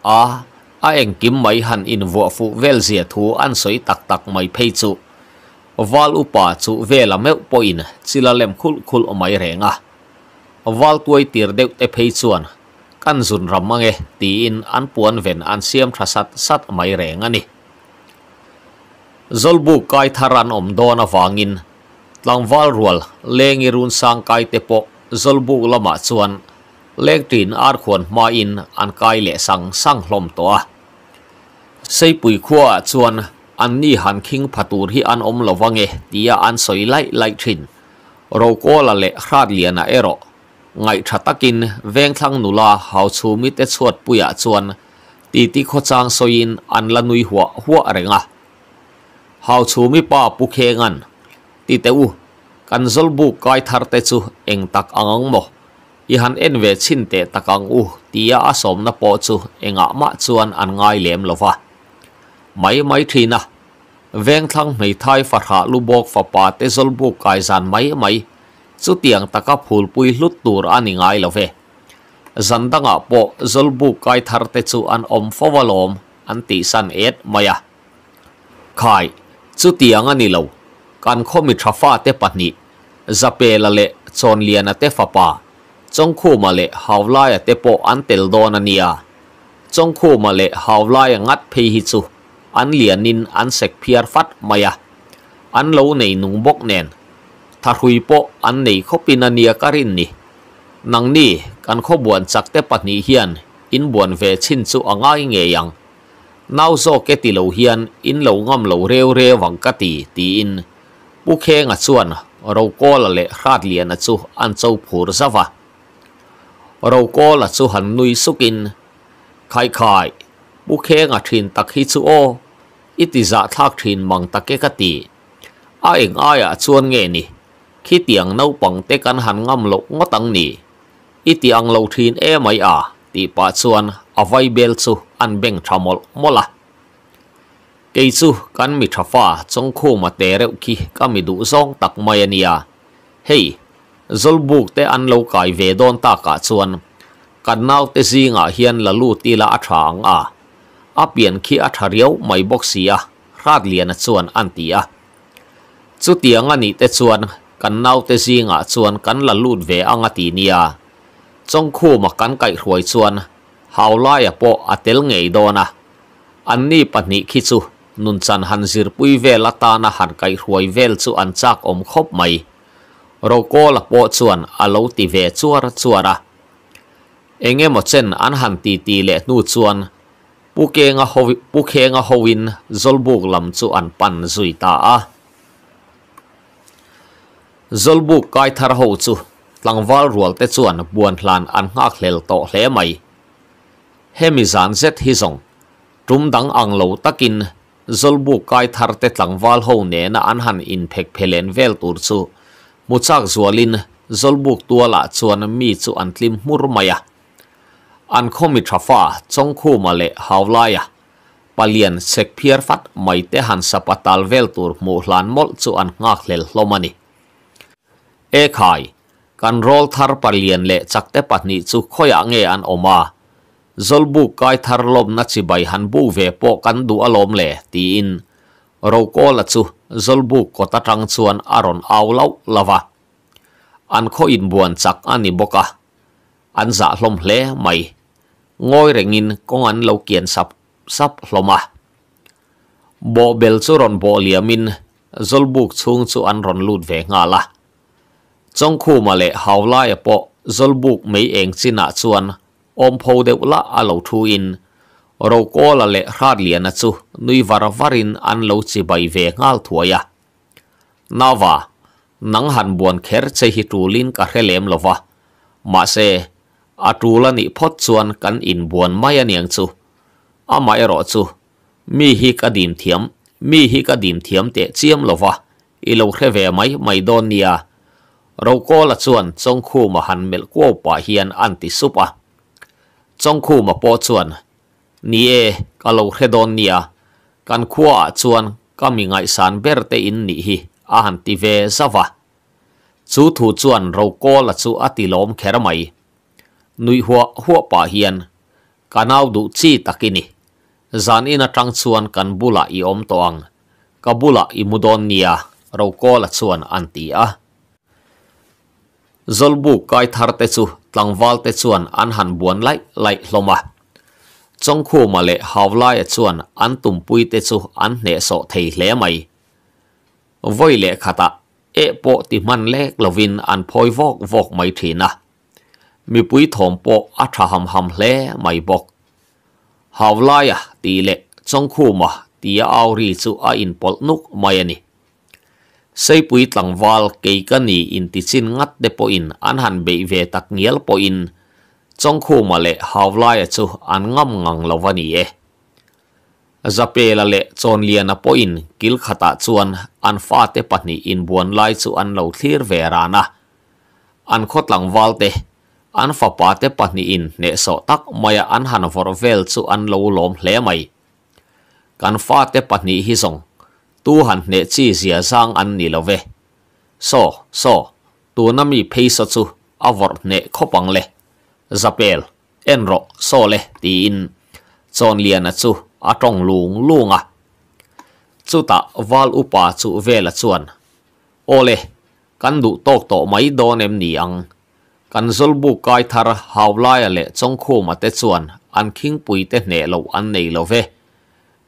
อาอาเองกิมไม่หันอินวัวฟูเวลเสียทูอันสวยตักตักไม่เพจุวาลอุปาจุเวลาเมวปอินจิลาเลมคุลคุลไม่แรงอ่ะวาลตัวตีรเด็กเตเพจวนกันจุนรำมังเอตีอินอันปวนเวนอันเสียมทรัสสัตไม่แรงอันนี้ zolbu kai tharan om dona wangin tlangwal rual lengi run sang kai te pok จลบุกละมาชวนเล็กตินอาร์ขวนมาอิน อันกายเละสังสังลมตัวใส่ปุ๋ยขวาชวน อันนี้หันคิงผระตูที่อันอมละวังเอตียอันสวยไล่ไล่ทินเราก็ละเละคาดเลียนเอรอไงชะตะกินเวงทั้งนุลาเฮาชูมิเตชวดปุยอชวนตีติขจางสวยินอันละนุยหัวหัวอะไรงะเฮาชูมิป้าปุเคงันตีเตอู kan zol kai thar te chu eng tak angang mo i han en ve chin te takang u tia asom na po chu enga ma chuan an ngai lem lova mai mai thina veng thang mei thai fa ha lu bok fa pa te zolbu bu kai zan mai mai chu tiang taka phul pui hlut tur ani ngai love zandanga po zol bu kai thar te chu an om fawalom an ti san et maya khai chu tiang ani lo กันข้มิทราฟ้าเตปันนี้จะเปลเละจนเลียนเตฟปาจงคู่มาเละฮาวไลเตโปอันเตลโดนันเนียจงคู่มาเละฮาวไลงัดเพหิจูอันเลียนินอันเสกเพียรฟัดมายะอันเลวในนุงบกเนนทารุยโปอันในขปินันเนียการินนี่นังนี่กันขบวนจักเตปันนี้เฮียนอินบวนเวชินสุอ่างไงเงยังน่าวโซเกติโลเฮียนอินโลงอมโลเรวเรวังกตีตีอิน bu khe nga chuan ro ko la le hrat lian a chu an chau phur zawa ro ko la chu han nui in khai khai bu khe nga thin tak hi chu ít iti za thác thin mang tak ke ka ti ai eng ai a chuan nge ni khi tiang nau pang te kan han ngam lo ngotang ni ít tiếng lâu thin e mai à, ti pa chuan avai bel chu an beng thamol mola กี่สูกันมีทราฟ้าจงคู่มาเตะเร็วขี้ก็มีดูซองตักไมาเนียเฮ้ยจลบุกเตะอันเลวกายเวดอนตากาส่วน กันน่าวเตะซิงอ่เฮียนละลู่ตีละอัตรางอ่ะอับเปียนขี้อัฉเรียวไม่บอกเสียรัดเลียนส่วนอันตีอ่ะจุดเตียงานนี้เตส่วนกันน่าวเตะซิงอ่ส่วนกันละลู่เวอังตีเนียจงคู่มากันไก่รวยส่วนฮาวไล่ปออัเตลเงยโดนอ่ะอันนี้ปัจจุบันคิดสู nun chan han zir pui ve la ta na han kai huai vel chu an chak om khop mai ro ko la po chuan alo ti ve chuara chuara enge mo chen an han ti ti le nu chuan puke nga ho puke nga howin zolbuk lam chu an pan zui ta a zolbuk kai thar ho chu tlangwal rual te chuan buan hlan an ngak hlel to hle mai hemi zan zet hi zong tumdang ang lo takin zolbu kai thar te t l a n g v a l ho ne na an han in phek phelen vel tur chu muchak zualin zolbuk tuala chuan mi chu an tlim m u r maya an khomi thafa chongkhu male hawlaya palian sek phiar fat mai te han sapatal vel tur mu hlan mol chu an ngak hlel hlomani e khai kan rol thar palian le chakte patni chu khoya nge an oma zolbu kai thar lom na chi bai han bu ve po kan du alom le ti in ro ko la chu zolbu ko ta tang chuan aron au lau lava an kho in buan chak ani boka an za hlom hle mai ngoi rengin kong an lo kian sap sap hloma bo bel chu ron bo liamin zolbuk chung chu an ron lut ve nga la chong khu ma le haulai po zolbuk mei eng china chuan อมพูดวละอาลูทูอินเราก็ละเล่ฮาร์ลีเอียดซูนุยวาร์วารินอันลูซิบายเวงาลทัวยานาวานังฮันบวนเคิร์เซฮิตูลินกับเฮเลมลวะมาเซอาตุลันิพดส่วนกันอินบวนไมยันยงซูอามาเอรอซูมีฮิกาดิมเทียม มีฮิกาดิมเทียมเตะเจียมลวะอิลูเคเวไมไมโดนียเราก็ละส่วนจงคู่มหันเมลกัวปะเฮียนอันติสุปะจงคู่มาปอชวนนี่เอกเราเฮดอนเนียกันขวาชวนก็มีไงสารเบรเตอินนี่ฮีอาหารตีเวซาวะจูถูชวนเราก็ละจูอติลมแครไม่นุยหัวหัวป่าเฮียนกันเอาดูชีตะกินี่จานอินาทังชวนกันบุลาอีอมตองกับบุลาอีมุดอนเนียเราก็ละชวนอันตีอ่ะ zolbu kai thar te chu tlangwal te chuan an han buan lai lai hloma chongkhu ma le hawlai e chuan an tumpui te chu an hne so thei hle mai voi le khata e po ti man le lovin an phoi vok vok mai thina mi pui thom po a tha ham ham hle mai bok hawlai a ti le chongkhu ma ti a auri chu a in pol nuk mai ani say Seipui tlang wal keikani in tichin ngat de po in an han be ve tak ngiel po in chong khu ma le hawlai chu an ngam ngang lovani e zapela le chon lian po in kil khata chuan an fa te pahni in buan lai chu an lo thlir ve rana an khot lang wal te an fa pa te pahni in ne so tak maya an han vor vel chu an lo lom hle mai kan fa te pahni hi song ตัวหันเนจีเสียสร้างอันนี้ละเวโซโซตัวนั้นมีเพย์สูอวอร์เนะขบังเลจัเปลเอ็นโรโซเลยตีนจอนเลียนสูอาตรงลุงลุงอ่ะสุดท้ายวอลอุปาสูเวลส่วนโอเลยกันดูตกต่อไม่โดนเอ็มนี่อังกันสุลบุกไกทาร์ฮาวไลเล่จงคู่มาเตส่วนอันคิงปุยเตเนลูอันนี้ละเว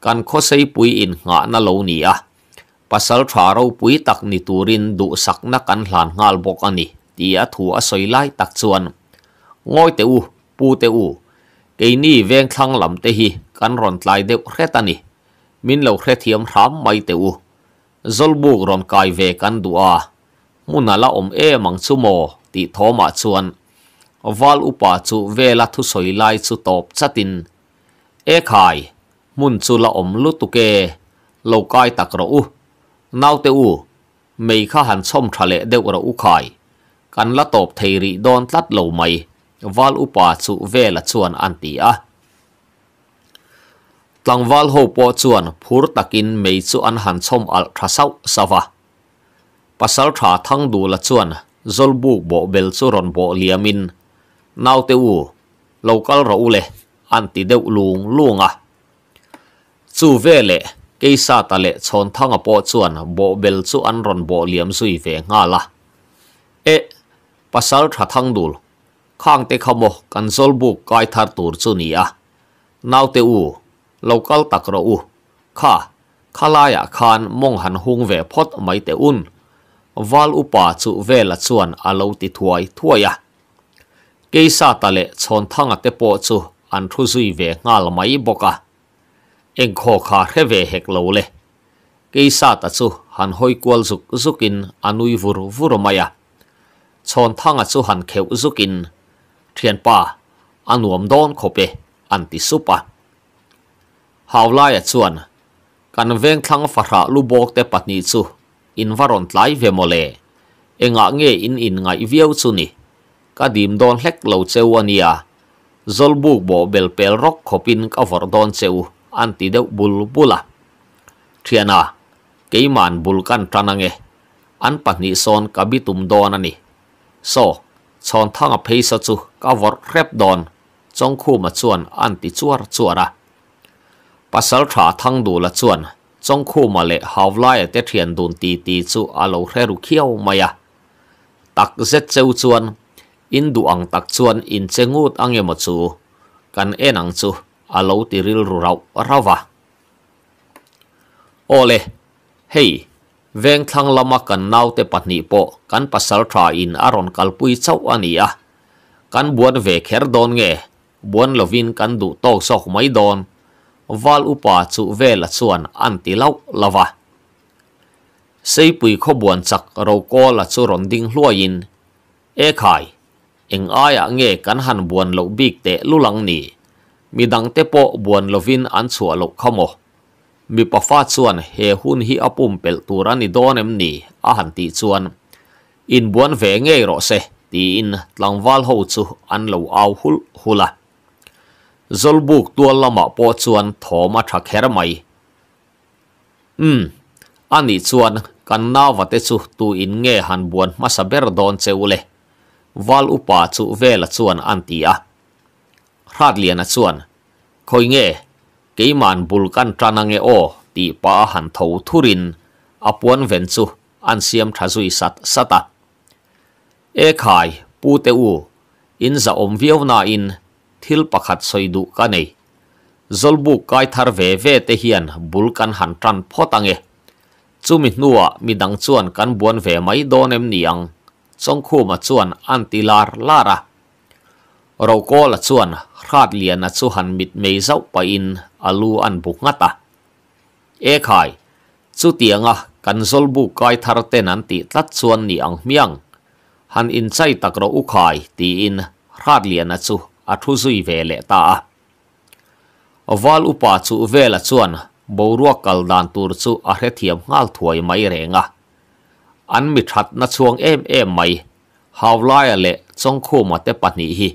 กันโคเซปุยอินหงานาลูนี่อ่ะ pasal tha ro pui tak ni turin du sakna kan hlan ngal bok ani ti a thu a soi lai tak chuan ngoi te u pu te u ke ni veng thlang lam te hi kan ron tlai deuh hret ani min lo hre thiam hram mai te u zolbuk ron kai ve kan du a muna la om e mang chu mo ti thoma chuan wal upa chu vela thu soi lai chu top chatin e khai mun chu la om lu tu ke lo kai tak ro u nào te u mei kha han som tha le deuh ra u khai kan la top thei ri don tlat lo mai u bà chú về là chuan an ti Tăng tlangwal ho po chuan phur takin mei chu an han xong al tha sau sawa pasal tha thang đủ là chuan zolbu bo bel chu ron bo liamin nau te u local ro ule an ti deuh lung à, chú về lệ. กีซาตะเละชนทั้งอปอชวนบบเบลชวนรอนบเลียมซุยเฟงาละเอ๊ปัสสาวะทังดูลข้างเตขโมกันสซลบุกไกทาร์ตูร์ซุนีอะนาวเตอูลูกอลตักรอูข้าข้าลายคานมงหันหงเวพดไม่เตอุนวาลอุปาจุเวละชวนอาลูติถวยถวยอะกีซาตะเละชนทั้งอเตปอชวนอันทุซุยเฟงาลไม่บกะ en kho kha he ve hek lo le ke sa ta chu han hoi kwal zuk zukin anui vur vur maya chon thanga chu han kheu zukin thian pa anuam don khope anti supa hawlai a chuan kan veng thang fara lu bok te patni chu in varon tlai ve mole enga nge in in ngai viau chu ni ka dim don hlek lo chewania zolbuk bo belpel rok khopin ka vor don cheu อันติดวบุลบุลาเทียนาเกียมันบุลกันทรนังเออันปัจจุบันกับบิตุมดอนนี่โซชอนทั้งเพยสัจุกับวอร์เรปดอนจงคู่มาชวนอันติชวร์ชวระปัสสาวะทั้งดูละชวนจงคู่มาเลหาวไลเตเทียนดุนตีตีจุอาลูเรุเคียวมายตักเจ็ดเจ้าชวนอินดูอังตักชวนอินเจงูตอังเยมาจูกันเอ็นังจู a lo ti ril ru rau rawa ole hei veng thang lama kan nau te patni po kan pasal tra in aron kalpui chau ania kan buan ve kher don nghe, buan lovin kan du to sok mai don val upa chu ve la chuan an ti lau lava. sei pui kho buan chak rau ko la chu ron ding in. e khai eng aya nghe kan han buan lo bik te lulang ni in in se, hula, zolbuk tual lama po chuan thoma tha khera mai um ani chuan kan na wate chu tu in nge han buan masaber don cheule wal upa chu vela chuan antia phát nghe, nghe màn ở sát khai, in, thil พลาดเลียนส่วนคอยเงกี่มันบุลกันจานังเอโอตีป้าหันทูทุรินอปวนเวนซูอันเซียมทาซุยสัตสัตเอขายปูเตอูอินจะอมเวียวนาอินทิลปักขัดซอยดุกันเอ zolbu kai thar ve ve te hian bulkan han tran photange chumi mi đăng chuan kan buan ve mai donem niang chongkhu ma chuan antilar lara rau ko là chuan พลาดเลียนสุหันมิดเมยเจ้าไปอินอาลูอันบุกงัตตาเอขายสุเตียงอ่ะกันซลบุกอยทารเตนันติตัดส่วนนี่อังเมียงหันอินไซตะกรอุขายตีอินพลาดเลียนสุอัทุซุยเวเลตาวาลอุปาสุเวลส่วนบูรัวกัลดานตูรสุอาเรเทียมงาลถวยไม่เรงอ่ะอันมิทัดนัดช่วงเอ็มเอ็มไม่ฮาวไลเละจงคู่มาเตปนิฮี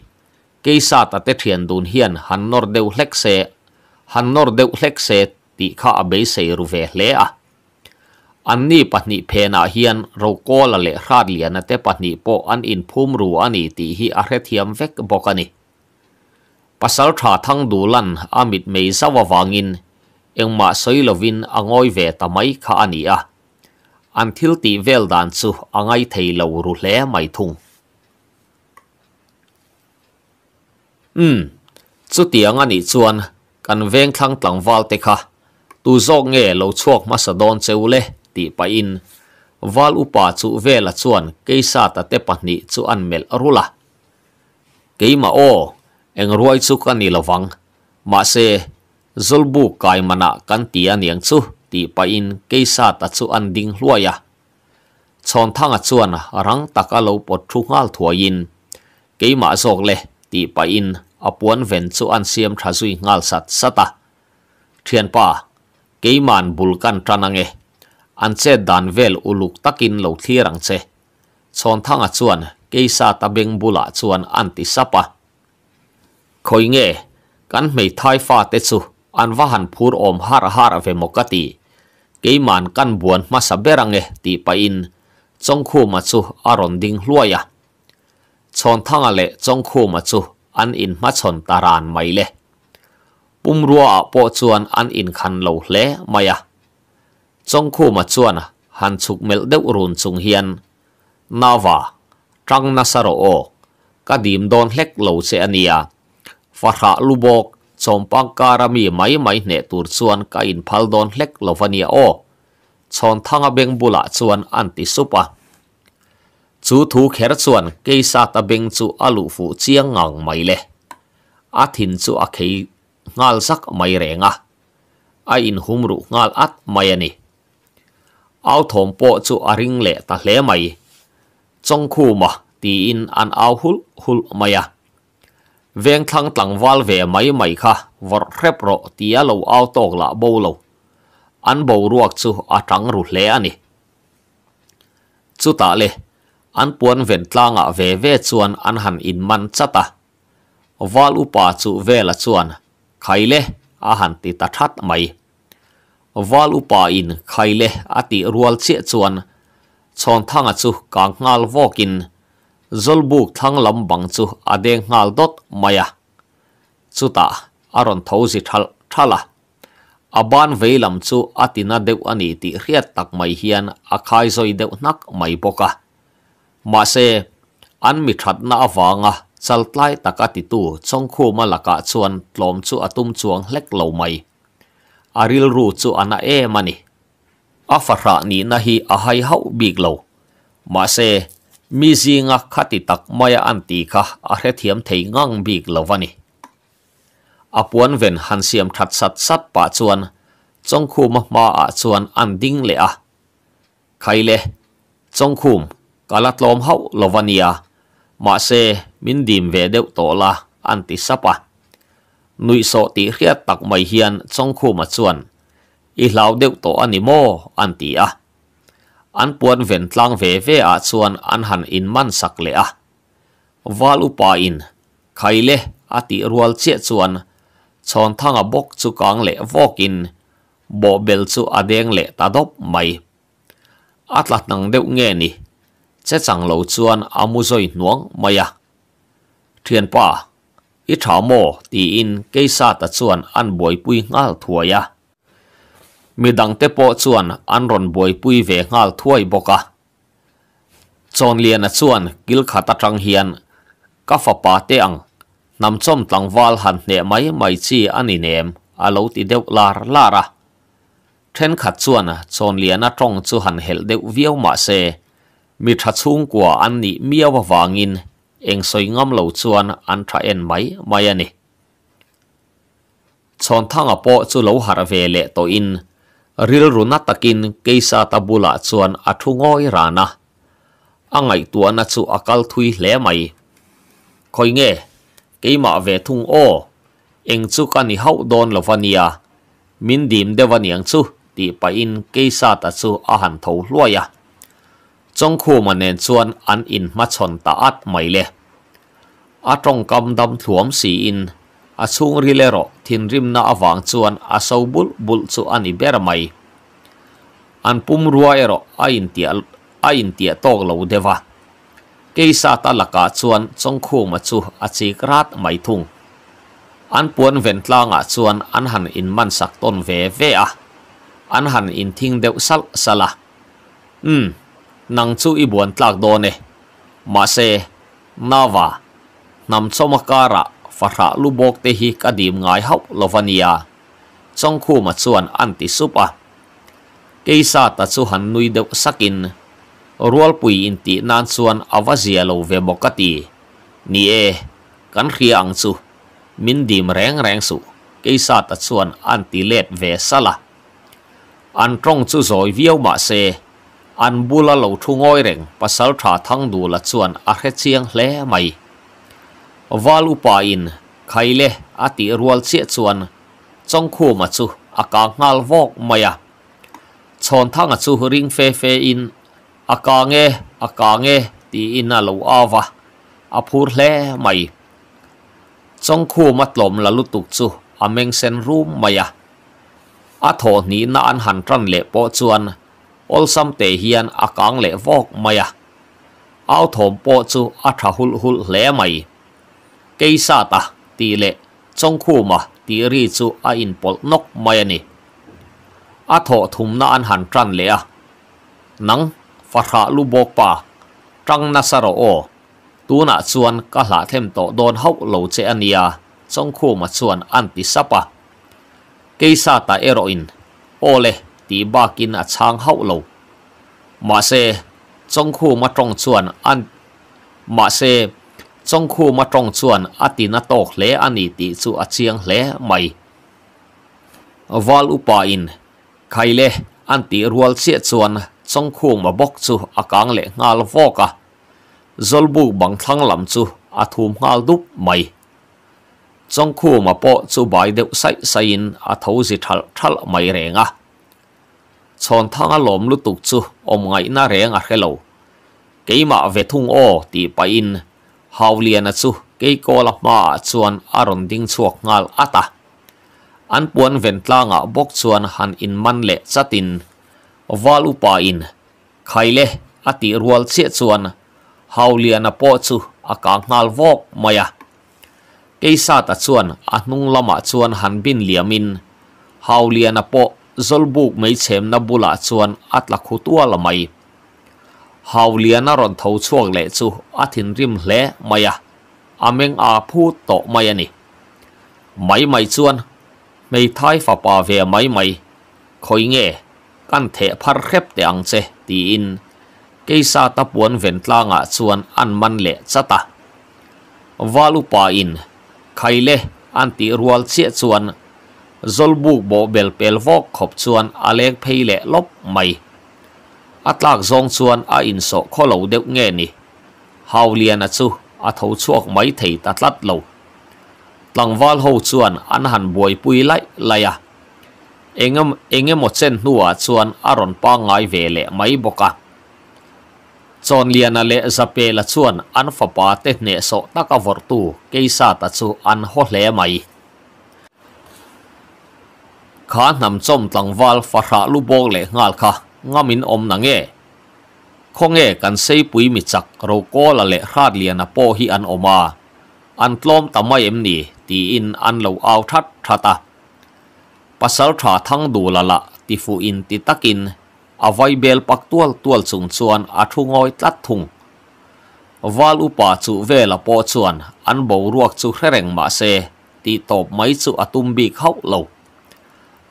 กีสัตเตเทียนดูนเฮียนฮันนอร์เดวเล็กเซฮันนอร์เดวเล็กเซตีข้าเบสเซรูเวเลออันนี้ปัจจุบัาเฮียนเราก็ละเลราดเลียนแต่ปัณิุบอันอินพูมรู้อันนี้ตีฮีอาร์เทียมเวกบกันนี่ภาษาชาทั้งดูลันอามิดเมย์สวาวังอินเอ็งมาสอลวินอ่งอ้ยเวตไม่ข้าอันนี้อ่ะอันที่ตีเวลดันซูอัางไงเทลวรุเล่ไม่ทุ่ง Ừ, chú tiếng anh ý chuan, cần vén khăn tặng vào tế khá. Tu dọc nghe lâu chuộc mà sở đôn chế u lê, tì bà in. Vào upa chú về là chuan, cây xa ta tế bà nị chú ăn mệt rù là. Cây mà ô, anh ruôi chú cần nị là vắng. Mà xe, dôl bù cài mà nạ cần tì anh yên chú, tì bà in cây xa ta chú ăn đình lua ya. Chọn thang à chuan, răng tạc à lâu bột chú ngal thua in. Cây mà dọc lê, ti pa in apuan ven chu an siam tha zui ngal sat sata thian pa keiman bulkan tranange an che dan vel uluk takin lo thirang che chon thanga chuan keisa ta beng bula chuan an ti sapa khoi nge kan mei thai fa te chu an va han phur om har har ve mokati keiman kan buan ma sa berange ti pa in chongkhu ma chu aron ding hluaya ชนทั้งอะไรจงคู่มาจูอันอินมาชนตารานไม่เละปุ่มรัวปอจวนอันอินคันเหลาเละไม่อะจงคู่มาจวนหันชุกเมลเดวรุนจุงเฮียนนาวาจังนัสโรโอกระดิมโดนเล็กเหลาเซเนียฟาระลูบอกสมปังการมีไม่ไม่เนตูรส่วนกอินพัลดอนเล็กเหลวเนียโอชนทั้งเบงบุละส่วนอันติสุปะ chú thú khéo chuẩn cây sa ta bên chú a lụ phụ chia ngang mày lệ a thìn chú a khí ngal sắc mày rẻ ngà a in hùm rụ ngal at mày nè ao thom po chú a ring lệ ta lê mày trong khu mà thì in an ao hul hul mày à veng thang tlang val về mày mày kha vor rep ro tia lâu ao tok la bo lâu an bo ruak chú a tang ru le ani chú ta le an puan ven tlanga ah ve ve chuan an han in man chata ah. wal upa chu vela chuan khaile a han ti ta that mai wal upa in khaile ati rual che chuan chon thanga chu kang ngal vokin zolbuk thang lam bang chu ade ngal dot maya ah. chuta aron thozi thal thala aban veilam chu atina deuh ani ti hriat tak mai hian akhai zoi deu nak mai boka มาเซอันมิทัดน่าวางะจัลไลตักติตูจงคู่มาลกะชวนหลอมชูอตุมชวงเล็กเหลาไม่อาริลรูจูอนาเอมันิอาฟรานีนาฮีอาไฮเฮาบีกเหลามาเซมิจิงะคติตักมายอันตีคะอาเรเทียมเทงังบีกเหลาวันิอาปวนเวนหันเสียมทัดสัตสัตปะชวนจงคู่มามาอาชวนอันดิ้งเลอะใครเลยจงคู่ kalat lom hau lovania ma se min dim ve deu to la an ti sapa nui so ti hriat tak mai hian chong khu ma chuan i hlau deu to ani mo an ti a an puan ven tlang ve ve a chuan an han in man sak le a wal upa in khaile ati rual che chuan chon thang a bok chu kang le vokin bo bel chu adeng le ta dop mai atlat nang deuh nge ni sẽ chẳng lâu chuan à mu rồi nuông mây à thiên pa ít thảo mô thì in cây sa ta chuan ăn bồi bùi ngal thua ya à? mi đăng tế po chuan ăn ron bồi bùi về ngal thuai à chon liền chuan kil khata trăng hiền ka fa pa te ang nam chom tlang wal han ne mai mai chi ani nem alo ti deuh lar à then khat chuan chon lian a tong chu hẳn hel deuh viau ma xe mi tha chung kwa an ni miawa wangin eng soi ngam lo chuan an tha en mai mai ani chon thanga po chu lo har ve le to in ril runa takin keisa tabula chuan athungoi à rana angai tuana chu akal à thui hle mai khoi nge keima ve thung o eng chu ka ni hau don lovania min dim devaniang chu ti pa in keisa ta chu a à han tho hluaya trong khu mà nền chuan an in mắt chọn ta át mày lệ a à, trong cầm đâm thuom si in a à, chung ri lệ ro thin rim na avang chuan a à, sâu bul bul chu an i ber mày an pum ruai e ro a in tia a in tia tok lo deva keisa ta laka chuan trong khu mà chu a chi rat mày thung an vẹn ven tlanga chuan an han in man sak tôn ve ve à, an han in thiên thing deuh sal sala um nang chu i buan tlak do ne ma se nawa nam choma kara phara lu bok te hi ka dim ngai hau lovania chong khu ma chuan an ti supa keisa ta chu han nui deuh sakin rual pui in ti nan chuan awazia lo ve bokati ni e kan hria ang chu min dim reng reng su keisa ta chuan an ti let ve sala an trong chu zoi viau ma se อันบุลาเล่าทุงอ้อยเร่งปัสสาวะทั้งดูละส่วนอาเซียงเลไม่วาลุปายินใครเล่อติรัวเซียส่วนจงคู่มาจูอาการงาลวอกมาชนทังจูริงเฟเฟอินอาการเงอาการเงตีอินาเล่าอาวะอาพูดเลไม่จงคู่มาหลมละลุตุกจูอาเมงเซนรูมมาอาโอนี้น่าอันหันรันเล่โปจวน olsam te hian akang le vok maya au thom po chu a tha hul hul hle mai keisa ta ti le chong khu ma ti ri chu a in pol nok mai ani a tho thum na an han tran le a nang pha kha lu bok pa trăng na sa ro o tu na chuan ka hla them to don hok lo che ania chong khu ma chuan an ti sapa keisa ta eroin ole ตีบ้ากินอาช้างเฮาโลมาเซจงคู่มาตรงชวนอันมาเซจงคู่มาตรงชวนอตินาตกเลอันนี้ติสูอาเชียงเลไม่วอลอุปาอินใครเลอันติรัวเสียชวนจงคู่มาบกสูอากางเลงาลวอกะ zol bu bằng thăng lắm chu a thum ngal đúc mày trong khu mà po chu bài đều say sayin a thấu gì thal thal mày rẻ ngà ชนทางอารมณ์ลุตุกจูอมไงน่าเรีงอไรเหลวเกี่ยมาเวทุงโอตีไปอินฮาวเลียนจูเกี่ยโกลับมาชวนอารมณ์ดิ้งชวกงาลอัตาอันปวนเวนตลางอ่ะบกชวนหันอินมันเละสัินวาลุปาอินใครเละอติรัวเสียชวนฮาวเลียนปอจูอาการงาลวอกมายะเกี่ยซาตว์ชวนอันนุ่งละมาชวนหันบินเหลียมินฮาวเลียนปอ zolbuk mai chem na bula chuan atla khu tua lamai hauliana ron tho chuak le chu athin rim hle maya ameng a phu to mai ani mai mai chuan mei thai fa pa ve mai mai khoi nge kan the phar khep te ang che ti in keisa ta puan ven tlanga chuan an man le chata walu pa in khaile an ti rual che chuan zolbuk bo bel pel vok khop chuan alek pheile lop mai atlak zong chuan a in so kholo deuh nge ni haulian a chu a tho chuak mai thei ta tlat lo tlangwal ho chuan an han buai pui lai laya engam engemo chen hnuwa chuan aron pa ngai ve le mai boka chon liana le zape la chuan an fapa te hne so taka vor tu keisa ta chu an ho hle mai ขานำส้มตังวาลฟาราลูโบกเลงาลค่ะงามินอมนังเอคงเอกันเซปุยมิจักรรโกละเลราดเลียนโปฮิอันอมาอันตลอมตาไม่เอ็มนี่ตีอินอันเลาเอาทัดทัตาัาสาวาทั้งดูละละตีฟูอินติตักิน อวัยเบลปักตัวตัวสุนชวนอาทุงอยตัดทุงวาลุปาจุเวลปอชวนอันบ่รวกจุเร่งมาเซ ตีตบไม้จุอตุมบีเข้าเลา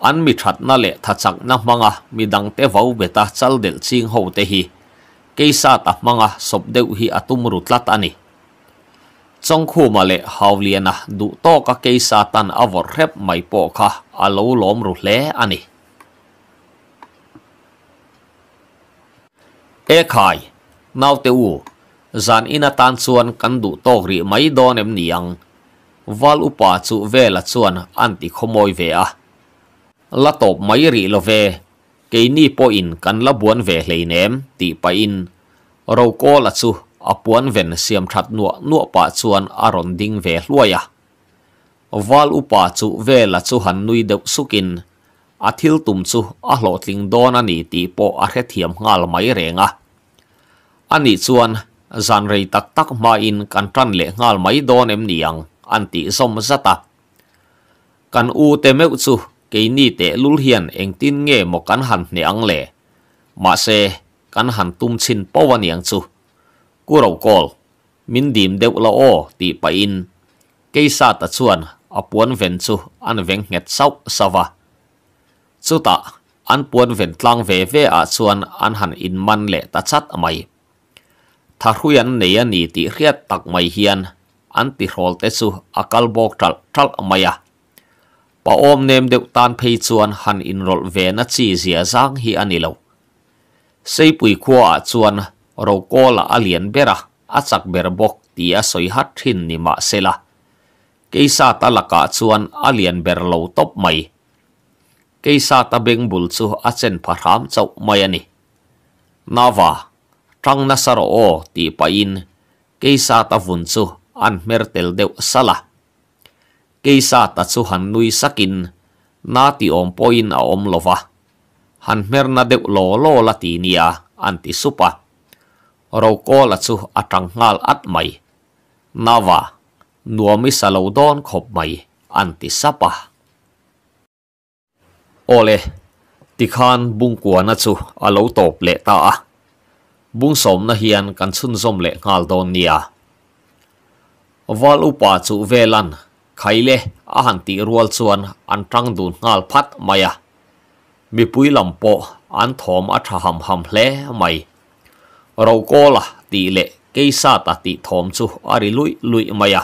an mi that na le tha chak na manga mi dang te vau beta chal del ching ho te hi keisa ta manga sop deu hi atum ru tlat ani Trong khu hào le hawliana du to ka keisa tan avor rep mai po kha alo lom ru lé ani e khai nau te u zan ina tan chuan kan du to ri mai don em niang wal upa chu vela chuan anti khomoi ve a à la top mai ri lo ve ke ni po in kan la buan ve hle nem ti pa in ro ko la chu apuan ven siam that nu nu pa chuan aron ding ve hluaya wal upa chu ve la chu han nui deuh sukin athil tum chu a hlo tling don ani ti po a re thiam ngal mai renga ani chuan zan rei tak tak ma in kan tran le ngal mai don em niang an ti som zata kan u te meu chu cái ni tệ lul hiền eng tin nghe một căn hẳn nè ăn lệ mà xe căn hẳn tum xin bao văn yang chu cú rầu col min dim deu la o ti pa in cây sa ta chuan apuan ven chu an veng nget sau sawa chu ta an puan vẹn tlang ve ve a chuan an hẳn in man le ta chat mai thar huyan nei ani ti riat tak mai hian an ti hrol te chu akal à bok tal tal maya à pa om nem deuh tan phei chuan han in rolh ve na chi zia zang hi ani lo sei pui khua à a chuan ro kola a lian bera a ber bok ti a soi hat thin ni ma sela keisa ta laka chuan a ber lo top mai keisa ta beng bul chu a pharam chau mai ani nawa tang na saro o ti pa in keisa ta vun chu an mer tel deuh sala keisa tatsu han nui sakin na ti om poin a om lova. Han mer na deu lo lo la ti anti supa. Rau ko la atang ngal at may. Nawa, nuomi sa don khop may anti sapa. Ole, tikhan bung kwa na tsu alaw top le taa. Bung som na hiyan kan sun zom le ngal don niya. Wal upa tsu velan. khaile a han ti rual chuan an trăng dun ngal phat mày a mi pui lam po an thom a tha ham ham hle mai ro ko la ti le keisa ta ti thom chu ari lui lui mai a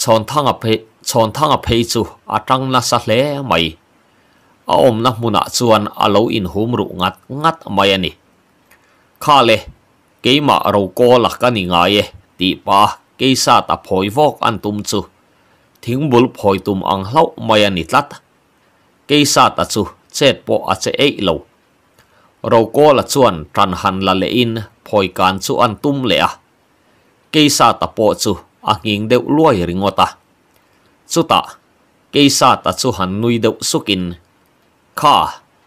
chon thang a phe chọn thang a phe chu a trăng na sa hle mai a om na muna chuan a lo in hum ru ngat ngat mai ani kha le keima ro ko la ka ni ngai e ti pa keisa ta phoi vok an tum chu thính bul phoi tùm ang lau maya nít lát cây sa ta chu chết bỏ a chê ấy lâu râu cô là chuan tràn hẳn là lệ in phoi can chu ăn tum lệ cây sa ta bộ chu a nghiêng đều luôi ringo ta chu ta cây sa ta chu hẳn nuôi đều sukin kha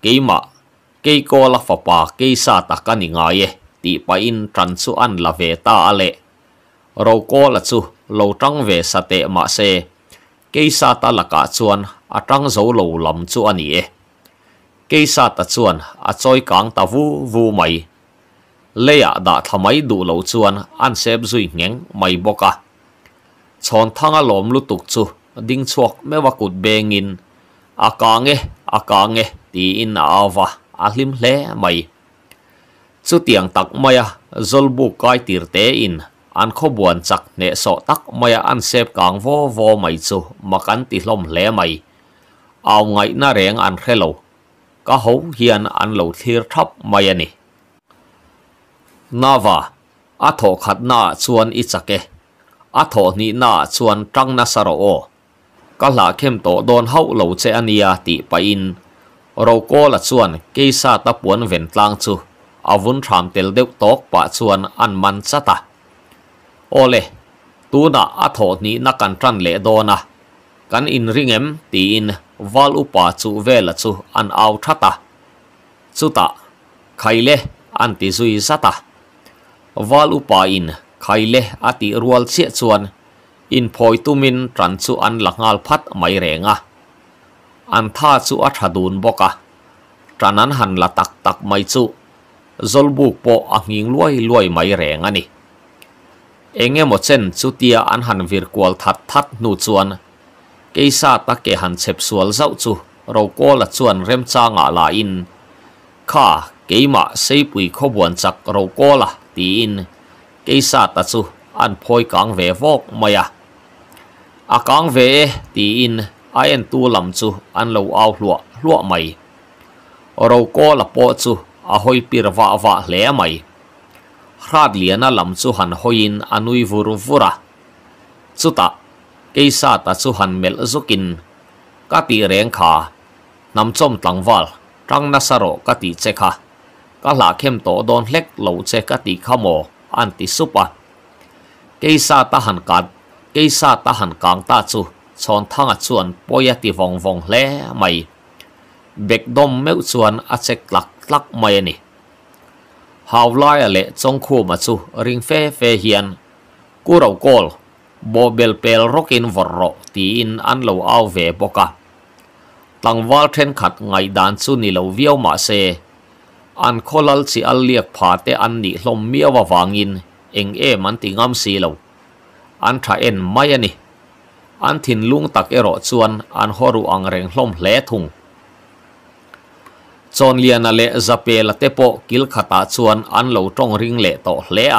cây mạ cây cô là phà bà cây sa ta cái nỉ ngay tỷ bà in tràn chu ăn là về ta ale, râu cô là chu lâu trăng về sa tệ ma xe sa ta laka chuan atang à dấu lo lầm chu ani e sa ta chuan a à choi kang ta vu vu mai đã tham thamai đủ lo chuan an duy sep zui ngeng mai boka chon thanga lom lu tuk chu ding chuak mewa kut bengin akange à akange ti in awa lim hle mai chu tiang tak maya zolbu kai tir te in อันขบวนจักเนสโซตักไม่ยอันเซบกังวัววัวไม่จูมากันติลมเลไม่เอาไงน่าเรียงอันเคลวก็เหียนอันเหลาที่ทับไม่ายนี่นาวาอัตโขดนาชวนอิจักเออัตโหนีนาชวนจังนาสรโอก็หลาเข้มโตโดนเฮาเลวเจอันยาติไปอินเรากละชวนกีซาตะปวนเวนตังจูอาวุนทรมเตลเด็กตกปะชวนอันมันซะตาโอเลตูนะอัฐนี้นักการันเลดอนะกันอินริงเอ็มตีอินวอลุปาจูเวลจูอันเอาทัตตาสุตาใครเลอันติซุยสัตตาวอลุปาอินใครเลอันติรัวเซียชวนอินพอยตุมินรันสูอันหลังอัลพัดไม่แรงอะอันท่าซูอัฐดูนบอกะรันนั้นหันละตักตักไม่ซูจลบุกโปอังยิงลวยลวยไม่แรงอันนี่ enge mo chen chutia an han vir kwal that that nu chuan sa ta ke han chep sual zau chu rau ko la chuan rem cha nga la in kha keima seipui khobuan chak ro ko la ti in keisa ta chu an phoi kang ve vok maya a à. kang à ve ti in a en tu lam chu an lo au hlua hlua mai rau ko la po chu a à hoi pir va va hle mai khát liền à làm chú hẳn hoi in anui vuru ra. chú ta cây sa ta chú hẳn mệt chú kín cá tì rèn khá nằm trong tặng vào răng nà sà rộ cá tì chê khá cá lạ khem tổ đón lách lẩu chê cá tì khá mồ ăn tì súp à cây sa ta hẳn cạn cây sa ta hẳn càng ta chú chọn thang à chuan bói tì vòng vòng lẽ mày bẹc đông mẹo chuan à chê lạc lạc mày nè ฮาวลายเละจงคู่มาสูริงเฟเฟเฮียนกูเราโกลโบเบลเปลรกินวรอตีอินอันเลวเอาเวบกะตังวอลเทนขัดไงดานสุนิเลวเวีมาเซอันโคลัลสิอันเลียกผาเตอันนิลมเมียววางินเองเอมันติงามสีเลวอันทาเอ็นไม่นี่อันถิ่นลุงตักเอรอชวนอันฮอรูอังเรงลมแหลทุงจนเลียนเละจะเปลเปโปกิลขตาชวนอันเหลวตรงริงเลตโตเลีย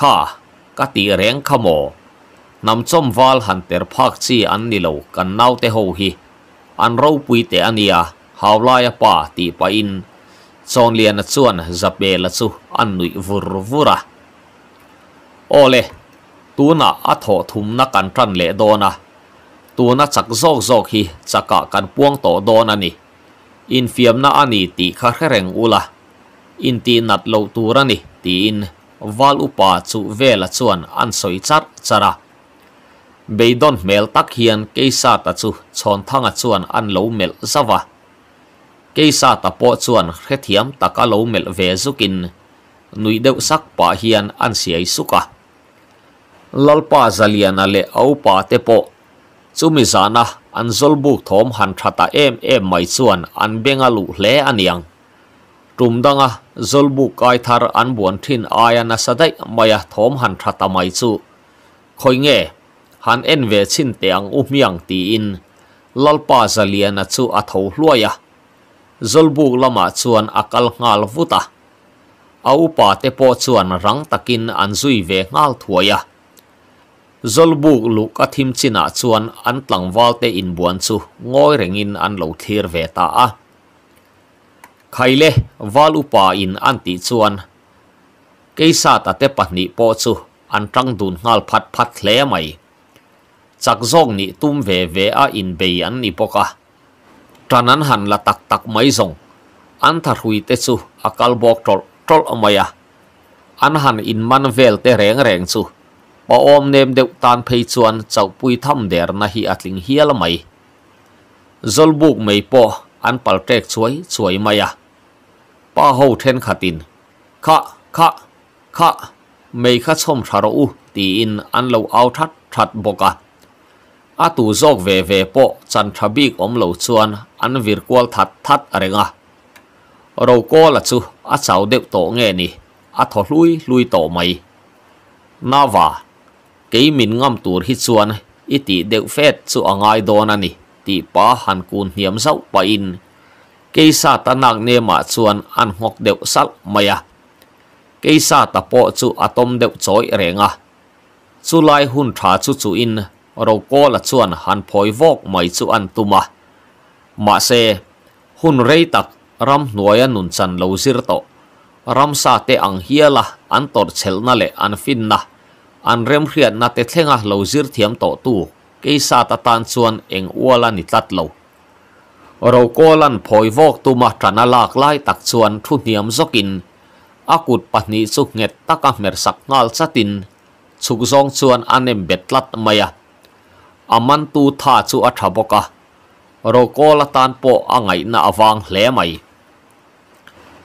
ข้ากตีเรงขโมยนำจมวาลหันเตอร์พักซีอันนิลูกันน่าวเทโฮฮีอันรูปวิเตอันียฮาวลายป่าตีไปอินจนเลียนชวนจะเปลสุอันนุยวุรวุระโอเลตัวน่ะอัฐทุมนักการทันเลโดนะตัวน่ะจักโซกโซกฮีจักกะการป่วงโตโดนันนี่ in fiamna ani tih kha hrereng ula in ti nat lo tur ani ti in wal upa chu vela chuan an soi char chara beidon mel tak hian keisa ta chu chhon thanga chuan an lo mel zawa keisa ta po chuan hrethiam taka lo mel ve zukin nui deuh sak pa hian an siai suka lalpa zaliana le aupa te po chumi na an zolbuk thom han thata em em mai suan an alu lẽ bengalu hle aniang tumdanga zolbuk kai thar an buan thin sa sadai mai thom han thata mai su khôi nghe han en ve chin teang u um miang ti in lal pa lalpa zaliana chu a tho hluaya lam a suan akal ngal vuta pa te po suan rang takin an zui ve ngal thuaya zolbuk luk a thim china chuan an tlangwal te in buan chu ngawi rengin an lo thlir ve ta a khaile wal upa in an ti chuan keisa ta te pahnih po chu an tang dun ngal phat phat hle mai chak zong ni tum ve ve a in be an ni poka tanan han la tak tak mai zong an thar hui te chu akal bok tol tol amaya an han in man vel te reng reng chu pa om nem deuh tan phei chuan pui tham der na hi atling hial mai zolbuk mei po an paltek chuai chuai maya pa à. ho then khatin kha kha kha mei kha chom tharo u ti in an lo au that that boka a à. tu zok ve ve po chan thabik om lo chuan an vir kwal that that arenga à. ro ko la chu a chau deuh to nge ni a tho lui lui to mai nava cái mình ngom tur hi chuan i ti deuh fet chu angai don ani ti pa hàn kun hiam zau pa in cái sa ta nak mà ma chuan an hok deuh sal à, cái sa ta po chu atom deuh choi renga chu lai hun thả chu chu in ro ko la chuan han phoi vok mai chu an tuma ma se hun rei tak ram nuaya à nun chan lo zir to ram sa te ang hiala an tor chelna le an finna an rem hriat na te thlenga lo zir thiam to tu sa ta tan chuan eng uala ni tlat lo ro kolan phoi vok tu ma trana lak lai tak chuan thu niam zokin akut pahni chu nget taka mer sak ngal chatin chuk zong chuan anem betlat maya aman tu tha chu a tha boka ro kola tan po angai na awang hle mai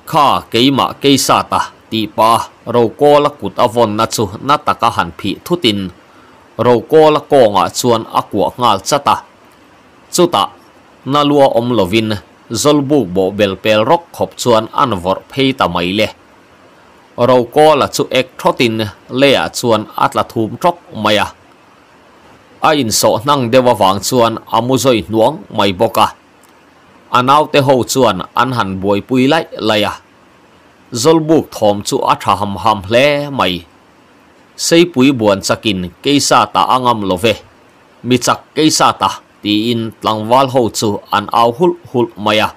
kha keima keisa ta ti pa ro ko la kut avon na chu na taka han phi thutin ro ko la ko nga chuan akwa ngal chata chuta na lua om lovin zolbu bo bel pel rok khop chuan anvor phei ta mai le ro ko la chu ek thotin maya a so nang dewa wang chuan amuzoi nuang mai boka anaw te ho chuan an han boi pui lai laya zolbuk thom chu a tha ham ham hle mai sei pui buan chakin keisa ta angam love mi chak keisa ta ti in tlangwal ho chu an au hul hul maya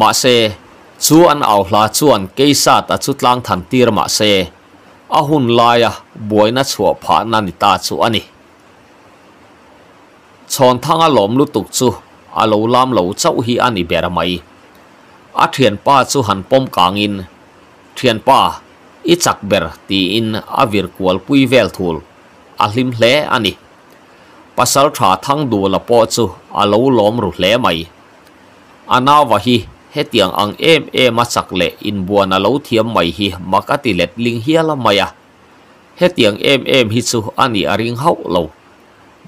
ma se chu an au hla chuan keisa ta chu tlang than tir ma se a hun laia buaina chua pha na ni ta chu ani chon thanga lom lu tuk chu a lam lo chau hi ani beramai mai a thiền pa chu han pom kang in thiền pa i chak ber ti in a vir kual pui vel thul a hlim hle ani pasal tha thang du la po chu a lo lom ru hle mai ana wa hi he tiang ang em em a chak le in buan a lo thiam mai hi makati let ling hiala maya he tiang em em hi chu ani a ring hau lo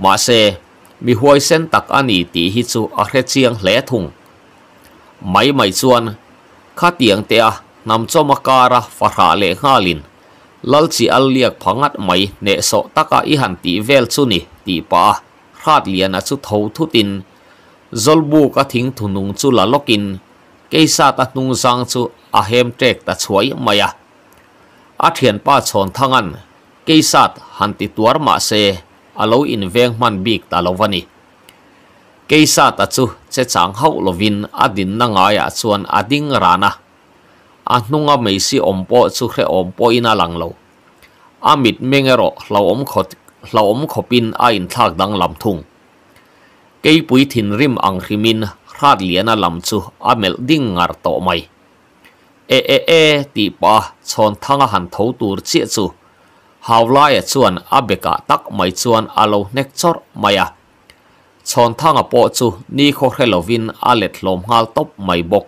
ma se mi huai sen tak ani ti hi chu a hre chiang hle thung mấy mày xuân khá tiếng tè à, nằm cho mà cả ra phá hạ lệ ngà lìn lal chỉ al liệt phá ngắt mấy nệ sợ tắc cả ý vel chú nì tí bà khát liền à chú thấu thú tin zolbu bu cả thính thủ nung chú là lóc cây sa ta nung sang chú à hem trek ta chuối mày à à thiền pa chọn thăng ăn cây sa hẳn tuar ma se alo lâu in veng man bik ta lâu vani Keisa ta chu che chang hau lovin adin na nga ya chuan ading rana a hnunga mei si ompo chu khre ompo ina langlo amit mengero hlau om khot hlau om khopin a in thác đăng lam thung kei pui thin rim ang rimin hrat liana lam chu amel ding ngar to mai e e e ti pa chon thanga han tho tur chi chu hawlai chuan abeka tak mai chuan alo nek chor maya chon thang ở apo chu ni kho khelovin alet hlom hal top mai bok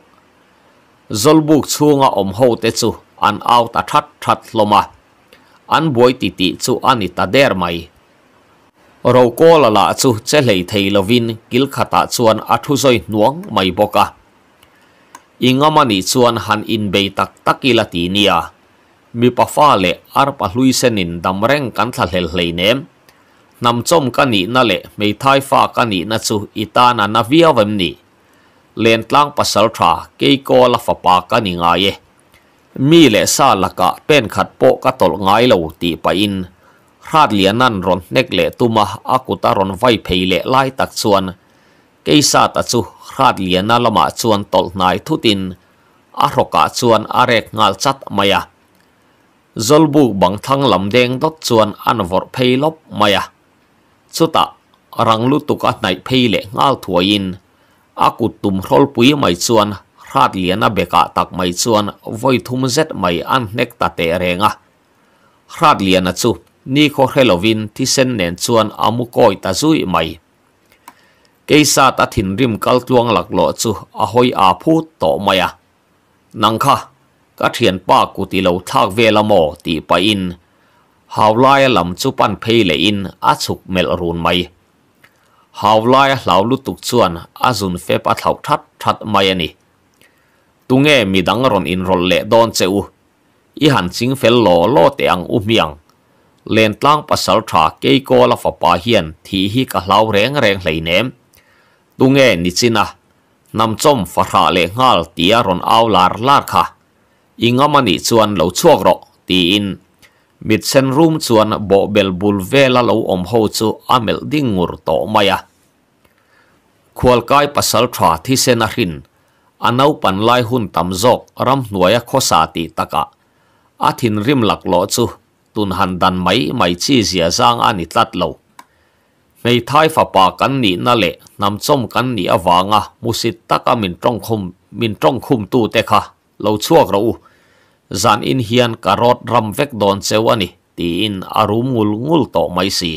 zolbuk chunga om ho te chu an out a that that loma an boi ti ti chu ani ta der mai ro ko la la chu che lei thei lovin kil khata chuan athu zoi nuang mai boka ingamani chuan han in be tak takila ti nia mi pa fa le ar pa hlui senin dam reng kan thla hlel hlei nem นำจมกันนี่นั่นแหละไม่ทายฟ้ากันนี่นั่นสูอิตาณน้านวิอาเวมนี่เลนตังปัสสลทรากิโกอลฟปากันนี่ไงยะมีเลสาลกะเป็นขัดโปกตลไงเลวตีไปอินราดเลียนันรนเน็กเลตุมาอากุตารนไวเพลเลไลตักส่วนกิซาตัชุราดเลียนันละมาส่วนตลนายทุตินอารกะชวนอารกงาชัดมายะจลบุกบังทั้งลำเดงตัดส่วนอันวอร์เพลลบมายะสุดะรังลุตุกันในเพลเงาถัวยิน อากุตุมรอลปุยไม่ส่วนราดเลียนเบกะตักไม่ส่วนวไยทุมเจ็ดไม่อันเนกตาเตเรงะราดเลียนจุนี่ก็เฮลวินที่เส้นเนนส่วนอมุกอยตาจุยไม่เกยซาตะถินริมกัลตัวงหลักหลอจูอหอยอาพูดต่อมาอะนังคะก็เทียนป้ากุติเหลาทากเวลาโมตีไปอินหาวไลลำจุปันเพลินอาชุกเมลรูนไม่หาวไลเหลาลุตุกชวนอาจุนเฟปัดเหลาทัดทัดไม่นี่ตุงเอมีดังรอนอินรอนเละดอนเจ้าอีหันซิงเฟลโลโลเตียงอุมียงเลนตั้งปัสสาวะเกยโกลาฟปาเฮียนที่ฮิกเหล่าแรงแรงเลยเนมตุงเอนิจินะนำจมฟาราเลงาลตียรอนเอาลาร์ลาร์ค่ะอิงอมันอีชวนเหล่าช่วกรอตีอิน mit sen room chuan bo bel bul vela lo om ho chu amel ding ngur to maya à. khual kai pasal tha thi sen a hin anau pan lai hun tam zok ram hnuaya khosa ti taka à. a rim lak lo chu tun han dan mai mai chi zia zang ani tlat lo nei thai fa pa kan ni na le nam chom kan ni awanga à. musit taka min tong khum min tong khum tu te kha lo chuak ro u zan in hian karot ram vek don cheu ani ti in arum ngul ngul to mai si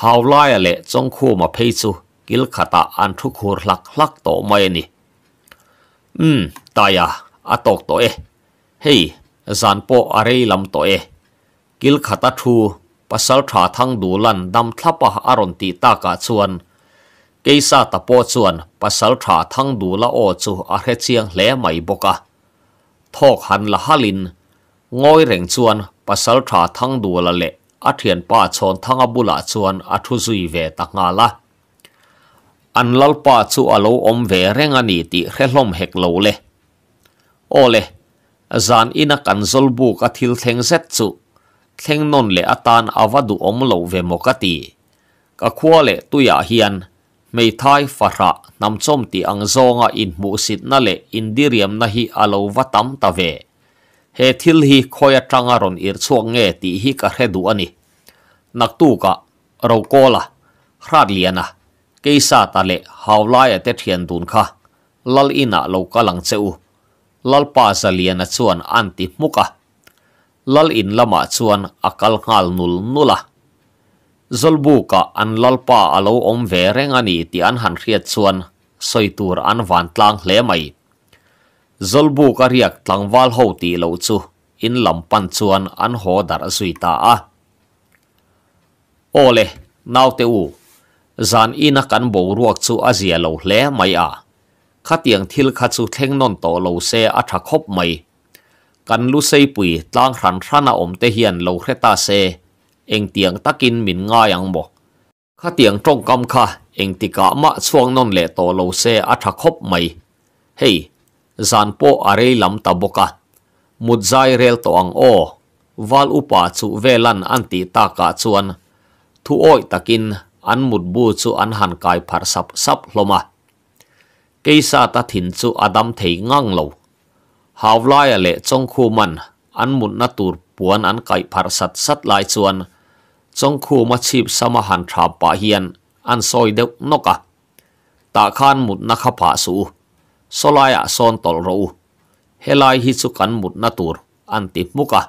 haw lai le chong khu ma phei chu kil khata an thu khur hlak hlak to mai ni um taya atok to e hei zan po are lam to e kil khata thu pasal tha thang du lan dam thlapa aron ti ta ka chuan keisa ta po chuan pasal tha thang du la o chu a hre chiang hle mai boka ทอกหันละหลินง้อยแร่งชวนปะสัลทาทั้งดูละเละอาเทียนป่าชนทั้งบุลาชวนอาทุจุยเวตักงาละอันลัลป่าชุอาลูอมเวเรงอนีติเขลมเหกลเลโอเลจานอินักันจลบูกทิลเทงเซตชุเทงนนเลอตานอวดอมลเวมกติกะควเลตุยาเฮียน thay phật ra nằm chom ti ang zonga in mu sit na le in diriam na hi alo watam ta ve he thil hi khoya tanga ron ir chuang nge ti hi ka hredu ani nak tu ka ro kola hrat liana sa ta le lai te thian dun kha lal ina lo ka lang cheu lal pa sa liana chuan anti muka lal in lama chuan akal ngal nul nula zolbuka an lalpa alo om ve rengani ti an han riat chuan soitur an van tlang hle mai zolbuka riak tlangwal ho ti lo chu in lampan chuan an ho dar zuita a ole naute u zan ina kan bo ruak chu azia lo hle mai a khatiang thil kha chu theng non to lo se a tha khop mai kan lu sei pui tlang hran hrana om te hian lo hreta se anh tiếng ta kinh mình ngay ang bo kha tiếng trong cam kha anh ti cả mạ xuống non lệ tổ lâu xe a thắc hop mày hey zan po are lam ta boka mut zai rel to ang o val upa chu velan anti ta ka chuan thu oi takin an mut bu chu an han kai phar sap sap hloma keisa ta thin chu adam thấy ngang lo hawlai ale chong khu man an mut na tur puan an kai phar sat sat lai chuan จงคููมาชีพสมหันทราป่าเฮียนอันซอยเด็กนกะตาขานมุดนักผาสูสลายอสอนตลรูเฮลายฮิสุกันมุดนตูรอันติมุกะ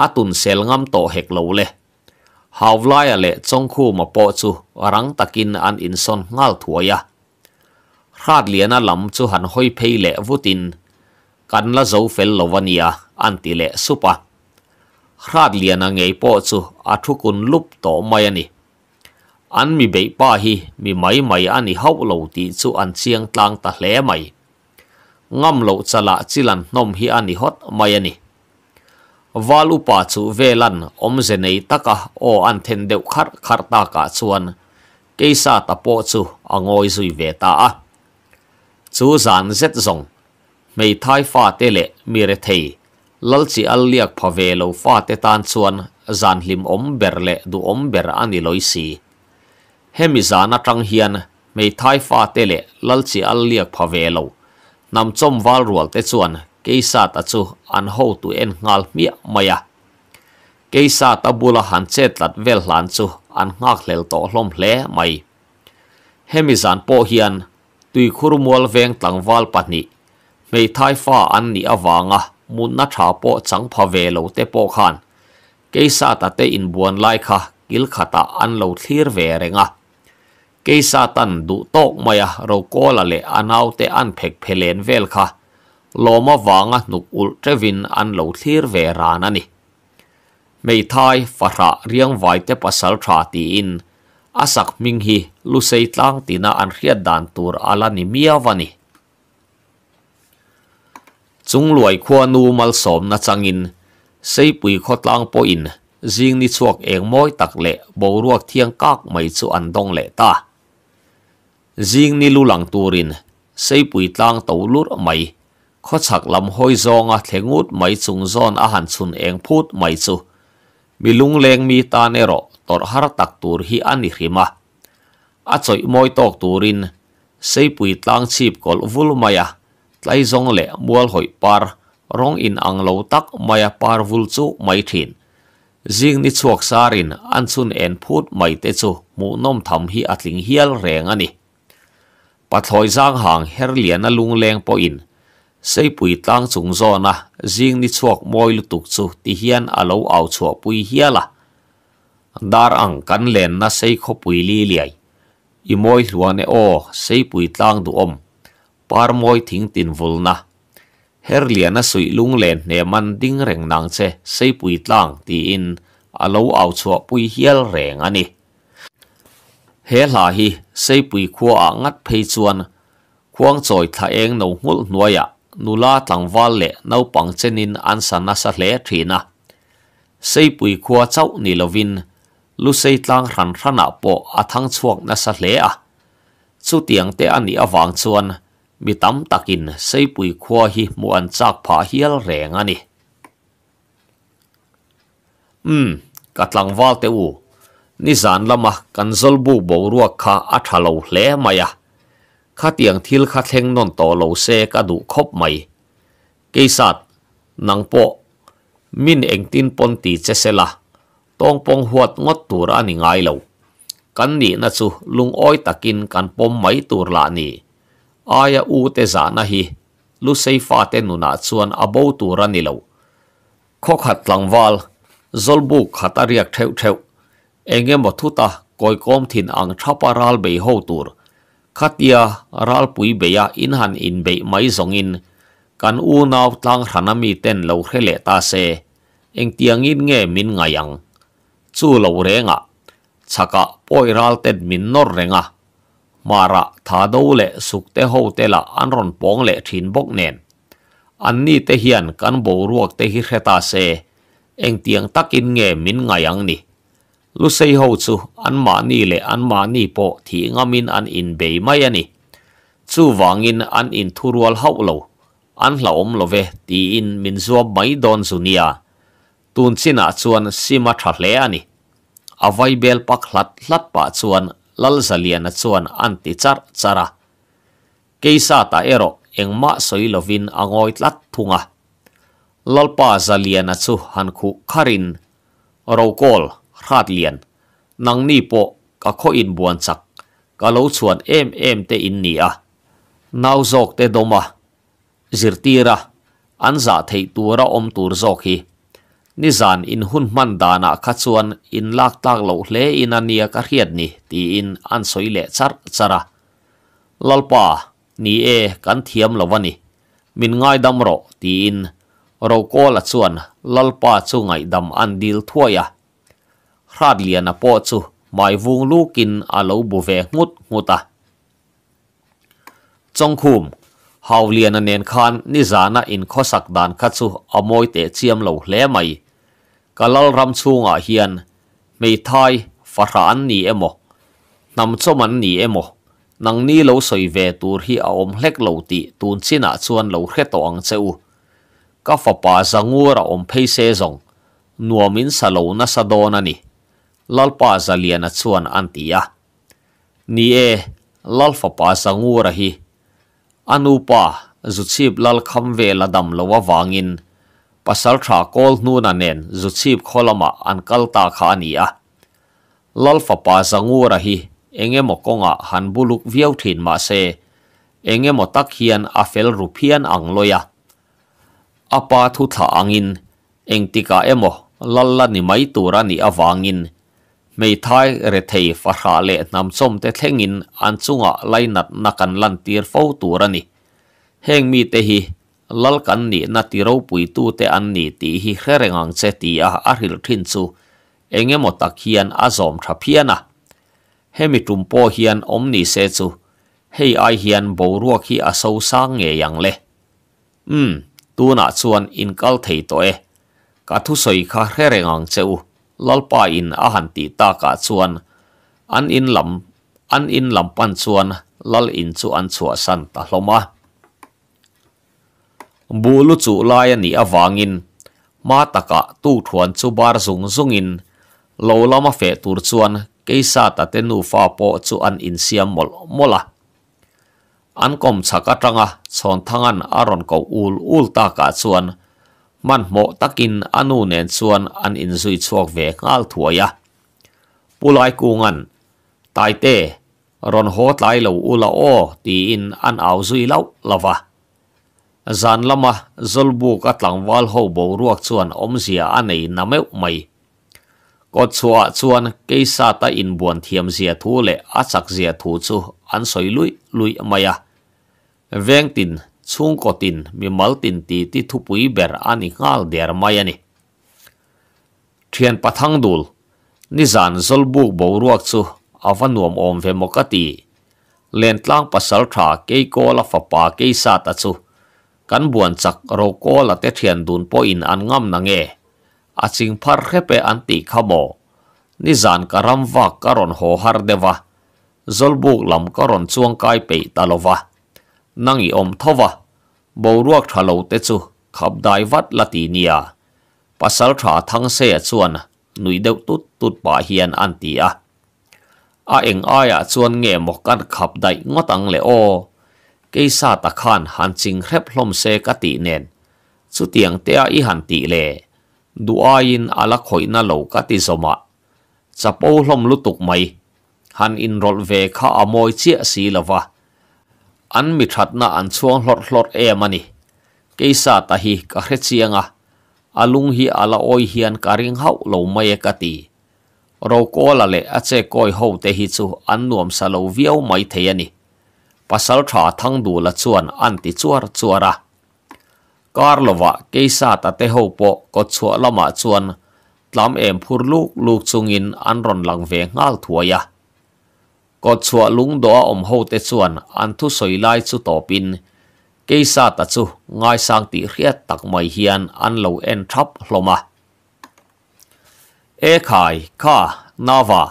อาตุนเซลงามโตเฮกโลเลฮาวลายเลจงคู่มาปอจูรังตะกินอันอินซอนงาลถัวยะราดเลียนลำจูหันห้อยเพลเลวุตินกันละโจเฟลโลวานียอันติเลสุปะ khát liền anh ấy bỏ chu à thu kun lup to mai anh an mi bei pa hi mi mày anh ấy hau lâu ti chu anh chiang tang ta hle mai ngam lo chala chilan nôm hi anh ani hot mai ani valu pa chu velan om ze nei taka o anh then deu khát khát ta ka cái keisa ta bỏ po anh ngồi suy về ta à, chú zan zet zong mày thay pha te le mi re thei lalchi alliak phave lo fa te tan chuan zan hlim om ber le du om ber ani loi si hemi zana tang hian mei thai fa te le lalchi alliak phave lo nam chom wal rual te chuan keisa ta chu an ho tu en ngal mi maya keisa ta bula han chet lat vel hlan chu an ngak lel to hlom hle mai hemi zan po hian tui khurumol veng tlang wal pani mei thai fa an ni awanga มุนนัชาโปจังพาเวโลเตโปขันเกษัตาเตอินบวนไลค่ะกิลขตาอันโลทีร์เวเรงะเกษัตันดุโตกมายะเราโกละเลอันเอาเตอันเพกเพลนเวลค่ะโลมาวางะนุกอุลเทวินอันโลทีร์เวรานันนี่ไม่ทายฝระเรียงไว้เตปัสลชาตีอินอาศักมิงฮีลุเซตังตินาอันเรียดดันตัวอลานิมียวันิจุงลอยควานูมัลสมนัจังอินใส่ปุ๋ยขดลางปอินจิงนิชวกเองม้อยตักเละบวรวกเทียงกากไม่สูอันดงเละตาจิงนิลูหลังตูรินใส่ปุ๋ยตางตูลุดไม่ขดฉักลำห้อยจองอะเทงุดไม่จุงซ้อนอาหารสุนเองพูดไม่สูมีลุงเลงมีตาเนรอตอดฮารตักตูรฮีอันนิขิมาอาจอยม้อยตอกตูรินใส่ปุ๋ยตางชีบกอลวุลมายา tlai zong le mual hoi par rong in ang lo tak maya par vul chu mai thin zing ni chuak sarin an chun en phut mai te chu mu nom tham hi atling hial reng ani pathloi zang hang herlian a lung leng po in sei pui tlang chung zo na zing ni chuak moi lu tuk chu ti hian alo au chua pui hiala dar ang kan len na sei kho pui li liai i moi hluan e o sei pui tlang du om par moi thing tin vul na her liana sui lung len ne man ding reng nang che sei pui tlang ti in alo au chua pui hial reng ani he la hi sei pui khu a ngat phei chuan khuang choi tha eng no ngul nuaya nula tlangwal le no pang chenin an sana sa hle thina sei pui khua chau ni lovin lu sei tlang ran rana po a thang chuak na sa hle a chu tiang te ani awang chuan มีตั้มตักินใส่ปุ๋ยควาหิมวนจากผาเฮียลแรงอันนี้อืมกัดลังวาลเตวูนิสานละมะกันซลบูบวรัวคาอัฐเลวเลมายะข้าเตียงทิลข้าเทงนนต่อเลวเซกัะดูคบไม่กิสัตนังโปมินเองตินปนตีเจเซละตองปองหวดงดตัวรานิงไงเลวกันนี่นะจูลุงอ้อยตะกินกันปมไหมตัวรันี่ aya u te za na hi lu sei fa te nu na chuan abo tu ra ni lo khok hat langwal zolbu khatariak theu theu enge mo thu ta koi kom thin ang thapa ral be ho tur khatia ral pui beya in han in be mai zong in kan u naw tlang hranami ten lo khrele ta se eng tiang in nge min ngayang chu lo renga chaka poi ral ten min nor renga mà ra thả đâu lệ sục tế hậu tế là ăn rộn bóng lệ thìn bốc nền anh ni tế hiền cán bộ ruột tế hi khé ta xe anh tiếng tắc in nghe min ngày ăn ni lúc xây hậu chú anh mà ni lệ anh mà ni bộ thì ngam in ăn in bề mai anh ni chú vang in ăn in thu ruột hậu lâu anh là ôm lâu về thì in min zua mấy don zunia à. tuôn xin à chuan sima thả lẽ anh ni avai à bel pak hlat hlat pa chuan lalsalian at suan anti tsar tsara. Kaysa ta ero eng ma soilovin angoit latunga. Lalpa salian at suhan ku karin rokol ratlian nang nipo kakoin buwan sak kalaw suan em em te in niya. Nauzok te doma zirtira anza thei tura om tur zok นิจานอินหุ่นมันดานาขจวนอินลักตากลหลเลอินันเนียกเรียดนี่ตีอินอันสวยเละชัดจระลลป้านี่เอกันเทียมลหลวนนี่มินง่ายดำโรตีอินเราก็ละส่วนลลป้าส่ไงดำอันดิลทั่วยะราดเลียนปอจูไม่วุงลูกินอาลูบุเวงุดงุตะจงคุมฮาวเลียนเนนคานนิจานะอินข้อสักดานขัตสุอมยเตเจียมเหลาเลไม่ ka lal ram chunga à hian mei thai faran ni emo nam choman ni emo nang ni lo soi ve tur hi a om hlek lo ti tun china chuan lo hre to ang cheu ka fa pa zangur a om phei se zong nuamin salo na sa sadona ni lalpa zaliana chuan antia ni e lalfa pa zangur hi anupa zuchip lal kham ve ladam lowa wangin ปสาลทราโกลนูนาเนนจุชีบโคลมาอันกัลตาคานีอะลอลฟาปาจังูระฮีเองเงมกงะหันบุลุกเวียวถินมาเซเองเมตักเฮียนอเฟลรูพียนอังลอยะอาปาทุทาอังินเองติกาเอมลัลลานิไมตูรานิอวางินเมไทเรเทฟาราเลนามมเตเทงินอันุงะไลนัดนักันลันตีรฟตูรานิเฮงมีเตี lalk an nih na ti ro pui tu te an nih tih hi hlerengang che ti a a hril thin chu engemaw tak hian a zawm tha phiana hemi tum pawh hian awm nih se chu hei ai hian boruak hi a so sang nge yang le um tuna chuan in kal thei to e ka thu soi kha hlerengang che u lalpa in a han ti ta ka chuan an in lam an in lam pan chuan lal in chu an chua san ta hloma bu lu chu lai ani awangin ma taka tu thuan chu bar zung zungin lo lama fe tur chuan keisa ta te nu fa po chu an in siam mol mola an kom chaka tanga chon thangan aron ko ul ul ta ka chuan man mo takin anu nen chuan an in zui chuak ve ngal thuaya pulai kungan tai te ron hot lai lo ula o ti in an au zui lau lava zan lama zolbuk atlang wal ho bo ruak chuan omzia anei nameu mai ko chua chuan keisa ta in buan thiam zia thu le achak zia thu chu an soi lui lui maya veng tin chung ko tin mi mal tin ti ti thu pui ber ani ngal der mai ani thian pathang dul ni zan zolbuk bo ruak chu avanuam om ve mokati len tlang pasal tha keiko la fapa keisa ta chu kan buan chak ro ko la te thian dun po in an ngam na nge a ching phar khe pe an ti khamo ni zan ka wa karon ho har dewa zolbuk lam karon chuang kai pe talova nang om thowa bo ruak thalo te chu khap dai wat lati nia pasal tha thang se chuan nui deuh tut tut pa hian an ti a a eng aya chuan nge mo kan khap dai ngotang le o cây sa ta khan hàn chinh khép lom xe cả tỷ nền chú tiếng tia y hàn tỷ lệ du in ala khoi na lâu cả tỷ zoma ô lom lu tục mày hàn in rol về kha amoi chia si lava an mi thật na an chuang lót lót em ani cây sa ta hi cả hết chiang à alung hi ala oi hian karing hau lo mai ka ti ro ko la le ache koi ho te hi chu an nuam sa lo viau mai thei ani pasal tha thang du la chuan an ti chuar chuara à. Karlova keisa ta te ho po ko chua lama chuan tlam em phur luk luk chungin an ron lang ve ngal thuaya ko à. chua lung do om ho te chuan an thu soi lai chu topin keisa ta chu ngai sang ti riat tak mai hian an lo en thap hloma e khai kha nava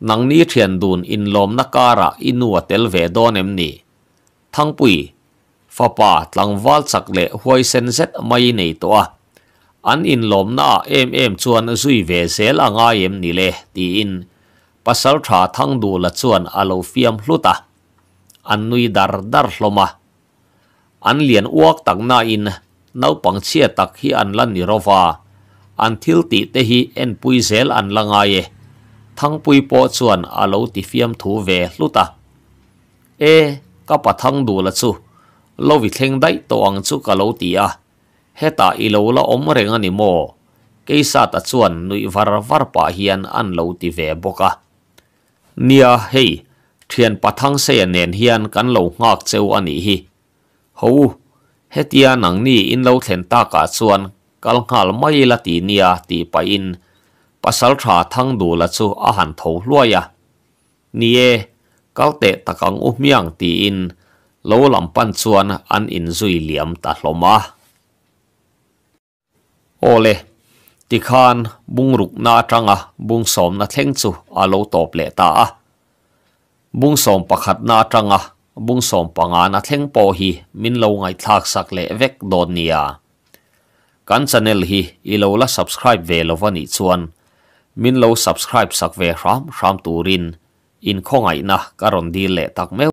nang ni thian dun in lom na kara inua tel ve don em ni thang pui fa pa tlang wal chak le huai sen zet mai nei to an in lom na em em chuan zui ve sel anga em ni le ti in pasal tha thang du la chuan alo fiam hluta an nui dar dar hloma an lian uak tak na in nau pang chia tak hi an lan ni rova an thil ti te hi en pui zel an langa ye thăng bùi bó chuẩn à lâu tì phiêm thú về lúc ta. Ê, các bà thăng đủ là chú, lâu vì thênh đấy tổ ăn chú cả lâu tì à. Hết ta y lâu là ống rèn anh mô, cây xa ta chuẩn nụy vả vả bà hiền ăn lâu tì về bó cả. Nia hei, thiền bà thăng xe nền hiền cắn lâu ngạc châu anh hi. Hầu, hết tia nắng nì in lâu thèn ta cả chuẩn, cả ngàl mây là tì nia tì bà in, ปัสสาวะทั้งดูและสูอาหารทูลวยะนี่เก้าเตตะกังอุ้มยังตีอินโลลำปันชวนอันอินซุยเหลี่ยมตัดลมาโอเลติคานบุงรุกนาจังอะบุงสมนัทเท่งสูอาโลตบเลตาอะบุงสมปะขัดนาจังอะบุงสมปังานัทเท่งโปฮีมินโลไงทักสักเลเวกโดนเนียกันชาแนลฮีอีโลลา subscribe เวลวันอีชวนมินเรา subscribe สักเวรรามรามตูรินอินข้องไงนะการันดีเละตักแมว